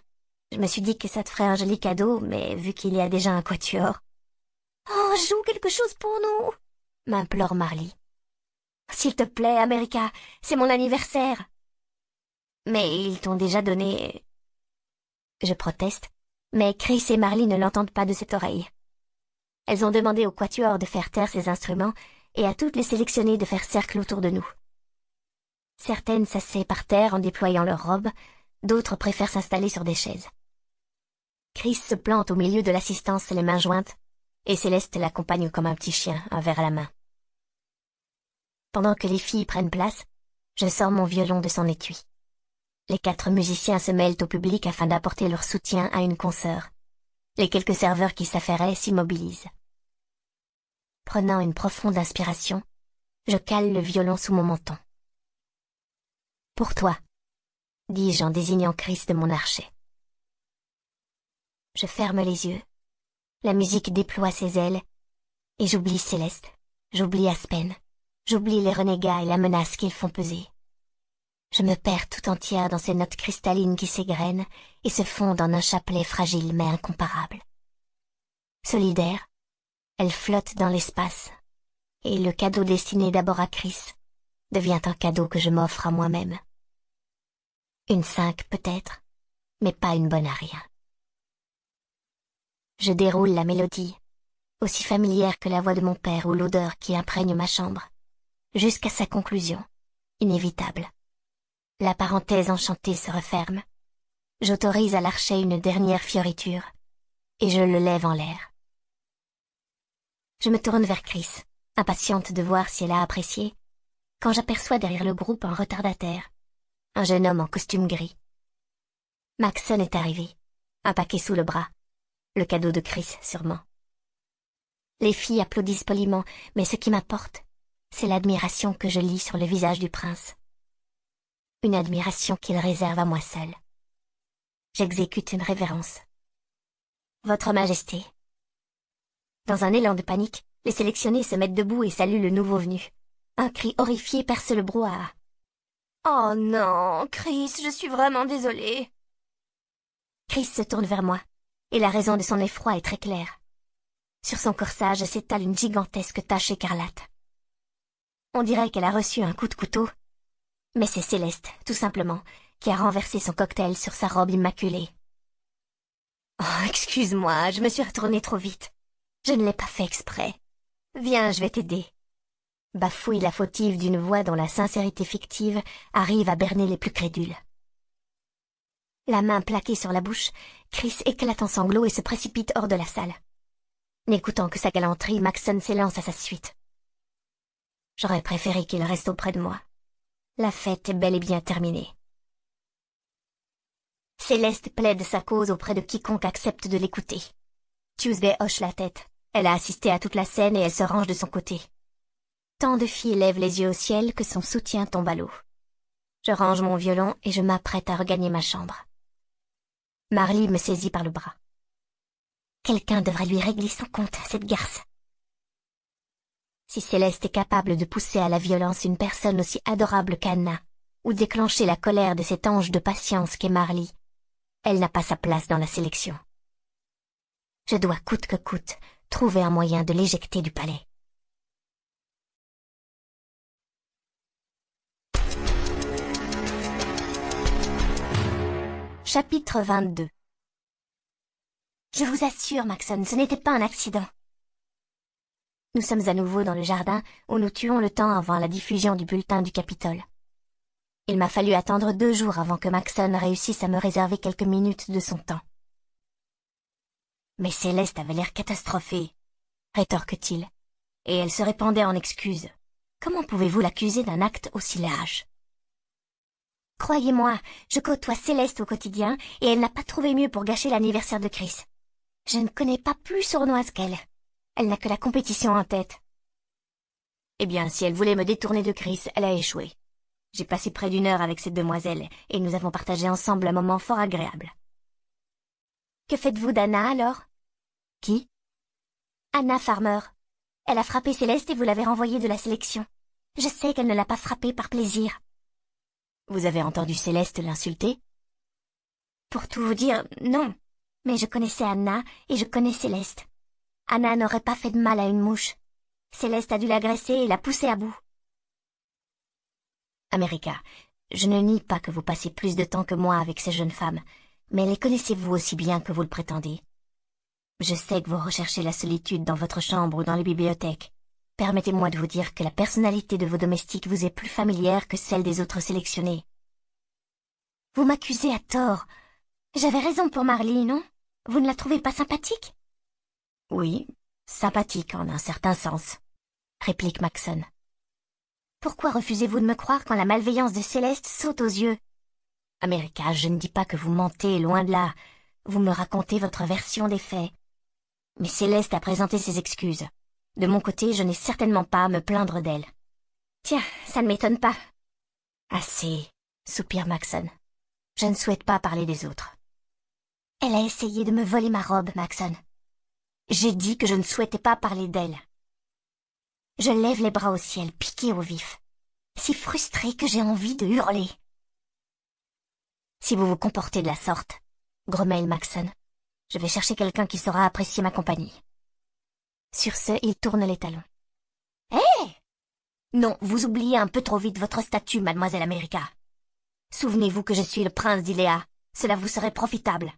Je me suis dit que ça te ferait un joli cadeau, mais vu qu'il y a déjà un quatuor. Oh, joue quelque chose pour nous m'implore Marley. S'il te plaît, America, c'est mon anniversaire. Mais ils t'ont déjà donné je proteste, mais Chris et Marley ne l'entendent pas de cette oreille. Elles ont demandé au quatuor de faire taire ses instruments et à toutes les sélectionnées de faire cercle autour de nous. Certaines s'assaient par terre en déployant leurs robes, d'autres préfèrent s'installer sur des chaises. Chris se plante au milieu de l'assistance les mains jointes, et Céleste l'accompagne comme un petit chien, un verre à la main. Pendant que les filles prennent place, je sors mon violon de son étui les quatre musiciens se mêlent au public afin d'apporter leur soutien à une consoeur. Les quelques serveurs qui s'affairaient s'immobilisent. Prenant une profonde inspiration, je cale le violon sous mon menton. Pour toi, dis-je en désignant Chris de mon archer. Je ferme les yeux. La musique déploie ses ailes, et j'oublie Céleste, j'oublie Aspen, j'oublie les renégats et la menace qu'ils font peser. Je me perds tout entière dans ces notes cristallines qui s'égrènent et se fondent en un chapelet fragile mais incomparable. Solidaire, elle flotte dans l'espace, et le cadeau destiné d'abord à Chris devient un cadeau que je m'offre à moi-même. Une cinq peut-être, mais pas une bonne à rien. Je déroule la mélodie, aussi familière que la voix de mon père ou l'odeur qui imprègne ma chambre, jusqu'à sa conclusion, inévitable. La parenthèse enchantée se referme. J'autorise à l'archer une dernière fioriture. Et je le lève en l'air. Je me tourne vers Chris, impatiente de voir si elle a apprécié, quand j'aperçois derrière le groupe un retardataire, un jeune homme en costume gris. Maxon est arrivé, un paquet sous le bras, le cadeau de Chris sûrement. Les filles applaudissent poliment, mais ce qui m'apporte, c'est l'admiration que je lis sur le visage du prince une admiration qu'il réserve à moi seul. J'exécute une révérence. Votre Majesté. Dans un élan de panique, les sélectionnés se mettent debout et saluent le nouveau venu. Un cri horrifié perce le brouhaha. Oh non, Chris, je suis vraiment désolée. Chris se tourne vers moi, et la raison de son effroi est très claire. Sur son corsage s'étale une gigantesque tache écarlate. On dirait qu'elle a reçu un coup de couteau, mais c'est Céleste, tout simplement, qui a renversé son cocktail sur sa robe immaculée. Oh, excuse-moi, je me suis retournée trop vite. Je ne l'ai pas fait exprès. Viens, je vais t'aider. Bafouille la fautive d'une voix dont la sincérité fictive arrive à berner les plus crédules. La main plaquée sur la bouche, Chris éclate en sanglots et se précipite hors de la salle. N'écoutant que sa galanterie, Maxon s'élance à sa suite. J'aurais préféré qu'il reste auprès de moi la fête est bel et bien terminée. Céleste plaide sa cause auprès de quiconque accepte de l'écouter. Tuesday hoche la tête. Elle a assisté à toute la scène et elle se range de son côté. Tant de filles lèvent les yeux au ciel que son soutien tombe à l'eau. Je range mon violon et je m'apprête à regagner ma chambre. Marley me saisit par le bras. Quelqu'un devrait lui régler son compte, cette garce. Si Céleste est capable de pousser à la violence une personne aussi adorable qu'Anna, ou déclencher la colère de cet ange de patience qu'est Marley, elle n'a pas sa place dans la sélection. Je dois coûte que coûte trouver un moyen de l'éjecter du palais. Chapitre 22 Je vous assure, Maxon, ce n'était pas un accident. Nous sommes à nouveau dans le jardin où nous tuons le temps avant la diffusion du bulletin du Capitole. Il m'a fallu attendre deux jours avant que Maxon réussisse à me réserver quelques minutes de son temps. Mais Céleste avait l'air catastrophée, rétorque-t-il, et elle se répandait en excuses. Comment pouvez-vous l'accuser d'un acte aussi large Croyez-moi, je côtoie Céleste au quotidien, et elle n'a pas trouvé mieux pour gâcher l'anniversaire de Chris. Je ne connais pas plus sournoise qu'elle elle n'a que la compétition en tête. Eh bien, si elle voulait me détourner de Chris, elle a échoué. J'ai passé près d'une heure avec cette demoiselle, et nous avons partagé ensemble un moment fort agréable. Que faites-vous d'Anna, alors Qui Anna Farmer. Elle a frappé Céleste et vous l'avez renvoyée de la sélection. Je sais qu'elle ne l'a pas frappée par plaisir. Vous avez entendu Céleste l'insulter Pour tout vous dire, non. Mais je connaissais Anna et je connais Céleste. Anna n'aurait pas fait de mal à une mouche. Céleste a dû l'agresser et la pousser à bout. America, je ne nie pas que vous passez plus de temps que moi avec ces jeunes femmes, mais les connaissez-vous aussi bien que vous le prétendez Je sais que vous recherchez la solitude dans votre chambre ou dans les bibliothèques. Permettez-moi de vous dire que la personnalité de vos domestiques vous est plus familière que celle des autres sélectionnés. Vous m'accusez à tort. J'avais raison pour Marley, non Vous ne la trouvez pas sympathique oui, sympathique en un certain sens, réplique Maxon. Pourquoi refusez-vous de me croire quand la malveillance de Céleste saute aux yeux America, je ne dis pas que vous mentez, loin de là. Vous me racontez votre version des faits. Mais Céleste a présenté ses excuses. De mon côté, je n'ai certainement pas à me plaindre d'elle. Tiens, ça ne m'étonne pas. Assez, soupire Maxon. Je ne souhaite pas parler des autres. Elle a essayé de me voler ma robe, Maxon. J'ai dit que je ne souhaitais pas parler d'elle. Je lève les bras au ciel, piqué au vif, si frustré que j'ai envie de hurler. Si vous vous comportez de la sorte, grommelle Maxon, je vais chercher quelqu'un qui saura apprécier ma compagnie. Sur ce, il tourne les talons. Eh Non, vous oubliez un peu trop vite votre statut, mademoiselle America. Souvenez-vous que je suis le prince d'Iléa. Cela vous serait profitable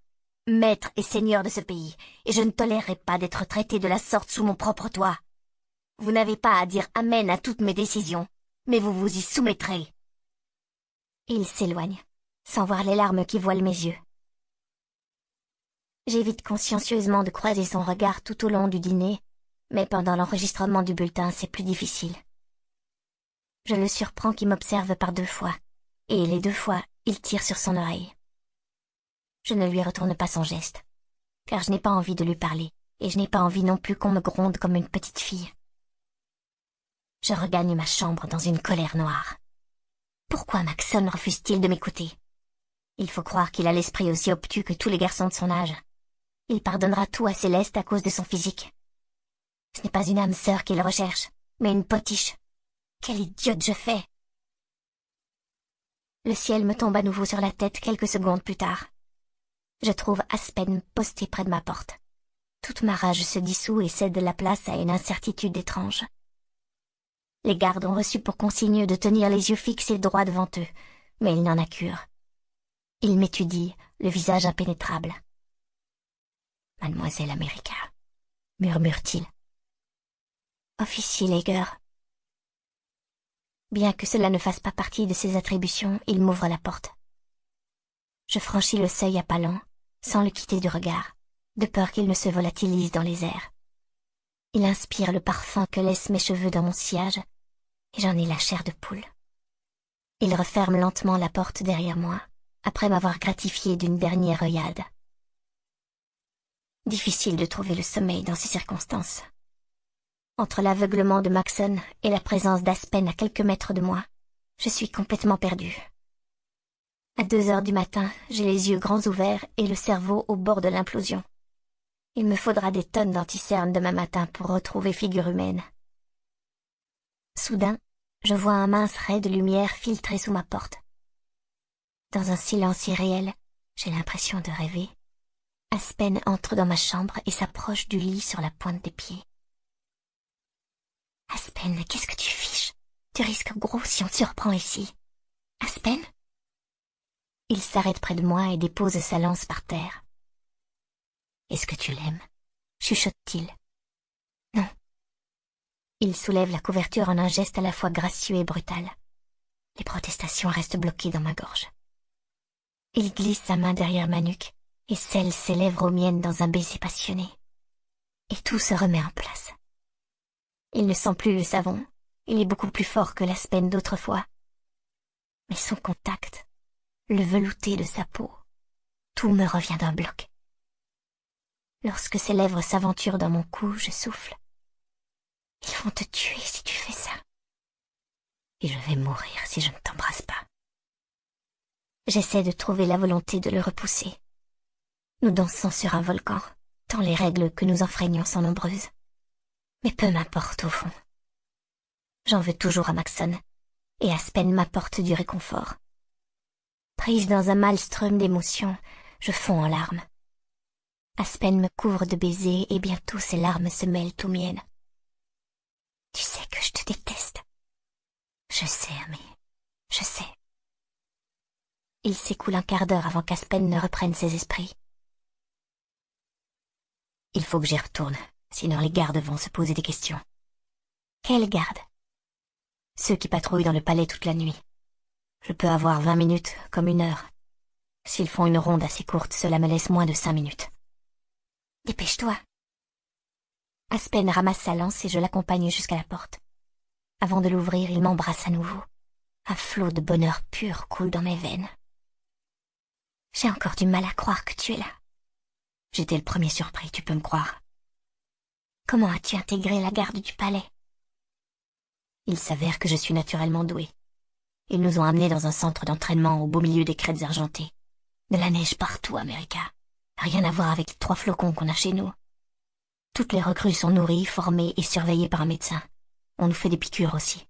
maître et seigneur de ce pays, et je ne tolérerai pas d'être traité de la sorte sous mon propre toit. Vous n'avez pas à dire Amen à toutes mes décisions, mais vous vous y soumettrez. Il s'éloigne, sans voir les larmes qui voilent mes yeux. J'évite consciencieusement de croiser son regard tout au long du dîner, mais pendant l'enregistrement du bulletin, c'est plus difficile. Je le surprends qu'il m'observe par deux fois, et les deux fois, il tire sur son oreille je ne lui retourne pas son geste. Car je n'ai pas envie de lui parler, et je n'ai pas envie non plus qu'on me gronde comme une petite fille. Je regagne ma chambre dans une colère noire. Pourquoi Maxon refuse-t-il de m'écouter Il faut croire qu'il a l'esprit aussi obtus que tous les garçons de son âge. Il pardonnera tout à Céleste à cause de son physique. Ce n'est pas une âme sœur qu'il recherche, mais une potiche. Quelle idiote je fais Le ciel me tombe à nouveau sur la tête quelques secondes plus tard je trouve Aspen posté près de ma porte. Toute ma rage se dissout et cède la place à une incertitude étrange. Les gardes ont reçu pour consigne de tenir les yeux fixés droit devant eux, mais il n'en a cure. Il m'étudie, le visage impénétrable. Mademoiselle America, murmure-t-il. Officier Lager. Bien que cela ne fasse pas partie de ses attributions, il m'ouvre la porte. Je franchis le seuil à pas lents, sans le quitter du regard, de peur qu'il ne se volatilise dans les airs. Il inspire le parfum que laissent mes cheveux dans mon sillage, et j'en ai la chair de poule. Il referme lentement la porte derrière moi, après m'avoir gratifié d'une dernière œillade. Difficile de trouver le sommeil dans ces circonstances. Entre l'aveuglement de Maxon et la présence d'Aspen à quelques mètres de moi, je suis complètement perdue. À deux heures du matin, j'ai les yeux grands ouverts et le cerveau au bord de l'implosion. Il me faudra des tonnes d'anticernes demain matin pour retrouver figure humaine. Soudain, je vois un mince ray de lumière filtrer sous ma porte. Dans un silence irréel, j'ai l'impression de rêver. Aspen entre dans ma chambre et s'approche du lit sur la pointe des pieds. Aspen, qu'est-ce que tu fiches Tu risques gros si on te surprend ici. Aspen il s'arrête près de moi et dépose sa lance par terre. Est-ce que tu l'aimes chuchote-t-il. Non. Il soulève la couverture en un geste à la fois gracieux et brutal. Les protestations restent bloquées dans ma gorge. Il glisse sa main derrière ma nuque et scelle ses lèvres aux miennes dans un baiser passionné. Et tout se remet en place. Il ne sent plus le savon, il est beaucoup plus fort que l'aspen d'autrefois. Mais son contact, le velouté de sa peau. Tout me revient d'un bloc. Lorsque ses lèvres s'aventurent dans mon cou, je souffle. Ils vont te tuer si tu fais ça. Et je vais mourir si je ne t'embrasse pas. J'essaie de trouver la volonté de le repousser. Nous dansons sur un volcan, tant les règles que nous enfreignons sont nombreuses. Mais peu m'importe au fond. J'en veux toujours à Maxon, et Aspen m'apporte du réconfort. Prise dans un malstrum d'émotions, je fonds en larmes. Aspen me couvre de baisers et bientôt ses larmes se mêlent aux miennes. Tu sais que je te déteste. Je sais, Amé. Je sais. Il s'écoule un quart d'heure avant qu'Aspen ne reprenne ses esprits. Il faut que j'y retourne, sinon les gardes vont se poser des questions. Quels gardes Ceux qui patrouillent dans le palais toute la nuit. Je peux avoir vingt minutes, comme une heure. S'ils font une ronde assez courte, cela me laisse moins de cinq minutes. Dépêche-toi. Aspen ramasse sa lance et je l'accompagne jusqu'à la porte. Avant de l'ouvrir, il m'embrasse à nouveau. Un flot de bonheur pur coule dans mes veines. J'ai encore du mal à croire que tu es là. J'étais le premier surpris, tu peux me croire. Comment as-tu intégré la garde du palais Il s'avère que je suis naturellement douée. Ils nous ont amenés dans un centre d'entraînement au beau milieu des crêtes argentées. De la neige partout, America. Rien à voir avec les trois flocons qu'on a chez nous. Toutes les recrues sont nourries, formées et surveillées par un médecin. On nous fait des piqûres aussi.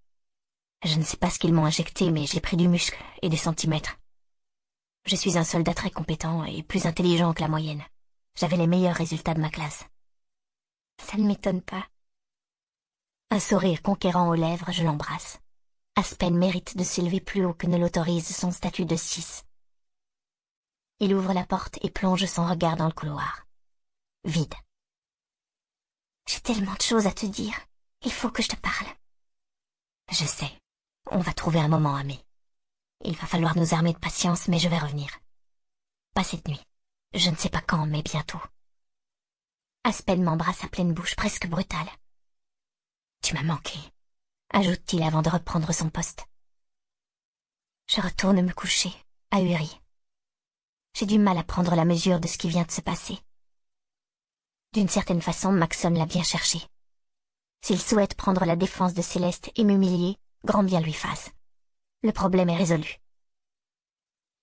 Je ne sais pas ce qu'ils m'ont injecté, mais j'ai pris du muscle et des centimètres. Je suis un soldat très compétent et plus intelligent que la moyenne. J'avais les meilleurs résultats de ma classe. Ça ne m'étonne pas. Un sourire conquérant aux lèvres, je l'embrasse. Aspen mérite de s'élever plus haut que ne l'autorise son statut de six. Il ouvre la porte et plonge son regard dans le couloir. Vide. J'ai tellement de choses à te dire. Il faut que je te parle. Je sais. On va trouver un moment, ami. Il va falloir nous armer de patience, mais je vais revenir. Pas cette nuit. Je ne sais pas quand, mais bientôt. Aspen m'embrasse à pleine bouche, presque brutale. Tu m'as manqué ajoute-t-il avant de reprendre son poste. Je retourne me coucher, ahuri. J'ai du mal à prendre la mesure de ce qui vient de se passer. D'une certaine façon, Maxon l'a bien cherché. S'il souhaite prendre la défense de Céleste et m'humilier, grand bien lui fasse. Le problème est résolu.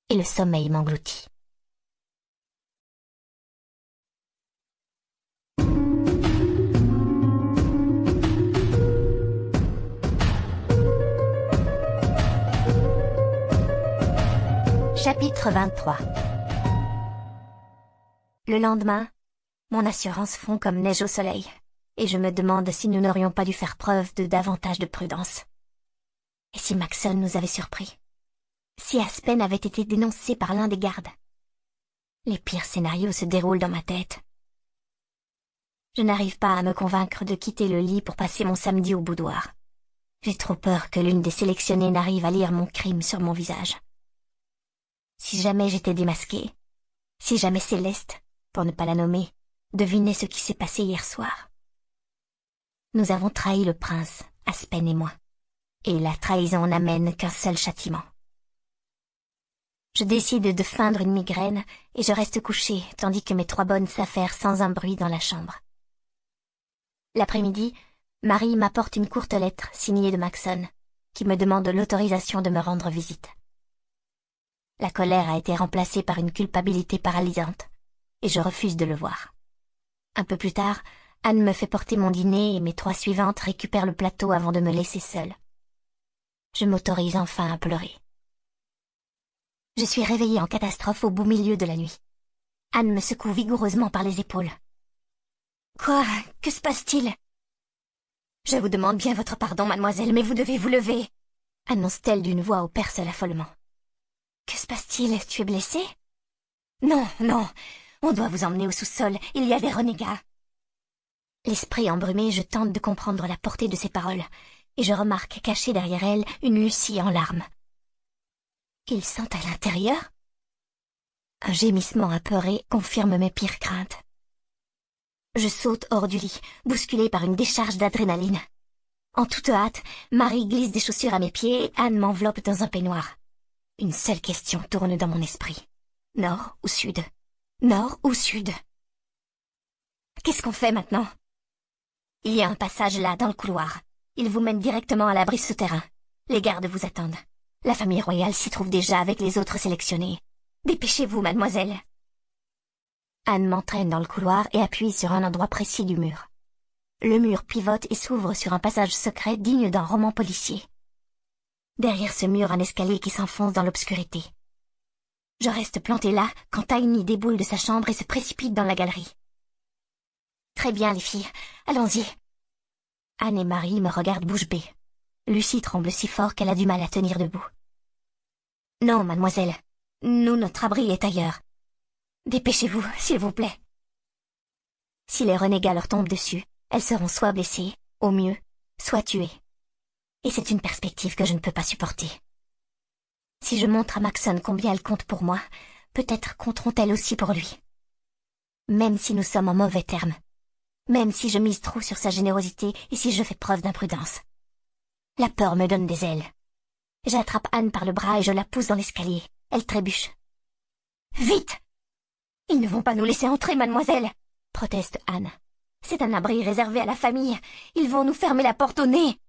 Et le sommeil m'engloutit. Chapitre 23 Le lendemain, mon assurance fond comme neige au soleil, et je me demande si nous n'aurions pas dû faire preuve de davantage de prudence. Et si Maxon nous avait surpris Si Aspen avait été dénoncé par l'un des gardes Les pires scénarios se déroulent dans ma tête. Je n'arrive pas à me convaincre de quitter le lit pour passer mon samedi au boudoir. J'ai trop peur que l'une des sélectionnées n'arrive à lire mon crime sur mon visage. Si jamais j'étais démasquée, si jamais Céleste, pour ne pas la nommer, devinait ce qui s'est passé hier soir. Nous avons trahi le prince, Aspen et moi, et la trahison n'amène qu'un seul châtiment. Je décide de feindre une migraine et je reste couchée tandis que mes trois bonnes s'affairent sans un bruit dans la chambre. L'après-midi, Marie m'apporte une courte lettre signée de Maxon, qui me demande l'autorisation de me rendre visite. La colère a été remplacée par une culpabilité paralysante, et je refuse de le voir. Un peu plus tard, Anne me fait porter mon dîner et mes trois suivantes récupèrent le plateau avant de me laisser seule. Je m'autorise enfin à pleurer. Je suis réveillée en catastrophe au beau milieu de la nuit. Anne me secoue vigoureusement par les épaules. Quoi Que se passe-t-il Je vous demande bien votre pardon, mademoiselle, mais vous devez vous lever, annonce-t-elle d'une voix au perce l'affolement. Que se passe-t-il Tu es blessé Non, non. On doit vous emmener au sous-sol. Il y a des renégats. L'esprit embrumé, je tente de comprendre la portée de ses paroles, et je remarque cachée derrière elle une Lucie en larmes. Ils sont à l'intérieur Un gémissement apeuré confirme mes pires craintes. Je saute hors du lit, bousculée par une décharge d'adrénaline. En toute hâte, Marie glisse des chaussures à mes pieds, et Anne m'enveloppe dans un peignoir. Une seule question tourne dans mon esprit. Nord ou sud Nord ou sud Qu'est-ce qu'on fait maintenant Il y a un passage là, dans le couloir. Il vous mène directement à l'abri souterrain. Les gardes vous attendent. La famille royale s'y trouve déjà avec les autres sélectionnés. Dépêchez-vous, mademoiselle. Anne m'entraîne dans le couloir et appuie sur un endroit précis du mur. Le mur pivote et s'ouvre sur un passage secret digne d'un roman policier derrière ce mur un escalier qui s'enfonce dans l'obscurité. Je reste planté là quand Tiny déboule de sa chambre et se précipite dans la galerie. Très bien, les filles, allons-y. Anne et Marie me regardent bouche bée. Lucie tremble si fort qu'elle a du mal à tenir debout. Non, mademoiselle, nous, notre abri est ailleurs. Dépêchez-vous, s'il vous plaît. Si les renégats leur tombent dessus, elles seront soit blessées, au mieux, soit tuées et c'est une perspective que je ne peux pas supporter. Si je montre à Maxon combien elle compte pour moi, peut-être compteront-elles aussi pour lui. Même si nous sommes en mauvais termes. Même si je mise trop sur sa générosité et si je fais preuve d'imprudence. La peur me donne des ailes. J'attrape Anne par le bras et je la pousse dans l'escalier. Elle trébuche. Vite Ils ne vont pas nous laisser entrer, mademoiselle proteste Anne. C'est un abri réservé à la famille. Ils vont nous fermer la porte au nez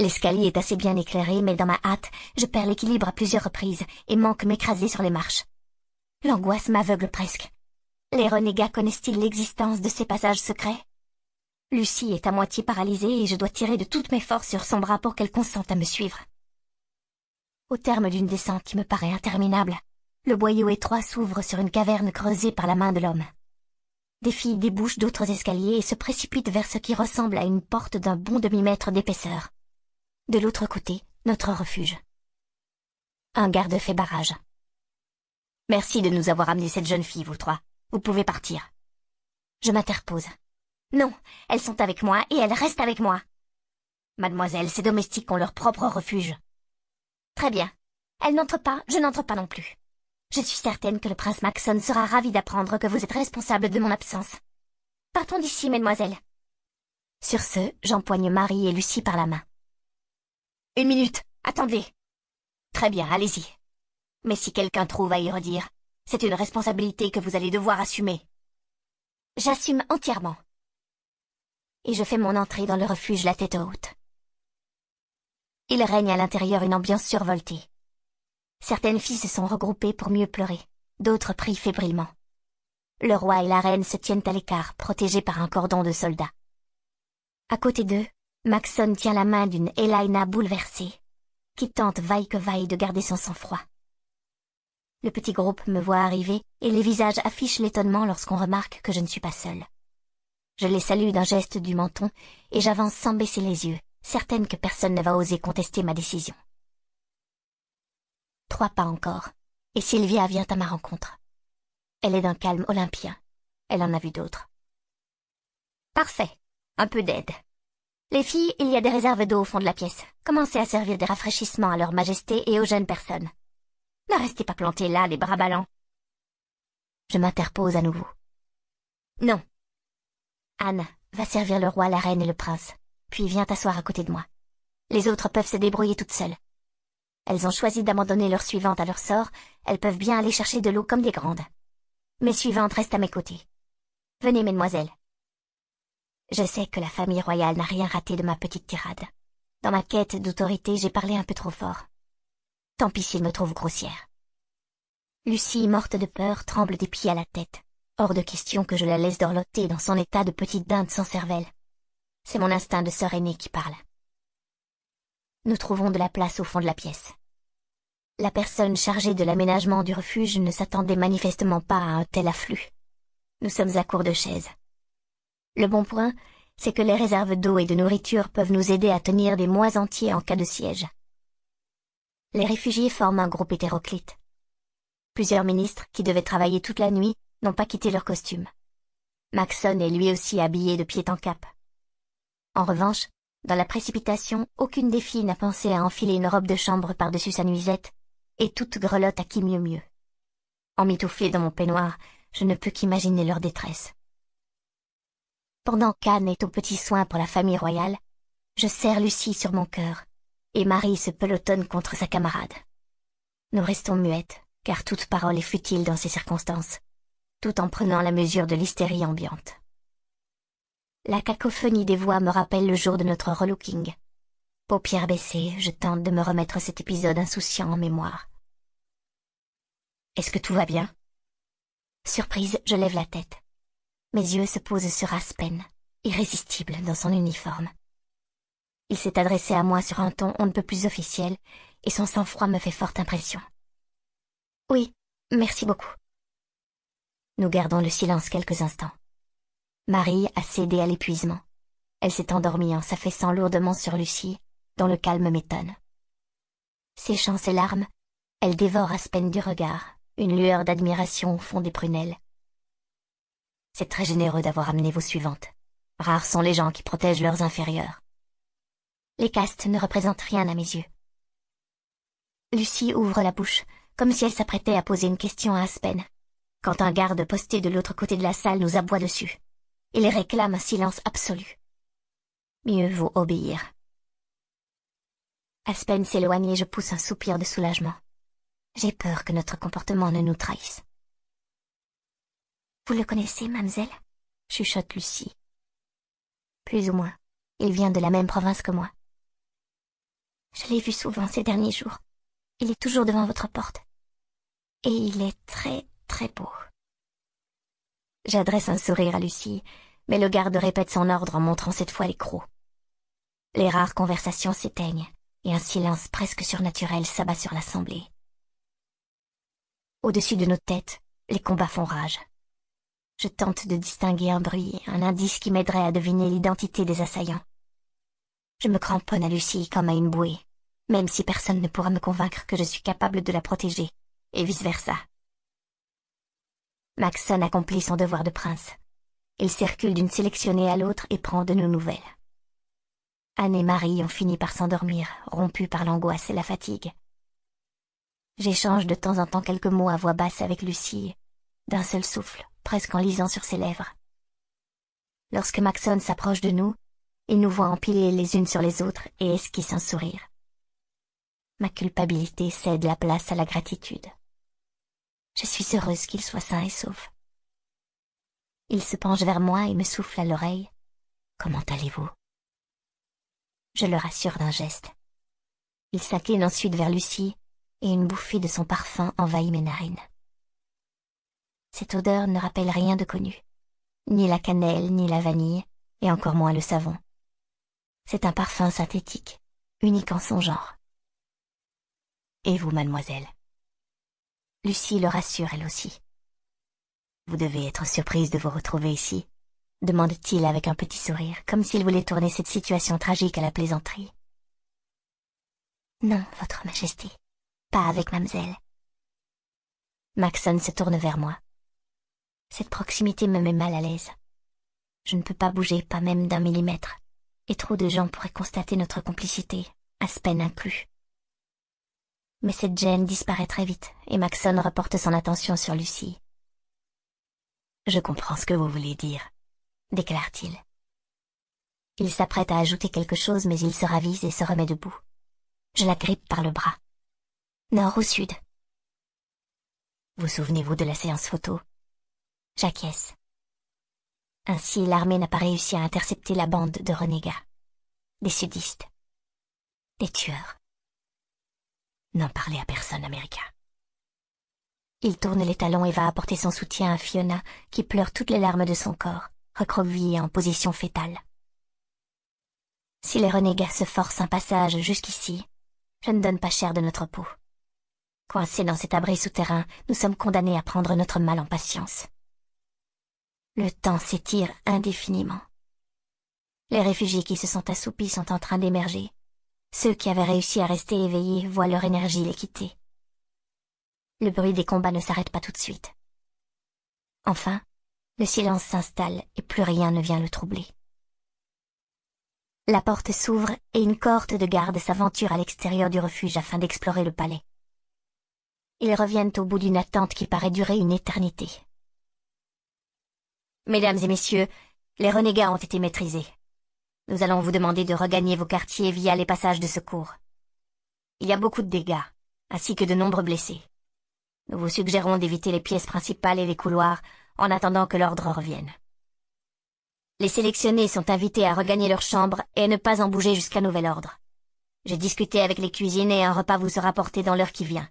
L'escalier est assez bien éclairé, mais dans ma hâte, je perds l'équilibre à plusieurs reprises et manque m'écraser sur les marches. L'angoisse m'aveugle presque. Les renégats connaissent-ils l'existence de ces passages secrets Lucie est à moitié paralysée et je dois tirer de toutes mes forces sur son bras pour qu'elle consente à me suivre. Au terme d'une descente qui me paraît interminable, le boyau étroit s'ouvre sur une caverne creusée par la main de l'homme. Des filles débouchent d'autres escaliers et se précipitent vers ce qui ressemble à une porte d'un bon demi-mètre d'épaisseur de l'autre côté, notre refuge. Un garde fait barrage. Merci de nous avoir amené cette jeune fille, vous trois. Vous pouvez partir. Je m'interpose. Non, elles sont avec moi et elles restent avec moi. Mademoiselle, ces domestiques ont leur propre refuge. Très bien. Elles n'entrent pas, je n'entre pas non plus. Je suis certaine que le prince Maxon sera ravi d'apprendre que vous êtes responsable de mon absence. Partons d'ici, mademoiselle. Sur ce, j'empoigne Marie et Lucie par la main. Une minute, attendez. Très bien, allez-y. Mais si quelqu'un trouve à y redire, c'est une responsabilité que vous allez devoir assumer. J'assume entièrement. Et je fais mon entrée dans le refuge la tête haute. Il règne à l'intérieur une ambiance survoltée. Certaines filles se sont regroupées pour mieux pleurer, d'autres prient fébrilement. Le roi et la reine se tiennent à l'écart, protégés par un cordon de soldats. À côté d'eux, Maxon tient la main d'une Elaina bouleversée, qui tente vaille que vaille de garder son sang-froid. Le petit groupe me voit arriver, et les visages affichent l'étonnement lorsqu'on remarque que je ne suis pas seule. Je les salue d'un geste du menton, et j'avance sans baisser les yeux, certaine que personne ne va oser contester ma décision. Trois pas encore, et Sylvia vient à ma rencontre. Elle est d'un calme olympien. Elle en a vu d'autres. Parfait. Un peu d'aide. Les filles, il y a des réserves d'eau au fond de la pièce. Commencez à servir des rafraîchissements à leur majesté et aux jeunes personnes. Ne restez pas plantées là, les bras ballants. Je m'interpose à nouveau. Non. Anne, va servir le roi, la reine et le prince, puis viens t'asseoir à côté de moi. Les autres peuvent se débrouiller toutes seules. Elles ont choisi d'abandonner leur suivante à leur sort, elles peuvent bien aller chercher de l'eau comme des grandes. Mes suivantes restent à mes côtés. Venez, mesdemoiselles. Je sais que la famille royale n'a rien raté de ma petite tirade. Dans ma quête d'autorité, j'ai parlé un peu trop fort. Tant pis s'il me trouve grossière. Lucie, morte de peur, tremble des pieds à la tête. Hors de question que je la laisse dorloter dans son état de petite dinde sans cervelle. C'est mon instinct de sœur aînée qui parle. Nous trouvons de la place au fond de la pièce. La personne chargée de l'aménagement du refuge ne s'attendait manifestement pas à un tel afflux. Nous sommes à court de chaises. Le bon point, c'est que les réserves d'eau et de nourriture peuvent nous aider à tenir des mois entiers en cas de siège. Les réfugiés forment un groupe hétéroclite. Plusieurs ministres, qui devaient travailler toute la nuit, n'ont pas quitté leur costume. Maxon est lui aussi habillé de pied en cap. En revanche, dans la précipitation, aucune des filles n'a pensé à enfiler une robe de chambre par-dessus sa nuisette, et toute grelotte à qui mieux mieux. En m'étouffant dans mon peignoir, je ne peux qu'imaginer leur détresse. Pendant qu'Anne est aux petit soin pour la famille royale, je serre Lucie sur mon cœur, et Marie se pelotonne contre sa camarade. Nous restons muettes, car toute parole est futile dans ces circonstances, tout en prenant la mesure de l'hystérie ambiante. La cacophonie des voix me rappelle le jour de notre relooking. Paupières baissées, je tente de me remettre cet épisode insouciant en mémoire. Est-ce que tout va bien Surprise, je lève la tête. Mes yeux se posent sur Aspen, irrésistible dans son uniforme. Il s'est adressé à moi sur un ton on ne peut plus officiel, et son sang-froid me fait forte impression. Oui, merci beaucoup. Nous gardons le silence quelques instants. Marie a cédé à l'épuisement. Elle s'est endormie en s'affaissant lourdement sur Lucie, dont le calme m'étonne. Séchant ses larmes, elle dévore Aspen du regard, une lueur d'admiration au fond des prunelles, c'est très généreux d'avoir amené vos suivantes. Rares sont les gens qui protègent leurs inférieurs. Les castes ne représentent rien à mes yeux. Lucie ouvre la bouche, comme si elle s'apprêtait à poser une question à Aspen, quand un garde posté de l'autre côté de la salle nous aboie dessus. Il réclame un silence absolu. Mieux vaut obéir. Aspen s'éloigne et je pousse un soupir de soulagement. J'ai peur que notre comportement ne nous trahisse. Vous le connaissez, mademoiselle chuchote Lucie. Plus ou moins. Il vient de la même province que moi. Je l'ai vu souvent ces derniers jours. Il est toujours devant votre porte. Et il est très, très beau. J'adresse un sourire à Lucie, mais le garde répète son ordre en montrant cette fois les crocs. Les rares conversations s'éteignent, et un silence presque surnaturel s'abat sur l'assemblée. Au-dessus de nos têtes, les combats font rage. Je tente de distinguer un bruit, un indice qui m'aiderait à deviner l'identité des assaillants. Je me cramponne à Lucie comme à une bouée, même si personne ne pourra me convaincre que je suis capable de la protéger, et vice-versa. Maxon accomplit son devoir de prince. Il circule d'une sélectionnée à l'autre et prend de nos nouvelles. Anne et Marie ont fini par s'endormir, rompues par l'angoisse et la fatigue. J'échange de temps en temps quelques mots à voix basse avec Lucie, d'un seul souffle presque en lisant sur ses lèvres. Lorsque Maxon s'approche de nous, il nous voit empiler les unes sur les autres et esquisse un sourire. Ma culpabilité cède la place à la gratitude. Je suis heureuse qu'il soit sain et sauf. Il se penche vers moi et me souffle à l'oreille. Comment allez-vous Je le rassure d'un geste. Il s'incline ensuite vers Lucie, et une bouffée de son parfum envahit mes narines. Cette odeur ne rappelle rien de connu. Ni la cannelle, ni la vanille, et encore moins le savon. C'est un parfum synthétique, unique en son genre. Et vous, mademoiselle Lucie le rassure elle aussi. Vous devez être surprise de vous retrouver ici, demande-t-il avec un petit sourire, comme s'il voulait tourner cette situation tragique à la plaisanterie. Non, Votre Majesté, pas avec mademoiselle. Maxon se tourne vers moi. Cette proximité me met mal à l'aise. Je ne peux pas bouger, pas même d'un millimètre. Et trop de gens pourraient constater notre complicité, à Aspen inclus. Mais cette gêne disparaît très vite, et Maxon reporte son attention sur Lucie. Je comprends ce que vous voulez dire, déclare-t-il. Il, s'apprête à ajouter quelque chose, mais il se ravise et se remet debout. Je la grippe par le bras. Nord ou sud Vous souvenez-vous de la séance photo j'acquiesce. Ainsi, l'armée n'a pas réussi à intercepter la bande de renégats, des sudistes, des tueurs. N'en parlez à personne, américain. Il tourne les talons et va apporter son soutien à Fiona, qui pleure toutes les larmes de son corps, recroquevillée en position fétale. Si les renégats se forcent un passage jusqu'ici, je ne donne pas cher de notre peau. Coincés dans cet abri souterrain, nous sommes condamnés à prendre notre mal en patience. Le temps s'étire indéfiniment. Les réfugiés qui se sont assoupis sont en train d'émerger. Ceux qui avaient réussi à rester éveillés voient leur énergie les quitter. Le bruit des combats ne s'arrête pas tout de suite. Enfin, le silence s'installe et plus rien ne vient le troubler. La porte s'ouvre et une cohorte de gardes s'aventure à l'extérieur du refuge afin d'explorer le palais. Ils reviennent au bout d'une attente qui paraît durer une éternité. Mesdames et messieurs, les renégats ont été maîtrisés. Nous allons vous demander de regagner vos quartiers via les passages de secours. Il y a beaucoup de dégâts, ainsi que de nombreux blessés. Nous vous suggérons d'éviter les pièces principales et les couloirs, en attendant que l'ordre revienne. Les sélectionnés sont invités à regagner leur chambre et à ne pas en bouger jusqu'à nouvel ordre. J'ai discuté avec les cuisines et un repas vous sera porté dans l'heure qui vient.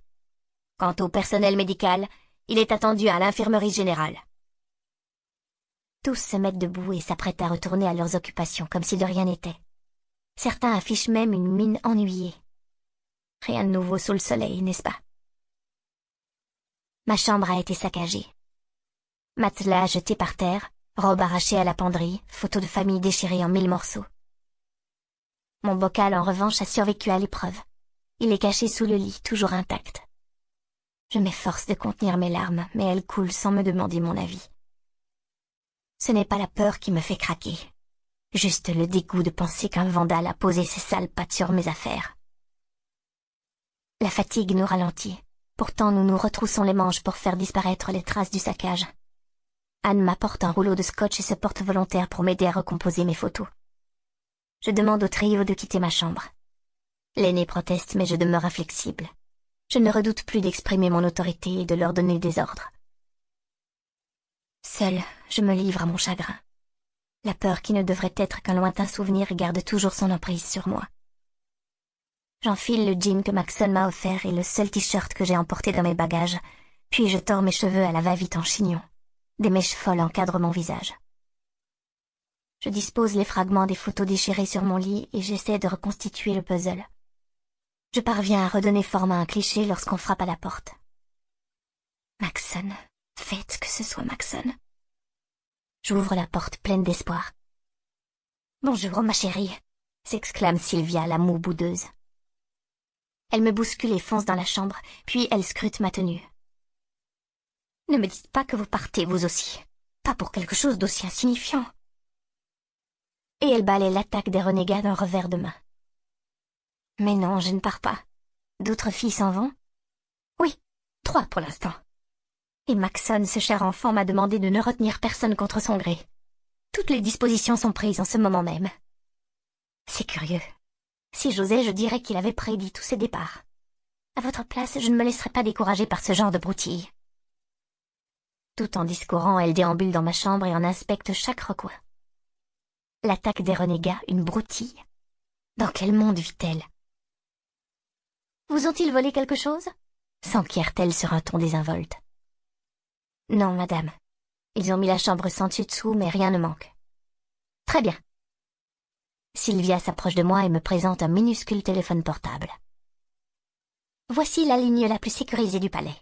Quant au personnel médical, il est attendu à l'infirmerie générale. Tous se mettent debout et s'apprêtent à retourner à leurs occupations comme si de rien n'était. Certains affichent même une mine ennuyée. Rien de nouveau sous le soleil, n'est-ce pas Ma chambre a été saccagée. Matelas jeté par terre, robe arrachée à la penderie, photos de famille déchirées en mille morceaux. Mon bocal, en revanche, a survécu à l'épreuve. Il est caché sous le lit, toujours intact. Je m'efforce de contenir mes larmes, mais elles coulent sans me demander mon avis. Ce n'est pas la peur qui me fait craquer. Juste le dégoût de penser qu'un vandale a posé ses sales pattes sur mes affaires. La fatigue nous ralentit. Pourtant nous nous retroussons les manches pour faire disparaître les traces du saccage. Anne m'apporte un rouleau de scotch et se porte volontaire pour m'aider à recomposer mes photos. Je demande au trio de quitter ma chambre. L'aîné proteste mais je demeure inflexible. Je ne redoute plus d'exprimer mon autorité et de leur donner des ordres. Seule, je me livre à mon chagrin. La peur qui ne devrait être qu'un lointain souvenir garde toujours son emprise sur moi. J'enfile le jean que Maxon m'a offert et le seul t-shirt que j'ai emporté dans mes bagages, puis je tords mes cheveux à la va-vite en chignon. Des mèches folles encadrent mon visage. Je dispose les fragments des photos déchirées sur mon lit et j'essaie de reconstituer le puzzle. Je parviens à redonner forme à un cliché lorsqu'on frappe à la porte. Maxon, Faites que ce soit Maxon. J'ouvre la porte pleine d'espoir. Bonjour, ma chérie, s'exclame Sylvia, la moue boudeuse. Elle me bouscule et fonce dans la chambre, puis elle scrute ma tenue. Ne me dites pas que vous partez, vous aussi. Pas pour quelque chose d'aussi insignifiant. Et elle balaye l'attaque des renégats d'un revers de main. Mais non, je ne pars pas. D'autres filles s'en vont Oui, trois pour l'instant. Et Maxon, ce cher enfant, m'a demandé de ne retenir personne contre son gré. Toutes les dispositions sont prises en ce moment même. C'est curieux. Si j'osais, je dirais qu'il avait prédit tous ses départs. À votre place, je ne me laisserais pas décourager par ce genre de broutille. Tout en discourant, elle déambule dans ma chambre et en inspecte chaque recoin. L'attaque des renégats, une broutille. Dans quel monde vit-elle Vous ont-ils volé quelque chose s'enquiert-elle sur un ton désinvolte. Non, madame. Ils ont mis la chambre sans dessus dessous, mais rien ne manque. Très bien. Sylvia s'approche de moi et me présente un minuscule téléphone portable. Voici la ligne la plus sécurisée du palais.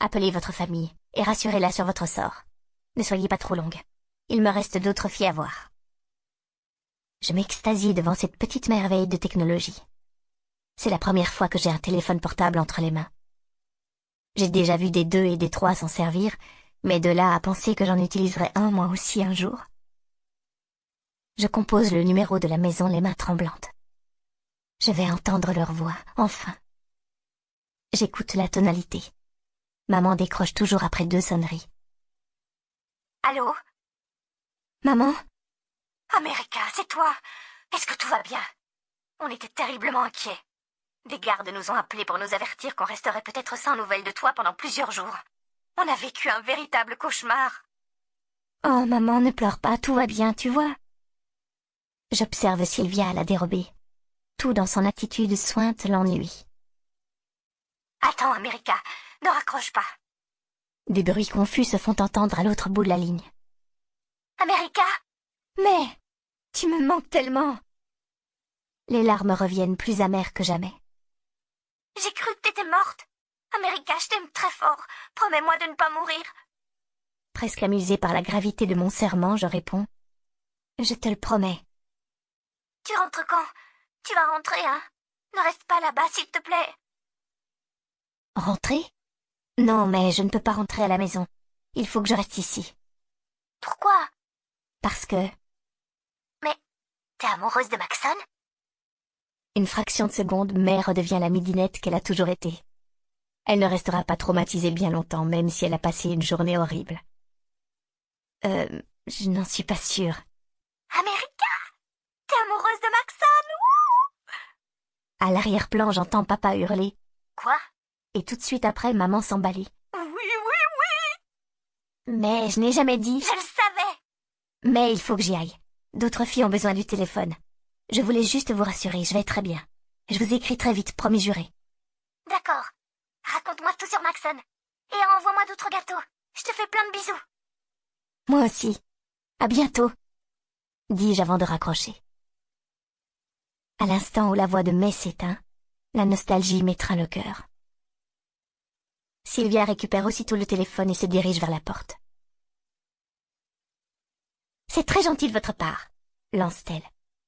Appelez votre famille et rassurez-la sur votre sort. Ne soyez pas trop longue. Il me reste d'autres filles à voir. Je m'extasie devant cette petite merveille de technologie. C'est la première fois que j'ai un téléphone portable entre les mains. J'ai déjà vu des deux et des trois s'en servir, mais de là à penser que j'en utiliserai un moi aussi un jour. Je compose le numéro de la maison les mains tremblantes. Je vais entendre leur voix, enfin. J'écoute la tonalité. Maman décroche toujours après deux sonneries. Allô Maman America, c'est toi Est-ce que tout va bien On était terriblement inquiets. Des gardes nous ont appelés pour nous avertir qu'on resterait peut-être sans nouvelles de toi pendant plusieurs jours. On a vécu un véritable cauchemar. Oh, maman, ne pleure pas, tout va bien, tu vois. J'observe Sylvia à la dérobée. Tout dans son attitude sointe l'ennui. Attends, America, ne raccroche pas. Des bruits confus se font entendre à l'autre bout de la ligne. America Mais Tu me manques tellement Les larmes reviennent plus amères que jamais. J'ai cru que t'étais morte. America, je t'aime très fort. Promets-moi de ne pas mourir. Presque amusée par la gravité de mon serment, je réponds. Je te le promets. Tu rentres quand Tu vas rentrer, hein Ne reste pas là-bas, s'il te plaît. Rentrer Non, mais je ne peux pas rentrer à la maison. Il faut que je reste ici. Pourquoi Parce que... Mais... T'es amoureuse de Maxon une fraction de seconde mère redevient la midinette qu'elle a toujours été. Elle ne restera pas traumatisée bien longtemps même si elle a passé une journée horrible. Euh, je n'en suis pas sûre. America T'es amoureuse de Maxon À l'arrière-plan, j'entends papa hurler. Quoi Et tout de suite après, maman s'emballe. Oui, oui, oui Mais je n'ai jamais dit... Je le savais Mais il faut que j'y aille. D'autres filles ont besoin du téléphone. Je voulais juste vous rassurer, je vais très bien. Je vous écris très vite, promis juré. D'accord. Raconte-moi tout sur Maxon. Et envoie-moi d'autres gâteaux. Je te fais plein de bisous. Moi aussi. À bientôt. Dis-je avant de raccrocher. À l'instant où la voix de May s'éteint, la nostalgie m'étreint le cœur. Sylvia récupère aussitôt le téléphone et se dirige vers la porte. C'est très gentil de votre part, lance-t-elle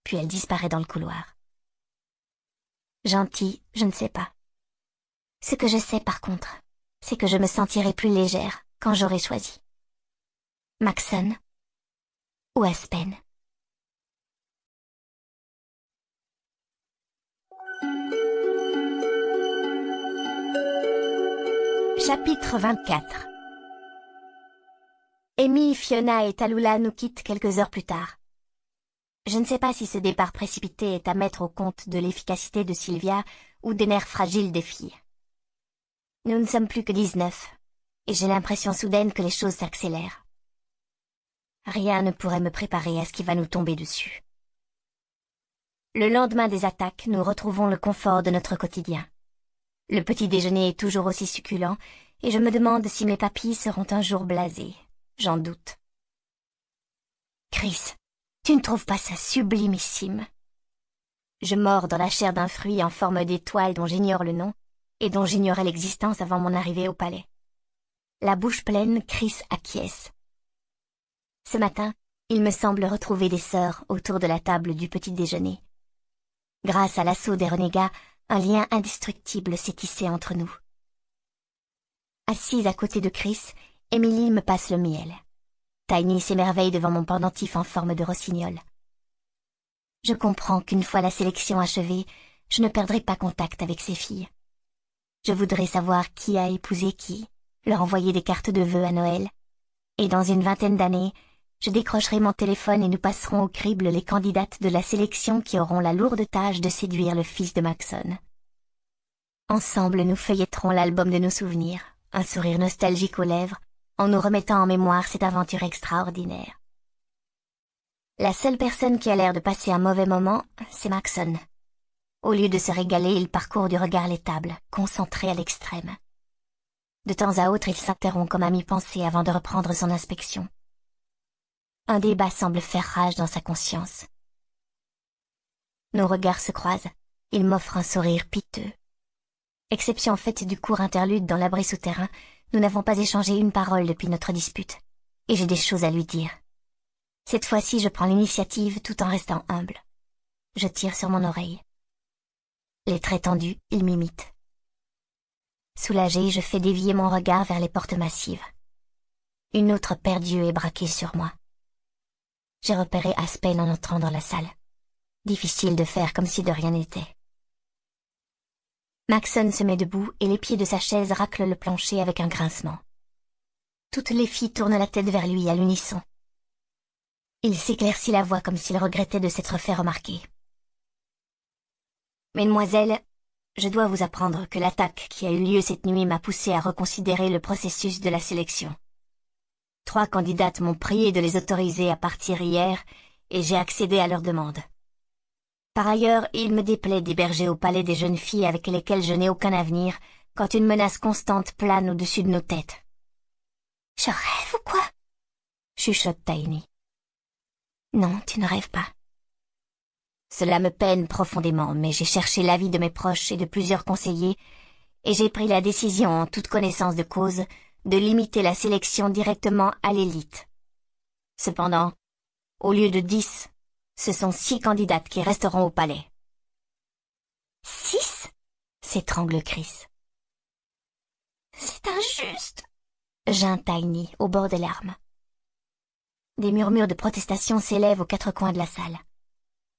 puis elle disparaît dans le couloir. Gentil, je ne sais pas. Ce que je sais par contre, c'est que je me sentirai plus légère quand j'aurai choisi. Maxon ou Aspen. Chapitre 24 Amy, Fiona et Talula nous quittent quelques heures plus tard. Je ne sais pas si ce départ précipité est à mettre au compte de l'efficacité de Sylvia ou des nerfs fragiles des filles. Nous ne sommes plus que dix-neuf, et j'ai l'impression soudaine que les choses s'accélèrent. Rien ne pourrait me préparer à ce qui va nous tomber dessus. Le lendemain des attaques, nous retrouvons le confort de notre quotidien. Le petit déjeuner est toujours aussi succulent, et je me demande si mes papilles seront un jour blasées. J'en doute. Chris, tu ne trouves pas ça sublimissime Je mords dans la chair d'un fruit en forme d'étoile dont j'ignore le nom, et dont j'ignorais l'existence avant mon arrivée au palais. La bouche pleine, Chris acquiesce. Ce matin, il me semble retrouver des sœurs autour de la table du petit déjeuner. Grâce à l'assaut des renégats, un lien indestructible s'est tissé entre nous. Assise à côté de Chris, Émilie me passe le miel s'émerveille devant mon pendentif en forme de rossignol. Je comprends qu'une fois la sélection achevée, je ne perdrai pas contact avec ces filles. Je voudrais savoir qui a épousé qui, leur envoyer des cartes de vœux à Noël. Et dans une vingtaine d'années, je décrocherai mon téléphone et nous passerons au crible les candidates de la sélection qui auront la lourde tâche de séduire le fils de Maxon. Ensemble, nous feuilletterons l'album de nos souvenirs, un sourire nostalgique aux lèvres, en nous remettant en mémoire cette aventure extraordinaire. La seule personne qui a l'air de passer un mauvais moment, c'est Maxon. Au lieu de se régaler, il parcourt du regard les tables, concentré à l'extrême. De temps à autre, il s'interrompt comme à mi-pensée avant de reprendre son inspection. Un débat semble faire rage dans sa conscience. Nos regards se croisent. Il m'offre un sourire piteux. Exception faite du court interlude dans l'abri souterrain, nous n'avons pas échangé une parole depuis notre dispute, et j'ai des choses à lui dire. Cette fois-ci, je prends l'initiative tout en restant humble. Je tire sur mon oreille. Les traits tendus, il m'imite. Soulagé, je fais dévier mon regard vers les portes massives. Une autre paire d'yeux est braquée sur moi. J'ai repéré Aspen en entrant dans la salle. Difficile de faire comme si de rien n'était. Maxon se met debout et les pieds de sa chaise raclent le plancher avec un grincement. Toutes les filles tournent la tête vers lui à l'unisson. Il s'éclaircit la voix comme s'il regrettait de s'être fait remarquer. Mesdemoiselles, je dois vous apprendre que l'attaque qui a eu lieu cette nuit m'a poussé à reconsidérer le processus de la sélection. Trois candidates m'ont prié de les autoriser à partir hier, et j'ai accédé à leur demande. Par ailleurs, il me déplaît d'héberger au palais des jeunes filles avec lesquelles je n'ai aucun avenir, quand une menace constante plane au-dessus de nos têtes. Je rêve ou quoi chuchote Tiny. « Non, tu ne rêves pas. Cela me peine profondément, mais j'ai cherché l'avis de mes proches et de plusieurs conseillers, et j'ai pris la décision, en toute connaissance de cause, de limiter la sélection directement à l'élite. Cependant, au lieu de dix, ce sont six candidates qui resteront au palais. Six s'étrangle Chris. C'est injuste, geint Tiny au bord des larmes. Des murmures de protestation s'élèvent aux quatre coins de la salle.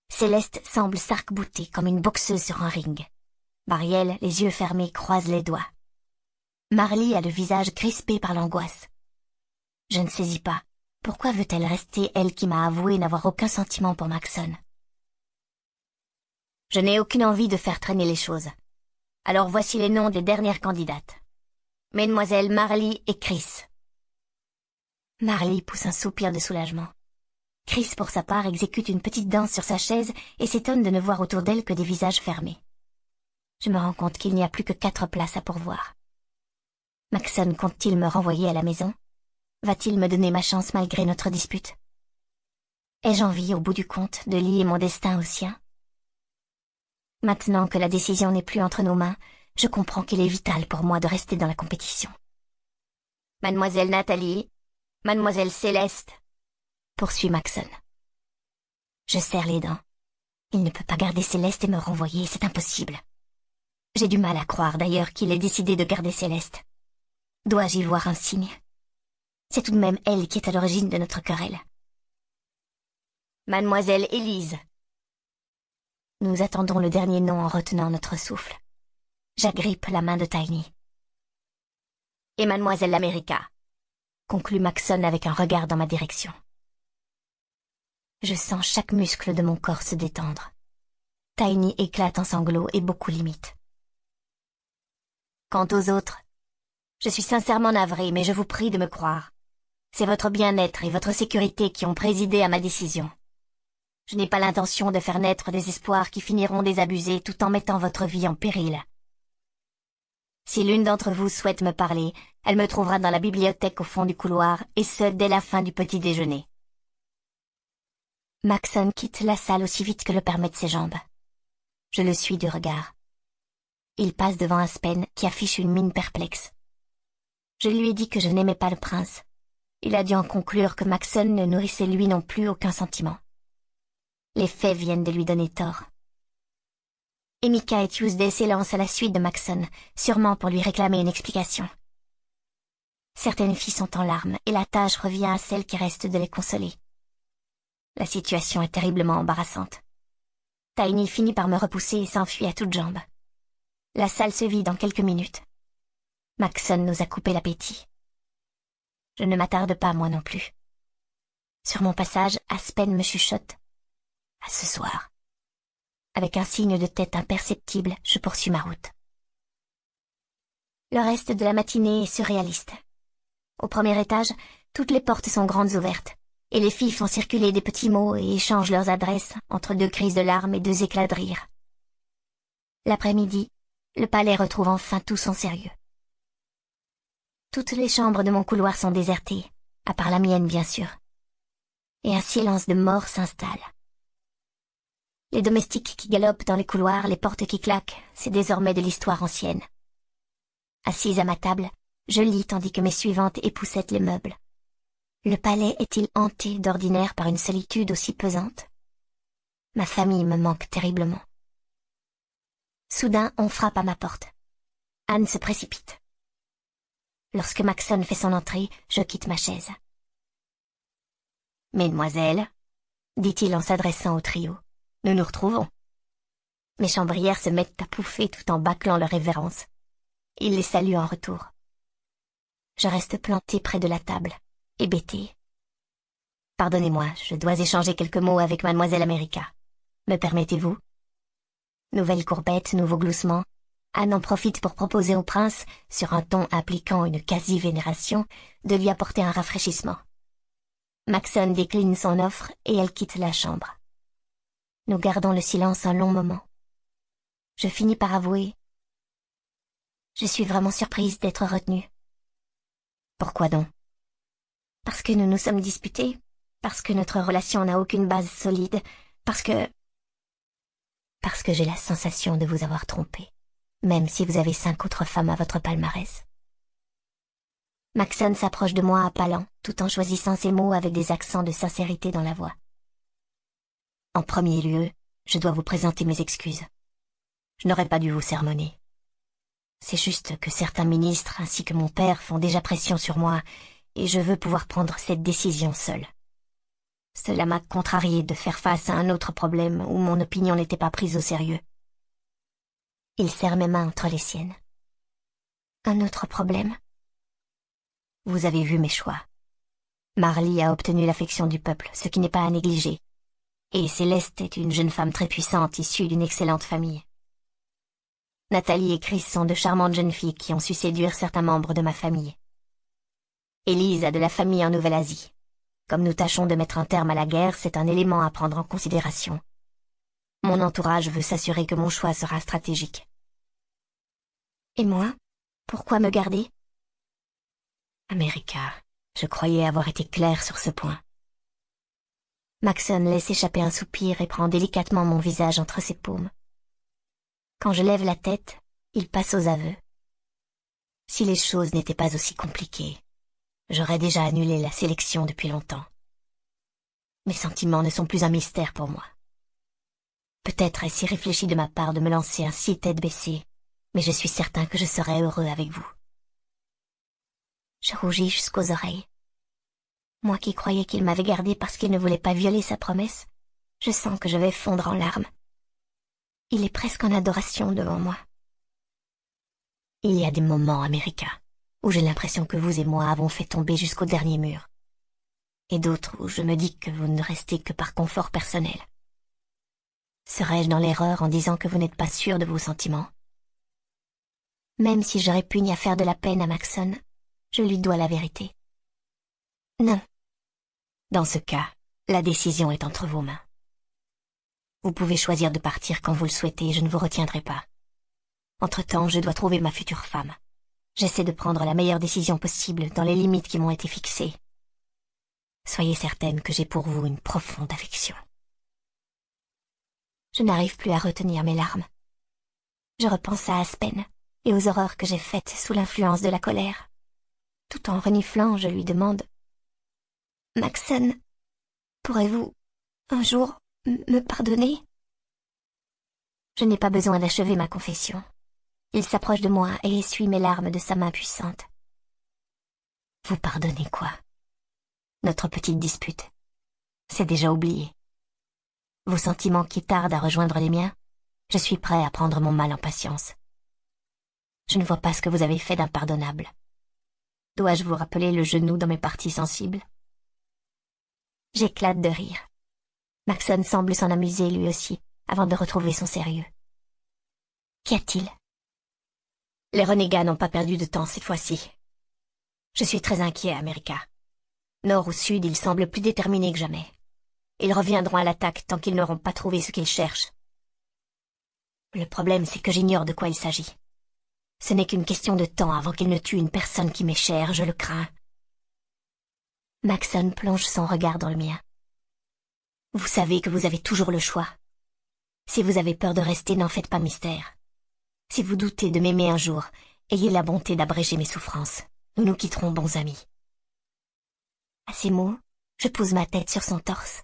Céleste semble s'arc-bouter comme une boxeuse sur un ring. Marielle, les yeux fermés, croise les doigts. Marly a le visage crispé par l'angoisse. Je ne saisis pas. Pourquoi veut-elle rester elle qui m'a avoué n'avoir aucun sentiment pour Maxon Je n'ai aucune envie de faire traîner les choses. Alors voici les noms des dernières candidates. Mesdemoiselles Marley et Chris. Marley pousse un soupir de soulagement. Chris, pour sa part, exécute une petite danse sur sa chaise et s'étonne de ne voir autour d'elle que des visages fermés. Je me rends compte qu'il n'y a plus que quatre places à pourvoir. Maxon compte-t-il me renvoyer à la maison Va-t-il me donner ma chance malgré notre dispute Ai-je envie, au bout du compte, de lier mon destin au sien Maintenant que la décision n'est plus entre nos mains, je comprends qu'il est vital pour moi de rester dans la compétition. Mademoiselle Nathalie, Mademoiselle Céleste, poursuit Maxon. Je serre les dents. Il ne peut pas garder Céleste et me renvoyer, c'est impossible. J'ai du mal à croire d'ailleurs qu'il ait décidé de garder Céleste. Dois-je y voir un signe c'est tout de même elle qui est à l'origine de notre querelle. Mademoiselle Élise. Nous attendons le dernier nom en retenant notre souffle. J'agrippe la main de Tiny. Et Mademoiselle America, conclut Maxon avec un regard dans ma direction. Je sens chaque muscle de mon corps se détendre. Tiny éclate en sanglots et beaucoup l'imite. Quant aux autres, je suis sincèrement navrée, mais je vous prie de me croire. C'est votre bien-être et votre sécurité qui ont présidé à ma décision. Je n'ai pas l'intention de faire naître des espoirs qui finiront désabusés tout en mettant votre vie en péril. Si l'une d'entre vous souhaite me parler, elle me trouvera dans la bibliothèque au fond du couloir, et ce dès la fin du petit déjeuner. Maxon quitte la salle aussi vite que le permettent ses jambes. Je le suis du regard. Il passe devant Aspen qui affiche une mine perplexe. Je lui ai dit que je n'aimais pas le prince, il a dû en conclure que Maxon ne nourrissait lui non plus aucun sentiment. Les faits viennent de lui donner tort. Emika et Tuesday s'élancent à la suite de Maxon, sûrement pour lui réclamer une explication. Certaines filles sont en larmes et la tâche revient à celles qui restent de les consoler. La situation est terriblement embarrassante. Tiny finit par me repousser et s'enfuit à toutes jambes. La salle se vide en quelques minutes. Maxon nous a coupé l'appétit. Je ne m'attarde pas moi non plus. Sur mon passage, Aspen me chuchote. À ce soir. Avec un signe de tête imperceptible, je poursuis ma route. Le reste de la matinée est surréaliste. Au premier étage, toutes les portes sont grandes ouvertes, et les filles font circuler des petits mots et échangent leurs adresses entre deux crises de larmes et deux éclats de rire. L'après-midi, le palais retrouve enfin tout son sérieux. Toutes les chambres de mon couloir sont désertées, à part la mienne bien sûr. Et un silence de mort s'installe. Les domestiques qui galopent dans les couloirs, les portes qui claquent, c'est désormais de l'histoire ancienne. Assise à ma table, je lis tandis que mes suivantes époussettent les meubles. Le palais est-il hanté d'ordinaire par une solitude aussi pesante Ma famille me manque terriblement. Soudain, on frappe à ma porte. Anne se précipite. Lorsque Maxon fait son entrée, je quitte ma chaise. Mesdemoiselles, dit-il en s'adressant au trio, nous nous retrouvons. Mes chambrières se mettent à pouffer tout en bâclant leur révérence. Il les salue en retour. Je reste planté près de la table, hébété. Pardonnez-moi, je dois échanger quelques mots avec mademoiselle America. Me permettez-vous Nouvelle courbette, nouveau gloussement, Anne en profite pour proposer au prince, sur un ton appliquant une quasi-vénération, de lui apporter un rafraîchissement. Maxon décline son offre et elle quitte la chambre. Nous gardons le silence un long moment. Je finis par avouer. Je suis vraiment surprise d'être retenue. Pourquoi donc Parce que nous nous sommes disputés, parce que notre relation n'a aucune base solide, parce que... Parce que j'ai la sensation de vous avoir trompé même si vous avez cinq autres femmes à votre palmarès. Maxon s'approche de moi à pas tout en choisissant ses mots avec des accents de sincérité dans la voix. En premier lieu, je dois vous présenter mes excuses. Je n'aurais pas dû vous sermonner. C'est juste que certains ministres ainsi que mon père font déjà pression sur moi, et je veux pouvoir prendre cette décision seule. Cela m'a contrarié de faire face à un autre problème où mon opinion n'était pas prise au sérieux, il serre mes mains entre les siennes. Un autre problème Vous avez vu mes choix. Marley a obtenu l'affection du peuple, ce qui n'est pas à négliger. Et Céleste est une jeune femme très puissante, issue d'une excellente famille. Nathalie et Chris sont de charmantes jeunes filles qui ont su séduire certains membres de ma famille. Élise a de la famille en Nouvelle-Asie. Comme nous tâchons de mettre un terme à la guerre, c'est un élément à prendre en considération. Mon entourage veut s'assurer que mon choix sera stratégique. Et moi Pourquoi me garder America, je croyais avoir été claire sur ce point. Maxon laisse échapper un soupir et prend délicatement mon visage entre ses paumes. Quand je lève la tête, il passe aux aveux. Si les choses n'étaient pas aussi compliquées, j'aurais déjà annulé la sélection depuis longtemps. Mes sentiments ne sont plus un mystère pour moi. Peut-être est-ce réfléchi de ma part de me lancer ainsi tête baissée, mais je suis certain que je serai heureux avec vous. Je rougis jusqu'aux oreilles. Moi qui croyais qu'il m'avait gardé parce qu'il ne voulait pas violer sa promesse, je sens que je vais fondre en larmes. Il est presque en adoration devant moi. Il y a des moments, America, où j'ai l'impression que vous et moi avons fait tomber jusqu'au dernier mur, et d'autres où je me dis que vous ne restez que par confort personnel. Serais-je dans l'erreur en disant que vous n'êtes pas sûr de vos sentiments Même si je répugne à faire de la peine à Maxon, je lui dois la vérité. Non. Dans ce cas, la décision est entre vos mains. Vous pouvez choisir de partir quand vous le souhaitez, je ne vous retiendrai pas. Entre-temps, je dois trouver ma future femme. J'essaie de prendre la meilleure décision possible dans les limites qui m'ont été fixées. Soyez certaine que j'ai pour vous une profonde affection. Je n'arrive plus à retenir mes larmes. Je repense à Aspen et aux horreurs que j'ai faites sous l'influence de la colère. Tout en reniflant, je lui demande Maxon, pourrez-vous un jour me pardonner Je n'ai pas besoin d'achever ma confession. Il s'approche de moi et essuie mes larmes de sa main puissante. Vous pardonnez quoi Notre petite dispute. C'est déjà oublié vos sentiments qui tardent à rejoindre les miens, je suis prêt à prendre mon mal en patience. Je ne vois pas ce que vous avez fait d'impardonnable. Dois-je vous rappeler le genou dans mes parties sensibles J'éclate de rire. Maxon semble s'en amuser lui aussi, avant de retrouver son sérieux. Qu'y a-t-il Les renégats n'ont pas perdu de temps cette fois-ci. Je suis très inquiet, America. Nord ou sud, ils semblent plus déterminés que jamais. Ils reviendront à l'attaque tant qu'ils n'auront pas trouvé ce qu'ils cherchent. Le problème, c'est que j'ignore de quoi il s'agit. Ce n'est qu'une question de temps avant qu'ils ne tuent une personne qui m'est chère, je le crains. Maxon plonge son regard dans le mien. Vous savez que vous avez toujours le choix. Si vous avez peur de rester, n'en faites pas mystère. Si vous doutez de m'aimer un jour, ayez la bonté d'abréger mes souffrances. Nous nous quitterons bons amis. À ces mots, je pose ma tête sur son torse.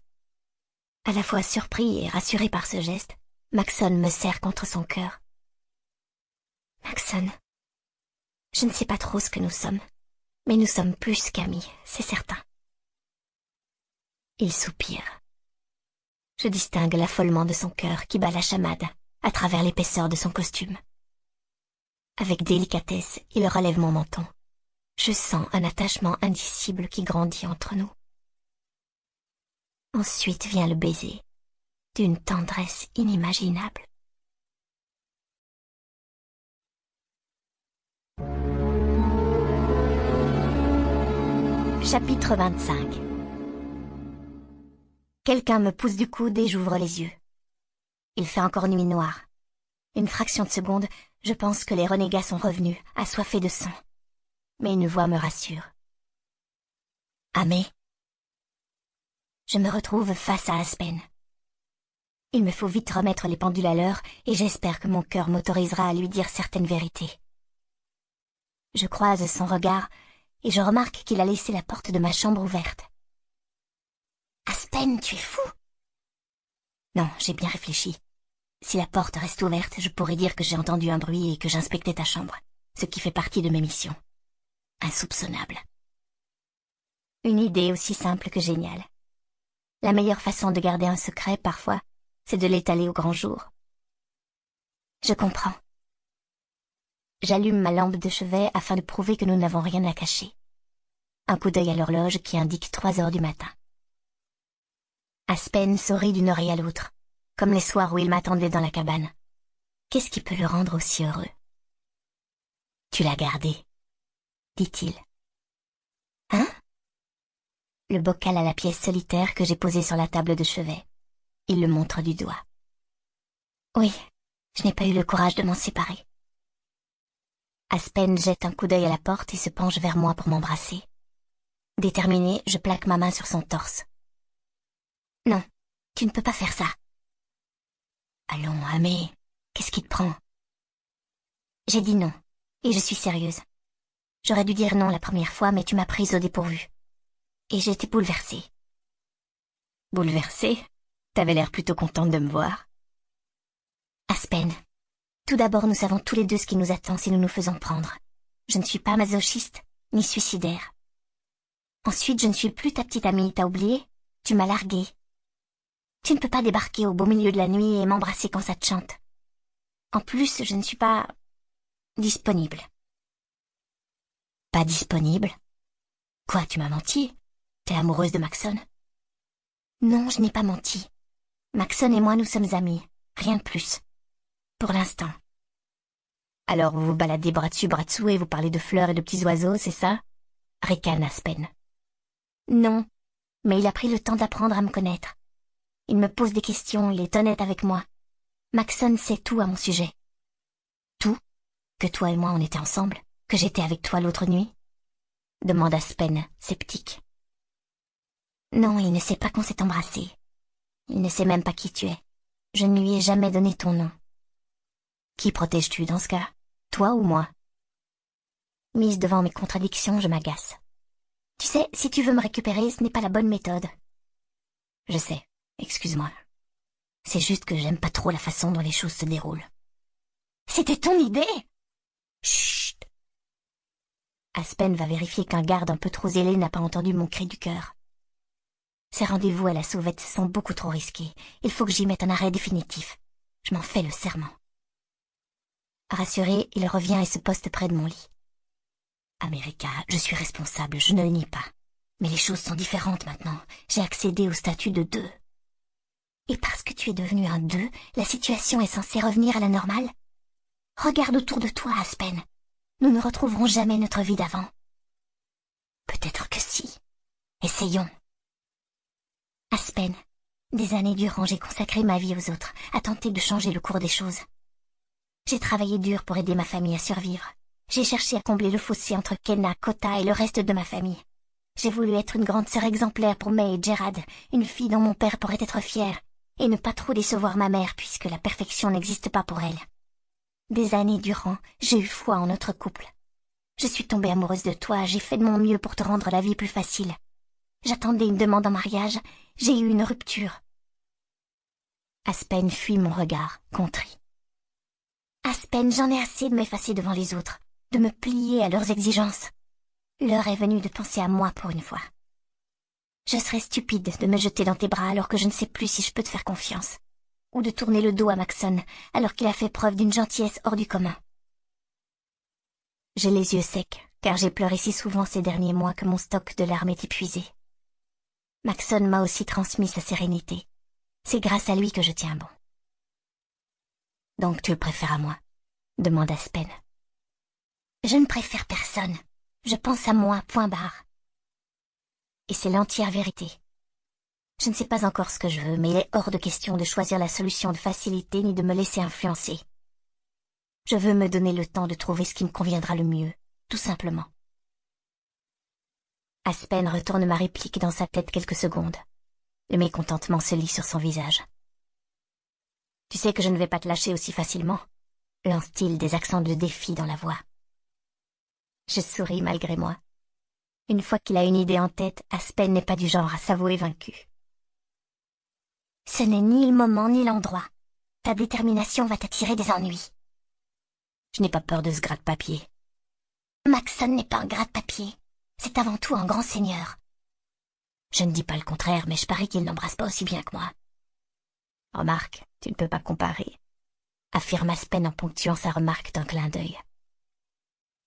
À la fois surpris et rassuré par ce geste, Maxon me serre contre son cœur. Maxon, je ne sais pas trop ce que nous sommes, mais nous sommes plus qu'amis, c'est certain. Il soupire. Je distingue l'affolement de son cœur qui bat la chamade à travers l'épaisseur de son costume. Avec délicatesse, il relève mon menton. Je sens un attachement indicible qui grandit entre nous. Ensuite vient le baiser, d'une tendresse inimaginable. Chapitre 25 Quelqu'un me pousse du coude et j'ouvre les yeux. Il fait encore nuit noire. Une fraction de seconde, je pense que les renégats sont revenus, assoiffés de sang. Mais une voix me rassure. Amé, je me retrouve face à Aspen. Il me faut vite remettre les pendules à l'heure, et j'espère que mon cœur m'autorisera à lui dire certaines vérités. Je croise son regard, et je remarque qu'il a laissé la porte de ma chambre ouverte. Aspen, tu es fou Non, j'ai bien réfléchi. Si la porte reste ouverte, je pourrais dire que j'ai entendu un bruit et que j'inspectais ta chambre, ce qui fait partie de mes missions. Insoupçonnable. Une idée aussi simple que géniale. La meilleure façon de garder un secret, parfois, c'est de l'étaler au grand jour. Je comprends. J'allume ma lampe de chevet afin de prouver que nous n'avons rien à cacher. Un coup d'œil à l'horloge qui indique trois heures du matin. Aspen sourit d'une oreille à l'autre, comme les soirs où il m'attendait dans la cabane. Qu'est-ce qui peut le rendre aussi heureux Tu l'as gardé, dit-il le bocal à la pièce solitaire que j'ai posé sur la table de chevet. Il le montre du doigt. Oui, je n'ai pas eu le courage de m'en séparer. Aspen jette un coup d'œil à la porte et se penche vers moi pour m'embrasser. Déterminée, je plaque ma main sur son torse. Non, tu ne peux pas faire ça. Allons, Amé, qu'est-ce qui te prend J'ai dit non, et je suis sérieuse. J'aurais dû dire non la première fois, mais tu m'as prise au dépourvu et j'étais bouleversée. Bouleversée T'avais l'air plutôt contente de me voir. Aspen, tout d'abord nous savons tous les deux ce qui nous attend si nous nous faisons prendre. Je ne suis pas masochiste, ni suicidaire. Ensuite, je ne suis plus ta petite amie, t'as oublié Tu m'as larguée. Tu ne peux pas débarquer au beau milieu de la nuit et m'embrasser quand ça te chante. En plus, je ne suis pas... disponible. Pas disponible Quoi, tu m'as menti amoureuse de Maxon Non, je n'ai pas menti. Maxon et moi, nous sommes amis. Rien de plus. Pour l'instant. Alors vous vous baladez bras dessus, bras dessous et vous parlez de fleurs et de petits oiseaux, c'est ça Ricane Aspen. Non, mais il a pris le temps d'apprendre à me connaître. Il me pose des questions, il est honnête avec moi. Maxon sait tout à mon sujet. Tout Que toi et moi on était ensemble Que j'étais avec toi l'autre nuit Demande Aspen, sceptique. Non, il ne sait pas qu'on s'est embrassé. Il ne sait même pas qui tu es. Je ne lui ai jamais donné ton nom. Qui protèges-tu dans ce cas Toi ou moi Mise devant mes contradictions, je m'agace. Tu sais, si tu veux me récupérer, ce n'est pas la bonne méthode. Je sais, excuse-moi. C'est juste que j'aime pas trop la façon dont les choses se déroulent. C'était ton idée Chut Aspen va vérifier qu'un garde un peu trop zélé n'a pas entendu mon cri du cœur. Ces rendez-vous à la sauvette sont beaucoup trop risqués. Il faut que j'y mette un arrêt définitif. Je m'en fais le serment. Rassuré, il revient et se poste près de mon lit. America, je suis responsable, je ne le nie pas. Mais les choses sont différentes maintenant. J'ai accédé au statut de deux. Et parce que tu es devenu un deux, la situation est censée revenir à la normale Regarde autour de toi, Aspen. Nous ne retrouverons jamais notre vie d'avant. Peut-être que si. Essayons. Aspen. Des années durant, j'ai consacré ma vie aux autres, à tenter de changer le cours des choses. J'ai travaillé dur pour aider ma famille à survivre. J'ai cherché à combler le fossé entre Kenna, Kota et le reste de ma famille. J'ai voulu être une grande sœur exemplaire pour May et Gerard, une fille dont mon père pourrait être fier, et ne pas trop décevoir ma mère puisque la perfection n'existe pas pour elle. Des années durant, j'ai eu foi en notre couple. Je suis tombée amoureuse de toi, j'ai fait de mon mieux pour te rendre la vie plus facile, J'attendais une demande en mariage. J'ai eu une rupture. Aspen fuit mon regard, contrit. Aspen, j'en ai assez de m'effacer devant les autres, de me plier à leurs exigences. L'heure est venue de penser à moi pour une fois. Je serais stupide de me jeter dans tes bras alors que je ne sais plus si je peux te faire confiance, ou de tourner le dos à Maxon alors qu'il a fait preuve d'une gentillesse hors du commun. J'ai les yeux secs, car j'ai pleuré si souvent ces derniers mois que mon stock de larmes est épuisé. Maxon m'a aussi transmis sa sérénité. C'est grâce à lui que je tiens bon. Donc tu le préfères à moi demanda Spen. Je ne préfère personne. Je pense à moi, point barre. Et c'est l'entière vérité. Je ne sais pas encore ce que je veux, mais il est hors de question de choisir la solution de facilité ni de me laisser influencer. Je veux me donner le temps de trouver ce qui me conviendra le mieux, tout simplement. Aspen retourne ma réplique dans sa tête quelques secondes. Le mécontentement se lit sur son visage. Tu sais que je ne vais pas te lâcher aussi facilement, lance-t-il des accents de défi dans la voix. Je souris malgré moi. Une fois qu'il a une idée en tête, Aspen n'est pas du genre à s'avouer vaincu. Ce n'est ni le moment ni l'endroit. Ta détermination va t'attirer des ennuis. Je n'ai pas peur de ce de papier Maxon n'est pas un de papier c'est avant tout un grand seigneur. Je ne dis pas le contraire, mais je parie qu'il n'embrasse pas aussi bien que moi. Remarque, tu ne peux pas comparer, affirma Spen en ponctuant sa remarque d'un clin d'œil.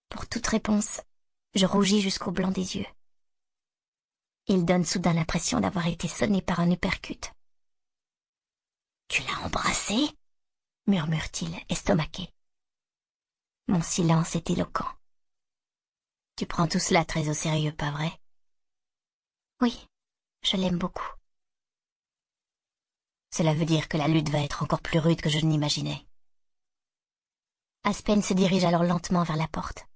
Pour toute réponse, je rougis jusqu'au blanc des yeux. Il donne soudain l'impression d'avoir été sonné par un uppercut. Tu l'as embrassé murmure-t-il, estomaqué. Mon silence est éloquent. Tu prends tout cela très au sérieux, pas vrai Oui, je l'aime beaucoup. Cela veut dire que la lutte va être encore plus rude que je ne l'imaginais. » Aspen se dirige alors lentement vers la porte.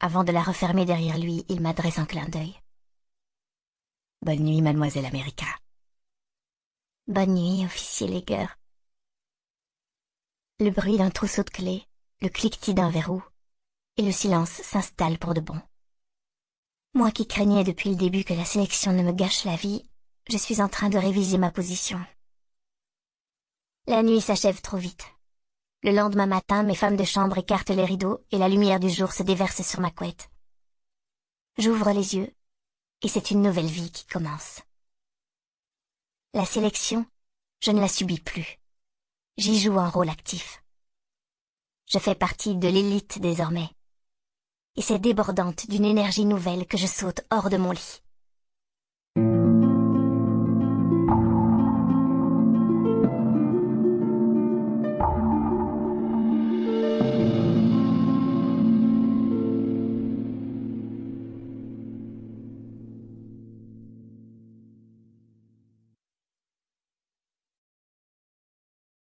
Avant de la refermer derrière lui, il m'adresse un clin d'œil. Bonne nuit, mademoiselle America. Bonne nuit, officier Léger. Le bruit d'un trousseau de clés, le cliquetis d'un verrou, et le silence s'installe pour de bon. Moi qui craignais depuis le début que la sélection ne me gâche la vie, je suis en train de réviser ma position. La nuit s'achève trop vite. Le lendemain matin, mes femmes de chambre écartent les rideaux et la lumière du jour se déverse sur ma couette. J'ouvre les yeux, et c'est une nouvelle vie qui commence. La sélection, je ne la subis plus. J'y joue un rôle actif. Je fais partie de l'élite désormais et c'est débordante d'une énergie nouvelle que je saute hors de mon lit.